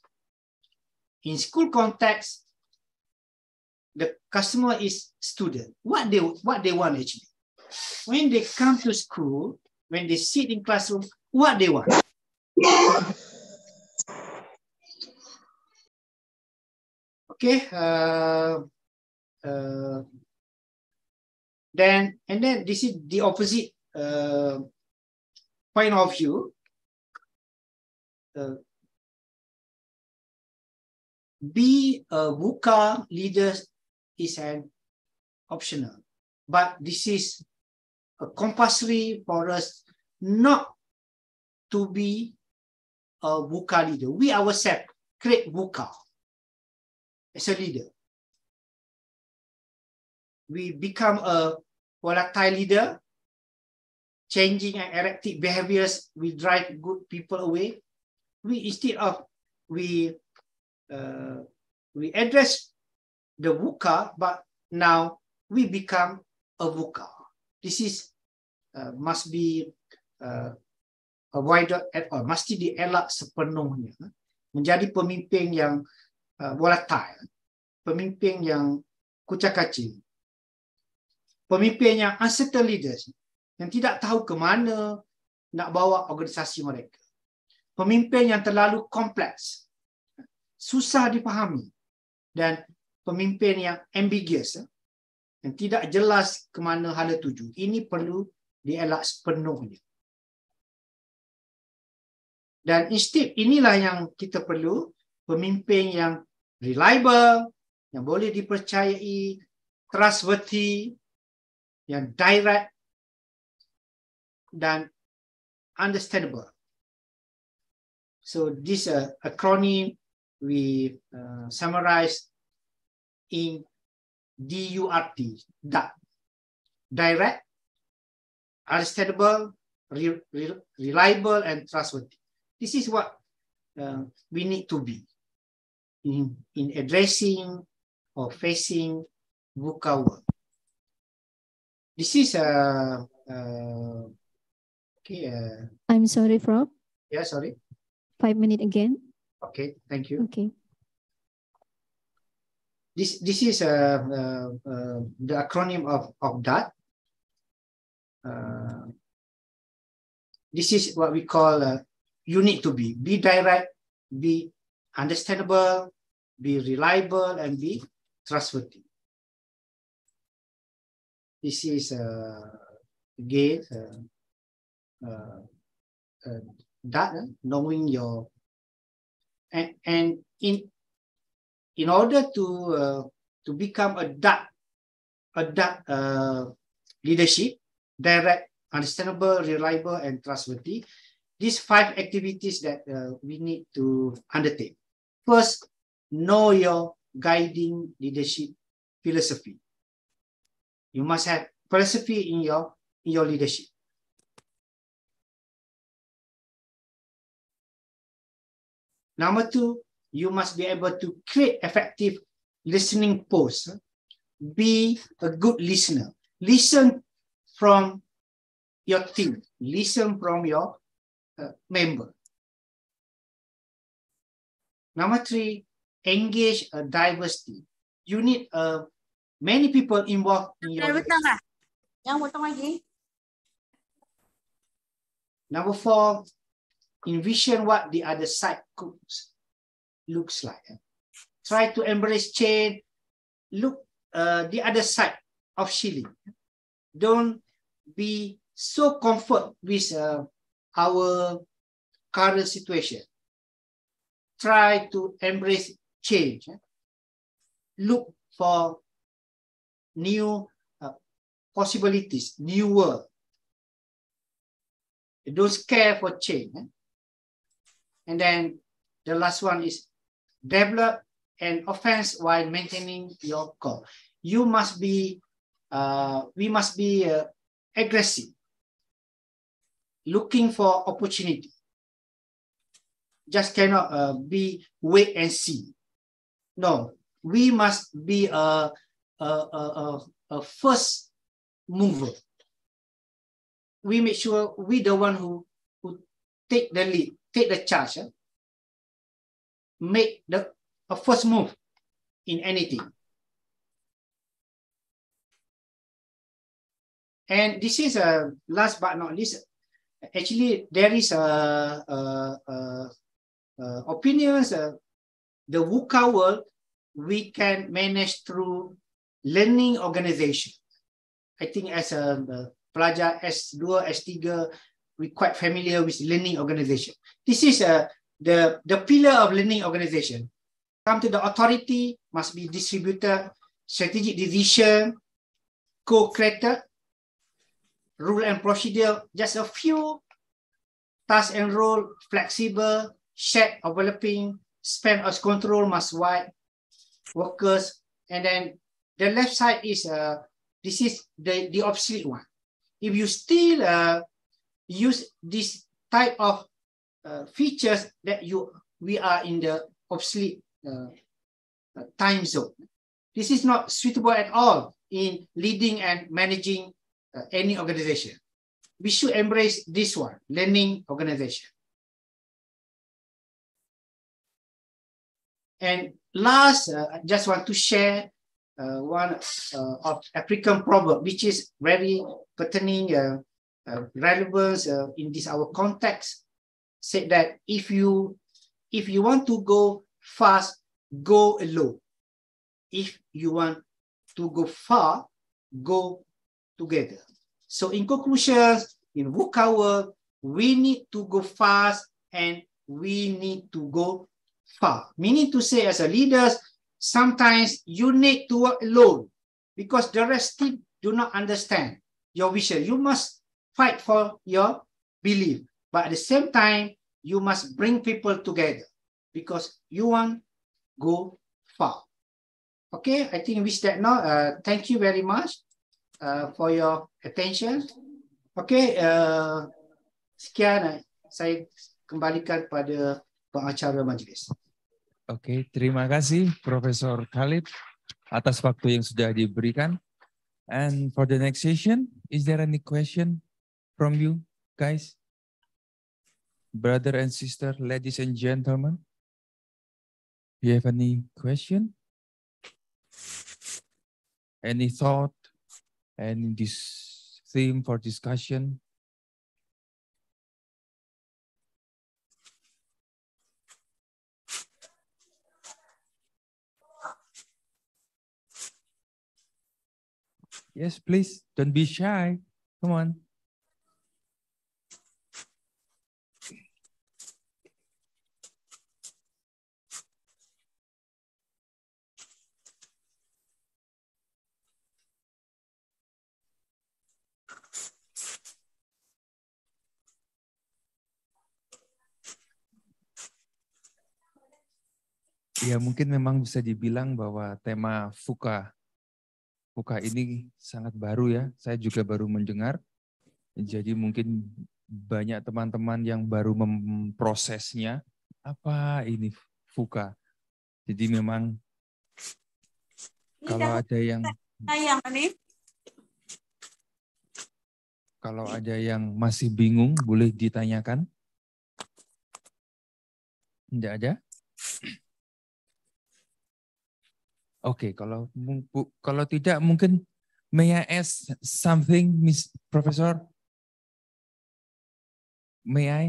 In school context, the customer is student. What they what they want actually. When they come to school, when they sit in classroom, what they want. Okay. Uh, uh, then, and then this is the opposite uh, point of view. Uh, be a VUCA leader is an optional, but this is a compulsory for us not to be a VUCA leader. We ourselves create VUCA as a leader. We become a volatile leader, changing and erratic behaviors will drive good people away. We instead of we uh, we address the VUCA, but now we become a VUCA. This is uh, must be uh, avoided at all. Mesti dielak sepenuhnya menjadi pemimpin yang uh, volatile, pemimpin yang kucak kacil, pemimpin yang uncertain leaders yang tidak tahu ke mana nak bawa organisasi mereka. Pemimpin yang terlalu kompleks, susah dipahami dan pemimpin yang ambiguous yang tidak jelas ke mana hala tuju. Ini perlu dielak sepenuhnya. Dan instip inilah yang kita perlu pemimpin yang reliable, yang boleh dipercayai, trustworthy, yang direct dan understandable. So this uh, acronym we uh, summarized in DURT, DURT, direct, understandable, re re reliable, and trustworthy. This is what uh, we need to be in, in addressing or facing VUCA work. This is a uh, uh, okay. Uh, I'm sorry, Rob. Yeah, sorry. Five minutes again. Okay, thank you. Okay. This this is a uh, uh, uh, the acronym of of that. Uh, this is what we call uh, you need to be be direct, be understandable, be reliable, and be trustworthy. This is a gate, data, knowing your, and, and in, in order to, uh, to become a that a DAT uh, leadership, direct, understandable, reliable, and trustworthy, these five activities that uh, we need to undertake. First, know your guiding leadership philosophy. You must have philosophy in your, in your leadership. Number two, you must be able to create effective listening posts. Be a good listener. Listen from your team. Listen from your uh, member. Number three, engage a diversity. You need a Many people involved in your... Number four, envision what the other side cooks, looks like. Try to embrace change. Look uh, the other side of Chile. Don't be so comfort with uh, our current situation. Try to embrace change. Look for new uh, possibilities, new world. They don't care for change. Eh? And then the last one is develop an offense while maintaining your core. You must be, uh, we must be uh, aggressive, looking for opportunity. Just cannot uh, be wait and see. No, we must be a uh, a, a, a, a first mover. We make sure we the one who, who take the lead, take the charge, eh? make the a first move in anything. And this is a uh, last but not least. Actually, there is a, a, a, a opinions. Uh, the VUCA world we can manage through learning organization. I think as a, a pelajar S2, S3, we quite familiar with learning organization. This is a the, the pillar of learning organization. Come to the authority, must be distributed, strategic decision, co creator. rule and procedure, just a few task and role, flexible, shared, developing, span of control must wide, workers, and then the left side is, uh, this is the, the obsolete one. If you still uh, use this type of uh, features that you we are in the obsolete uh, uh time zone. This is not suitable at all in leading and managing uh, any organization. We should embrace this one, learning organization. And last, uh, I just want to share uh, one uh, of African proverb, which is very pertaining uh, uh, relevance uh, in this our context, said that if you if you want to go fast, go alone. If you want to go far, go together. So in conclusion, in world, we need to go fast and we need to go far. Meaning to say, as a leaders, sometimes you need to work alone because the rest team do not understand your vision. You must fight for your belief, but at the same time, you must bring people together because you want to go far. Okay, I think with that now, uh, thank you very much uh, for your attention. Okay, uh, sekian. Uh, saya kembalikan pada pengacara majlis. Oke, terima kasih Profesor Khalid atas waktu yang sudah diberikan. And for the next session, is there any question from you guys? Brother and sister, ladies and gentlemen, you have any question? Any thought? Any this theme for discussion? Yes, please. Don't be shy. Come on. Ya mungkin memang bisa dibilang bahwa tema fuka muka ini sangat baru ya. Saya juga baru mendengar. Jadi mungkin banyak teman-teman yang baru memprosesnya. Apa ini fuka? Jadi memang kan kalau ada yang kalau ada yang masih bingung boleh ditanyakan. Tidak ada? okay, kalau kalau tidak mungkin may I ask something, Miss Professor? May I?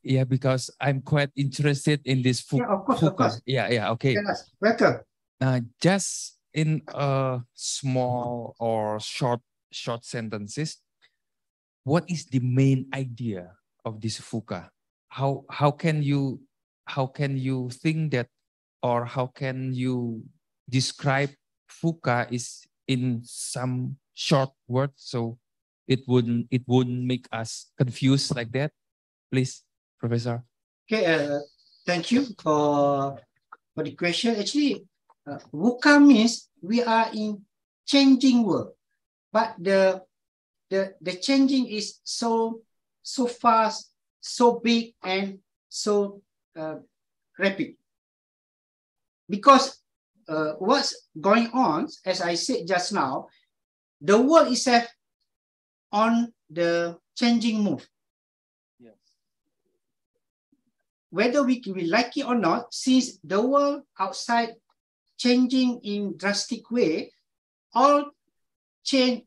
Yeah, because I'm quite interested in this fuka. Yeah, of course, fuka. of course. Yeah, yeah, okay. Yes, Uh, just in a small or short short sentences, what is the main idea of this fuka? How how can you how can you think that or how can you describe fuka is in some short words so it wouldn't it wouldn't make us confused like that please professor okay uh, thank you for for the question actually uh, wuka means we are in changing world but the the the changing is so so fast so big and so uh, rapid because uh, what's going on, as I said just now, the world itself on the changing move. Yes. Whether we, we like it or not, since the world outside changing in drastic way, all change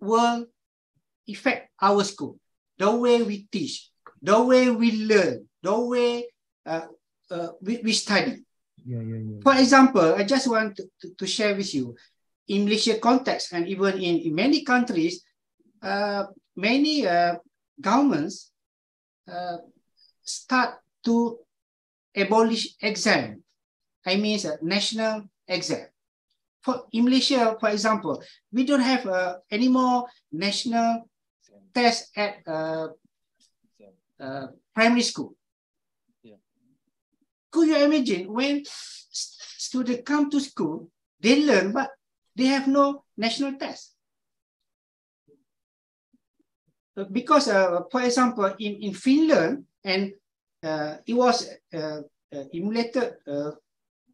will affect our school, the way we teach, the way we learn, the way uh, uh, we, we study. Yeah, For example, I just want to, to, to share with you, in Malaysia context and even in, in many countries, uh, many uh, governments uh, start to abolish exam. I mean, national exam. For in Malaysia, for example, we don't have uh, any more national test at uh, uh, primary school. Could you imagine when students come to school, they learn, but they have no national test. Uh, because, uh, for example, in, in Finland, and uh, it was uh, uh emulated uh,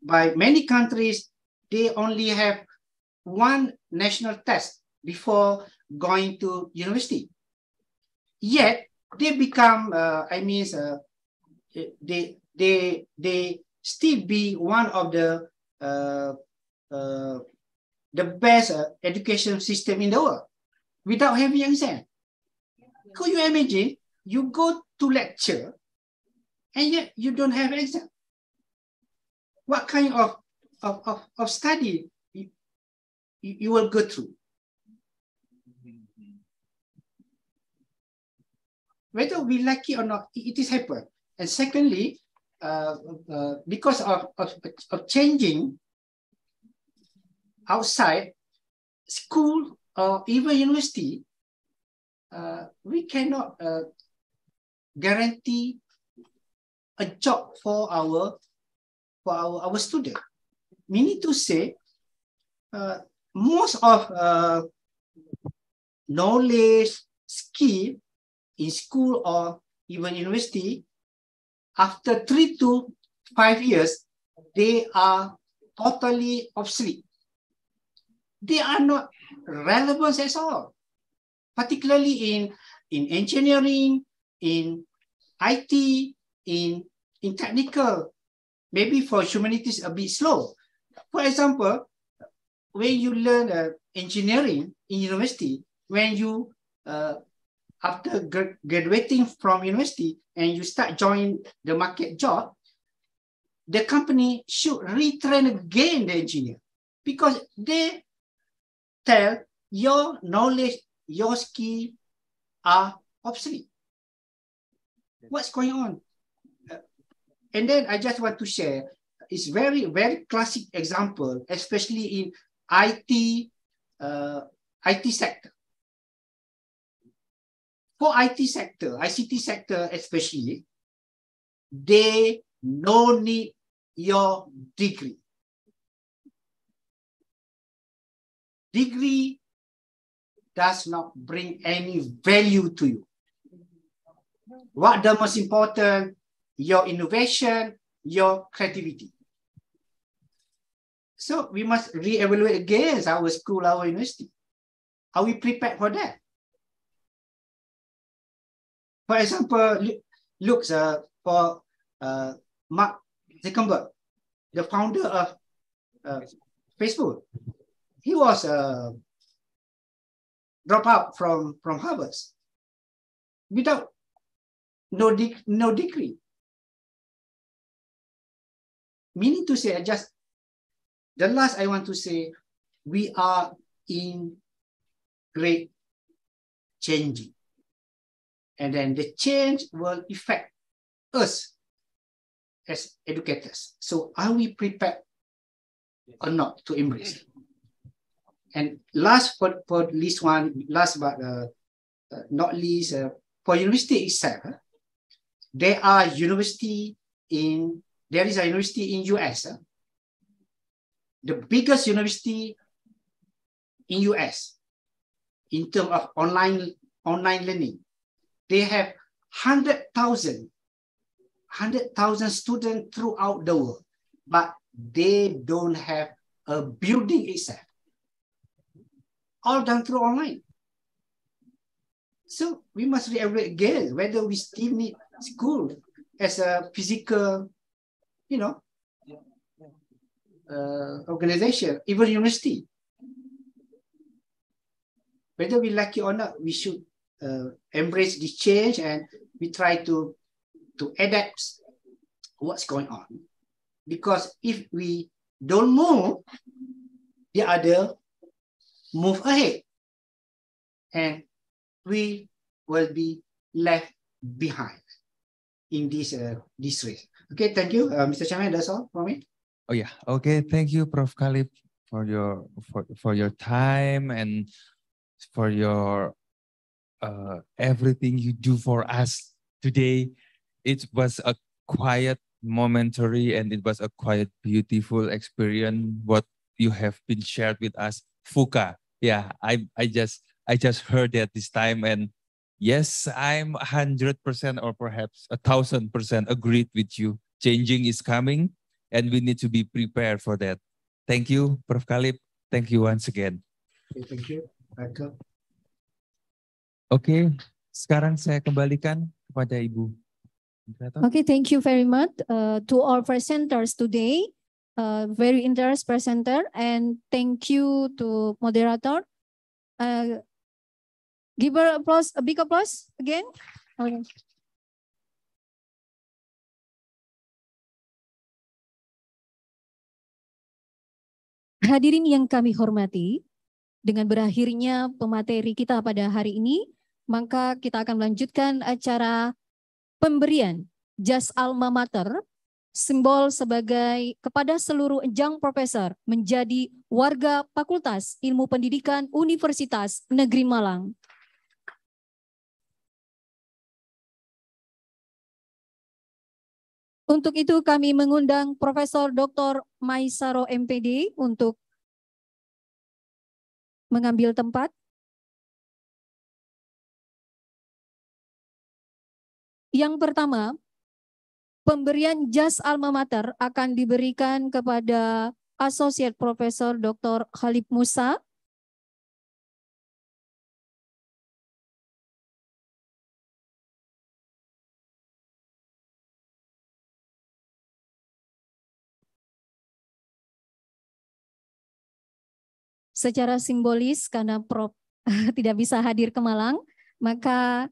by many countries, they only have one national test before going to university. Yet, they become, I mean, they, they they still be one of the uh, uh, the best uh, education system in the world without having exam. Could you imagine? You go to lecture and yet you don't have exam. What kind of, of, of, of study you, you will go through? Whether we like it or not, it is happen. And secondly, uh, uh, because of, of, of changing outside school or even university, uh, we cannot uh, guarantee a job for our for our, our student. need to say, uh, most of uh, knowledge, skill in school or even university after three to five years, they are totally obsolete. They are not relevant at all, particularly in, in engineering, in IT, in, in technical, maybe for humanities a bit slow. For example, when you learn uh, engineering in university, when you uh, after graduating from university and you start joining the market job, the company should retrain again the engineer because they tell your knowledge, your skill are obsolete. What's going on? Uh, and then I just want to share, it's very, very classic example, especially in IT, uh, IT sector for IT sector, ICT sector especially, they no need your degree. Degree does not bring any value to you. What the most important, your innovation, your creativity. So we must reevaluate against our school, our university. Are we prepared for that? For example, look uh, for uh, Mark Zuckerberg, the founder of uh, Facebook. He was a uh, drop out from, from Harvard without no, de no degree. Meaning to say, I just, the last I want to say, we are in great changing. And then the change will affect us as educators. So are we prepared or not to embrace it? And last but for least one, last but uh, uh, not least, uh, for university itself, huh? there are university in, there is a university in US. Huh? The biggest university in US in terms of online, online learning they have 100,000 100,000 students throughout the world, but they don't have a building itself. All done through online. So we must reevaluate again whether we still need school as a physical, you know, uh, organization, even university. Whether we like it or not, we should uh, embrace this change and we try to, to adapt what's going on. Because if we don't move, the other move ahead. And we will be left behind in this uh, this race. Okay, thank you, uh, Mr. Chairman. That's all for me. Oh yeah. Okay, thank you, Prof. Khalif, for your for, for your time and for your uh, everything you do for us today. It was a quiet, momentary, and it was a quiet, beautiful experience. What you have been shared with us, Fuka. Yeah, I I just I just heard that this time, and yes, I'm hundred percent or perhaps a thousand percent agreed with you. Changing is coming, and we need to be prepared for that. Thank you, Prof. Kalib. Thank you once again. Okay, thank you, Michael. Oke, okay, sekarang saya kembalikan kepada Ibu. Oke, okay, thank you very much uh, to our presenters today. Uh, very interesting presenter and thank you to moderator. Uh, give her applause, a big applause again. Okay. Hadirin yang kami hormati, dengan berakhirnya pemateri kita pada hari ini, maka kita akan melanjutkan acara pemberian jas alma mater, simbol sebagai kepada seluruh enjang profesor menjadi warga Fakultas Ilmu Pendidikan Universitas Negeri Malang. Untuk itu kami mengundang Profesor Dr. Maisaro MPD untuk mengambil tempat. Yang pertama, pemberian jas alma mater akan diberikan kepada asosiat Profesor Dr. Khalid Musa secara simbolis karena Prof [LAUGHS] tidak bisa hadir ke Malang, maka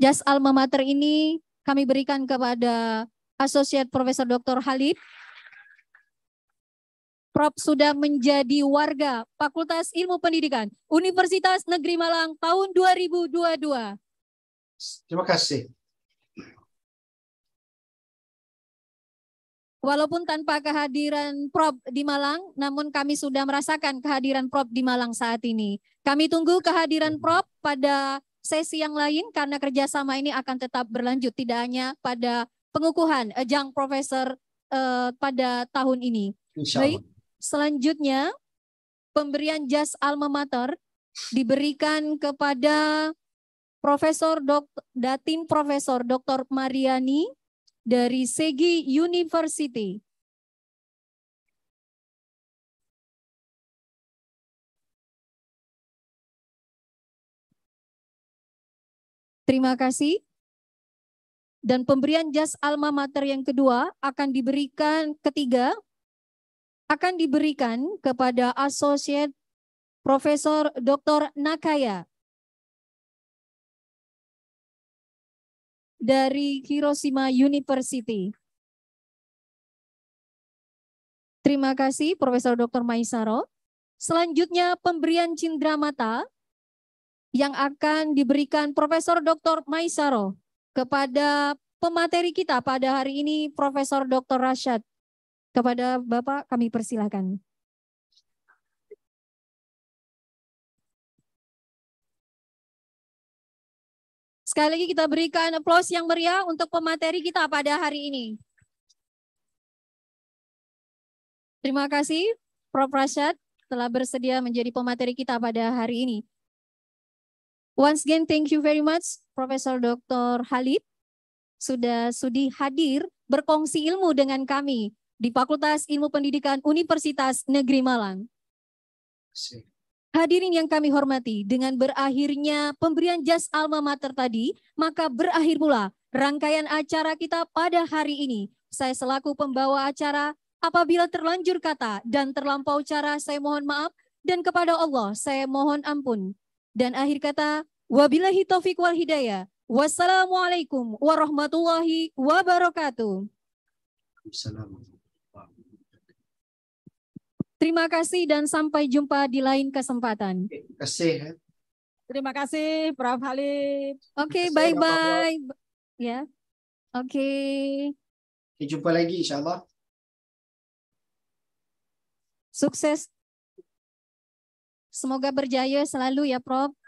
jas alma mater ini kami berikan kepada Associate Profesor Dr. Halid. Prof sudah menjadi warga Fakultas Ilmu Pendidikan Universitas Negeri Malang tahun 2022. Terima kasih. Walaupun tanpa kehadiran Prof di Malang, namun kami sudah merasakan kehadiran Prof di Malang saat ini. Kami tunggu kehadiran Prof pada sesi yang lain karena kerjasama ini akan tetap berlanjut tidak hanya pada pengukuhan Ajang eh, Profesor uh, pada tahun ini. Baik, selanjutnya pemberian jas alma mater diberikan kepada Profesor Dok Datin Profesor Dr. Mariani dari Segi University. Terima kasih. Dan pemberian jas alma mater yang kedua akan diberikan ketiga akan diberikan kepada Associate Profesor Dr. Nakaya dari Hiroshima University. Terima kasih Profesor Dr. Maisaro. Selanjutnya pemberian cindera mata yang akan diberikan Profesor Dr. Maisaro kepada pemateri kita pada hari ini Profesor Dr. Rashad. Kepada Bapak kami persilahkan. Sekali lagi kita berikan aplaus yang meriah untuk pemateri kita pada hari ini. Terima kasih Prof. Rashad telah bersedia menjadi pemateri kita pada hari ini. Once again, thank you very much Profesor Dr. Halid sudah sudi hadir berkongsi ilmu dengan kami di Fakultas Ilmu Pendidikan Universitas Negeri Malang. Hadirin yang kami hormati, dengan berakhirnya pemberian jas alma mater tadi, maka berakhir pula rangkaian acara kita pada hari ini. Saya selaku pembawa acara, apabila terlanjur kata dan terlampau cara, saya mohon maaf. Dan kepada Allah, saya mohon ampun. Dan akhir kata, wabillahi taufiq wal hidayah. Wassalamualaikum warahmatullahi wabarakatuh. Terima kasih dan sampai jumpa di lain kesempatan. Terima kasih. Terima kasih, Prof. Halim. Oke, okay, bye-bye. Ya. Oke. Okay. Jumpa lagi insya Allah. Sukses Semoga berjaya selalu ya Prof.